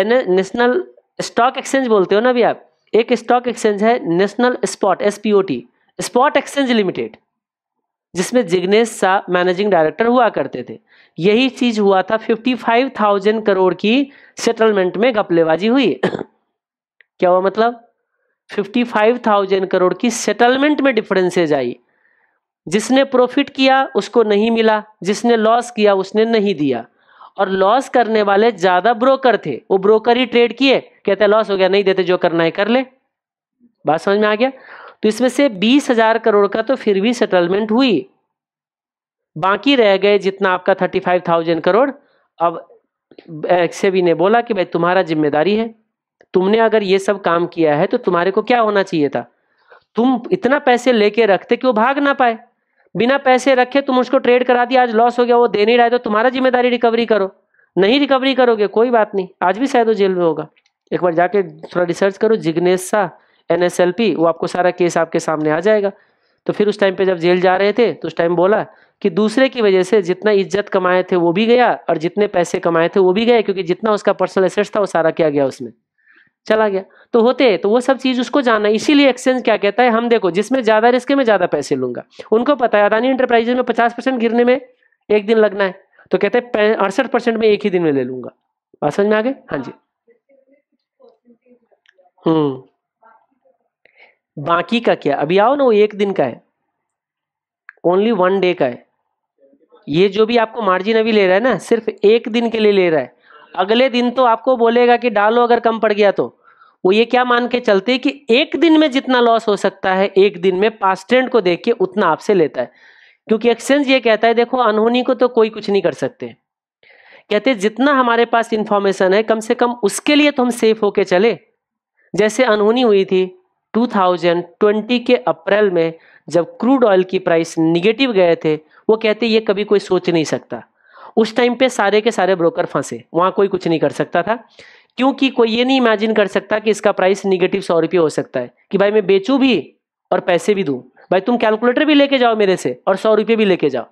N national stock exchange बोलते हो ना अभी आप एक स्टॉक एक्सचेंज है national spot S P spot exchange limited जिसमें Jignesh Shah managing director हुआ करते थे यही चीज हुआ था 55,000 करोड़ की सेटलमेंट में घपलेबाजी हुई क्या हुआ मतलब 55,000 करोड़ की सेटलमेंट में डिफरेंसेज आई जिसने प्रॉफिट किया उसको नहीं मिला जिसने लॉस किया उसने नहीं दिया और लॉस करने वाले ज़्यादा ब्रोकर थे वो ब्रोकर ही ट्रेड किए कहते हैं लॉस हो गया नहीं देते जो करना है कर ले बात समझ में आ गया तो इसमें से बीस हजार करोड़ का तो फिर भी सेटलमेंट हुई बाकी रह गए जितना आपका थर्टी फाइव थाउजेंड करोड़ अब सेबी ने बोला कि भाई तुम्हारा जिम्मेदारी है तुमने अगर ये सब काम किया है तो तुम्हारे को क्या होना चाहिए था तुम इतना पैसे लेके रखते कि वो भाग ना पाए बिना पैसे रखे तुम उसको ट्रेड करा दिया आज लॉस हो गया वो दे नहीं रहा है तो तुम्हारा जिम्मेदारी रिकवरी करो नहीं रिकवरी करोगे कोई बात नहीं आज भी शायद वो जेल में होगा एक बार जाके थोड़ा रिसर्च करो जिग्नेशा एन एस एल पी वो आपको सारा केस आपके सामने आ जाएगा तो फिर उस टाइम पे जब जेल जा रहे थे तो उस टाइम बोला कि दूसरे की वजह से जितना इज्जत कमाए थे वो भी गया और जितने पैसे कमाए थे वो भी गए क्योंकि जितना उसका पर्सनल एसेट्स था वो सारा किया गया उसमें चला गया तो होते हैं तो वो सब चीज़ उसको जानना इसीलिए एक्सचेंज क्या कहता है हम देखो जिसमें ज़्यादा रिस्क है मैं ज़्यादा पैसे लूंगा उनको पता है अदानी इंटरप्राइजेज में पचास परसेंट गिरने में एक दिन लगना है तो कहते हैं अड़सठ परसेंट में एक ही दिन में ले लूंगा बात समझ में आ गए हाँ जी हम्म बाकी का क्या अभी आओ ना वो एक दिन का है ओनली वन डे का है ये जो भी आपको मार्जिन अभी ले रहा है ना सिर्फ एक दिन के लिए ले रहा है अगले दिन तो आपको बोलेगा कि डालो अगर कम पड़ गया तो वो ये क्या मान के चलते कि एक दिन में जितना लॉस हो सकता है एक दिन में पास ट्रेंड को देख के उतना आपसे लेता है क्योंकि एक्सचेंज ये कहता है देखो अनहोनी को तो कोई कुछ नहीं कर सकते कहते जितना हमारे पास इंफॉर्मेशन है कम से कम उसके लिए तो हम सेफ होके चले जैसे अनहोनी हुई थी 2020 के अप्रैल में जब क्रूड ऑयल की प्राइस निगेटिव गए थे वो कहते ये कभी कोई सोच नहीं सकता उस टाइम पे सारे के सारे ब्रोकर फंसे वहाँ कोई कुछ नहीं कर सकता था क्योंकि कोई ये नहीं इमेजिन कर सकता कि इसका प्राइस निगेटिव सौ रुपये हो सकता है कि भाई मैं बेचूँ भी और पैसे भी दूँ भाई तुम कैलकुलेटर भी लेके जाओ मेरे से और सौ रुपये भी लेके जाओ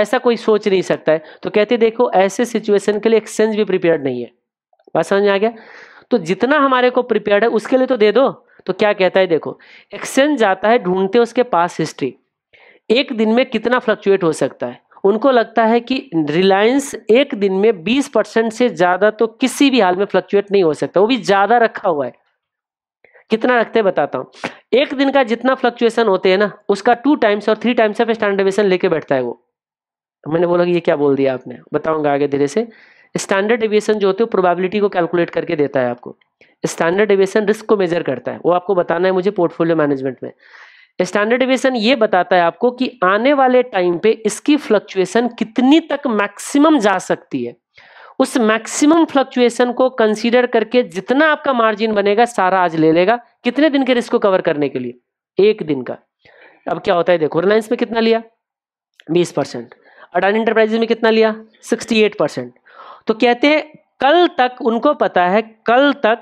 ऐसा कोई सोच नहीं सकता है तो कहते देखो ऐसे सिचुएशन के लिए एक्सचेंज भी प्रिपेयर नहीं है बात समझ में आ गया तो जितना हमारे को प्रिपेयर है उसके लिए तो दे दो तो क्या कहता है देखो एक्सचेंज जाता है ढूंढते उसके पास हिस्ट्री एक दिन में कितना फ्लक्चुएट हो सकता है उनको लगता है कि रिलायंस एक दिन में 20 परसेंट से ज़्यादा तो किसी भी हाल में फ्लक्चुएट नहीं हो सकता वो भी ज़्यादा रखा हुआ है कितना रखते बताता हूं एक दिन का जितना फ्लक्चुएशन होते हैं ना उसका टू टाइम्स और थ्री टाइम्स ऑफ स्टैंडर्डेशन लेके बैठता है वो मैंने बोला कि ये क्या बोल दिया आपने बताऊंगा आगे धीरे से स्टैंडर्ड एविएशन जो होते हैं प्रोबेबिलिटी को कैलकुलेट करके देता है आपको स्टैंडर्ड एविएशन रिस्क को मेजर करता है वो आपको बताना है मुझे पोर्टफोलियो मैनेजमेंट में स्टैंडर्ड एविएशन ये बताता है आपको कि आने वाले टाइम पे इसकी फ्लक्चुएशन कितनी तक मैक्सिमम जा सकती है उस मैक्सिमम फ्लक्चुएशन को कंसीडर करके जितना आपका मार्जिन बनेगा सारा आज ले लेगा कितने दिन के रिस्क को कवर करने के लिए एक दिन का अब क्या होता है देखो रिलायंस में कितना लिया बीस परसेंट अडानी इंटरप्राइजेज में कितना लिया सिक्सटी एट परसेंट तो कहते हैं कल तक उनको पता है कल तक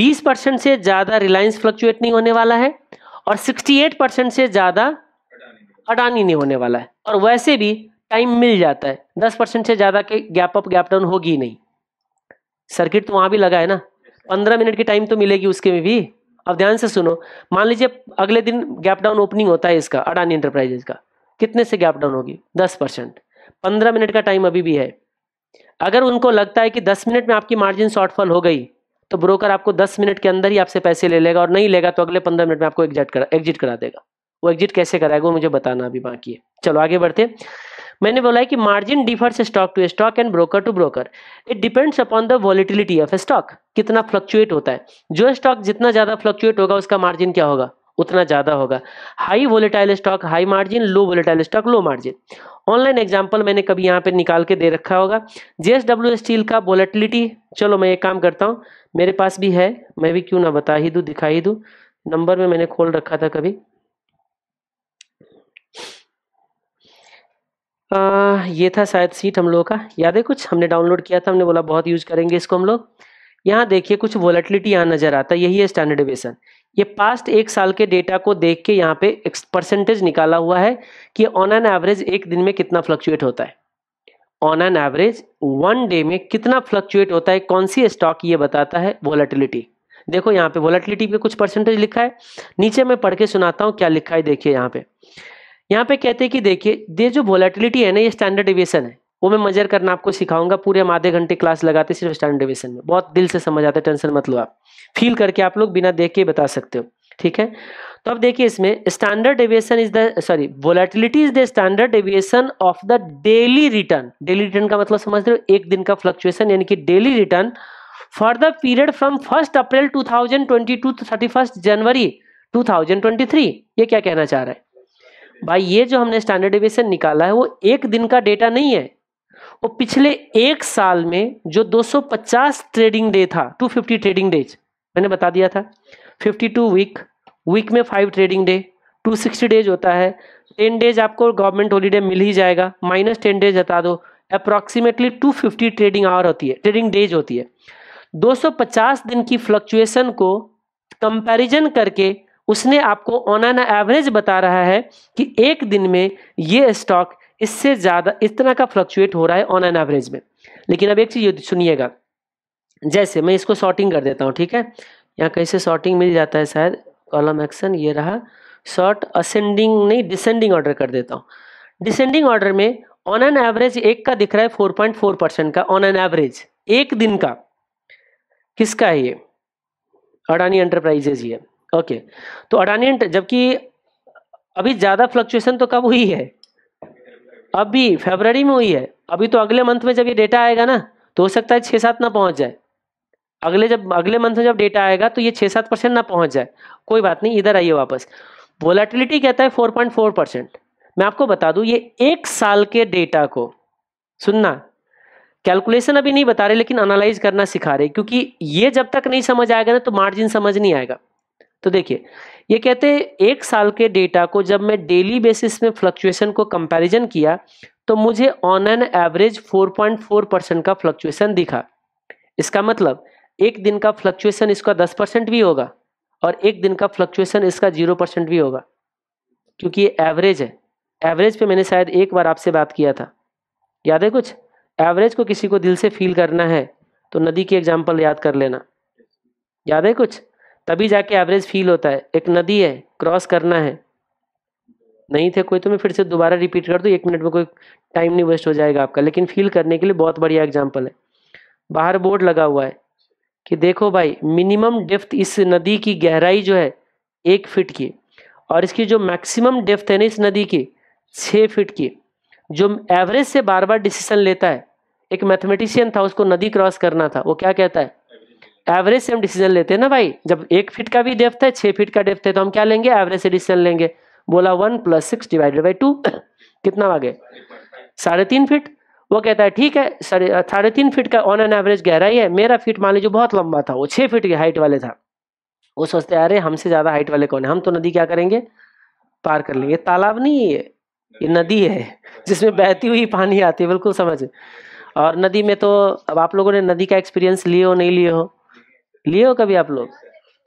20 परसेंट से ज़्यादा रिलायंस फ्लक्चुएट नहीं होने वाला है और 68 परसेंट से ज़्यादा अडानी नहीं होने वाला है और वैसे भी टाइम मिल जाता है 10 परसेंट से ज़्यादा के गैप अप गैप डाउन होगी नहीं सर्किट तो वहां भी लगा है ना 15 मिनट की टाइम तो मिलेगी उसके में भी अब ध्यान से सुनो मान लीजिए अगले दिन गैप डाउन ओपनिंग होता है इसका अडानी इंटरप्राइजेस का कितने से गैप डाउन होगी दस परसेंट पंद्रह मिनट का टाइम अभी भी है अगर उनको लगता है कि दस मिनट में आपकी मार्जिन शॉर्टफॉल हो गई तो ब्रोकर आपको दस मिनट के अंदर ही आपसे पैसे ले लेगा और नहीं लेगा तो अगले पंद्रह मिनट में आपको एग्जिट करा एग्जिट करा देगा वो एग्जिट कैसे कराएगा वो मुझे बताना अभी बाकी है चलो आगे बढ़ते मैंने बोला है कि margin differs stock to stock and broker to broker it depends upon the volatility of stock कितना फ्लक्चुएट होता है जो स्टॉक जितना ज़्यादा फ्लक्चुएट होगा उसका मार्जिन क्या होगा उतना ज़्यादा होगा high volatile stock high margin low volatile stock low margin online example मैंने कभी यहाँ पे निकाल के दे रखा होगा जेएसडब्ल्यू स्टील का वोलेटिलिटी चलो मैं एक काम करता हूँ मेरे पास भी है मैं भी क्यों ना बता ही दूँ दिखा ही दूँ नंबर में मैंने खोल रखा था कभी आ, ये था शायद सीट हम लोगों का याद है कुछ हमने डाउनलोड किया था हमने बोला बहुत यूज करेंगे इसको हम लोग यहाँ देखिए कुछ वोलेटिलिटी यहाँ नजर आता है यही है स्टैंडर्डेशन ये पास्ट एक साल के डेटा को देख के यहाँ पे परसेंटेज निकाला हुआ है कि ऑन एन एवरेज एक दिन में कितना फ्लक्चुएट होता है on an average one day में कितना फ्लक्चुएट होता है कौन सी स्टॉक ये बताता है वोलेटिलिटी देखो यहाँ पे वोलेटिलिटी पे कुछ परसेंटेज लिखा है नीचे मैं पढ़ के सुनाता हूँ क्या लिखा है देखिए यहाँ पे यहाँ पे कहते हैं कि देखिए ये जो वोलेटिलिटी है ना ये स्टैंडर्ड डिविएशन है वो मैं मेजर करना आपको सिखाऊंगा पूरे हम आधे घंटे क्लास लगाते सिर्फ स्टैंडर्ड डिविएशन में बहुत दिल से समझ आता है टेंशन मत लो आप फील करके आप लोग बिना देख के बता सकते हो ठीक है तो अब देखिए इसमें standard deviation is the sorry volatility is the standard deviation of the daily return daily return का मतलब समझ रहे हो एक दिन का फ्लक्चुएशन यानी कि daily return for the period from first April 2022 to thirty first January 2023 ये क्या कहना चाह रहा है भाई ये जो हमने स्टैंडर्ड डेविएशन निकाला है वो एक दिन का डेटा नहीं है वो पिछले एक साल में जो 250 ट्रेडिंग डे था 250 ट्रेडिंग डेज मैंने बता दिया था 52 वीक वीक में फाइव ट्रेडिंग डे 260 डेज होता है 10 डेज आपको गवर्नमेंट हॉलीडे मिल ही जाएगा माइनस टेन डेज बता दो अप्रॉक्सीमेटली 250 ट्रेडिंग आवर होती है ट्रेडिंग डेज होती है 250 दिन की फ्लक्चुएशन को कंपेरिजन करके उसने आपको ऑन एन एवरेज बता रहा है कि एक दिन में ये स्टॉक इससे ज़्यादा इस तरह का फ्लक्चुएट हो रहा है ऑन एन एवरेज में लेकिन अब एक चीज़ सुनिएगा जैसे मैं इसको शॉर्टिंग कर देता हूँ ठीक है यहाँ कैसे शॉर्टिंग मिल जाता है शायद कॉलम एक्शन ये रहा शॉर्ट असेंडिंग नहीं डिसेंडिंग ऑर्डर कर देता हूँ डिसेंडिंग ऑर्डर में ऑन एन एवरेज एक का दिख रहा है फोर पॉइंट फोर परसेंट का ऑन एन एवरेज एक दिन का किसका है ये अडानी एंटरप्राइजेज ये ओके तो अडानी जबकि अभी ज़्यादा फ्लक्चुएशन तो कब हुई है अभी फेबररी में हुई है अभी तो अगले मंथ में जब ये डेटा आएगा ना तो हो सकता है छः सात ना पहुंच जाए अगले जब अगले मंथ में जब डेटा आएगा तो ये छः सात परसेंट ना पहुंच जाए कोई बात नहीं इधर आइए वापस वोलाटिलिटी कहता है फोर पॉइंट फोर परसेंट मैं आपको बता दूं ये एक साल के डेटा को सुनना कैलकुलेशन अभी नहीं बता रहे लेकिन अनालाइज करना सिखा रहे क्योंकि ये जब तक नहीं समझ आएगा ना तो मार्जिन समझ नहीं आएगा तो देखिए ये कहते हैं एक साल के डेटा को जब मैं डेली बेसिस में फ्लक्चुएशन को कंपैरिजन किया तो मुझे ऑन एन एवरेज 4.4 परसेंट का फ्लक्चुएशन दिखा इसका मतलब एक दिन का फ्लक्चुएशन इसका दस परसेंट भी होगा और एक दिन का फ्लक्चुएशन इसका जीरो परसेंट भी होगा क्योंकि ये एवरेज है एवरेज पे मैंने शायद एक बार आपसे बात किया था याद है कुछ एवरेज को किसी को दिल से फील करना है तो नदी की एग्जाम्पल याद कर लेना याद है कुछ तभी जाके एवरेज फील होता है एक नदी है क्रॉस करना है नहीं थे कोई तो मैं फिर से दोबारा रिपीट कर दूँ एक मिनट में कोई टाइम नहीं वेस्ट हो जाएगा आपका लेकिन फील करने के लिए बहुत बढ़िया एग्जाम्पल है बाहर बोर्ड लगा हुआ है कि देखो भाई मिनिमम डेप्थ इस नदी की गहराई जो है एक फिट की और इसकी जो मैक्सिमम डेप्थ है ना इस नदी की छः फिट की जो एवरेज से बार बार डिसीजन लेता है एक मैथमेटिशियन था उसको नदी क्रॉस करना था वो क्या कहता है एवरेज से हम डिसीजन लेते हैं ना भाई जब एक फिट का भी डेप्थ है छः फिट का डेप्थ है तो हम क्या लेंगे एवरेज से डिसीजन लेंगे बोला one plus six divided by two कितना आ गए साढ़े तीन फिट वो कहता है ठीक है साढ़े तीन फीट का ऑन एन एवरेज गहराई है मेरा फीट मान लीजिए बहुत लंबा था वो छः फीट की हाइट वाले था वो सोचते अरे हमसे ज़्यादा हाइट वाले कौन है हम तो नदी क्या करेंगे पार कर लेंगे तालाब नहीं है ये नदी है जिसमें हाँ। बहती हुई पानी आती है बिल्कुल समझ और नदी में तो अब आप लोगों ने नदी का एक्सपीरियंस लिए हो नहीं लिए हो लिए हो कभी आप लोग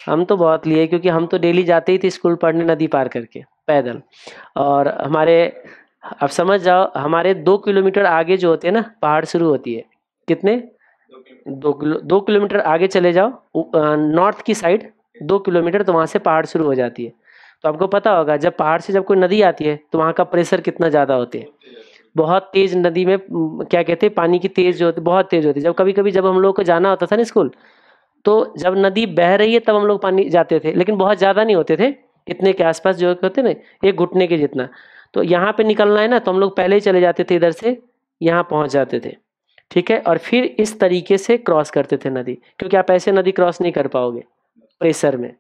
हम तो बहुत लिए क्योंकि हम तो डेली जाते ही थे स्कूल पढ़ने नदी पार करके पैदल और हमारे अब समझ जाओ हमारे दो किलोमीटर आगे जो होते हैं ना पहाड़ शुरू होती है कितने दो किलो दो किलोमीटर आगे चले जाओ नॉर्थ की साइड दो किलोमीटर तो वहाँ से पहाड़ शुरू हो जाती है तो आपको पता होगा जब पहाड़ से जब कोई नदी आती है तो वहाँ का प्रेशर कितना ज़्यादा होते हैं बहुत तेज नदी में क्या कहते हैं पानी की तेज जो होती बहुत तेज होती है जब कभी कभी जब हम लोग को जाना होता था ना स्कूल तो जब नदी बह रही है तब हम लोग पानी जाते थे लेकिन बहुत ज़्यादा नहीं होते थे इतने के आसपास जो होते ना एक घुटने के जितना तो यहाँ पे निकलना है ना तो हम लोग पहले ही चले जाते थे इधर से यहाँ पहुँच जाते थे ठीक है और फिर इस तरीके से क्रॉस करते थे नदी क्योंकि आप ऐसे नदी क्रॉस नहीं कर पाओगे प्रेशर में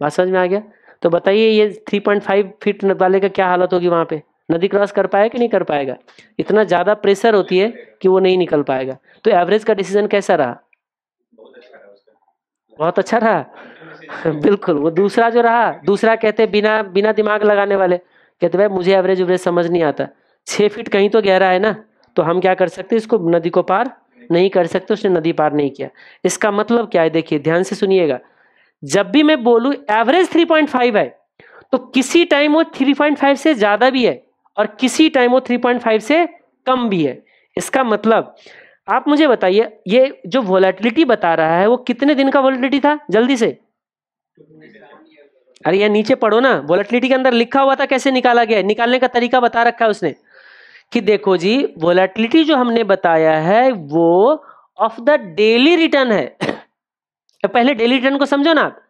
बात समझ में आ गया तो बताइए ये 3.5 फीट वाले का क्या हालत होगी वहाँ पे नदी क्रॉस कर पाएगा कि नहीं कर पाएगा इतना ज़्यादा प्रेशर होती है कि वो नहीं निकल पाएगा तो एवरेज का डिसीजन कैसा रहा बहुत अच्छा रहा बिल्कुल वो दूसरा जो रहा दूसरा कहते बिना बिना दिमाग लगाने वाले कहते भाई मुझे एवरेज उवरेज समझ नहीं आता छः फीट कहीं तो गहरा है ना तो हम क्या कर सकते इसको नदी को पार नहीं कर सकते उसने नदी पार नहीं किया इसका मतलब क्या है देखिए ध्यान से सुनिएगा जब भी मैं बोलूँ एवरेज थ्री पॉइंट फाइव है तो किसी टाइम वो थ्री पॉइंट फाइव से ज़्यादा भी है और किसी टाइम वो थ्री पॉइंट फाइव से कम भी है इसका मतलब आप मुझे बताइए ये जो वॉलेटिलिटी बता रहा है वो कितने दिन का वॉलेटिलिटी था जल्दी से अरे यहाँ नीचे पढ़ो ना वोलेटिलिटी के अंदर लिखा हुआ था कैसे निकाला गया निकालने का तरीका बता रखा है उसने कि देखो जी वोलेटिलिटी जो हमने बताया है वो ऑफ द डेली रिटर्न है तो पहले डेली रिटर्न को समझो ना आप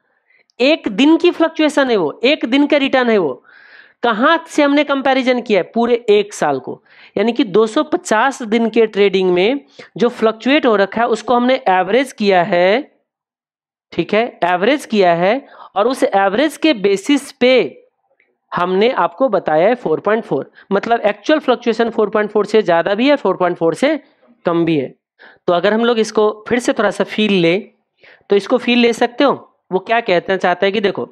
एक दिन की फ्लक्चुएशन है वो एक दिन का रिटर्न है वो कहां से हमने कंपैरिजन किया है पूरे एक साल को यानी कि 250 दिन के ट्रेडिंग में जो फ्लक्चुएट हो रखा है उसको हमने एवरेज किया है ठीक है एवरेज किया है और उस एवरेज के बेसिस पे हमने आपको बताया है 4.4 मतलब एक्चुअल फ्लक्चुएशन 4.4 से ज़्यादा भी है 4.4 से कम भी है तो अगर हम लोग इसको फिर से थोड़ा सा फील ले तो इसको फील ले सकते हो वो क्या कहना चाहता है कि देखो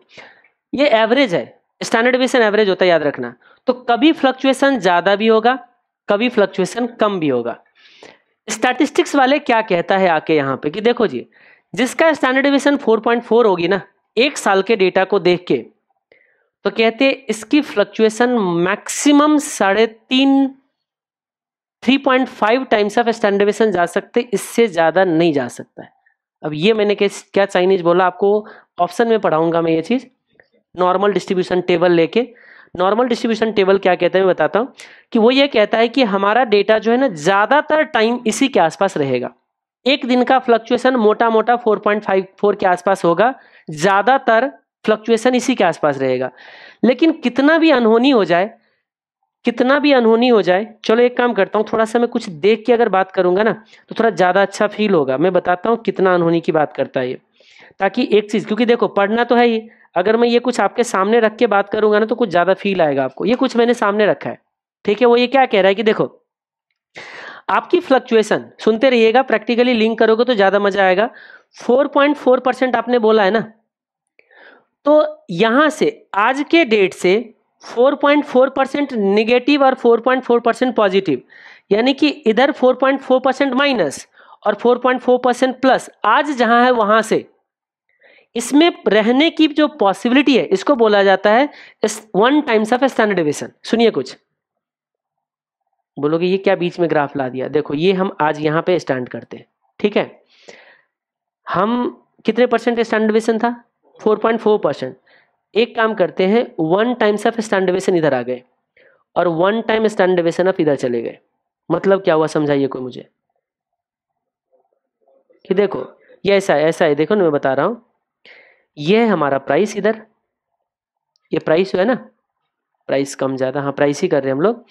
ये एवरेज है स्टैंडर्ड डिविएशन एवरेज होता है याद रखना तो कभी फ्लक्चुएशन ज़्यादा भी होगा कभी फ्लक्चुएशन कम भी होगा स्टैटिस्टिक्स वाले क्या कहता है आके यहाँ पे कि देखो जी जिसका स्टैंडर्ड डिविएशन 4.4 होगी ना एक साल के डेटा को देख के तो कहते हैं इसकी फ्लक्चुएशन मैक्सिमम साढ़े तीन three point five times of standard deviation जा सकते इससे ज़्यादा नहीं जा सकता है अब ये मैंने क्या चाइनीज बोला आपको ऑप्शन में पढ़ाऊंगा मैं ये चीज़ नॉर्मल डिस्ट्रीब्यूशन टेबल लेके नॉर्मल डिस्ट्रीब्यूशन टेबल क्या कहते हैं मैं बताता हूँ कि वो ये कहता है कि हमारा डेटा जो है ना ज़्यादातर टाइम इसी के आसपास रहेगा एक दिन का फ्लक्चुएशन मोटा मोटा फोर के आसपास होगा ज़्यादातर फ्लक्चुएशन इसी के आसपास रहेगा लेकिन कितना भी अनहोनी हो जाए कितना भी अनहोनी हो जाए चलो एक काम करता हूँ थोड़ा सा मैं कुछ देख के अगर बात करूंगा ना तो थोड़ा ज़्यादा अच्छा फील होगा मैं बताता हूँ कितना अनहोनी की बात करता है ये ताकि एक चीज़ क्योंकि देखो पढ़ना तो है ही अगर मैं ये कुछ आपके सामने रख के बात करूंगा ना तो कुछ ज़्यादा फील आएगा आपको ये कुछ मैंने सामने रखा है ठीक है वो ये क्या कह रहा है कि देखो आपकी फ्लक्चुएशन सुनते रहिएगा प्रैक्टिकली लिंक करोगे तो ज़्यादा मजा आएगा 4.4 परसेंट आपने बोला है ना तो यहां से आज के डेट से 4.4 परसेंट निगेटिव और 4.4 परसेंट पॉजिटिव यानी कि इधर 4.4 परसेंट माइनस और 4.4 परसेंट प्लस आज जहां है वहां से इसमें रहने की जो पॉसिबिलिटी है इसको बोला जाता है one times of standard deviation सुनिए कुछ बोलोगे ये क्या बीच में ग्राफ ला दिया देखो ये हम आज यहां पे स्टैंड करते हैं ठीक है हम कितने परसेंट स्टैंडर्ड डिविशन था 4.4 परसेंट एक काम करते हैं वन टाइम्स ऑफ स्टैंडर्ड इधर आ गए और वन टाइम स्टैंडर्ड ऑफ इधर चले गए मतलब क्या हुआ समझाइए कोई मुझे कि देखो ये ऐसा है ऐसा है देखो ना मैं बता रहा हूँ ये है हमारा प्राइस इधर ये प्राइस जो है ना प्राइस कम ज़्यादा हाँ प्राइस ही कर रहे हैं हम लोग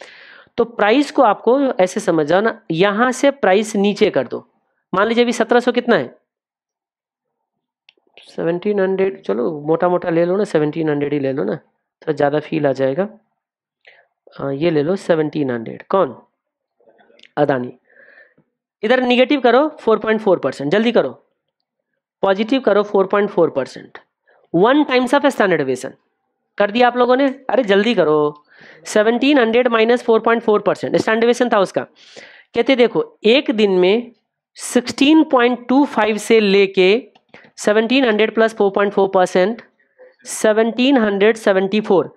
तो प्राइस को आपको ऐसे समझ जाओ ना यहाँ से प्राइस नीचे कर दो मान लीजिए अभी सत्रह कितना है सेवनटीन हंड्रेड चलो मोटा मोटा ले लो ना सेवनटीन हंड्रेड ही ले लो ना थोड़ा ज़्यादा फील आ जाएगा आ, ये ले लो सेवनटीन हंड्रेड कौन अदानी इधर निगेटिव करो फोर पॉइंट फोर परसेंट जल्दी करो पॉजिटिव करो four point four percent one times of standard deviation कर दिया आप लोगों ने अरे जल्दी करो seventeen hundred minus four point four percent standard था उसका कहते देखो एक दिन में सिक्सटीन पॉइंट टू फाइव से लेके seventeen hundred plus four point four percent seventeen hundred seventy four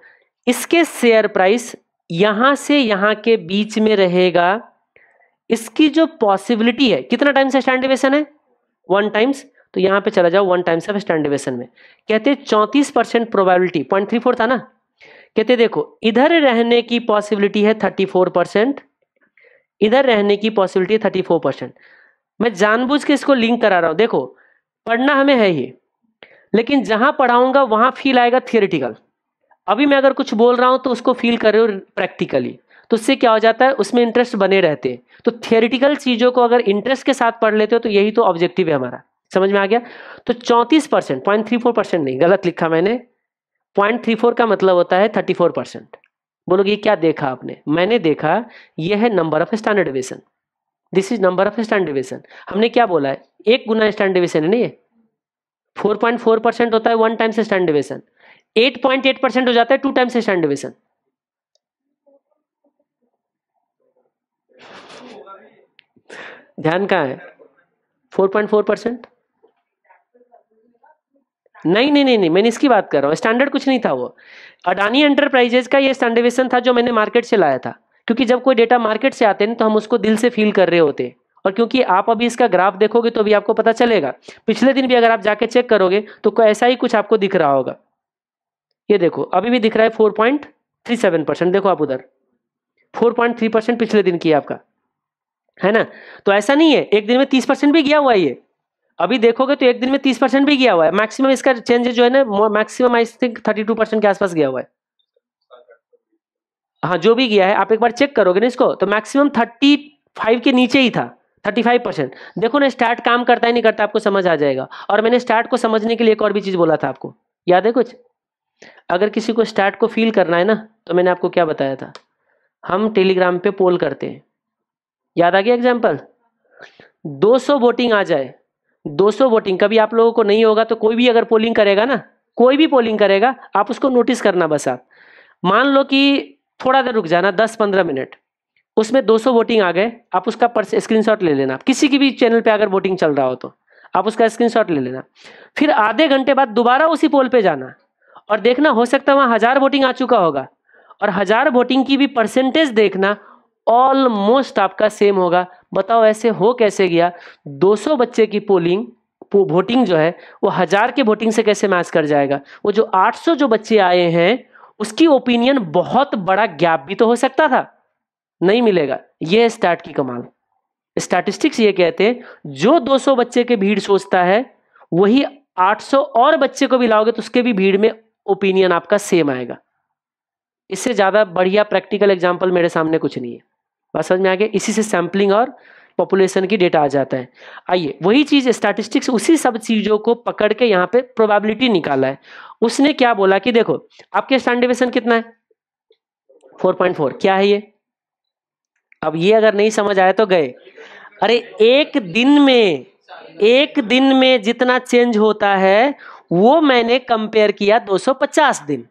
इसके शेयर प्राइस यहाँ से यहाँ के बीच में रहेगा इसकी जो पॉसिबिलिटी है कितना टाइम से स्टैंड है वन टाइम्स तो यहाँ पे चला जाओ वन टाइम्स ऑफ स्टैंड में कहते चौंतीस percent probability point three four था ना कहते देखो इधर रहने की पॉसिबिलिटी है थर्टी फोर परसेंट इधर रहने की पॉसिबिलिटी है थर्टी फोर परसेंट मैं जानबूझ के इसको लिंक करा रहा हूं देखो पढ़ना हमें है ही लेकिन जहां पढ़ाऊंगा वहां फील आएगा थियोरिटिकल अभी मैं अगर कुछ बोल रहा हूं तो उसको फील कर रहे हो प्रैक्टिकली तो उससे क्या हो जाता है उसमें इंटरेस्ट बने रहते हैं तो थियोरिटिकल चीज़ों को अगर इंटरेस्ट के साथ पढ़ लेते हो तो यही तो ऑब्जेक्टिव है हमारा समझ में आ गया तो चौंतीस percent point three four percent नहीं गलत लिखा मैंने पॉइंट थ्री फोर का मतलब होता है थर्टी फोर परसेंट बोलोगे क्या देखा आपने मैंने देखा यह है number of standard deviation this is number of standard deviation हमने क्या बोला है एक गुना स्टैंड है नहीं ये फोर परसेंट होता है वन स्टैंड से स्टैंड पॉइंट एट परसेंट हो जाता है टू टाइम्स स्टैंड डिविशन ध्यान कहाँ है फोर परसेंट नहीं नहीं नहीं नहीं मैंने इसकी बात कर रहा हूँ स्टैंडर्ड कुछ नहीं था वो अडानी एंटरप्राइजेज का ये स्टैंडर्डेशन था जो मैंने मार्केट से लाया था क्योंकि जब कोई डेटा मार्केट से आते हैं तो हम उसको दिल से फील कर रहे होते हैं और क्योंकि आप अभी इसका ग्राफ देखोगे तो भी आपको पता चलेगा पिछले दिन भी अगर आप जाके चेक करोगे तो ऐसा ही कुछ आपको दिख रहा होगा ये देखो अभी भी दिख रहा है four point three seven percent देखो आप उधर फोर पॉइंट थ्री परसेंट पिछले दिन किया आपका है ना तो ऐसा नहीं है एक दिन में तीस परसेंट भी गया हुआ है ये अभी देखोगे तो एक दिन में तीस परसेंट भी गया हुआ है मैक्सिमम इसका चेंजेस जो है ना maximum I think thirty two percent के आसपास गया हुआ है हाँ जो भी गया है आप एक बार चेक करोगे ना इसको तो मैक्सिमम थर्टी फाइव के नीचे ही था थर्टी फाइव परसेंट देखो ना स्टार्ट काम करता ही नहीं करता आपको समझ आ जाएगा और मैंने स्टार्ट को समझने के लिए एक और भी चीज़ बोला था आपको याद है कुछ अगर किसी को स्टार्ट को फील करना है ना तो मैंने आपको क्या बताया था हम टेलीग्राम पे पोल करते हैं याद आ गया एग्जाम्पल सौ वोटिंग आ जाए सौ वोटिंग कभी आप लोगों को नहीं होगा तो कोई भी अगर पोलिंग करेगा ना कोई भी पोलिंग करेगा आप उसको नोटिस करना बस आप मान लो कि थोड़ा देर रुक जाना दस पंद्रह मिनट उसमें 200 वोटिंग आ गए आप उसका स्क्रीनशॉट ले लेना किसी की भी चैनल पे अगर वोटिंग चल रहा हो तो आप उसका स्क्रीनशॉट ले लेना फिर आधे घंटे बाद दोबारा उसी पोल पे जाना और देखना हो सकता है वहाँ हज़ार वोटिंग आ चुका होगा और हज़ार वोटिंग की भी परसेंटेज देखना ऑलमोस्ट आपका सेम होगा बताओ ऐसे हो कैसे गया दो बच्चे की पोलिंग वोटिंग जो है वो हज़ार के वोटिंग से कैसे मैच कर जाएगा वो जो 800 जो बच्चे आए हैं उसकी ओपिनियन बहुत बड़ा गैप भी तो हो सकता था नहीं मिलेगा यह स्टार्ट स्टैट की कमाल स्टैटिस्टिक्स ये कहते हैं जो 200 बच्चे के भीड़ सोचता है वही 800 और बच्चे को भी लाओगे तो उसके भी भीड़ में ओपिनियन आपका सेम आएगा इससे ज़्यादा बढ़िया प्रैक्टिकल एग्जाम्पल मेरे सामने कुछ नहीं है बस समझ में आ गया इसी से सैम्पलिंग और पॉपुलेशन की डेटा आ जाता है आइए वही चीज़ स्टैटिस्टिक्स उसी सब चीज़ों को पकड़ के यहाँ पे प्रोबेबिलिटी निकाला है उसने क्या बोला कि देखो आपके स्टैंड कितना है 4.4 क्या है ये अब ये अगर नहीं समझ आया तो गए अरे एक दिन में एक दिन में जितना चेंज होता है वो मैंने कंपेयर किया 250 दिन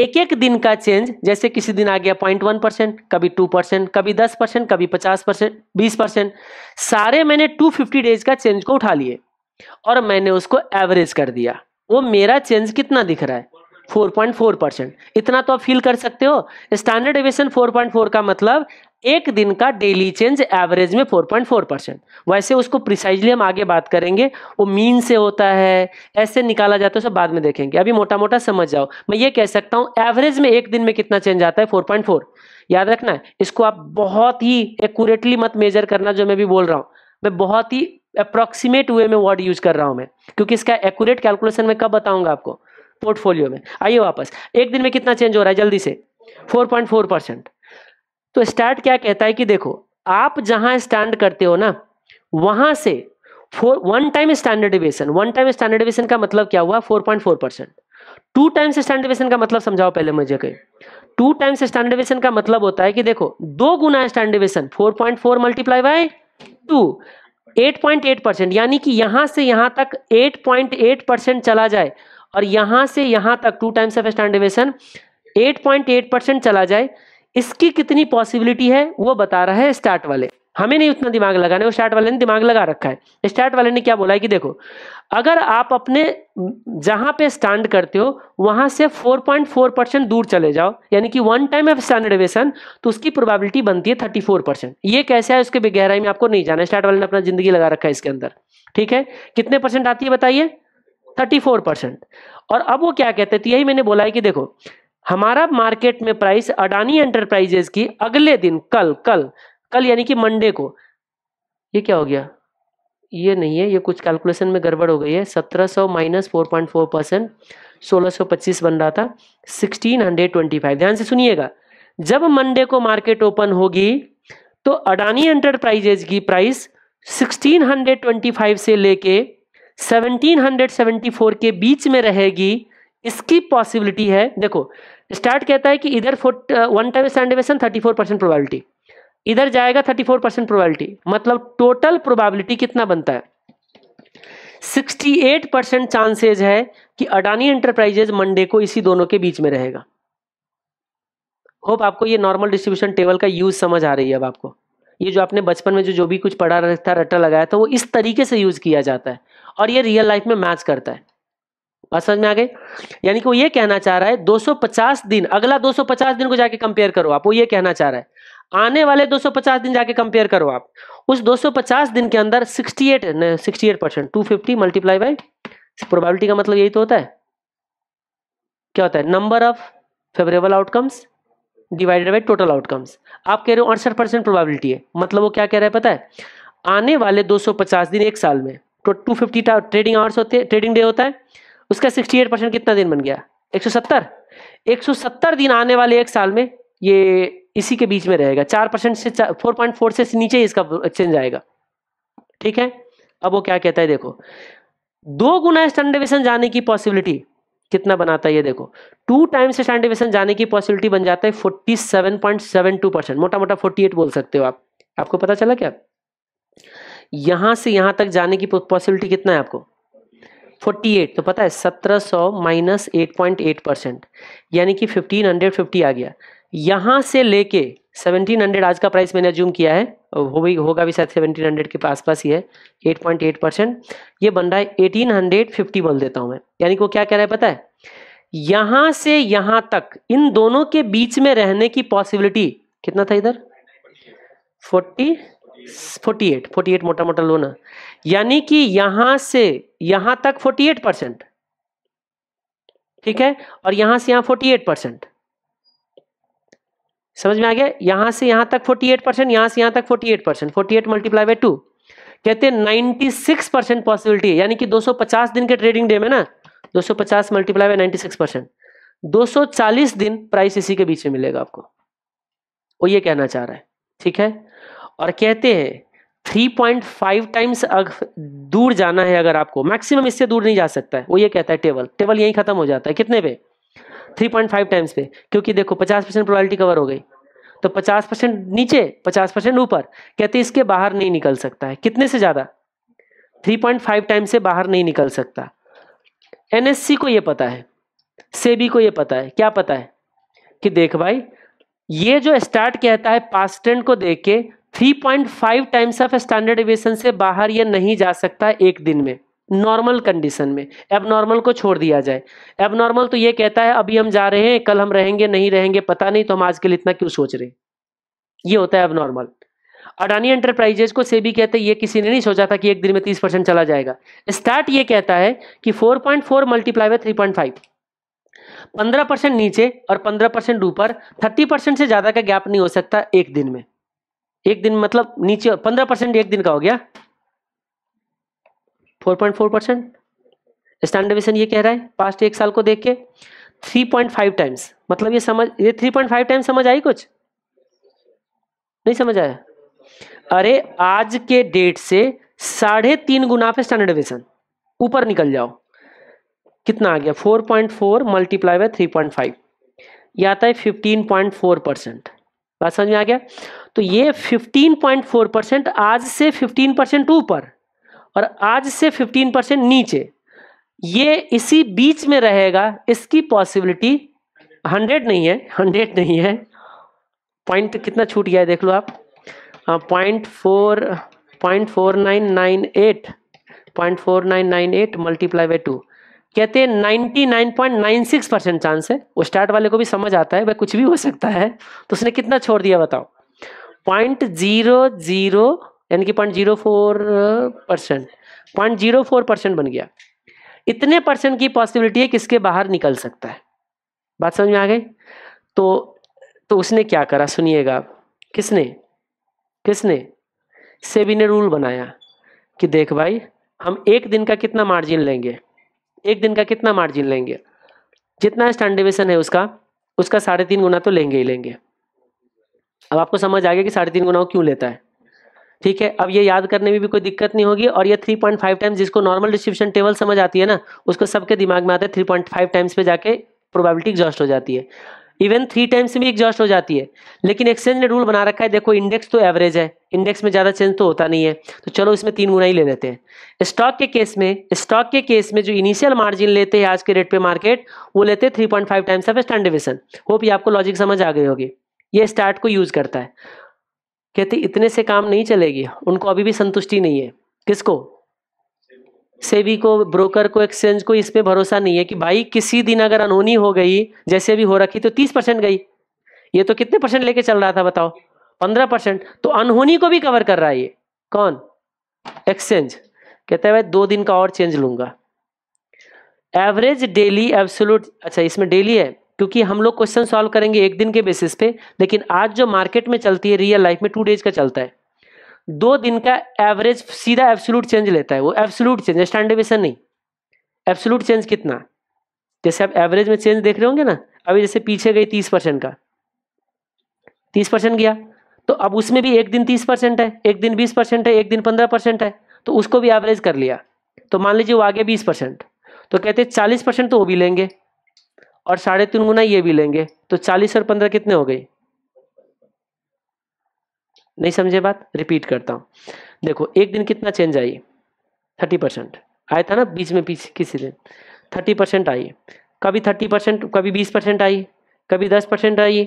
एक एक दिन का चेंज जैसे किसी दिन आ गया पॉइंट वन परसेंट कभी टू परसेंट कभी दस परसेंट कभी पचास परसेंट बीस परसेंट सारे मैंने टू फिफ्टी डेज का चेंज को उठा लिए और मैंने उसको एवरेज कर दिया वो मेरा चेंज कितना दिख रहा है 4.4 परसेंट इतना तो आप फील कर सकते हो स्टैंडर्ड एवेशन 4.4 का मतलब एक दिन का डेली चेंज एवरेज में 4.4 परसेंट वैसे उसको प्रिसाइजली हम आगे बात करेंगे वो मीन से होता है ऐसे निकाला जाता है सब बाद में देखेंगे अभी मोटा मोटा समझ जाओ मैं ये कह सकता हूँ एवरेज में एक दिन में कितना चेंज आता है 4.4 याद रखना है इसको आप बहुत ही एकूरेटली मत मेजर करना जो मैं भी बोल रहा हूँ मैं बहुत ही अप्रॉक्सीमेट वे में वर्ड यूज कर रहा हूँ मैं क्योंकि इसका एकूरेट कैलकुलेशन मैं कब बताऊंगा आपको पोर्टफोलियो में आइए वापस एक दिन में कितना चेंज हो रहा है जल्दी से फोर परसेंट तो स्टार्ट क्या कहता है कि देखो आप जहां स्टैंड करते हो ना वहां से four one time standard one time standard का मतलब क्या हुआ four percent two times standard का मतलब समझाओ पहले मुझे कहीं टू टाइम्स स्टैंडर्ड का मतलब होता है कि देखो दो गुना standard point four multiply by two eight point eight percent यानी कि यहां से यहां तक एट पॉइंट एट परसेंट चला जाए और यहां से यहां तक two times of standard point eight percent चला जाए इसकी कितनी पॉसिबिलिटी है वो बता रहा है स्टार्ट वाले हमें नहीं उतना दिमाग लगाना है वो स्टार्ट वाले ने दिमाग लगा रखा है स्टार्ट वाले ने क्या बोला है कि देखो अगर आप अपने जहां पे स्टैंड करते हो वहां से 4.4 परसेंट दूर चले जाओ यानी कि one time of standard deviation तो उसकी प्रोबेबिलिटी बनती है 34 परसेंट ये कैसे है उसके गहराई में आपको नहीं जाना स्टार्ट वाले ने अपना जिंदगी लगा रखा है इसके अंदर ठीक है कितने परसेंट आती है बताइए थर्टी परसेंट और अब वो क्या कहते थे तो यही मैंने बोला है कि देखो हमारा मार्केट में प्राइस अडानी एंटरप्राइजेस की अगले दिन कल कल कल यानी कि मंडे को ये क्या हो गया ये नहीं है ये कुछ कैलकुलेशन में गड़बड़ हो गई है 1700 माइनस 4.4 परसेंट सोलह बन रहा था 1625 ध्यान से सुनिएगा जब मंडे को मार्केट ओपन होगी तो अडानी एंटरप्राइजेज की प्राइस 1625 से लेके 1774 के बीच में रहेगी इसकी पॉसिबिलिटी है देखो स्टार्ट कहता है कि इधर one time standard deviation thirty four percent probability इधर जाएगा थर्टी फोर परसेंट प्रोबेबिलिटी मतलब टोटल प्रोबेबिलिटी कितना बनता है एट परसेंट चांसेज है कि अडानी एंटरप्राइजेज मंडे को इसी दोनों के बीच में रहेगा होप आपको ये नॉर्मल डिस्ट्रीब्यूशन टेबल का यूज समझ आ रही है अब आपको ये जो आपने बचपन में जो जो भी कुछ पढ़ा रहता रट्टा लगाया था वो इस तरीके से यूज किया जाता है और ये रियल लाइफ में मैच करता है बात समझ में आ गई यानी कि वो ये कहना चाह रहा है 250 दिन अगला 250 दिन को जाके कंपेयर करो आप वो ये कहना चाह रहा है आने वाले 250 दिन जाके कंपेयर करो आप उस 250 दिन के अंदर 68 eight 68 percent two fifty multiply by probability का मतलब यही तो होता है क्या होता है number of favourable outcomes divided by total outcomes आप कह रहे हो अड़सठ परसेंट प्रोबेबिलिटी है मतलब वो क्या कह रहा है पता है आने वाले 250 दिन एक साल में तो 250 फिफ्टी ट्रेडिंग आवर्स होते हैं ट्रेडिंग डे होता है उसका सिक्सटी एट परसेंट कितना दिन बन गया एक सौ सत्तर एक सौ सत्तर दिन आने वाले एक साल में ये इसी के बीच में रहेगा चार परसेंट से फोर पॉइंट फोर से नीचे इसका एक्सचेंज आएगा ठीक है अब वो क्या कहता है देखो दो गुना स्टैंड जाने की पॉसिबिलिटी कितना बनाता है ये देखो टू टाइम्स स्टैंड डिविशन जाने की पॉसिबिलिटी बन जाता है forty seven point seven two percent मोटा मोटा फोर्टी एट बोल सकते हो आप आपको पता चला क्या यहां से यहां तक जाने की पॉसिबिलिटी कितना है आपको फोर्टी एट तो पता है सत्रह सौ minus eight point eight percent यानी कि फिफ्टीन हंड्रेड फिफ्टी आ गया यहाँ से लेके सेवनटीन हंड्रेड आज का प्राइस मैंने जूम किया है हो भी होगा भी शायद सेवनटीन हंड्रेड के पास ही है एट पॉइंट एट परसेंट ये बन रहा है एटीन हंड्रेड फिफ्टी बोल देता हूँ मैं यानी कि वो क्या कह रहा है पता है यहाँ से यहाँ तक इन दोनों के बीच में रहने की पॉसिबिलिटी कितना था इधर forty forty eight forty eight मोटा मोटा लोना यानी कि यहां से यहां तक फोर्टी एट परसेंट ठीक है और यहां से यहां फोर्टी एट परसेंट समझ में आ गया यहां से यहां तक फोर्टी एट परसेंट यहां से यहां तक forty eight percent forty eight multiply by two कहते हैं नाइन्टी सिक्स परसेंट पॉसिबिलिटी यानी कि दो सौ पचास दिन के ट्रेडिंग डे में ना दो सौ पचास multiply by ninety six percent दो सौ चालीस दिन प्राइस इसी के बीच में मिलेगा आपको वो ये कहना चाह रहा है ठीक है और कहते हैं 3.5 टाइम्स दूर जाना है अगर आपको मैक्सिमम इससे दूर नहीं जा सकता है वो ये कहता है टेबल टेबल यही खत्म हो जाता है कितने पे 3.5 टाइम्स पे क्योंकि देखो 50 परसेंट प्रोबेबिलिटी कवर हो गई तो 50 परसेंट नीचे 50 परसेंट ऊपर कहते इसके बाहर नहीं निकल सकता है कितने से ज़्यादा 3.5 टाइम्स से बाहर नहीं निकल सकता एनएससी को ये पता है सेबी e को ये पता है क्या पता है कि देख भाई ये जो स्टार्ट कहता है पास्ट टेंट को देख के 3.5 टाइम्स ऑफ स्टैंडर्ड एविएशन से बाहर यह नहीं जा सकता एक दिन में नॉर्मल कंडीशन में एबनॉर्मल को छोड़ दिया जाए एबनॉर्मल तो ये कहता है अभी हम जा रहे हैं कल हम रहेंगे नहीं रहेंगे पता नहीं तो हम आज के लिए इतना क्यों सोच रहे ये होता है एबनॉर्मल अडानी एंटरप्राइजेज को से भी कहते हैं ये किसी ने नहीं सोचा था कि एक दिन में तीस परसेंट चला जाएगा स्टार्ट ये कहता है कि four point four multiply by three point five पंद्रह परसेंट नीचे और पंद्रह परसेंट ऊपर थर्टी परसेंट से ज़्यादा का गैप नहीं हो सकता एक दिन में एक दिन मतलब नीचे पंद्रह परसेंट एक दिन का हो गया four point four percent standard deviation ये कह रहा है पास्ट एक साल को देख के थ्री पॉइंट फाइव टाइम्स मतलब ये समझ ये थ्री पॉइंट फाइव टाइम्स समझ आई कुछ नहीं समझ आया अरे आज के डेट से साढ़े तीन गुना पे स्टैंडर्डेशन ऊपर निकल जाओ कितना आ गया four point four multiply by three point five ये आता है फिफ्टीन पॉइंट फोर परसेंट बात समझ में आ गया तो ये 15.4 परसेंट आज से 15 परसेंट ऊपर और आज से 15 परसेंट नीचे ये इसी बीच में रहेगा इसकी पॉसिबिलिटी 100 नहीं है 100 नहीं है पॉइंट कितना छूट गया है देख लो आप point four point four nine nine eight point four nine nine eight multiply by two कहते हैं 99.96 परसेंट चांस है वो स्टार्ट वाले को भी समझ आता है भाई कुछ भी हो सकता है तो उसने कितना छोड़ दिया बताओ पॉइंट जीरो जीरो यानी कि point zero four percent point zero four percent बन गया इतने परसेंट की पॉसिबिलिटी है किसके बाहर निकल सकता है बात समझ में आ गई तो तो उसने क्या करा सुनिएगा आप किसने किसने सेबी ने रूल बनाया कि देख भाई हम एक दिन का कितना मार्जिन लेंगे एक दिन का कितना मार्जिन लेंगे जितना स्टैंड है उसका उसका साढ़े तीन गुना तो लेंगे ही लेंगे अब आपको समझ आ गया कि साढ़े तीन गुना क्यों लेता है ठीक है अब ये याद करने में भी कोई दिक्कत नहीं होगी और ये 3.5 टाइम्स जिसको नॉर्मल डिस्ट्रीब्यूशन टेबल समझ आती है ना उसको सबके दिमाग में आता है 3.5 टाइम्स पे जाके प्रोबेबिलिटी एग्जॉस्ट हो जाती है इवन थ्री टाइम्स भी एग्जॉस्ट हो जाती है लेकिन एक्सचेंज ने रूल बना रखा है देखो इंडेक्स तो एवरेज है इंडेक्स में ज़्यादा चेंज तो होता नहीं है तो चलो इसमें तीन गुना ही ले लेते हैं स्टॉक के केस में स्टॉक के केस में जो इनिशियल मार्जिन लेते हैं आज के रेट पे मार्केट वो लेते हैं three point five times of stand deviation hope ये आपको लॉजिक समझ आ गई होगी ये स्टार्ट को यूज़ करता है कहते इतने से काम नहीं चलेगी उनको अभी भी संतुष्टि नहीं है किसको सेबी को ब्रोकर को एक्सचेंज को इस पर भरोसा नहीं है कि भाई किसी दिन अगर अनहोनी हो गई जैसे भी हो रखी तो तीस परसेंट गई ये तो कितने परसेंट लेके चल रहा था बताओ पंद्रह परसेंट तो अनहोनी को भी कवर कर रहा है ये कौन एक्सचेंज कहता है भाई दो दिन का और चेंज लूंगा एवरेज डेली एब्सोलूट अच्छा इसमें डेली है क्योंकि हम लोग क्वेश्चन सॉल्व करेंगे एक दिन के बेसिस पे लेकिन आज जो मार्केट में चलती है रियल लाइफ में टू डेज का चलता है दो दिन का एवरेज सीधा एब्सोलूट चेंज लेता है वो एब्सोलूट चेंज स्टैंडर्ड नहीं एब्सोलूट चेंज कितना जैसे आप एवरेज में चेंज देख रहे होंगे ना अभी जैसे पीछे गई तीस परसेंट का तीस परसेंट गया तो अब उसमें भी एक दिन तीस परसेंट है एक दिन बीस परसेंट है एक दिन पंद्रह परसेंट है तो उसको भी एवरेज कर लिया तो मान लीजिए वो आगे बीस परसेंट तो कहते चालीस परसेंट तो वो भी लेंगे और साढ़े तीन गुना ये भी लेंगे तो चालीस और पंद्रह कितने हो गए नहीं समझे बात रिपीट करता हूँ देखो एक दिन कितना चेंज आई थर्टी परसेंट आया था ना बीच में पीछे किसी दिन थर्टी परसेंट आई कभी थर्टी परसेंट कभी बीस परसेंट आई कभी दस परसेंट आई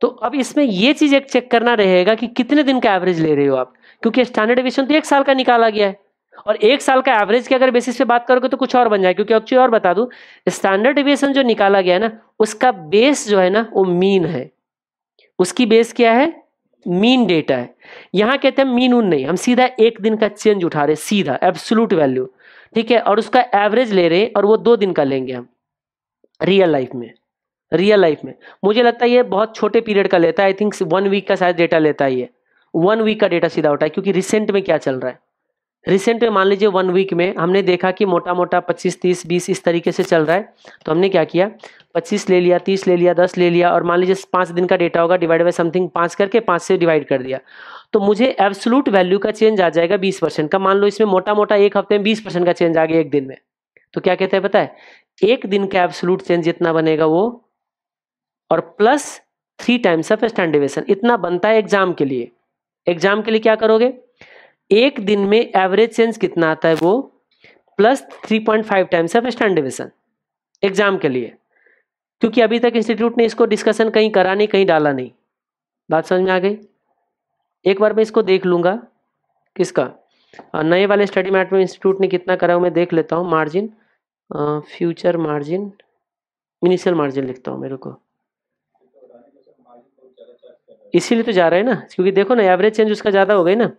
तो अब इसमें ये चीज़ एक चेक करना रहेगा कि कितने दिन का एवरेज ले रहे हो आप क्योंकि स्टैंडर्ड एविशन तो एक साल का निकाला गया है और एक साल का एवरेज की अगर बेसिस पे बात करोगे तो कुछ और बन जाए क्योंकि और बता दूं स्टैंडर्ड एविएशन जो निकाला गया है ना उसका बेस जो है ना वो मीन है उसकी बेस क्या है मीन डेटा है यहां कहते हैं मीन उन नहीं हम सीधा एक दिन का चेंज उठा रहे सीधा एब्सोलूट वैल्यू ठीक है और उसका एवरेज ले रहे हैं और वो दो दिन का लेंगे हम रियल लाइफ में रियल लाइफ में मुझे लगता है ये बहुत छोटे पीरियड का लेता है आई थिंक वन वीक का शायद डेटा लेता है ये वन वीक का डेटा सीधा उठा है क्योंकि रिसेंट में क्या चल रहा है रिसेंट में मान लीजिए वन वीक में हमने देखा कि मोटा मोटा पच्चीस तीस बीस इस तरीके से चल रहा है तो हमने क्या किया पच्चीस ले लिया तीस ले लिया दस ले लिया और मान लीजिए पाँच दिन का डेटा होगा डिवाइड बाई समथिंग पाँच करके पाँच से डिवाइड कर दिया तो मुझे एब्सोलूट वैल्यू का चेंज आ जाएगा बीस परसेंट का मान लो इसमें मोटा मोटा एक हफ्ते में बीस परसेंट का चेंज आ गया एक दिन में तो क्या कहते हैं पता है एक दिन का एब्सोलूट चेंज जितना बनेगा वो और plus three times of stand इतना बनता है एग्जाम के लिए एग्जाम के लिए क्या करोगे एक दिन में एवरेज चेंज कितना आता है वो plus three point five times of stand deviation exam के लिए क्योंकि अभी तक इंस्टीट्यूट ने इसको डिस्कशन कहीं करा नहीं कहीं डाला नहीं बात समझ में आ गई एक बार मैं इसको देख लूँगा किसका नए वाले स्टडी मैट में इंस्टीट्यूट ने कितना करा हुआ मैं देख लेता हूँ margin future margin initial margin लिखता हूँ मेरे को इसीलिए तो जा रहा है ना क्योंकि देखो ना एवरेज चेंज उसका ज़्यादा हो गई ना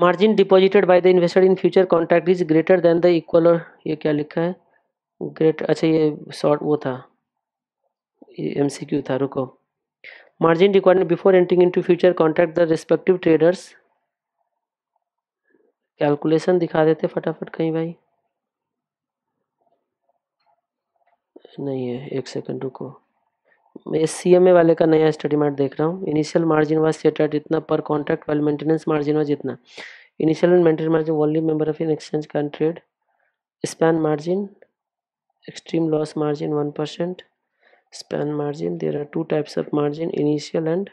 margin deposited by the investor in future contract is greater than the equal और ये क्या लिखा है ग्रेट अच्छा ये शॉर्ट वो था एम सी क्यू था रुको margin requirement before entering to future contract the respective traders calculation दिखा देते फटाफट कहीं भाई नहीं है एक सेकंड रुको मैं सी एम ए वाले का नया स्टडी मार्ट देख रहा हूँ initial margin was set at इतना पर कॉन्ट्रैक्ट वाले मेंटेनेंस मार्जिन वाज इतना initial maintenance margin volume member of in exchange can trade span margin extreme loss margin 1% span margin there are two types of margin initial and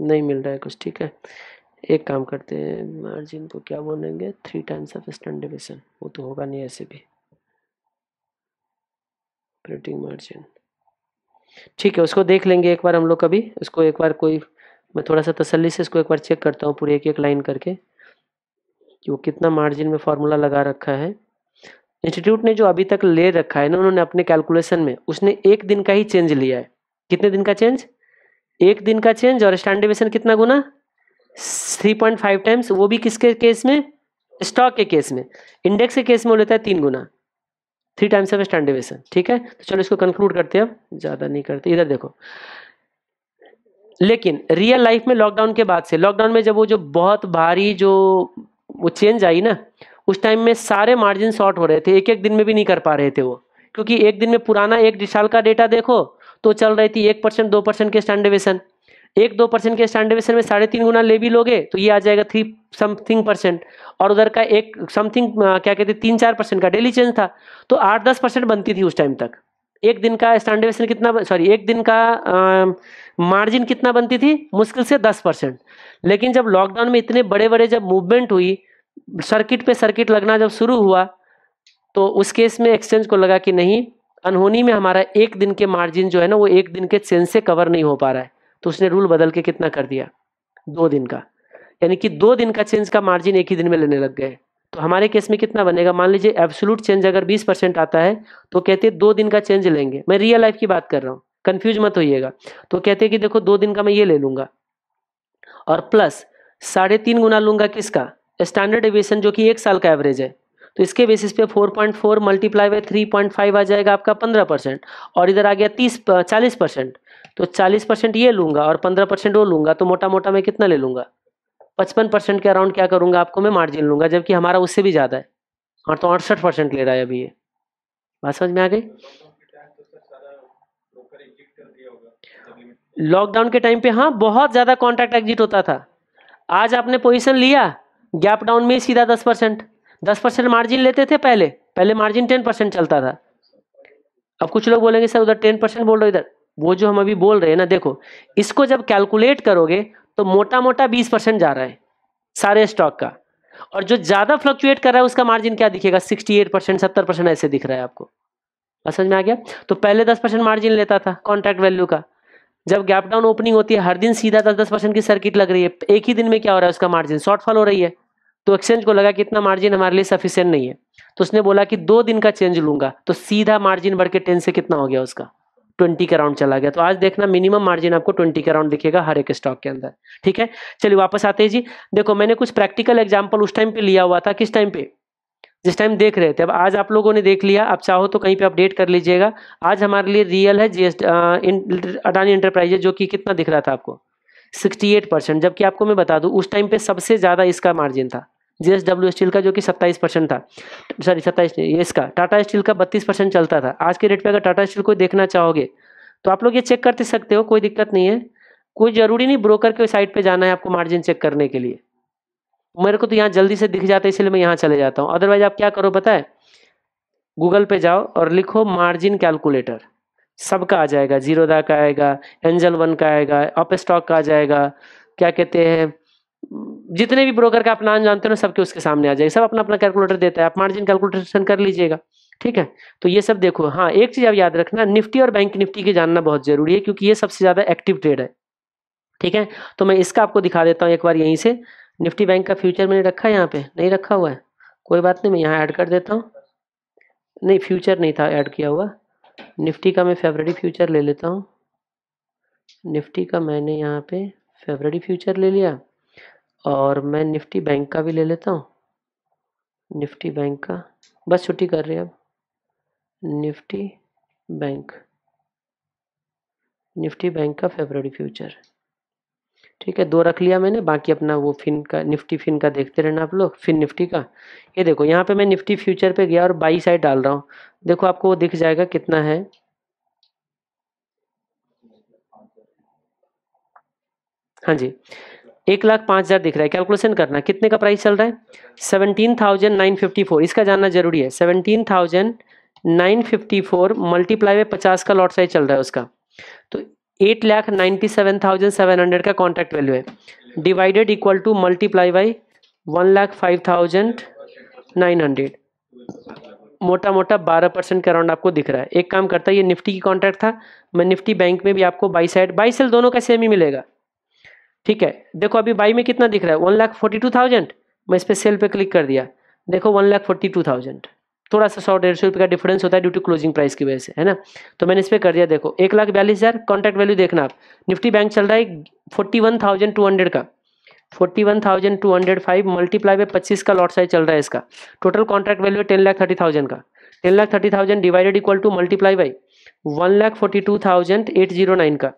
नहीं मिल रहा है कुछ ठीक है एक काम करते हैं मार्जिन को क्या बोलेंगे three times of stand deviation वो तो होगा नहीं ऐसे भी प्रिंटिंग मार्जिन ठीक है उसको देख लेंगे एक बार हम लोग कभी उसको एक बार कोई मैं थोड़ा सा तसल्ली से इसको एक बार चेक करता हूँ पूरी एक एक लाइन करके कि वो कितना मार्जिन में फार्मूला लगा रखा है इंस्टीट्यूट ने जो अभी तक ले रखा है ना उन्होंने अपने कैलकुलेशन में उसने एक दिन का ही चेंज लिया है कितने दिन का चेंज एक दिन का चेंज और स्टैंड कितना गुना थ्री पॉइंट फाइव टाइम्स वो भी किसके केस में स्टॉक के केस में इंडेक्स के केस में हो लेता है तीन गुना थ्री टाइम्स ऑफ स्टैंड ठीक है तो चलो इसको कंक्लूड करते हैं अब ज़्यादा नहीं करते इधर देखो लेकिन रियल लाइफ में लॉकडाउन के बाद से लॉकडाउन में जब वो जो बहुत भारी जो वो चेंज आई ना उस टाइम में सारे मार्जिन शॉर्ट हो रहे थे एक एक दिन में भी नहीं कर पा रहे थे वो क्योंकि एक दिन में पुराना एक साल का डेटा देखो तो चल रही थी एक परसेंट दो परसेंट के स्टैंडर्वेशन एक दो परसेंट के स्टैंड में साढ़े तीन गुना ले भी लोगे तो ये आ जाएगा थ्री समथिंग परसेंट और उधर का एक समथिंग क्या कहते तीन चार परसेंट का डेली चेंज था तो आठ दस परसेंट बनती थी उस टाइम तक एक दिन का स्टैंड कितना सॉरी एक दिन का मार्जिन कितना बनती थी मुश्किल से दस परसेंट लेकिन जब लॉकडाउन में इतने बड़े बड़े जब मूवमेंट हुई सर्किट पे सर्किट लगना जब शुरू हुआ तो उस केस में एक्सचेंज को लगा कि नहीं अनहोनी में हमारा एक दिन के मार्जिन जो है ना वो एक दिन के चेंज से कवर नहीं हो पा रहा है तो उसने रूल बदल के कितना कर दिया दो दिन का यानी कि दो दिन का चेंज का मार्जिन एक ही दिन में लेने लग गए तो हमारे केस में कितना बनेगा मान लीजिए एब्सोलूट चेंज अगर 20 परसेंट आता है तो कहते हैं दो दिन का चेंज लेंगे मैं रियल लाइफ की बात कर रहा हूँ कन्फ्यूज मत होइएगा तो कहते हैं कि देखो दो दिन का मैं ये ले लूंगा और प्लस साढ़े तीन गुना लूंगा किसका स्टैंडर्ड एविएशन जो कि एक साल का एवरेज है तो इसके बेसिस पे 4.4 मल्टीप्लाई बाय फाइव आ जाएगा आपका 15 परसेंट और इधर आ गया 30 40 परसेंट तो 40 परसेंट ये लूंगा और 15 परसेंट वो लूंगा तो मोटा मोटा मैं कितना ले लूंगा पचपन परसेंट के अराउंड क्या करूंगा आपको मैं मार्जिन लूंगा जबकि हमारा उससे भी ज़्यादा है और तो अड़सठ परसेंट ले रहा है अभी ये बात समझ में आ गई लॉकडाउन के टाइम पे हाँ बहुत ज़्यादा कॉन्ट्रैक्ट एग्जिट होता था आज आपने पोजिशन लिया गैप डाउन में सीधा दस परसेंट दस परसेंट मार्जिन लेते थे पहले पहले मार्जिन टेन परसेंट चलता था अब कुछ लोग बोलेंगे सर उधर टेन परसेंट बोल रहे इधर वो जो हम अभी बोल रहे हैं ना देखो इसको जब कैलकुलेट करोगे तो मोटा मोटा बीस परसेंट जा रहा है सारे स्टॉक का और जो ज़्यादा फ्लक्चुएट कर रहा है उसका मार्जिन क्या दिखेगा सिक्सटी एट परसेंट सत्तर परसेंट ऐसे दिख रहा है आपको समझ में आ गया तो पहले दस परसेंट मार्जिन लेता था कॉन्ट्रैक्ट वैल्यू का जब गैप डाउन ओपनिंग होती है हर दिन सीधा दस दस परसेंट की सर्किट लग रही है एक ही दिन में क्या हो रहा है उसका मार्जिन शॉर्टफॉल हो रही है तो एक्सचेंज को लगा कि इतना मार्जिन हमारे लिए सफिशियंट नहीं है तो उसने बोला कि दो दिन का चेंज लूंगा तो सीधा मार्जिन बढ़ के टेन से कितना हो गया उसका ट्वेंटी का राउंड चला गया तो आज देखना मिनिमम मार्जिन आपको ट्वेंटी का राउंड दिखेगा हर एक स्टॉक के अंदर ठीक है चलिए वापस आते हैं जी देखो मैंने कुछ प्रैक्टिकल एग्जाम्पल उस टाइम पे लिया हुआ था किस टाइम पे जिस टाइम देख रहे थे अब आज आप लोगों ने देख लिया आप चाहो तो कहीं पे अपडेट कर लीजिएगा आज हमारे लिए रियल है जीएसटी अडानी इंटरप्राइजेज जो कि कितना दिख रहा था आपको 68 परसेंट जबकि आपको मैं बता दूं उस टाइम पे सबसे ज़्यादा इसका मार्जिन था जे स्टील का जो कि सत्ताईस परसेंट था सॉरी सत्ताईस इसका टाटा स्टील का बत्तीस परसेंट चलता था आज के रेट पे अगर टाटा स्टील को देखना चाहोगे तो आप लोग ये चेक करते तो सकते हो कोई दिक्कत नहीं है कोई ज़रूरी नहीं ब्रोकर के साइड पे जाना है आपको मार्जिन चेक करने के लिए मेरे को तो यहाँ जल्दी से दिख जाता है इसलिए मैं यहाँ चले जाता हूँ अदरवाइज आप क्या करो बताए गूगल पे जाओ और लिखो मार्जिन कैलकुलेटर सबका आ जाएगा जीरोदा का आएगा एंजल वन का आएगा अप स्टॉक का आ जाएगा क्या कहते हैं जितने भी ब्रोकर का आप नाम जानते हो ना सबके उसके सामने आ जाएगा सब अपना अपना कैलकुलेटर देता है आप मार्जिन कैलकुलेशन कर लीजिएगा ठीक है तो ये सब देखो हाँ एक चीज़ आप याद रखना निफ्टी और बैंक निफ्टी की जानना बहुत जरूरी है क्योंकि ये सबसे ज़्यादा एक्टिव ट्रेड है ठीक है तो मैं इसका आपको दिखा देता हूँ एक बार यहीं से निफ्टी बैंक का फ्यूचर मैंने रखा है यहाँ पे नहीं रखा हुआ है कोई बात नहीं मैं यहाँ ऐड कर देता हूँ नहीं फ्यूचर नहीं था ऐड किया हुआ निफ्टी का मैं फेबररी फ्यूचर ले लेता हूँ निफ्टी का मैंने यहाँ पे फेबररी फ्यूचर ले लिया और मैं निफ्टी बैंक का भी ले लेता हूँ निफ्टी बैंक का बस छुट्टी कर रहे हैं अब निफ्टी बैंक निफ्टी बैंक का फेबररी फ्यूचर ठीक है दो रख लिया मैंने बाकी अपना वो फिन का निफ्टी फिन का देखते रहना आप लोग फिन निफ्टी का ये देखो यहाँ पे मैं निफ्टी फ्यूचर पे गया और बाई साइड डाल रहा हूँ देखो आपको वो दिख जाएगा कितना है हाँ जी एक लाख पाँच हज़ार दिख रहा है कैलकुलेशन करना कितने का प्राइस चल रहा है seventeen thousand nine fifty four इसका जानना जरूरी है seventeen thousand nine fifty four multiply में पचास का लॉट साइज चल रहा है उसका तो eight lakh ninety seven thousand seven hundred का कॉन्ट्रैक्ट वैल्यू है divided equal to multiply by one lakh five thousand nine hundred मोटा मोटा बारह परसेंट के अराउंड आपको दिख रहा है एक काम करता है ये निफ्टी की कॉन्ट्रैक्ट था मैं निफ्टी बैंक में भी आपको बाई साइड बाई सेल दोनों का सेम ही मिलेगा ठीक है देखो अभी बाई में कितना दिख रहा है one lakh forty two thousand मैं इस पर सेल पे क्लिक कर दिया देखो one lakh forty two thousand थोड़ा सा सौ डेढ़ सौ रुपये का डिफरेंस होता है ड्यू टू क्लोजिंग प्राइस की वजह से है ना तो मैंने इस पर कर दिया देखो एक लाख बयालीस हज़ार कॉन्टैक्ट वैल्यू देखना आप निफ्टी बैंक चल रहा है forty one thousand two hundred का forty one thousand two hundred five multiply by पच्चीस का लॉट साइज चल रहा है इसका टोटल कॉन्ट्रैक्ट वैल्यू है टेन लाख थर्टी थाउजेंड का ten lakh thirty thousand divided equal to multiply by one lakh forty two thousand eight zero nine का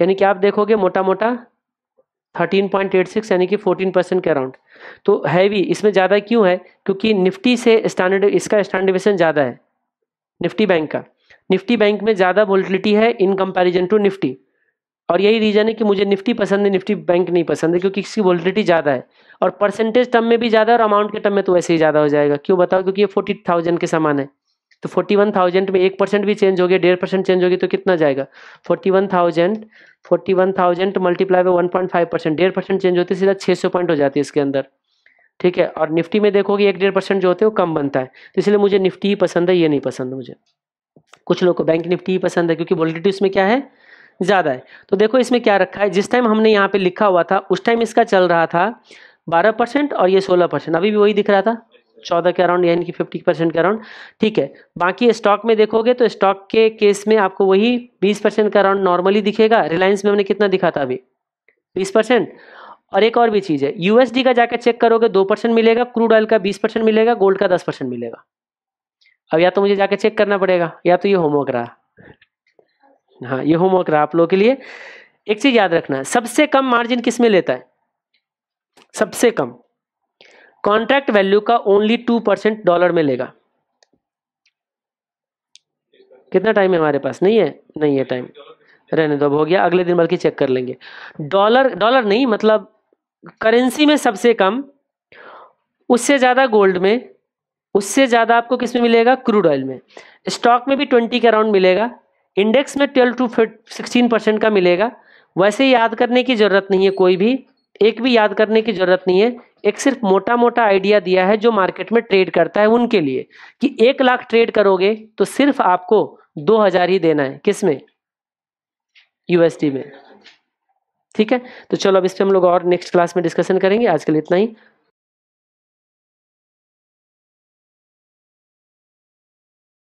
यानी कि आप देखोगे मोटा मोटा थर्टीन पॉइंट एट सिक्स यानी कि फोर्टीन परसेंट के अराउंड तो है भी इसमें ज़्यादा क्यों है क्योंकि निफ्टी से स्टैंडर्ड इसका स्टैंडर्ड ज़्यादा है निफ्टी बैंक का निफ्टी बैंक में ज़्यादा वोलिटिलिटी है इन कंपैरिजन टू निफ्टी और यही रीज़न है कि मुझे निफ्टी पसंद है निफ्टी बैंक नहीं पसंद है क्योंकि इसकी वोलिटिलिटी ज़्यादा है और परसेंटेज टर्म में भी ज़्यादा और अमाउंट के टर्म में तो वैसे ही ज़्यादा हो जाएगा क्यों बताओ क्योंकि ये फोर्टी थाउजेंड के समान है तो फोर्टी वन थाउजेंड में एक परसेंट भी चेंज हो गया डेढ़ परसेंट चेंज हो गया तो कितना जाएगा forty one thousand forty one thousand multiply by one point five percent डेढ़ परसेंट चेंज होती है सीधा छः सौ पॉइंट हो जाती है इसके अंदर ठीक है और निफ्टी में देखोगे एक डेढ़ परसेंट जो होते हैं वो कम बनता है तो इसलिए मुझे निफ्टी ही पसंद है ये नहीं पसंद मुझे कुछ लोग को बैंक निफ्टी ही पसंद है क्योंकि वॉलिडिटी उसमें क्या है ज़्यादा है तो देखो इसमें क्या रखा है जिस टाइम हमने यहाँ पे लिखा हुआ था उस टाइम इसका चल रहा था बारह परसेंट और ये सोलह परसेंट अभी भी वही दिख रहा था चौदह के अराउंड यानी कि फिफ्टी परसेंट के अराउंड ठीक है बाकी स्टॉक में देखोगे तो स्टॉक के केस में आपको वही बीस परसेंट का अराउंड नॉर्मली दिखेगा रिलायंस में हमने कितना दिखा था अभी बीस परसेंट और एक और भी चीज़ है यूएसडी का जाकर चेक करोगे दो परसेंट मिलेगा क्रूड ऑयल का बीस परसेंट मिलेगा गोल्ड का दस परसेंट मिलेगा अब या तो मुझे जाकर चेक करना पड़ेगा या तो ये होमवर्क रहा हाँ ये होमवर्क रहा आप लोगों के लिए एक चीज़ याद रखना सबसे कम मार्जिन किस में लेता है सबसे कम कॉन्ट्रैक्ट वैल्यू का ओनली टू परसेंट डॉलर में लेगा कितना टाइम है हमारे पास नहीं है नहीं है टाइम रहने दो हो गया अगले दिन बल्कि चेक कर लेंगे डॉलर डॉलर नहीं मतलब करेंसी में सबसे कम उससे ज़्यादा गोल्ड में उससे ज़्यादा आपको किस में मिलेगा क्रूड ऑयल में स्टॉक में भी ट्वेंटी के अराउंड मिलेगा इंडेक्स में ट्वेल्व टू सिक्सटीन परसेंट का मिलेगा वैसे याद करने की ज़रूरत नहीं है कोई भी एक भी याद करने की ज़रूरत नहीं है एक सिर्फ मोटा मोटा आइडिया दिया है जो मार्केट में ट्रेड करता है उनके लिए कि एक लाख ट्रेड करोगे तो सिर्फ आपको दो हजार ही देना है किस में यूएसडी में ठीक है तो चलो अब इस पर हम लोग और नेक्स्ट क्लास में डिस्कशन करेंगे आज के लिए इतना ही